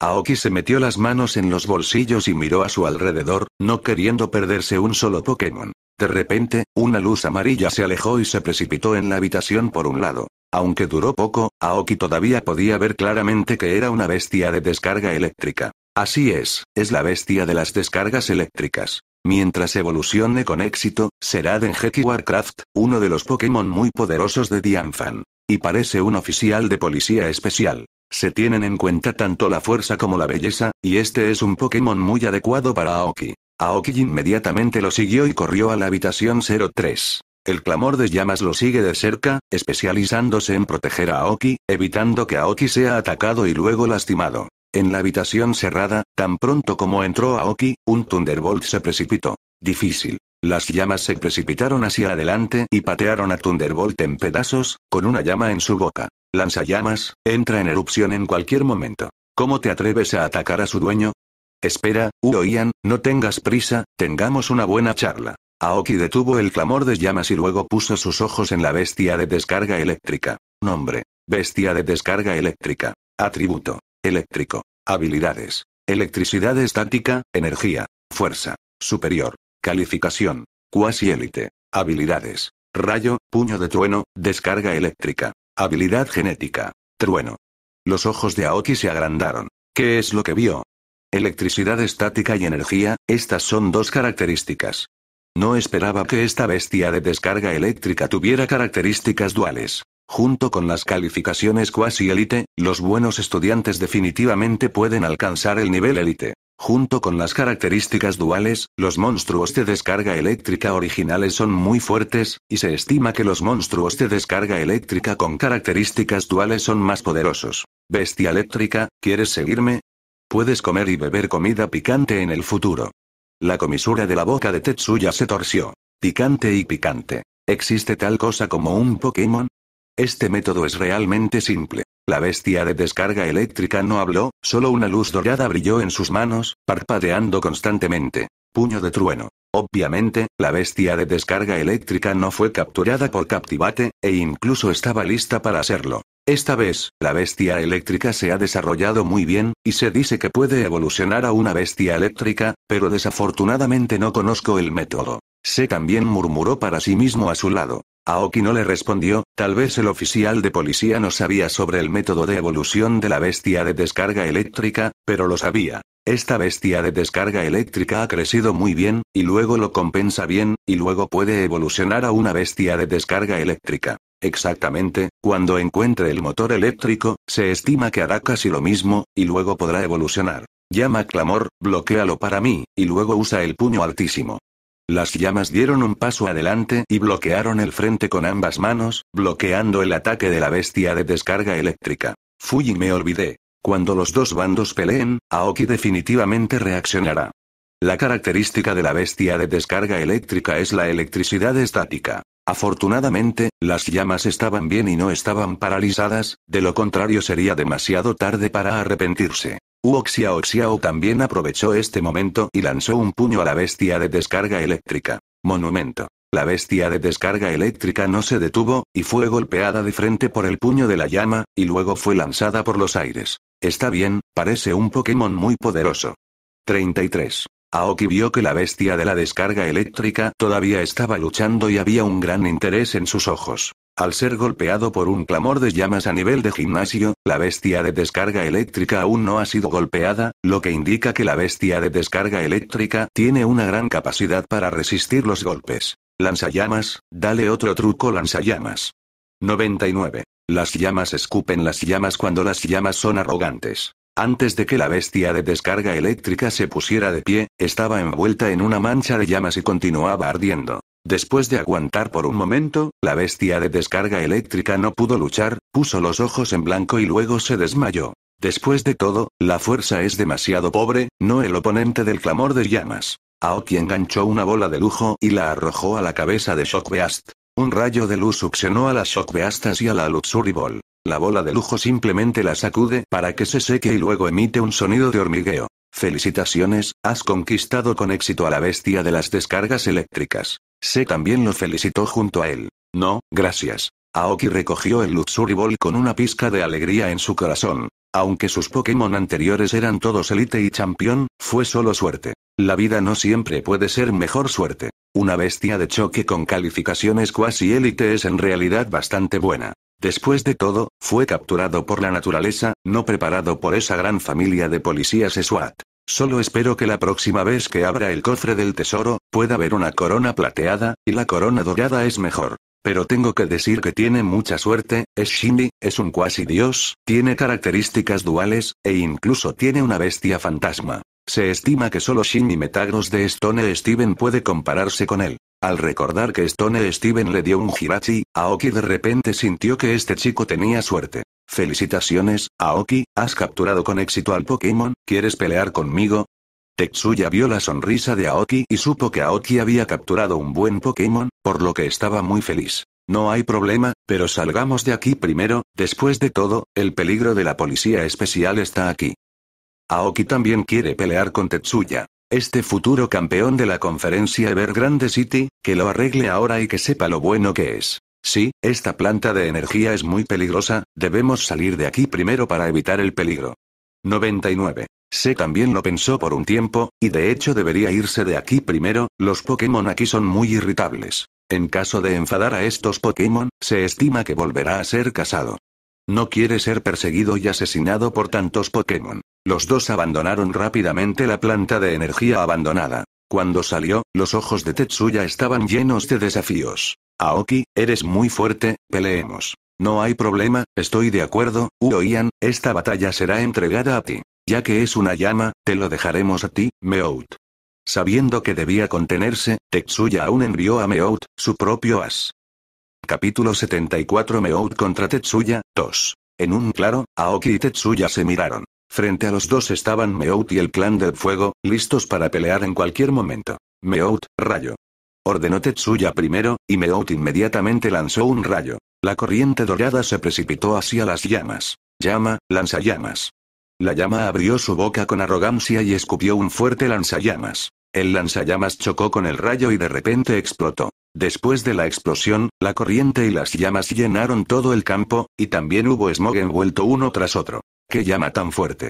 Aoki se metió las manos en los bolsillos y miró a su alrededor, no queriendo perderse un solo Pokémon. De repente, una luz amarilla se alejó y se precipitó en la habitación por un lado. Aunque duró poco, Aoki todavía podía ver claramente que era una bestia de descarga eléctrica. Así es, es la bestia de las descargas eléctricas. Mientras evolucione con éxito, será Dengeki Warcraft, uno de los Pokémon muy poderosos de Dianfan. Y parece un oficial de policía especial. Se tienen en cuenta tanto la fuerza como la belleza, y este es un Pokémon muy adecuado para Aoki. Aoki inmediatamente lo siguió y corrió a la habitación 03. El clamor de llamas lo sigue de cerca, especializándose en proteger a Aoki, evitando que Aoki sea atacado y luego lastimado. En la habitación cerrada, tan pronto como entró Aoki, un Thunderbolt se precipitó. Difícil. Las llamas se precipitaron hacia adelante y patearon a Thunderbolt en pedazos, con una llama en su boca. Lanza llamas, entra en erupción en cualquier momento. ¿Cómo te atreves a atacar a su dueño? Espera, Uoian, no tengas prisa, tengamos una buena charla. Aoki detuvo el clamor de llamas y luego puso sus ojos en la bestia de descarga eléctrica. Nombre. Bestia de descarga eléctrica. Atributo. Eléctrico. Habilidades. Electricidad estática, energía. Fuerza. Superior. Calificación. Cuasi élite. Habilidades. Rayo, puño de trueno, descarga eléctrica. Habilidad genética. Trueno. Los ojos de Aoki se agrandaron. ¿Qué es lo que vio? Electricidad estática y energía, estas son dos características. No esperaba que esta bestia de descarga eléctrica tuviera características duales. Junto con las calificaciones cuasi élite, los buenos estudiantes definitivamente pueden alcanzar el nivel élite. Junto con las características duales, los monstruos de descarga eléctrica originales son muy fuertes, y se estima que los monstruos de descarga eléctrica con características duales son más poderosos. Bestia eléctrica, ¿quieres seguirme? Puedes comer y beber comida picante en el futuro. La comisura de la boca de Tetsuya se torció. Picante y picante. ¿Existe tal cosa como un Pokémon? Este método es realmente simple. La bestia de descarga eléctrica no habló, solo una luz dorada brilló en sus manos, parpadeando constantemente. Puño de trueno. Obviamente, la bestia de descarga eléctrica no fue capturada por Captivate, e incluso estaba lista para hacerlo. Esta vez, la bestia eléctrica se ha desarrollado muy bien, y se dice que puede evolucionar a una bestia eléctrica, pero desafortunadamente no conozco el método. Se también murmuró para sí mismo a su lado. Aoki no le respondió, tal vez el oficial de policía no sabía sobre el método de evolución de la bestia de descarga eléctrica, pero lo sabía. Esta bestia de descarga eléctrica ha crecido muy bien, y luego lo compensa bien, y luego puede evolucionar a una bestia de descarga eléctrica. Exactamente, cuando encuentre el motor eléctrico, se estima que hará casi lo mismo, y luego podrá evolucionar. Llama clamor, bloquealo para mí, y luego usa el puño altísimo. Las llamas dieron un paso adelante y bloquearon el frente con ambas manos, bloqueando el ataque de la bestia de descarga eléctrica. Fui y me olvidé. Cuando los dos bandos peleen, Aoki definitivamente reaccionará. La característica de la bestia de descarga eléctrica es la electricidad estática. Afortunadamente, las llamas estaban bien y no estaban paralizadas, de lo contrario sería demasiado tarde para arrepentirse. Uoxiao Xiao también aprovechó este momento y lanzó un puño a la bestia de descarga eléctrica. Monumento. La bestia de descarga eléctrica no se detuvo, y fue golpeada de frente por el puño de la llama, y luego fue lanzada por los aires. Está bien, parece un Pokémon muy poderoso. 33. Aoki vio que la bestia de la descarga eléctrica todavía estaba luchando y había un gran interés en sus ojos. Al ser golpeado por un clamor de llamas a nivel de gimnasio, la bestia de descarga eléctrica aún no ha sido golpeada, lo que indica que la bestia de descarga eléctrica tiene una gran capacidad para resistir los golpes. Lanzallamas, dale otro truco lanzallamas. 99. Las llamas escupen las llamas cuando las llamas son arrogantes. Antes de que la bestia de descarga eléctrica se pusiera de pie, estaba envuelta en una mancha de llamas y continuaba ardiendo. Después de aguantar por un momento, la bestia de descarga eléctrica no pudo luchar, puso los ojos en blanco y luego se desmayó. Después de todo, la fuerza es demasiado pobre, no el oponente del clamor de llamas. Aoki enganchó una bola de lujo y la arrojó a la cabeza de Shockbeast. Un rayo de luz succionó a la y a la Luxury Ball. La bola de lujo simplemente la sacude para que se seque y luego emite un sonido de hormigueo. Felicitaciones, has conquistado con éxito a la bestia de las descargas eléctricas. Se también lo felicitó junto a él. No, gracias. Aoki recogió el Luxury Ball con una pizca de alegría en su corazón. Aunque sus Pokémon anteriores eran todos Elite y Champion, fue solo suerte. La vida no siempre puede ser mejor suerte. Una bestia de choque con calificaciones cuasi élite es en realidad bastante buena. Después de todo, fue capturado por la naturaleza, no preparado por esa gran familia de policías SWAT. Solo espero que la próxima vez que abra el cofre del tesoro, pueda ver una corona plateada, y la corona dorada es mejor. Pero tengo que decir que tiene mucha suerte, es Shinji, es un cuasi dios, tiene características duales, e incluso tiene una bestia fantasma. Se estima que solo Shinji Metagross de Stone Steven puede compararse con él. Al recordar que Stone Steven le dio un Hirachi, Aoki de repente sintió que este chico tenía suerte. Felicitaciones, Aoki, has capturado con éxito al Pokémon, ¿quieres pelear conmigo? Tetsuya vio la sonrisa de Aoki y supo que Aoki había capturado un buen Pokémon, por lo que estaba muy feliz. No hay problema, pero salgamos de aquí primero, después de todo, el peligro de la policía especial está aquí. Aoki también quiere pelear con Tetsuya este futuro campeón de la conferencia Evergrande City, que lo arregle ahora y que sepa lo bueno que es. Sí, esta planta de energía es muy peligrosa, debemos salir de aquí primero para evitar el peligro. 99. Se también lo pensó por un tiempo, y de hecho debería irse de aquí primero, los Pokémon aquí son muy irritables. En caso de enfadar a estos Pokémon, se estima que volverá a ser casado. No quiere ser perseguido y asesinado por tantos Pokémon. Los dos abandonaron rápidamente la planta de energía abandonada. Cuando salió, los ojos de Tetsuya estaban llenos de desafíos. Aoki, eres muy fuerte, peleemos. No hay problema, estoy de acuerdo, Uoian, esta batalla será entregada a ti. Ya que es una llama, te lo dejaremos a ti, Meout. Sabiendo que debía contenerse, Tetsuya aún envió a Meout, su propio as. Capítulo 74 Meout contra Tetsuya, 2. En un claro, Aoki y Tetsuya se miraron. Frente a los dos estaban Meout y el clan del fuego, listos para pelear en cualquier momento. Meout, rayo. Ordenó Tetsuya primero, y Meout inmediatamente lanzó un rayo. La corriente dorada se precipitó hacia las llamas. Llama, lanzallamas. La llama abrió su boca con arrogancia y escupió un fuerte lanzallamas. El lanzallamas chocó con el rayo y de repente explotó. Después de la explosión, la corriente y las llamas llenaron todo el campo, y también hubo smog envuelto uno tras otro que llama tan fuerte!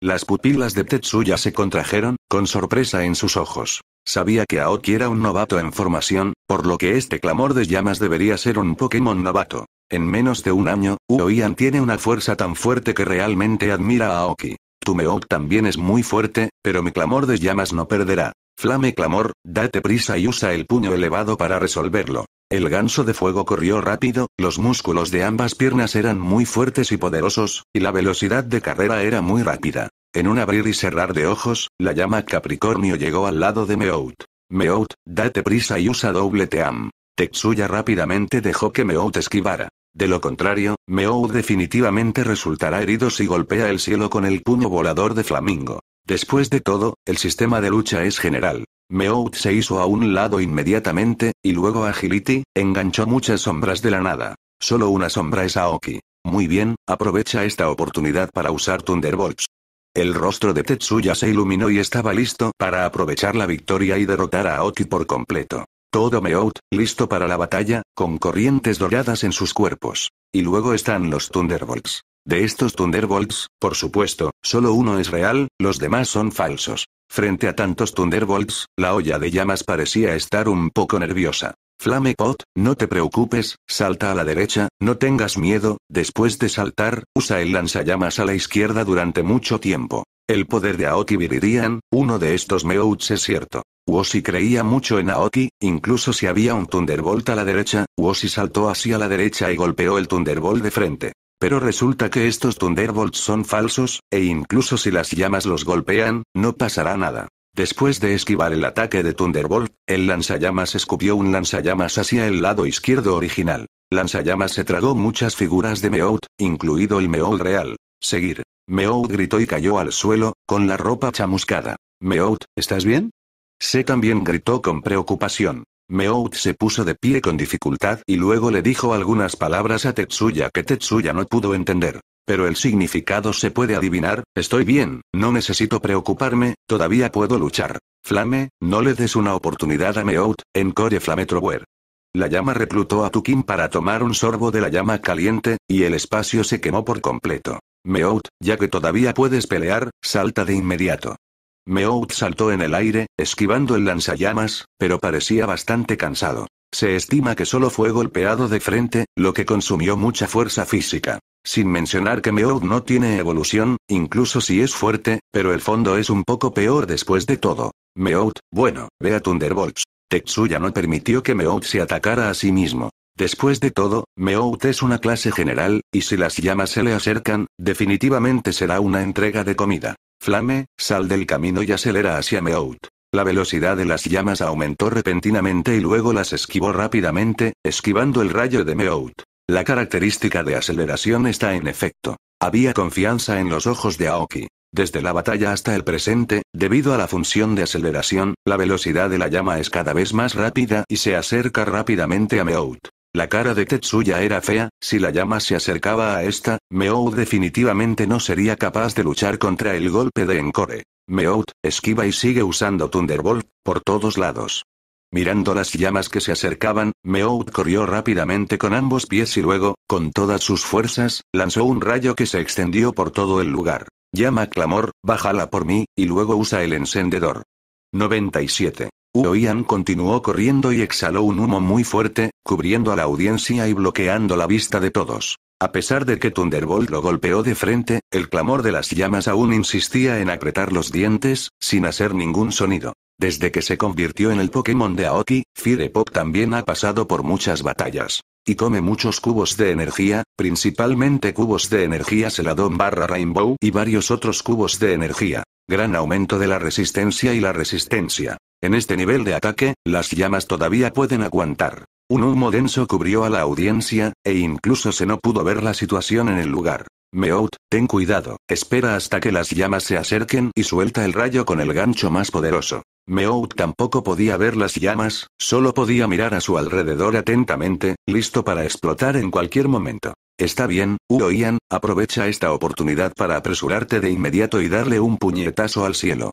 Las pupilas de Tetsuya se contrajeron, con sorpresa en sus ojos. Sabía que Aoki era un novato en formación, por lo que este clamor de llamas debería ser un Pokémon novato. En menos de un año, Uoian tiene una fuerza tan fuerte que realmente admira a Aoki. Tu también es muy fuerte, pero mi clamor de llamas no perderá. Flame clamor, date prisa y usa el puño elevado para resolverlo. El ganso de fuego corrió rápido, los músculos de ambas piernas eran muy fuertes y poderosos, y la velocidad de carrera era muy rápida. En un abrir y cerrar de ojos, la llama Capricornio llegó al lado de Meout. Meout, date prisa y usa doble team. Tetsuya rápidamente dejó que Meout esquivara. De lo contrario, Meout definitivamente resultará herido si golpea el cielo con el puño volador de Flamingo. Después de todo, el sistema de lucha es general. Meowth se hizo a un lado inmediatamente, y luego Agility, enganchó muchas sombras de la nada. Solo una sombra es Aoki. Muy bien, aprovecha esta oportunidad para usar Thunderbolts. El rostro de Tetsuya se iluminó y estaba listo para aprovechar la victoria y derrotar a Aoki por completo. Todo Meowth, listo para la batalla, con corrientes doradas en sus cuerpos. Y luego están los Thunderbolts. De estos Thunderbolts, por supuesto, solo uno es real, los demás son falsos. Frente a tantos Thunderbolts, la olla de llamas parecía estar un poco nerviosa. Flame no te preocupes, salta a la derecha, no tengas miedo, después de saltar, usa el lanzallamas a la izquierda durante mucho tiempo. El poder de Aoki Viridian, uno de estos Meuts es cierto. Woshi creía mucho en Aoki, incluso si había un Thunderbolt a la derecha, Woshi saltó hacia la derecha y golpeó el Thunderbolt de frente pero resulta que estos Thunderbolts son falsos, e incluso si las llamas los golpean, no pasará nada. Después de esquivar el ataque de Thunderbolt, el lanzallamas escupió un lanzallamas hacia el lado izquierdo original. Lanzallamas se tragó muchas figuras de Meowth, incluido el Meowth real. Seguir. Meowth gritó y cayó al suelo, con la ropa chamuscada. Meowth, ¿estás bien? Se también gritó con preocupación. Meout se puso de pie con dificultad y luego le dijo algunas palabras a Tetsuya que Tetsuya no pudo entender. Pero el significado se puede adivinar, estoy bien, no necesito preocuparme, todavía puedo luchar. Flame, no le des una oportunidad a Meout, encore Flame Trower. La llama reclutó a Tukin para tomar un sorbo de la llama caliente, y el espacio se quemó por completo. Meout, ya que todavía puedes pelear, salta de inmediato. Meowth saltó en el aire, esquivando el lanzallamas, pero parecía bastante cansado. Se estima que solo fue golpeado de frente, lo que consumió mucha fuerza física. Sin mencionar que Meowth no tiene evolución, incluso si es fuerte, pero el fondo es un poco peor después de todo. Meowth, bueno, ve a Thunderbolts. Tetsuya no permitió que Meowth se atacara a sí mismo. Después de todo, Meout es una clase general, y si las llamas se le acercan, definitivamente será una entrega de comida. Flame, sal del camino y acelera hacia Meout. La velocidad de las llamas aumentó repentinamente y luego las esquivó rápidamente, esquivando el rayo de Meout. La característica de aceleración está en efecto. Había confianza en los ojos de Aoki. Desde la batalla hasta el presente, debido a la función de aceleración, la velocidad de la llama es cada vez más rápida y se acerca rápidamente a Meout. La cara de Tetsuya era fea, si la llama se acercaba a esta, Meow definitivamente no sería capaz de luchar contra el golpe de Encore. Meow esquiva y sigue usando Thunderbolt, por todos lados. Mirando las llamas que se acercaban, Meow corrió rápidamente con ambos pies y luego, con todas sus fuerzas, lanzó un rayo que se extendió por todo el lugar. Llama clamor, bájala por mí, y luego usa el encendedor. 97. Uoyan continuó corriendo y exhaló un humo muy fuerte, cubriendo a la audiencia y bloqueando la vista de todos. A pesar de que Thunderbolt lo golpeó de frente, el clamor de las llamas aún insistía en apretar los dientes, sin hacer ningún sonido. Desde que se convirtió en el Pokémon de Aoki, Firepop también ha pasado por muchas batallas. Y come muchos cubos de energía, principalmente cubos de energía Celadon barra Rainbow y varios otros cubos de energía. Gran aumento de la resistencia y la resistencia. En este nivel de ataque, las llamas todavía pueden aguantar. Un humo denso cubrió a la audiencia, e incluso se no pudo ver la situación en el lugar. Meout, ten cuidado, espera hasta que las llamas se acerquen y suelta el rayo con el gancho más poderoso. Meout tampoco podía ver las llamas, solo podía mirar a su alrededor atentamente, listo para explotar en cualquier momento. Está bien, Uoian, aprovecha esta oportunidad para apresurarte de inmediato y darle un puñetazo al cielo.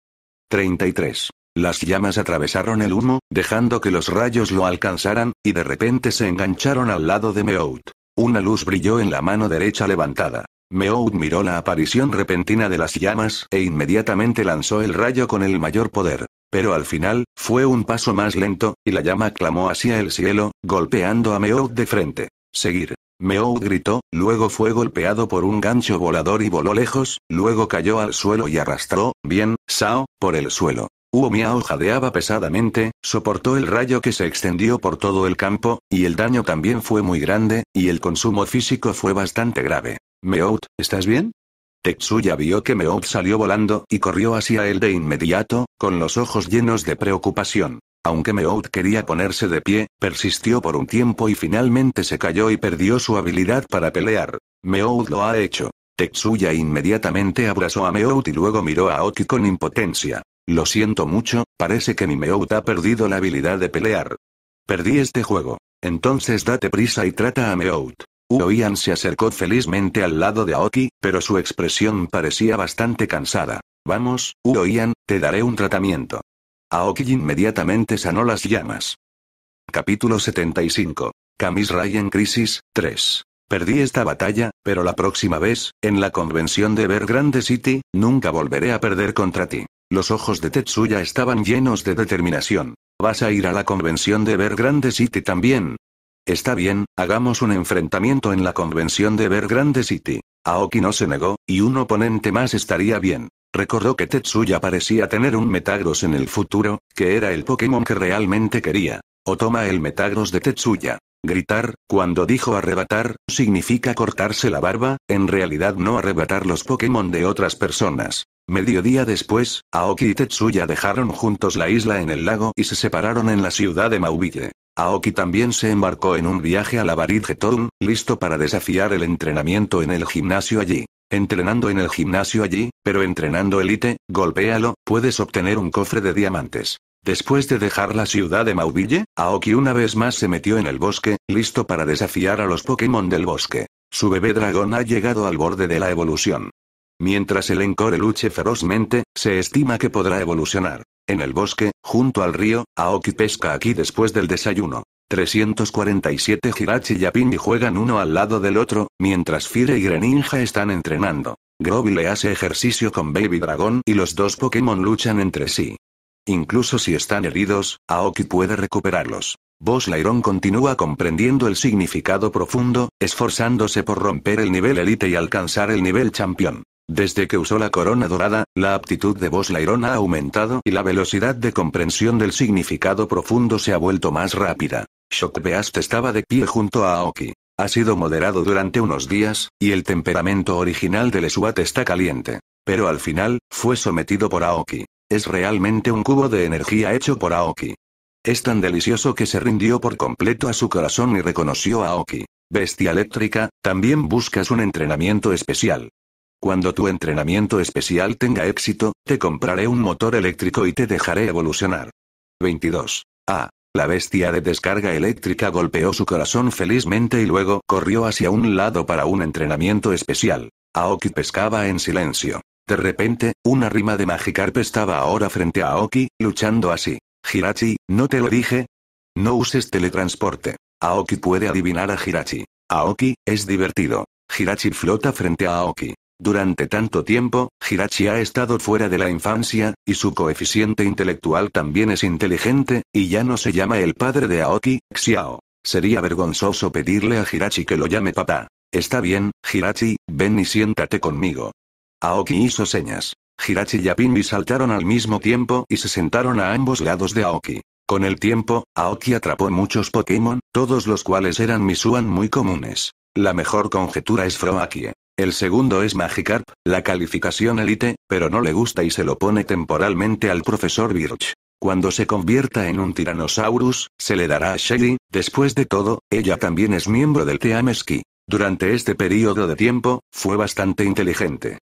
33. Las llamas atravesaron el humo, dejando que los rayos lo alcanzaran, y de repente se engancharon al lado de Meout. Una luz brilló en la mano derecha levantada. Meout miró la aparición repentina de las llamas e inmediatamente lanzó el rayo con el mayor poder. Pero al final, fue un paso más lento, y la llama clamó hacia el cielo, golpeando a Meout de frente. Seguir. Meout gritó, luego fue golpeado por un gancho volador y voló lejos, luego cayó al suelo y arrastró, bien, Sao, por el suelo. Miao jadeaba pesadamente, soportó el rayo que se extendió por todo el campo, y el daño también fue muy grande, y el consumo físico fue bastante grave. Meout, ¿estás bien? Tetsuya vio que Meout salió volando y corrió hacia él de inmediato, con los ojos llenos de preocupación. Aunque Meout quería ponerse de pie, persistió por un tiempo y finalmente se cayó y perdió su habilidad para pelear. Meout lo ha hecho. Tetsuya inmediatamente abrazó a Meout y luego miró a Oki con impotencia. Lo siento mucho, parece que mi Meowth ha perdido la habilidad de pelear. Perdí este juego. Entonces date prisa y trata a Meowth. Uoian se acercó felizmente al lado de Aoki, pero su expresión parecía bastante cansada. Vamos, Uoian, te daré un tratamiento. Aoki inmediatamente sanó las llamas. Capítulo 75. Camis Ray en Crisis, 3. Perdí esta batalla, pero la próxima vez, en la convención de Ver Grande City, nunca volveré a perder contra ti. Los ojos de Tetsuya estaban llenos de determinación. Vas a ir a la convención de Ver Grande City también. Está bien, hagamos un enfrentamiento en la convención de Ver Grande City. Aoki no se negó, y un oponente más estaría bien. Recordó que Tetsuya parecía tener un Metagross en el futuro, que era el Pokémon que realmente quería. O toma el metagros de Tetsuya. Gritar, cuando dijo arrebatar, significa cortarse la barba, en realidad no arrebatar los Pokémon de otras personas. Mediodía después, Aoki y Tetsuya dejaron juntos la isla en el lago y se separaron en la ciudad de mauville Aoki también se embarcó en un viaje a la Baridgetown, listo para desafiar el entrenamiento en el gimnasio allí. Entrenando en el gimnasio allí, pero entrenando elite, golpéalo, puedes obtener un cofre de diamantes. Después de dejar la ciudad de mauville Aoki una vez más se metió en el bosque, listo para desafiar a los Pokémon del bosque. Su bebé dragón ha llegado al borde de la evolución. Mientras el encore luche ferozmente, se estima que podrá evolucionar. En el bosque, junto al río, Aoki pesca aquí después del desayuno. 347 Hirachi y Apini juegan uno al lado del otro, mientras Fire y Greninja están entrenando. Groby le hace ejercicio con Baby Dragón y los dos Pokémon luchan entre sí. Incluso si están heridos, Aoki puede recuperarlos. Boss Lairon continúa comprendiendo el significado profundo, esforzándose por romper el nivel elite y alcanzar el nivel campeón. Desde que usó la corona dorada, la aptitud de Boss Lairon ha aumentado y la velocidad de comprensión del significado profundo se ha vuelto más rápida. Shock Beast estaba de pie junto a Aoki. Ha sido moderado durante unos días, y el temperamento original de SWAT está caliente. Pero al final, fue sometido por Aoki. Es realmente un cubo de energía hecho por Aoki. Es tan delicioso que se rindió por completo a su corazón y reconoció a Aoki. Bestia eléctrica, también buscas un entrenamiento especial. Cuando tu entrenamiento especial tenga éxito, te compraré un motor eléctrico y te dejaré evolucionar. 22. A. Ah, la bestia de descarga eléctrica golpeó su corazón felizmente y luego corrió hacia un lado para un entrenamiento especial. Aoki pescaba en silencio. De repente, una rima de Magikarp estaba ahora frente a Aoki, luchando así. Hirachi, ¿no te lo dije? No uses teletransporte. Aoki puede adivinar a Hirachi. Aoki, es divertido. Hirachi flota frente a Aoki. Durante tanto tiempo, Hirachi ha estado fuera de la infancia, y su coeficiente intelectual también es inteligente, y ya no se llama el padre de Aoki, Xiao. Sería vergonzoso pedirle a Hirachi que lo llame papá. Está bien, Hirachi, ven y siéntate conmigo. Aoki hizo señas. Hirachi y Apinbi saltaron al mismo tiempo y se sentaron a ambos lados de Aoki. Con el tiempo, Aoki atrapó muchos Pokémon, todos los cuales eran Misuan muy comunes. La mejor conjetura es Froakie. El segundo es Magikarp, la calificación élite, pero no le gusta y se lo pone temporalmente al profesor Birch. Cuando se convierta en un Tyrannosaurus, se le dará a Shelly, después de todo, ella también es miembro del Team Durante este periodo de tiempo, fue bastante inteligente.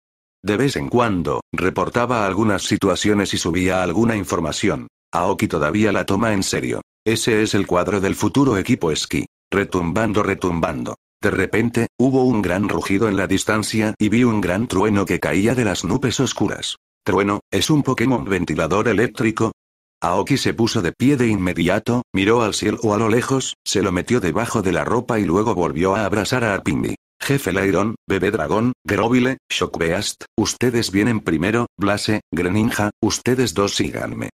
De vez en cuando, reportaba algunas situaciones y subía alguna información. Aoki todavía la toma en serio. Ese es el cuadro del futuro equipo esquí. Retumbando, retumbando. De repente, hubo un gran rugido en la distancia y vi un gran trueno que caía de las nubes oscuras. Trueno, ¿es un Pokémon ventilador eléctrico? Aoki se puso de pie de inmediato, miró al cielo a lo lejos, se lo metió debajo de la ropa y luego volvió a abrazar a Pimbi. Jefe Lairon, Bebé Dragón, Shock Shockbeast, ustedes vienen primero, Blase, Greninja, ustedes dos síganme.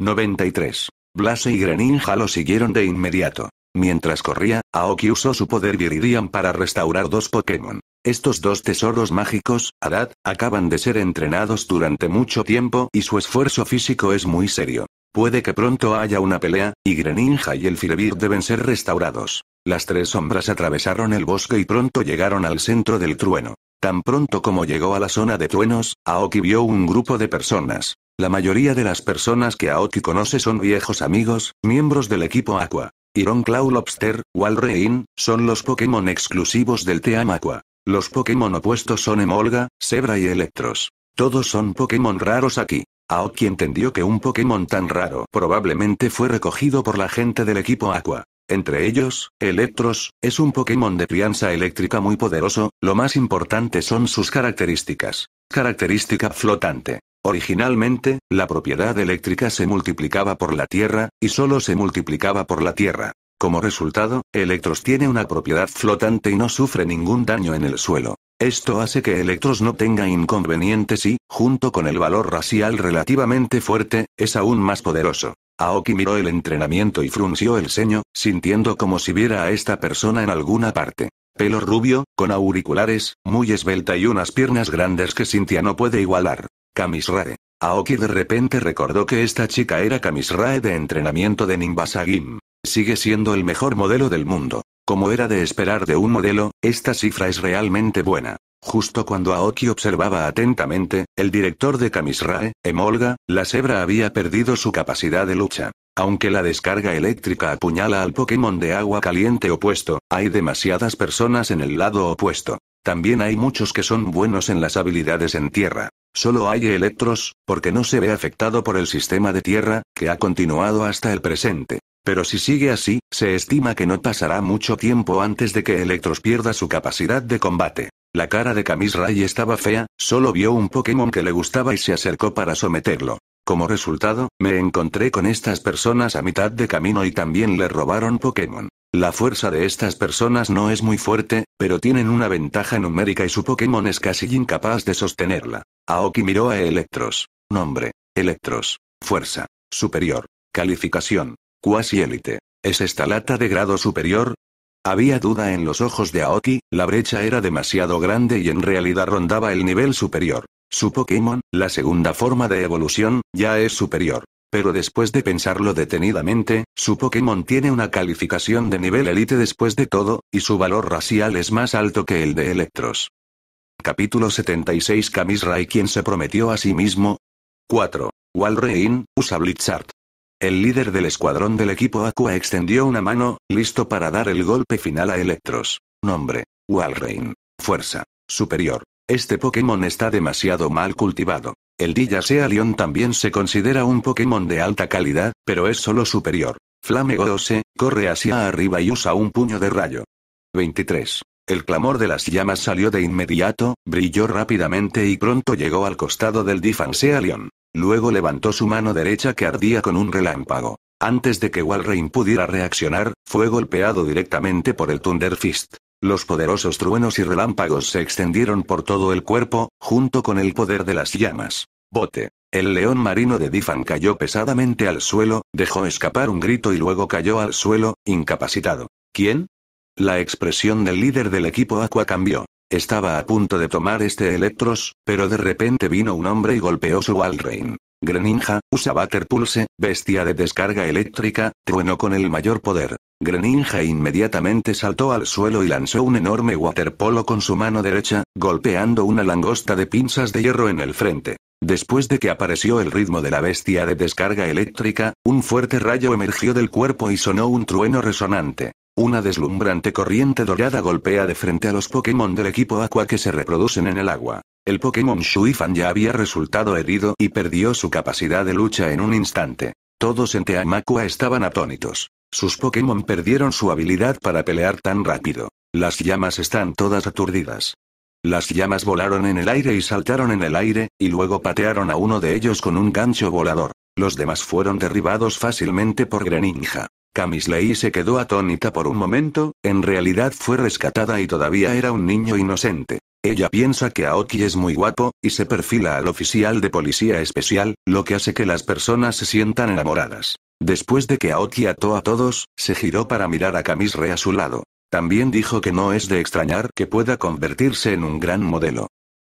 93. Blase y Greninja lo siguieron de inmediato. Mientras corría, Aoki usó su poder Viridian para restaurar dos Pokémon. Estos dos tesoros mágicos, Arad, acaban de ser entrenados durante mucho tiempo y su esfuerzo físico es muy serio. Puede que pronto haya una pelea, y Greninja y el Firebird deben ser restaurados. Las tres sombras atravesaron el bosque y pronto llegaron al centro del trueno. Tan pronto como llegó a la zona de truenos, Aoki vio un grupo de personas. La mayoría de las personas que Aoki conoce son viejos amigos, miembros del equipo Aqua. Iron Claw Lobster, Walrein, son los Pokémon exclusivos del Team Aqua. Los Pokémon opuestos son Emolga, Zebra y Electros. Todos son Pokémon raros aquí. Aoki entendió que un Pokémon tan raro probablemente fue recogido por la gente del equipo Aqua. Entre ellos, Electros, es un Pokémon de crianza eléctrica muy poderoso, lo más importante son sus características. Característica flotante. Originalmente, la propiedad eléctrica se multiplicaba por la Tierra, y solo se multiplicaba por la Tierra. Como resultado, Electros tiene una propiedad flotante y no sufre ningún daño en el suelo. Esto hace que Electros no tenga inconvenientes y, junto con el valor racial relativamente fuerte, es aún más poderoso. Aoki miró el entrenamiento y frunció el ceño, sintiendo como si viera a esta persona en alguna parte. Pelo rubio, con auriculares, muy esbelta y unas piernas grandes que Cynthia no puede igualar. Kamisrae. Aoki de repente recordó que esta chica era Kamisrae de entrenamiento de Nimbasagim. Sigue siendo el mejor modelo del mundo. Como era de esperar de un modelo, esta cifra es realmente buena. Justo cuando Aoki observaba atentamente, el director de Kamisrae, Emolga, la cebra había perdido su capacidad de lucha. Aunque la descarga eléctrica apuñala al Pokémon de agua caliente opuesto, hay demasiadas personas en el lado opuesto. También hay muchos que son buenos en las habilidades en tierra. Solo hay Electros, porque no se ve afectado por el sistema de tierra, que ha continuado hasta el presente. Pero si sigue así, se estima que no pasará mucho tiempo antes de que Electros pierda su capacidad de combate. La cara de Camis Ray estaba fea, solo vio un Pokémon que le gustaba y se acercó para someterlo. Como resultado, me encontré con estas personas a mitad de camino y también le robaron Pokémon. La fuerza de estas personas no es muy fuerte, pero tienen una ventaja numérica y su Pokémon es casi incapaz de sostenerla. Aoki miró a Electros. Nombre. Electros. Fuerza. Superior. Calificación. Cuasi élite. Es esta lata de grado superior, había duda en los ojos de Aoki, la brecha era demasiado grande y en realidad rondaba el nivel superior. Su Pokémon, la segunda forma de evolución, ya es superior. Pero después de pensarlo detenidamente, su Pokémon tiene una calificación de nivel élite después de todo, y su valor racial es más alto que el de Electros. Capítulo 76 Kamis Rai quien se prometió a sí mismo. 4. Walrein, usa Blitzart. El líder del escuadrón del equipo Aqua extendió una mano, listo para dar el golpe final a Electros. Nombre. Walrein. Fuerza. Superior. Este Pokémon está demasiado mal cultivado. El Sea León también se considera un Pokémon de alta calidad, pero es solo superior. Flamengoose, corre hacia arriba y usa un puño de rayo. 23. El clamor de las llamas salió de inmediato, brilló rápidamente y pronto llegó al costado del Sea León. Luego levantó su mano derecha que ardía con un relámpago. Antes de que Walrein pudiera reaccionar, fue golpeado directamente por el Thunder Fist. Los poderosos truenos y relámpagos se extendieron por todo el cuerpo, junto con el poder de las llamas. Bote. El león marino de Difan cayó pesadamente al suelo, dejó escapar un grito y luego cayó al suelo, incapacitado. ¿Quién? La expresión del líder del equipo Aqua cambió. Estaba a punto de tomar este Electros, pero de repente vino un hombre y golpeó su Walrein. Greninja, usa Water Pulse, bestia de descarga eléctrica, truenó con el mayor poder. Greninja inmediatamente saltó al suelo y lanzó un enorme waterpolo con su mano derecha, golpeando una langosta de pinzas de hierro en el frente. Después de que apareció el ritmo de la bestia de descarga eléctrica, un fuerte rayo emergió del cuerpo y sonó un trueno resonante. Una deslumbrante corriente dorada golpea de frente a los Pokémon del equipo Aqua que se reproducen en el agua. El Pokémon Shuifan ya había resultado herido y perdió su capacidad de lucha en un instante. Todos en Aqua estaban atónitos. Sus Pokémon perdieron su habilidad para pelear tan rápido. Las llamas están todas aturdidas. Las llamas volaron en el aire y saltaron en el aire, y luego patearon a uno de ellos con un gancho volador. Los demás fueron derribados fácilmente por Greninja. Camisley se quedó atónita por un momento, en realidad fue rescatada y todavía era un niño inocente. Ella piensa que Aoki es muy guapo, y se perfila al oficial de policía especial, lo que hace que las personas se sientan enamoradas. Después de que Aoki ató a todos, se giró para mirar a Camisre a su lado. También dijo que no es de extrañar que pueda convertirse en un gran modelo.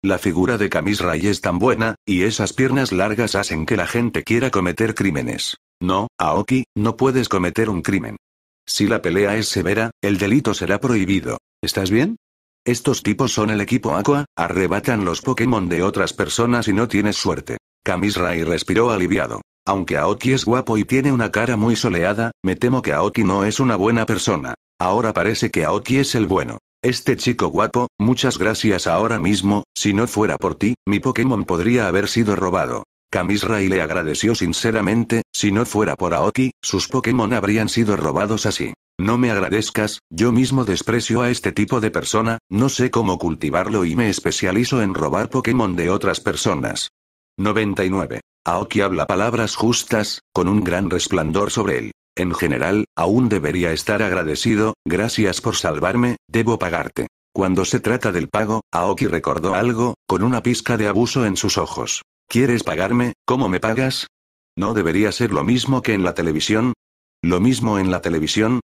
La figura de Kamisrai es tan buena, y esas piernas largas hacen que la gente quiera cometer crímenes. No, Aoki, no puedes cometer un crimen. Si la pelea es severa, el delito será prohibido. ¿Estás bien? Estos tipos son el equipo Aqua, arrebatan los Pokémon de otras personas y no tienes suerte. Kamisrai respiró aliviado. Aunque Aoki es guapo y tiene una cara muy soleada, me temo que Aoki no es una buena persona. Ahora parece que Aoki es el bueno. Este chico guapo, muchas gracias ahora mismo, si no fuera por ti, mi Pokémon podría haber sido robado. y le agradeció sinceramente, si no fuera por Aoki, sus Pokémon habrían sido robados así. No me agradezcas, yo mismo desprecio a este tipo de persona, no sé cómo cultivarlo y me especializo en robar Pokémon de otras personas. 99. Aoki habla palabras justas, con un gran resplandor sobre él. En general, aún debería estar agradecido, gracias por salvarme, debo pagarte. Cuando se trata del pago, Aoki recordó algo, con una pizca de abuso en sus ojos. ¿Quieres pagarme? ¿Cómo me pagas? ¿No debería ser lo mismo que en la televisión? ¿Lo mismo en la televisión?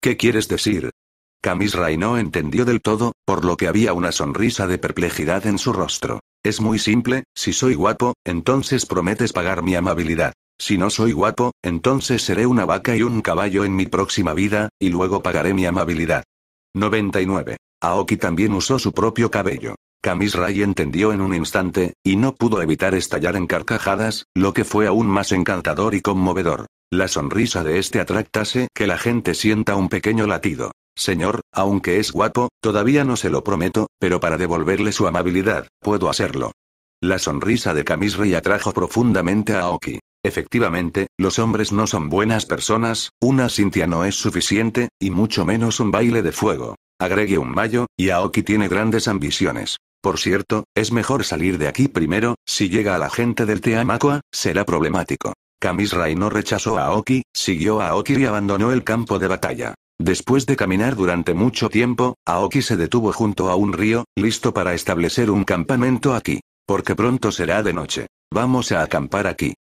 ¿Qué quieres decir? Camis no entendió del todo, por lo que había una sonrisa de perplejidad en su rostro. Es muy simple, si soy guapo, entonces prometes pagar mi amabilidad. Si no soy guapo, entonces seré una vaca y un caballo en mi próxima vida, y luego pagaré mi amabilidad. 99. Aoki también usó su propio cabello. Camis Ray entendió en un instante, y no pudo evitar estallar en carcajadas, lo que fue aún más encantador y conmovedor. La sonrisa de este atractase que la gente sienta un pequeño latido. Señor, aunque es guapo, todavía no se lo prometo, pero para devolverle su amabilidad, puedo hacerlo. La sonrisa de Camis atrajo profundamente a Aoki. Efectivamente, los hombres no son buenas personas, una Cintia no es suficiente, y mucho menos un baile de fuego. Agregue un mayo, y Aoki tiene grandes ambiciones. Por cierto, es mejor salir de aquí primero, si llega a la gente del Teamacua, será problemático. Kamisrai no rechazó a Aoki, siguió a Aoki y abandonó el campo de batalla. Después de caminar durante mucho tiempo, Aoki se detuvo junto a un río, listo para establecer un campamento aquí. Porque pronto será de noche. Vamos a acampar aquí.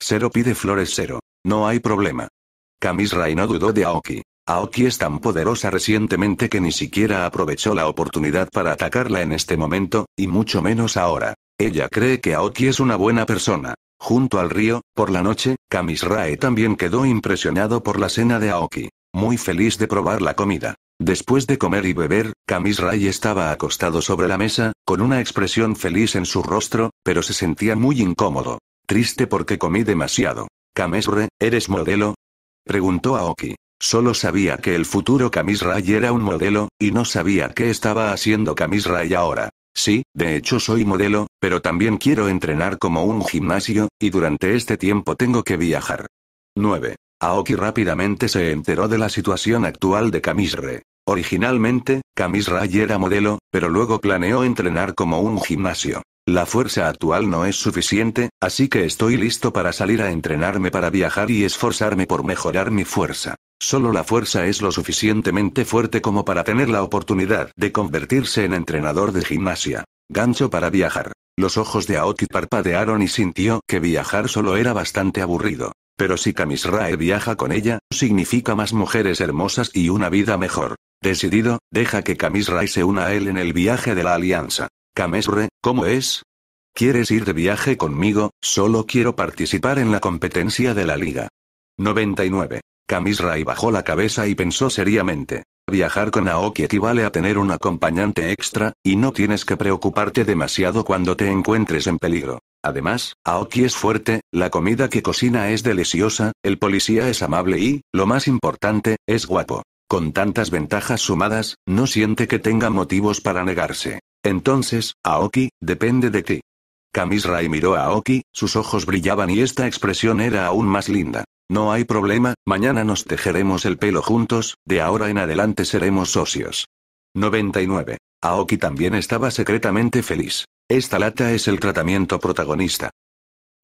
Cero pide flores cero. No hay problema. Kamisrai no dudó de Aoki. Aoki es tan poderosa recientemente que ni siquiera aprovechó la oportunidad para atacarla en este momento, y mucho menos ahora. Ella cree que Aoki es una buena persona. Junto al río, por la noche, Kamisrae también quedó impresionado por la cena de Aoki. Muy feliz de probar la comida. Después de comer y beber, Kamisrai estaba acostado sobre la mesa, con una expresión feliz en su rostro, pero se sentía muy incómodo. Triste porque comí demasiado. Kamesre, ¿eres modelo? Preguntó Aoki. Solo sabía que el futuro Kamis era un modelo, y no sabía qué estaba haciendo Kamis ahora. Sí, de hecho soy modelo, pero también quiero entrenar como un gimnasio, y durante este tiempo tengo que viajar. 9. Aoki rápidamente se enteró de la situación actual de Kamisre. Originalmente, Kamisrai era modelo, pero luego planeó entrenar como un gimnasio. La fuerza actual no es suficiente, así que estoy listo para salir a entrenarme para viajar y esforzarme por mejorar mi fuerza. Solo la fuerza es lo suficientemente fuerte como para tener la oportunidad de convertirse en entrenador de gimnasia. Gancho para viajar. Los ojos de Aoki parpadearon y sintió que viajar solo era bastante aburrido. Pero si Kamisrae viaja con ella, significa más mujeres hermosas y una vida mejor. Decidido, deja que Kamisrae se una a él en el viaje de la Alianza. Kamisra, ¿cómo es? ¿Quieres ir de viaje conmigo? Solo quiero participar en la competencia de la liga. 99. Kamisrai bajó la cabeza y pensó seriamente. Viajar con Aoki equivale a tener un acompañante extra, y no tienes que preocuparte demasiado cuando te encuentres en peligro. Además, Aoki es fuerte, la comida que cocina es deliciosa, el policía es amable y, lo más importante, es guapo. Con tantas ventajas sumadas, no siente que tenga motivos para negarse. Entonces, Aoki, depende de ti. Kamisrai miró a Aoki, sus ojos brillaban y esta expresión era aún más linda. No hay problema, mañana nos tejeremos el pelo juntos, de ahora en adelante seremos socios. 99. Aoki también estaba secretamente feliz. Esta lata es el tratamiento protagonista.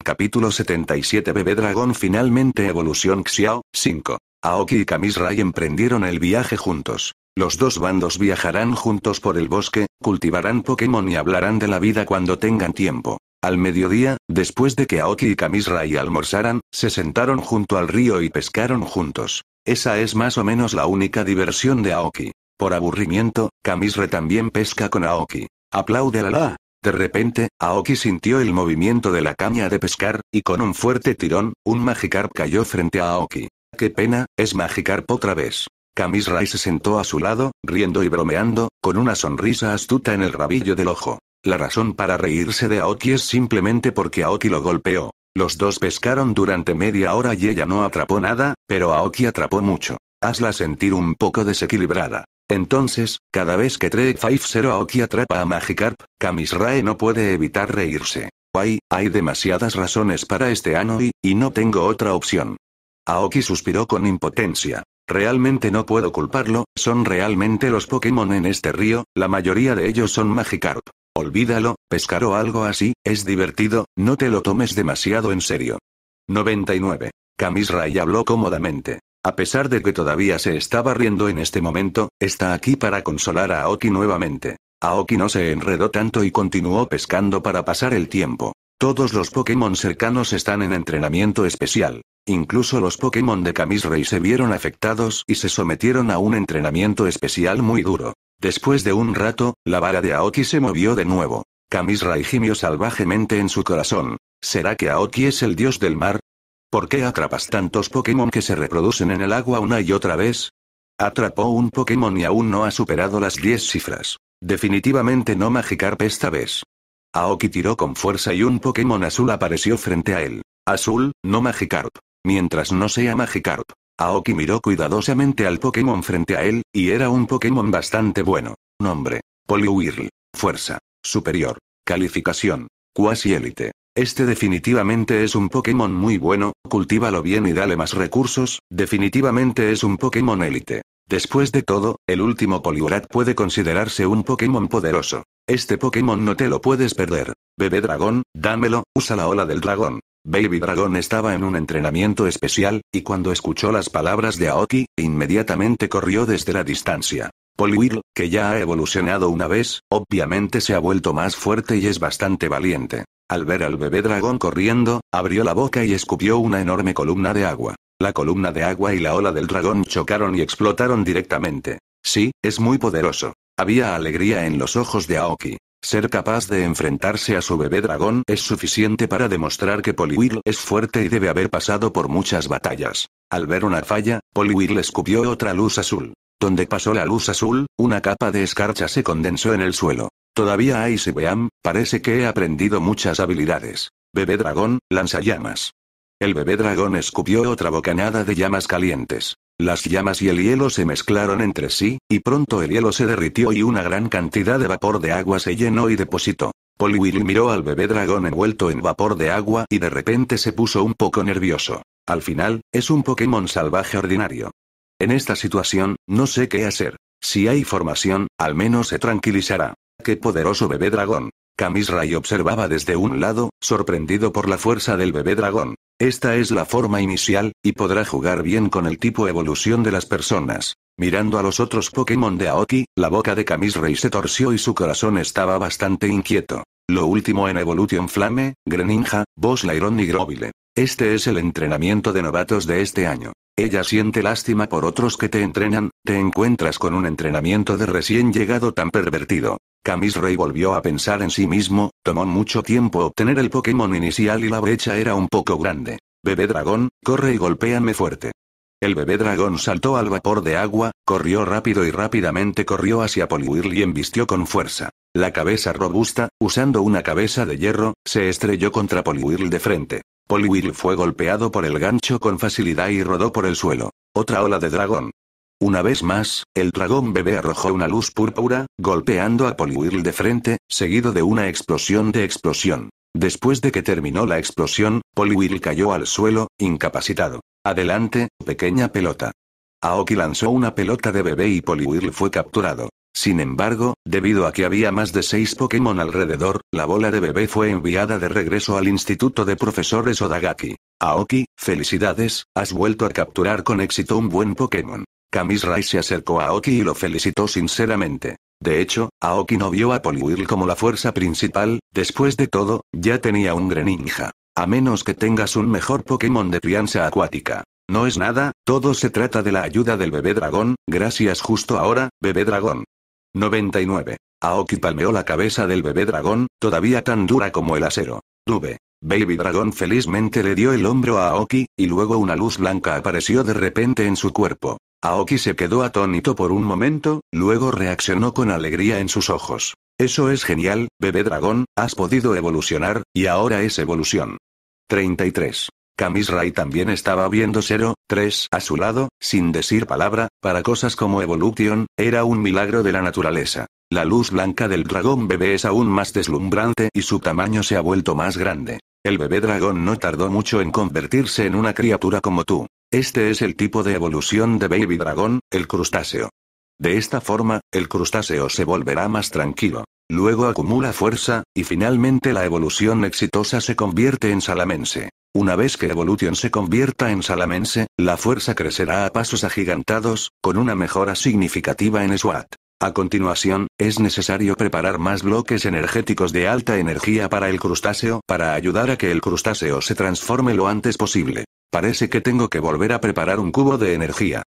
Capítulo 77 Bebé Dragón Finalmente Evolución Xiao, 5. Aoki y Kamis emprendieron el viaje juntos. Los dos bandos viajarán juntos por el bosque, cultivarán Pokémon y hablarán de la vida cuando tengan tiempo. Al mediodía, después de que Aoki y Kamis y almorzaran, se sentaron junto al río y pescaron juntos. Esa es más o menos la única diversión de Aoki. Por aburrimiento, Kamisre también pesca con Aoki. Aplaude la De repente, Aoki sintió el movimiento de la caña de pescar, y con un fuerte tirón, un Magikarp cayó frente a Aoki. Qué pena, es Magikarp otra vez. Camis se sentó a su lado, riendo y bromeando, con una sonrisa astuta en el rabillo del ojo. La razón para reírse de Aoki es simplemente porque Aoki lo golpeó. Los dos pescaron durante media hora y ella no atrapó nada, pero Aoki atrapó mucho. Hazla sentir un poco desequilibrada. Entonces, cada vez que 3 5-0 Aoki atrapa a Magikarp, Camisrae no puede evitar reírse. Guay, hay demasiadas razones para este ano y, y no tengo otra opción. Aoki suspiró con impotencia. Realmente no puedo culparlo, son realmente los Pokémon en este río, la mayoría de ellos son Magikarp. Olvídalo, pescar o algo así, es divertido, no te lo tomes demasiado en serio. 99. Kamisra habló cómodamente. A pesar de que todavía se estaba riendo en este momento, está aquí para consolar a Aoki nuevamente. Aoki no se enredó tanto y continuó pescando para pasar el tiempo. Todos los Pokémon cercanos están en entrenamiento especial. Incluso los Pokémon de Rey se vieron afectados y se sometieron a un entrenamiento especial muy duro. Después de un rato, la vara de Aoki se movió de nuevo. Rey gimió salvajemente en su corazón. ¿Será que Aoki es el dios del mar? ¿Por qué atrapas tantos Pokémon que se reproducen en el agua una y otra vez? Atrapó un Pokémon y aún no ha superado las 10 cifras. Definitivamente no Magikarp esta vez. Aoki tiró con fuerza y un Pokémon azul apareció frente a él. Azul, no Magikarp. Mientras no sea Magikarp. Aoki miró cuidadosamente al Pokémon frente a él, y era un Pokémon bastante bueno. Nombre. Poliwhirl. Fuerza. Superior. Calificación. Cuasi élite. Este definitivamente es un Pokémon muy bueno, cultívalo bien y dale más recursos, definitivamente es un Pokémon élite. Después de todo, el último Poliurat puede considerarse un Pokémon poderoso. Este Pokémon no te lo puedes perder. Bebé dragón, dámelo, usa la ola del dragón. Baby Dragón estaba en un entrenamiento especial, y cuando escuchó las palabras de Aoki, inmediatamente corrió desde la distancia. Poliwhirl, que ya ha evolucionado una vez, obviamente se ha vuelto más fuerte y es bastante valiente. Al ver al bebé dragón corriendo, abrió la boca y escupió una enorme columna de agua. La columna de agua y la ola del dragón chocaron y explotaron directamente. Sí, es muy poderoso. Había alegría en los ojos de Aoki. Ser capaz de enfrentarse a su bebé dragón es suficiente para demostrar que Poliwhirl es fuerte y debe haber pasado por muchas batallas. Al ver una falla, Poliwhirl escupió otra luz azul. Donde pasó la luz azul, una capa de escarcha se condensó en el suelo. Todavía hay Sibeam, parece que he aprendido muchas habilidades. Bebé dragón, lanza llamas. El bebé dragón escupió otra bocanada de llamas calientes. Las llamas y el hielo se mezclaron entre sí, y pronto el hielo se derritió y una gran cantidad de vapor de agua se llenó y depositó. Poliwhirl miró al bebé dragón envuelto en vapor de agua y de repente se puso un poco nervioso. Al final, es un Pokémon salvaje ordinario. En esta situación, no sé qué hacer. Si hay formación, al menos se tranquilizará. ¡Qué poderoso bebé dragón! y observaba desde un lado, sorprendido por la fuerza del bebé dragón. Esta es la forma inicial, y podrá jugar bien con el tipo evolución de las personas. Mirando a los otros Pokémon de Aoki, la boca de Kamisray se torció y su corazón estaba bastante inquieto. Lo último en Evolution Flame, Greninja, Boss Lairon y Grovile. Este es el entrenamiento de novatos de este año. Ella siente lástima por otros que te entrenan, te encuentras con un entrenamiento de recién llegado tan pervertido. Camis Rey volvió a pensar en sí mismo, tomó mucho tiempo obtener el Pokémon inicial y la brecha era un poco grande. Bebé dragón, corre y golpéame fuerte. El bebé dragón saltó al vapor de agua, corrió rápido y rápidamente corrió hacia Poliwhirl y embistió con fuerza. La cabeza robusta, usando una cabeza de hierro, se estrelló contra Poliwhirl de frente. Poliwhirl fue golpeado por el gancho con facilidad y rodó por el suelo. Otra ola de dragón. Una vez más, el dragón bebé arrojó una luz púrpura, golpeando a Poliwhirl de frente, seguido de una explosión de explosión. Después de que terminó la explosión, Poliwhirl cayó al suelo, incapacitado. Adelante, pequeña pelota. Aoki lanzó una pelota de bebé y Poliwhirl fue capturado. Sin embargo, debido a que había más de seis Pokémon alrededor, la bola de bebé fue enviada de regreso al Instituto de Profesores Odagaki. Aoki, felicidades, has vuelto a capturar con éxito un buen Pokémon. Kamisrai se acercó a Aoki y lo felicitó sinceramente. De hecho, Aoki no vio a Poliwhirl como la fuerza principal, después de todo, ya tenía un Greninja. A menos que tengas un mejor Pokémon de crianza acuática. No es nada, todo se trata de la ayuda del bebé dragón, gracias justo ahora, bebé dragón. 99. Aoki palmeó la cabeza del bebé dragón, todavía tan dura como el acero. Dube. Baby Dragón felizmente le dio el hombro a Aoki, y luego una luz blanca apareció de repente en su cuerpo. Aoki se quedó atónito por un momento, luego reaccionó con alegría en sus ojos. Eso es genial, bebé dragón, has podido evolucionar, y ahora es evolución. 33. Camis también estaba viendo 0-3 a su lado, sin decir palabra, para cosas como Evolution, era un milagro de la naturaleza. La luz blanca del dragón bebé es aún más deslumbrante y su tamaño se ha vuelto más grande. El bebé dragón no tardó mucho en convertirse en una criatura como tú. Este es el tipo de evolución de Baby Dragón, el crustáceo. De esta forma, el crustáceo se volverá más tranquilo. Luego acumula fuerza, y finalmente la evolución exitosa se convierte en salamense. Una vez que Evolution se convierta en Salamense, la fuerza crecerá a pasos agigantados, con una mejora significativa en SWAT. A continuación, es necesario preparar más bloques energéticos de alta energía para el crustáceo para ayudar a que el crustáceo se transforme lo antes posible. Parece que tengo que volver a preparar un cubo de energía.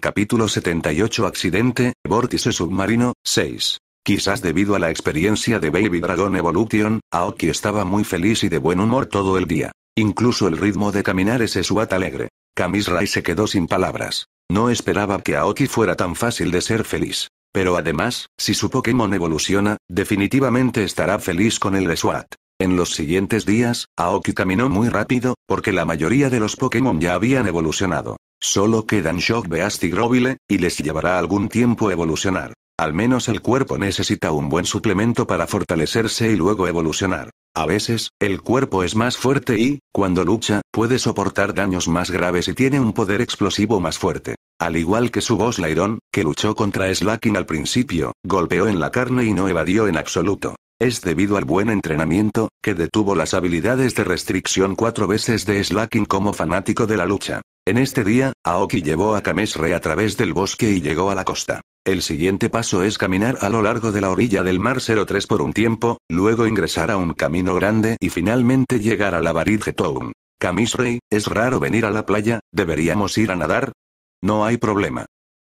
Capítulo 78 Accidente, Vórtice Submarino, 6. Quizás debido a la experiencia de Baby Dragon Evolution, Aoki estaba muy feliz y de buen humor todo el día. Incluso el ritmo de caminar es SWAT alegre. Kamis se quedó sin palabras. No esperaba que Aoki fuera tan fácil de ser feliz. Pero además, si su Pokémon evoluciona, definitivamente estará feliz con el Swat. En los siguientes días, Aoki caminó muy rápido, porque la mayoría de los Pokémon ya habían evolucionado. Solo quedan Shock Beast y Grovile, y les llevará algún tiempo evolucionar. Al menos el cuerpo necesita un buen suplemento para fortalecerse y luego evolucionar. A veces, el cuerpo es más fuerte y, cuando lucha, puede soportar daños más graves y tiene un poder explosivo más fuerte. Al igual que su voz Lairon, que luchó contra Slakin al principio, golpeó en la carne y no evadió en absoluto. Es debido al buen entrenamiento, que detuvo las habilidades de restricción cuatro veces de Slacking como fanático de la lucha. En este día, Aoki llevó a Kamesre a través del bosque y llegó a la costa. El siguiente paso es caminar a lo largo de la orilla del mar 03 por un tiempo, luego ingresar a un camino grande y finalmente llegar a la Barige Town. Camis es raro venir a la playa, ¿deberíamos ir a nadar? No hay problema.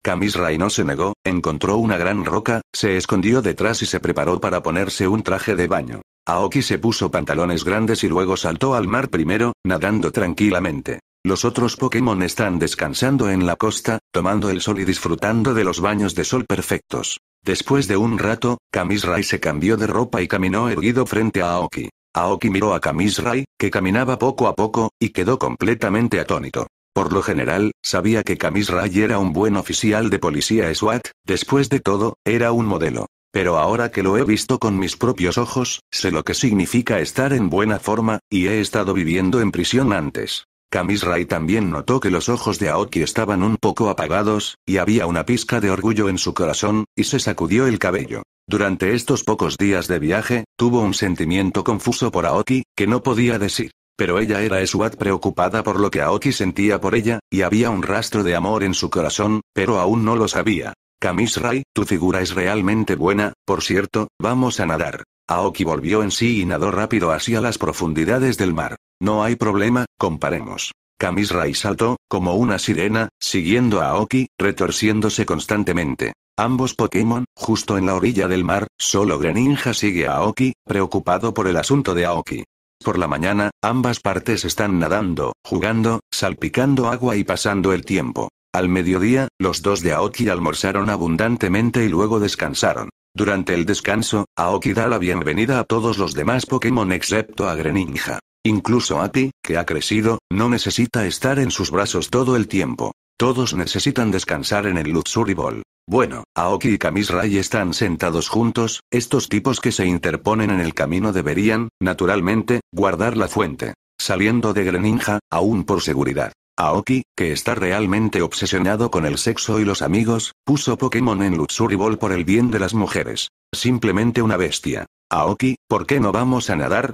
Kamisrai no se negó, encontró una gran roca, se escondió detrás y se preparó para ponerse un traje de baño. Aoki se puso pantalones grandes y luego saltó al mar primero, nadando tranquilamente. Los otros Pokémon están descansando en la costa, tomando el sol y disfrutando de los baños de sol perfectos. Después de un rato, Kamisrai se cambió de ropa y caminó erguido frente a Aoki. Aoki miró a Kamisrai, que caminaba poco a poco, y quedó completamente atónito. Por lo general, sabía que Camis Ray era un buen oficial de policía SWAT, después de todo, era un modelo. Pero ahora que lo he visto con mis propios ojos, sé lo que significa estar en buena forma, y he estado viviendo en prisión antes. Camis Ray también notó que los ojos de Aoki estaban un poco apagados, y había una pizca de orgullo en su corazón, y se sacudió el cabello. Durante estos pocos días de viaje, tuvo un sentimiento confuso por Aoki, que no podía decir. Pero ella era eswat preocupada por lo que Aoki sentía por ella, y había un rastro de amor en su corazón, pero aún no lo sabía. Kamis Rai, tu figura es realmente buena, por cierto, vamos a nadar. Aoki volvió en sí y nadó rápido hacia las profundidades del mar. No hay problema, comparemos. Kamis Rai saltó, como una sirena, siguiendo a Aoki, retorciéndose constantemente. Ambos Pokémon, justo en la orilla del mar, solo Greninja sigue a Aoki, preocupado por el asunto de Aoki. Por la mañana, ambas partes están nadando, jugando, salpicando agua y pasando el tiempo. Al mediodía, los dos de Aoki almorzaron abundantemente y luego descansaron. Durante el descanso, Aoki da la bienvenida a todos los demás Pokémon excepto a Greninja. Incluso Aki, que ha crecido, no necesita estar en sus brazos todo el tiempo. Todos necesitan descansar en el Luxury Ball. Bueno, Aoki y Kamisrai están sentados juntos, estos tipos que se interponen en el camino deberían, naturalmente, guardar la fuente. Saliendo de Greninja, aún por seguridad. Aoki, que está realmente obsesionado con el sexo y los amigos, puso Pokémon en Luxury Ball por el bien de las mujeres. Simplemente una bestia. Aoki, ¿por qué no vamos a nadar?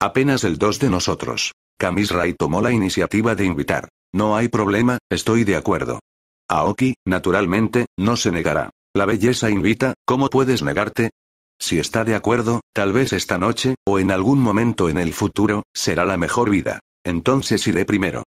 Apenas el dos de nosotros. Kamisrai tomó la iniciativa de invitar. No hay problema, estoy de acuerdo. Aoki, naturalmente, no se negará. La belleza invita, ¿cómo puedes negarte? Si está de acuerdo, tal vez esta noche, o en algún momento en el futuro, será la mejor vida. Entonces iré primero.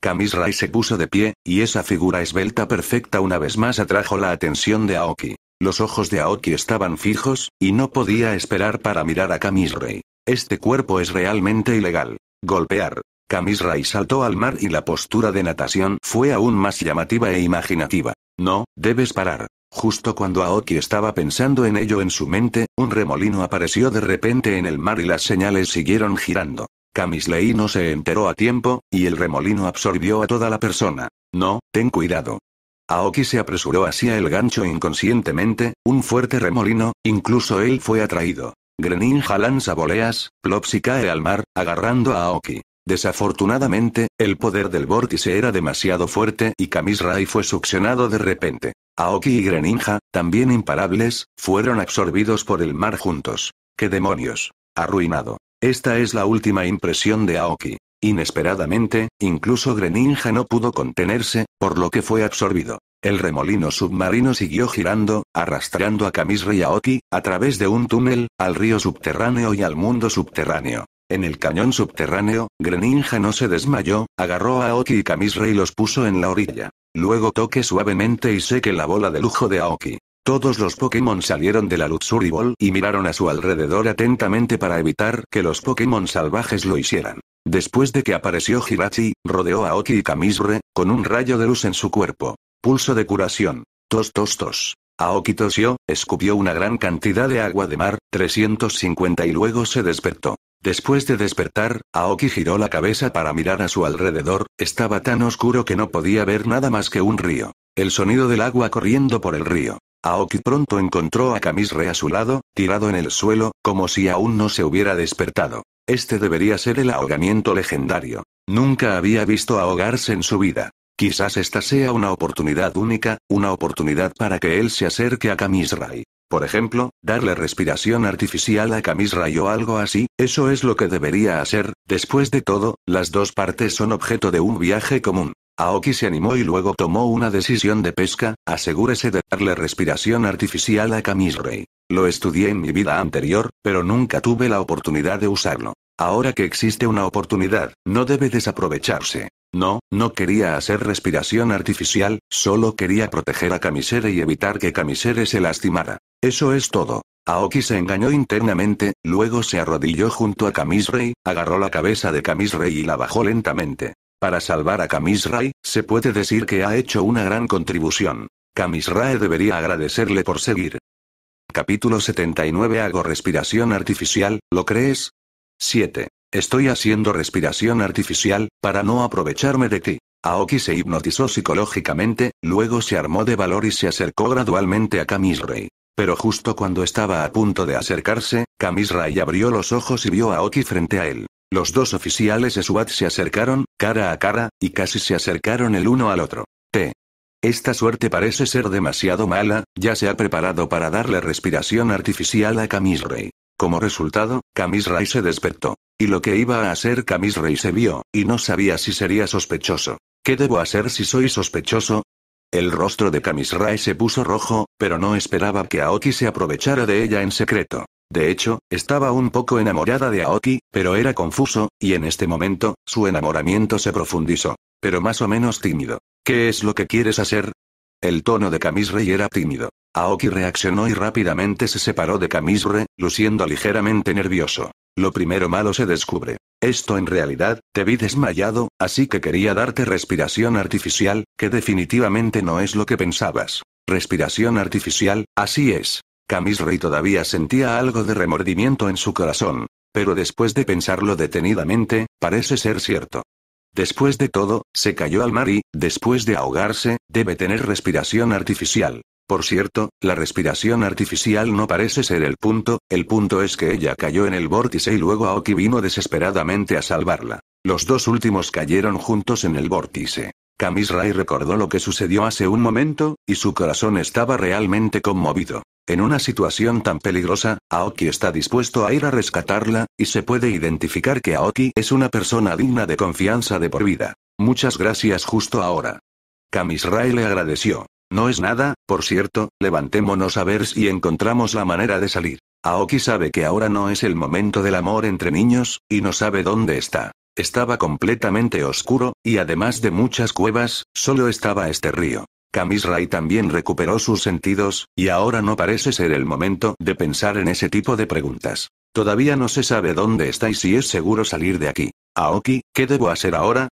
Camis se puso de pie, y esa figura esbelta perfecta una vez más atrajo la atención de Aoki. Los ojos de Aoki estaban fijos, y no podía esperar para mirar a Camis Ray. Este cuerpo es realmente ilegal. Golpear, Kamisrai saltó al mar y la postura de natación fue aún más llamativa e imaginativa. No, debes parar. Justo cuando Aoki estaba pensando en ello en su mente, un remolino apareció de repente en el mar y las señales siguieron girando. Kamisrei no se enteró a tiempo, y el remolino absorbió a toda la persona. No, ten cuidado. Aoki se apresuró hacia el gancho inconscientemente, un fuerte remolino, incluso él fue atraído. Greninja lanza boleas, Plopsi cae al mar, agarrando a Aoki. Desafortunadamente, el poder del vórtice era demasiado fuerte y Kamisrai fue succionado de repente. Aoki y Greninja, también imparables, fueron absorbidos por el mar juntos. ¡Qué demonios! Arruinado. Esta es la última impresión de Aoki. Inesperadamente, incluso Greninja no pudo contenerse, por lo que fue absorbido. El remolino submarino siguió girando, arrastrando a Kamisra y Aoki, a través de un túnel, al río subterráneo y al mundo subterráneo. En el cañón subterráneo, Greninja no se desmayó, agarró a Aoki y Kamisre y los puso en la orilla. Luego toque suavemente y seque la bola de lujo de Aoki. Todos los Pokémon salieron de la Luxury Ball y miraron a su alrededor atentamente para evitar que los Pokémon salvajes lo hicieran. Después de que apareció Hirachi, rodeó a Aoki y Kamisre, con un rayo de luz en su cuerpo. Pulso de curación. Tos tos Aoki tosió, escupió una gran cantidad de agua de mar, 350 y luego se despertó. Después de despertar, Aoki giró la cabeza para mirar a su alrededor, estaba tan oscuro que no podía ver nada más que un río. El sonido del agua corriendo por el río. Aoki pronto encontró a Kamisre a su lado, tirado en el suelo, como si aún no se hubiera despertado. Este debería ser el ahogamiento legendario. Nunca había visto ahogarse en su vida. Quizás esta sea una oportunidad única, una oportunidad para que él se acerque a Kamisrai. Por ejemplo, darle respiración artificial a Kamisrai o algo así, eso es lo que debería hacer, después de todo, las dos partes son objeto de un viaje común. Aoki se animó y luego tomó una decisión de pesca, asegúrese de darle respiración artificial a Kamisrai. Lo estudié en mi vida anterior, pero nunca tuve la oportunidad de usarlo. Ahora que existe una oportunidad, no debe desaprovecharse. No, no quería hacer respiración artificial, solo quería proteger a Kamisere y evitar que Kamisere se lastimara. Eso es todo. Aoki se engañó internamente, luego se arrodilló junto a Kamisrei, agarró la cabeza de Kamisrei y la bajó lentamente. Para salvar a Kamisrei, se puede decir que ha hecho una gran contribución. Kamisrae debería agradecerle por seguir. Capítulo 79 Hago respiración artificial, ¿lo crees? 7. Estoy haciendo respiración artificial, para no aprovecharme de ti. Aoki se hipnotizó psicológicamente, luego se armó de valor y se acercó gradualmente a Kamisrei. Pero justo cuando estaba a punto de acercarse, Kamisrei abrió los ojos y vio a Aoki frente a él. Los dos oficiales de SWAT se acercaron, cara a cara, y casi se acercaron el uno al otro. T. Esta suerte parece ser demasiado mala, ya se ha preparado para darle respiración artificial a Kamisrei. Como resultado, Camis se despertó. Y lo que iba a hacer Camis se vio, y no sabía si sería sospechoso. ¿Qué debo hacer si soy sospechoso? El rostro de Camis se puso rojo, pero no esperaba que Aoki se aprovechara de ella en secreto. De hecho, estaba un poco enamorada de Aoki, pero era confuso, y en este momento, su enamoramiento se profundizó. Pero más o menos tímido. ¿Qué es lo que quieres hacer? El tono de Camis era tímido. Aoki reaccionó y rápidamente se separó de Kamisre, luciendo ligeramente nervioso. Lo primero malo se descubre. Esto en realidad, te vi desmayado, así que quería darte respiración artificial, que definitivamente no es lo que pensabas. Respiración artificial, así es. Kamisre todavía sentía algo de remordimiento en su corazón. Pero después de pensarlo detenidamente, parece ser cierto. Después de todo, se cayó al mar y, después de ahogarse, debe tener respiración artificial. Por cierto, la respiración artificial no parece ser el punto, el punto es que ella cayó en el vórtice y luego Aoki vino desesperadamente a salvarla. Los dos últimos cayeron juntos en el vórtice. Kamisrai recordó lo que sucedió hace un momento, y su corazón estaba realmente conmovido. En una situación tan peligrosa, Aoki está dispuesto a ir a rescatarla, y se puede identificar que Aoki es una persona digna de confianza de por vida. Muchas gracias justo ahora. Kamisrai le agradeció. No es nada, por cierto, levantémonos a ver si encontramos la manera de salir. Aoki sabe que ahora no es el momento del amor entre niños, y no sabe dónde está. Estaba completamente oscuro, y además de muchas cuevas, solo estaba este río. Kamisrai también recuperó sus sentidos, y ahora no parece ser el momento de pensar en ese tipo de preguntas. Todavía no se sabe dónde está y si es seguro salir de aquí. Aoki, ¿qué debo hacer ahora?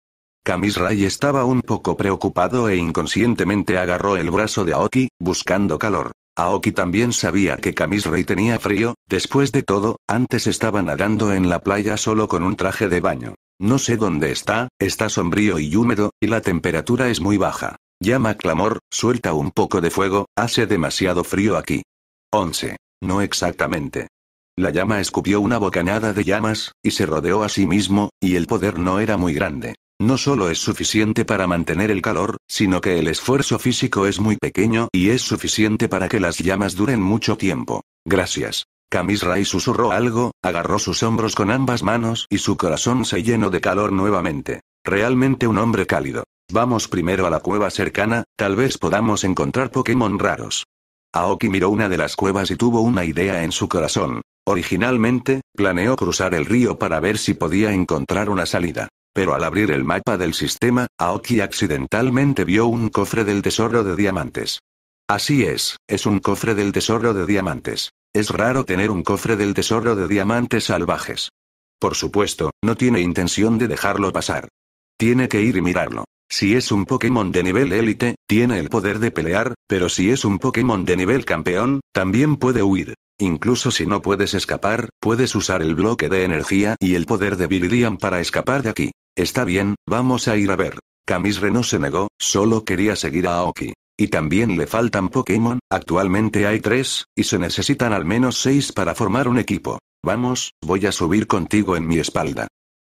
Camis Ray estaba un poco preocupado e inconscientemente agarró el brazo de Aoki, buscando calor. Aoki también sabía que Camis tenía frío, después de todo, antes estaba nadando en la playa solo con un traje de baño. No sé dónde está, está sombrío y húmedo, y la temperatura es muy baja. Llama clamor, suelta un poco de fuego, hace demasiado frío aquí. 11. No exactamente. La llama escupió una bocanada de llamas, y se rodeó a sí mismo, y el poder no era muy grande. No solo es suficiente para mantener el calor, sino que el esfuerzo físico es muy pequeño y es suficiente para que las llamas duren mucho tiempo. Gracias. Camis susurró algo, agarró sus hombros con ambas manos y su corazón se llenó de calor nuevamente. Realmente un hombre cálido. Vamos primero a la cueva cercana, tal vez podamos encontrar Pokémon raros. Aoki miró una de las cuevas y tuvo una idea en su corazón. Originalmente, planeó cruzar el río para ver si podía encontrar una salida. Pero al abrir el mapa del sistema, Aoki accidentalmente vio un cofre del tesoro de diamantes. Así es, es un cofre del tesoro de diamantes. Es raro tener un cofre del tesoro de diamantes salvajes. Por supuesto, no tiene intención de dejarlo pasar. Tiene que ir y mirarlo. Si es un Pokémon de nivel élite, tiene el poder de pelear, pero si es un Pokémon de nivel campeón, también puede huir. Incluso si no puedes escapar, puedes usar el bloque de energía y el poder de Viridian para escapar de aquí. Está bien, vamos a ir a ver. Camisre no se negó, solo quería seguir a Aoki. Y también le faltan Pokémon, actualmente hay tres, y se necesitan al menos seis para formar un equipo. Vamos, voy a subir contigo en mi espalda.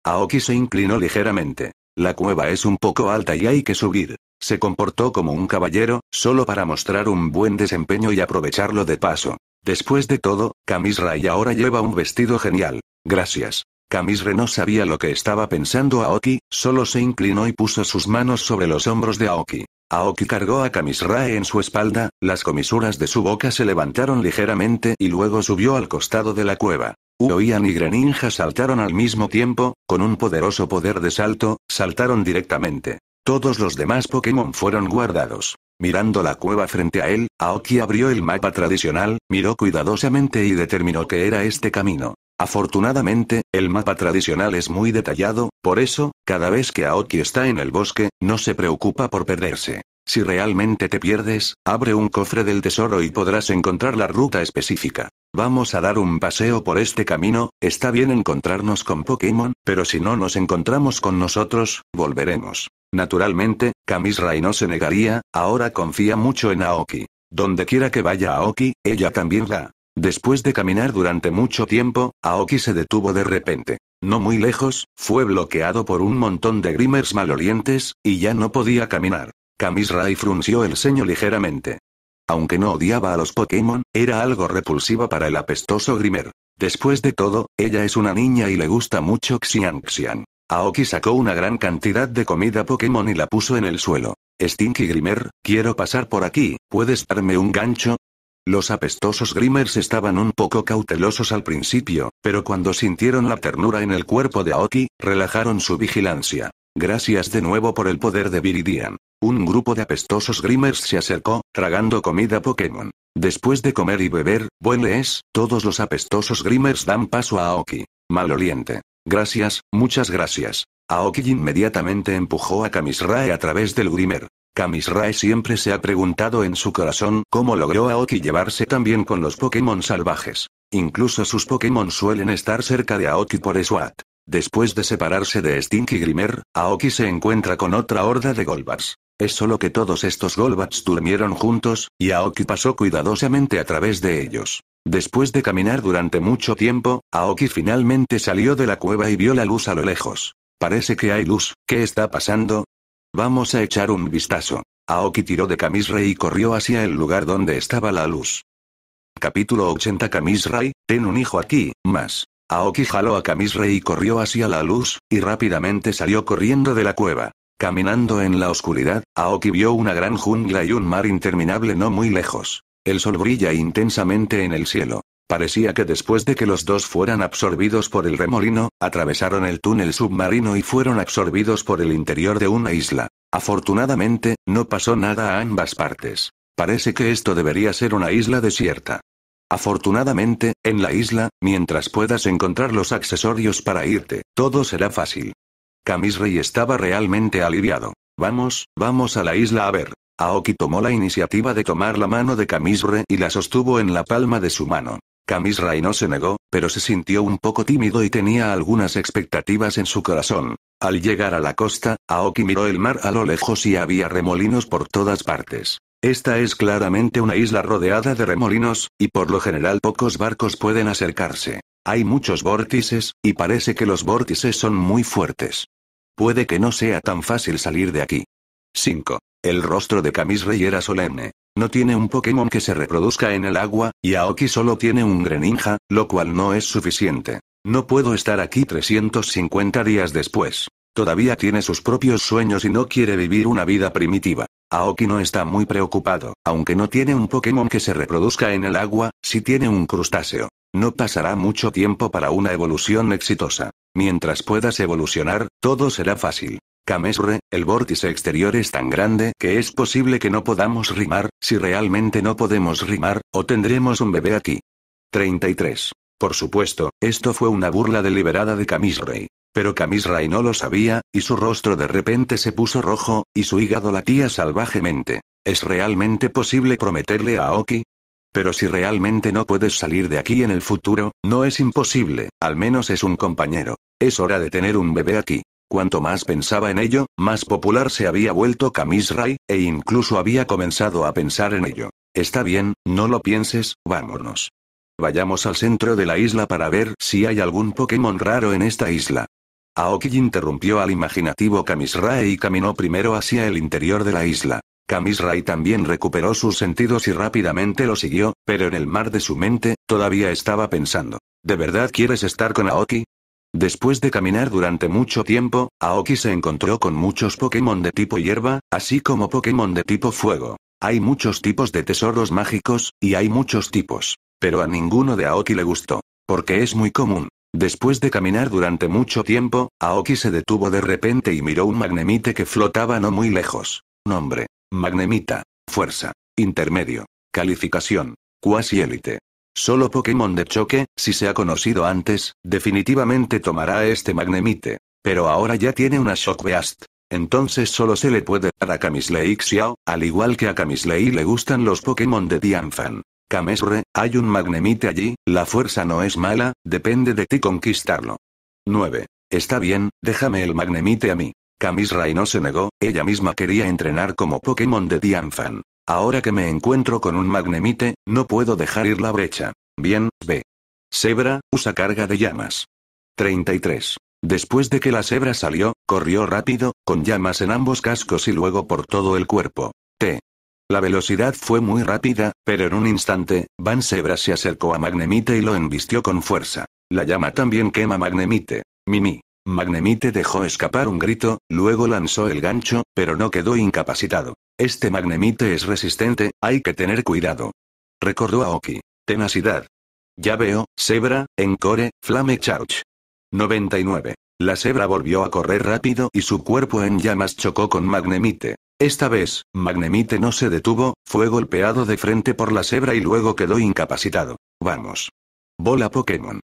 Aoki se inclinó ligeramente. La cueva es un poco alta y hay que subir. Se comportó como un caballero, solo para mostrar un buen desempeño y aprovecharlo de paso. Después de todo, Kamisrae ahora lleva un vestido genial. Gracias. Kamisrae no sabía lo que estaba pensando Aoki, solo se inclinó y puso sus manos sobre los hombros de Aoki. Aoki cargó a Kamisrae en su espalda, las comisuras de su boca se levantaron ligeramente y luego subió al costado de la cueva. Uoian y Greninja saltaron al mismo tiempo, con un poderoso poder de salto, saltaron directamente. Todos los demás Pokémon fueron guardados. Mirando la cueva frente a él, Aoki abrió el mapa tradicional, miró cuidadosamente y determinó que era este camino. Afortunadamente, el mapa tradicional es muy detallado, por eso, cada vez que Aoki está en el bosque, no se preocupa por perderse. Si realmente te pierdes, abre un cofre del tesoro y podrás encontrar la ruta específica. Vamos a dar un paseo por este camino, está bien encontrarnos con Pokémon, pero si no nos encontramos con nosotros, volveremos. Naturalmente, Kamisrai no se negaría, ahora confía mucho en Aoki. Donde quiera que vaya Aoki, ella también va. Después de caminar durante mucho tiempo, Aoki se detuvo de repente. No muy lejos, fue bloqueado por un montón de Grimers malolientes, y ya no podía caminar. Kamisrai frunció el ceño ligeramente. Aunque no odiaba a los Pokémon, era algo repulsiva para el apestoso Grimer. Después de todo, ella es una niña y le gusta mucho Xian Xian. Aoki sacó una gran cantidad de comida Pokémon y la puso en el suelo. Stinky Grimer, quiero pasar por aquí, ¿puedes darme un gancho? Los apestosos Grimers estaban un poco cautelosos al principio, pero cuando sintieron la ternura en el cuerpo de Aoki, relajaron su vigilancia. Gracias de nuevo por el poder de Viridian. Un grupo de apestosos Grimmers se acercó, tragando comida Pokémon. Después de comer y beber, bueno es, todos los apestosos Grimers dan paso a Aoki. Maloliente. Gracias, muchas gracias. Aoki inmediatamente empujó a Kamisrae a través del Grimer. Kamisrae siempre se ha preguntado en su corazón cómo logró Aoki llevarse tan bien con los Pokémon salvajes. Incluso sus Pokémon suelen estar cerca de Aoki por Swat. Después de separarse de Stinky Grimer, Aoki se encuentra con otra horda de Golbats. Es solo que todos estos Golbats durmieron juntos, y Aoki pasó cuidadosamente a través de ellos. Después de caminar durante mucho tiempo, Aoki finalmente salió de la cueva y vio la luz a lo lejos. Parece que hay luz, ¿qué está pasando? Vamos a echar un vistazo. Aoki tiró de Kamisrei y corrió hacia el lugar donde estaba la luz. Capítulo 80 Kamisrei, ten un hijo aquí, más. Aoki jaló a Kamisrei y corrió hacia la luz, y rápidamente salió corriendo de la cueva. Caminando en la oscuridad, Aoki vio una gran jungla y un mar interminable no muy lejos. El sol brilla intensamente en el cielo. Parecía que después de que los dos fueran absorbidos por el remolino, atravesaron el túnel submarino y fueron absorbidos por el interior de una isla. Afortunadamente, no pasó nada a ambas partes. Parece que esto debería ser una isla desierta. Afortunadamente, en la isla, mientras puedas encontrar los accesorios para irte, todo será fácil. Camis estaba realmente aliviado. Vamos, vamos a la isla a ver. Aoki tomó la iniciativa de tomar la mano de Camisre y la sostuvo en la palma de su mano. Camis no se negó, pero se sintió un poco tímido y tenía algunas expectativas en su corazón. Al llegar a la costa, Aoki miró el mar a lo lejos y había remolinos por todas partes. Esta es claramente una isla rodeada de remolinos, y por lo general pocos barcos pueden acercarse. Hay muchos vórtices, y parece que los vórtices son muy fuertes. Puede que no sea tan fácil salir de aquí. 5. El rostro de Camis era solemne no tiene un Pokémon que se reproduzca en el agua, y Aoki solo tiene un Greninja, lo cual no es suficiente. No puedo estar aquí 350 días después. Todavía tiene sus propios sueños y no quiere vivir una vida primitiva. Aoki no está muy preocupado, aunque no tiene un Pokémon que se reproduzca en el agua, si tiene un crustáceo. No pasará mucho tiempo para una evolución exitosa. Mientras puedas evolucionar, todo será fácil. Camisre, el vórtice exterior es tan grande que es posible que no podamos rimar, si realmente no podemos rimar, o tendremos un bebé aquí. 33. Por supuesto, esto fue una burla deliberada de Camisrey, Pero Camisray no lo sabía, y su rostro de repente se puso rojo, y su hígado latía salvajemente. ¿Es realmente posible prometerle a Oki. Pero si realmente no puedes salir de aquí en el futuro, no es imposible, al menos es un compañero. Es hora de tener un bebé aquí. Cuanto más pensaba en ello, más popular se había vuelto Kamisrai, e incluso había comenzado a pensar en ello. Está bien, no lo pienses, vámonos. Vayamos al centro de la isla para ver si hay algún Pokémon raro en esta isla. Aoki interrumpió al imaginativo Kamisrai y caminó primero hacia el interior de la isla. Kamisrai también recuperó sus sentidos y rápidamente lo siguió, pero en el mar de su mente, todavía estaba pensando. ¿De verdad quieres estar con Aoki? Después de caminar durante mucho tiempo, Aoki se encontró con muchos Pokémon de tipo hierba, así como Pokémon de tipo fuego. Hay muchos tipos de tesoros mágicos, y hay muchos tipos. Pero a ninguno de Aoki le gustó. Porque es muy común. Después de caminar durante mucho tiempo, Aoki se detuvo de repente y miró un magnemite que flotaba no muy lejos. Nombre. Magnemita. Fuerza. Intermedio. Calificación. Cuasi élite. Solo Pokémon de choque, si se ha conocido antes, definitivamente tomará este Magnemite. Pero ahora ya tiene una Shock Beast. Entonces solo se le puede dar a y Xiao, al igual que a Camisley le gustan los Pokémon de Dianfan. Kamesre, hay un Magnemite allí, la fuerza no es mala, depende de ti conquistarlo. 9. Está bien, déjame el Magnemite a mí. Camis no se negó, ella misma quería entrenar como Pokémon de Dianfan. Ahora que me encuentro con un magnemite, no puedo dejar ir la brecha. Bien, ve. Zebra, usa carga de llamas. 33. Después de que la Zebra salió, corrió rápido, con llamas en ambos cascos y luego por todo el cuerpo. T. La velocidad fue muy rápida, pero en un instante, Van Zebra se acercó a Magnemite y lo embistió con fuerza. La llama también quema Magnemite. Mimi. Magnemite dejó escapar un grito, luego lanzó el gancho, pero no quedó incapacitado. Este magnemite es resistente, hay que tener cuidado. Recordó a Oki. Tenacidad. Ya veo, Zebra, Encore, Flame Charge. 99. La cebra volvió a correr rápido y su cuerpo en llamas chocó con Magnemite. Esta vez, Magnemite no se detuvo, fue golpeado de frente por la cebra y luego quedó incapacitado. Vamos. Bola Pokémon.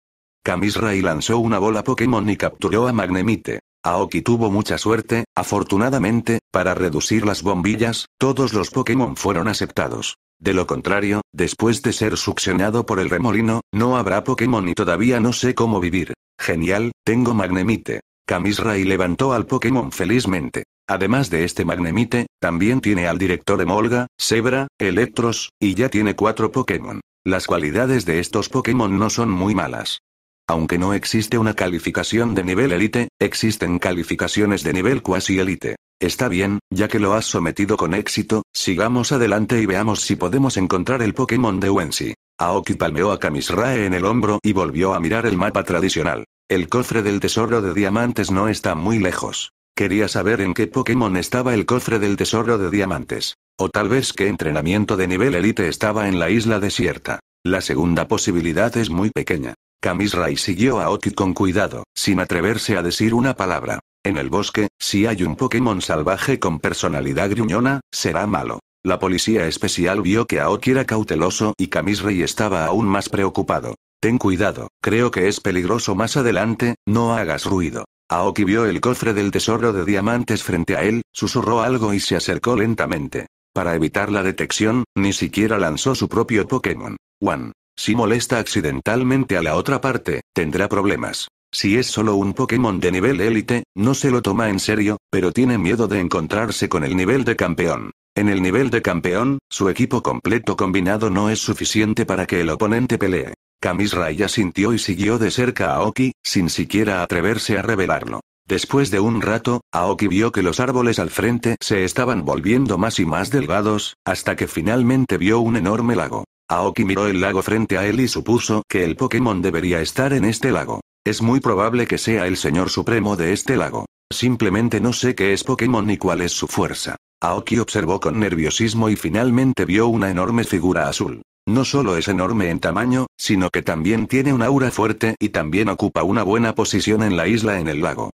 Kamisrai lanzó una bola Pokémon y capturó a Magnemite. Aoki tuvo mucha suerte, afortunadamente, para reducir las bombillas, todos los Pokémon fueron aceptados. De lo contrario, después de ser succionado por el remolino, no habrá Pokémon y todavía no sé cómo vivir. Genial, tengo Magnemite. Kamisrai levantó al Pokémon felizmente. Además de este Magnemite, también tiene al director Emolga, Zebra, Electros, y ya tiene cuatro Pokémon. Las cualidades de estos Pokémon no son muy malas. Aunque no existe una calificación de nivel élite, existen calificaciones de nivel cuasi elite Está bien, ya que lo has sometido con éxito, sigamos adelante y veamos si podemos encontrar el Pokémon de Wensi. Aoki palmeó a Kamisrae en el hombro y volvió a mirar el mapa tradicional. El cofre del tesoro de diamantes no está muy lejos. Quería saber en qué Pokémon estaba el cofre del tesoro de diamantes. O tal vez qué entrenamiento de nivel élite estaba en la isla desierta. La segunda posibilidad es muy pequeña camisray siguió a Aoki con cuidado, sin atreverse a decir una palabra. En el bosque, si hay un Pokémon salvaje con personalidad gruñona, será malo. La policía especial vio que Aoki era cauteloso y Camis estaba aún más preocupado. Ten cuidado, creo que es peligroso más adelante, no hagas ruido. Aoki vio el cofre del tesoro de diamantes frente a él, susurró algo y se acercó lentamente. Para evitar la detección, ni siquiera lanzó su propio Pokémon. Juan. Si molesta accidentalmente a la otra parte, tendrá problemas. Si es solo un Pokémon de nivel élite, no se lo toma en serio, pero tiene miedo de encontrarse con el nivel de campeón. En el nivel de campeón, su equipo completo combinado no es suficiente para que el oponente pelee. Kamisra ya sintió y siguió de cerca a Oki, sin siquiera atreverse a revelarlo. Después de un rato, Aoki vio que los árboles al frente se estaban volviendo más y más delgados, hasta que finalmente vio un enorme lago. Aoki miró el lago frente a él y supuso que el Pokémon debería estar en este lago. Es muy probable que sea el señor supremo de este lago. Simplemente no sé qué es Pokémon ni cuál es su fuerza. Aoki observó con nerviosismo y finalmente vio una enorme figura azul. No solo es enorme en tamaño, sino que también tiene un aura fuerte y también ocupa una buena posición en la isla en el lago.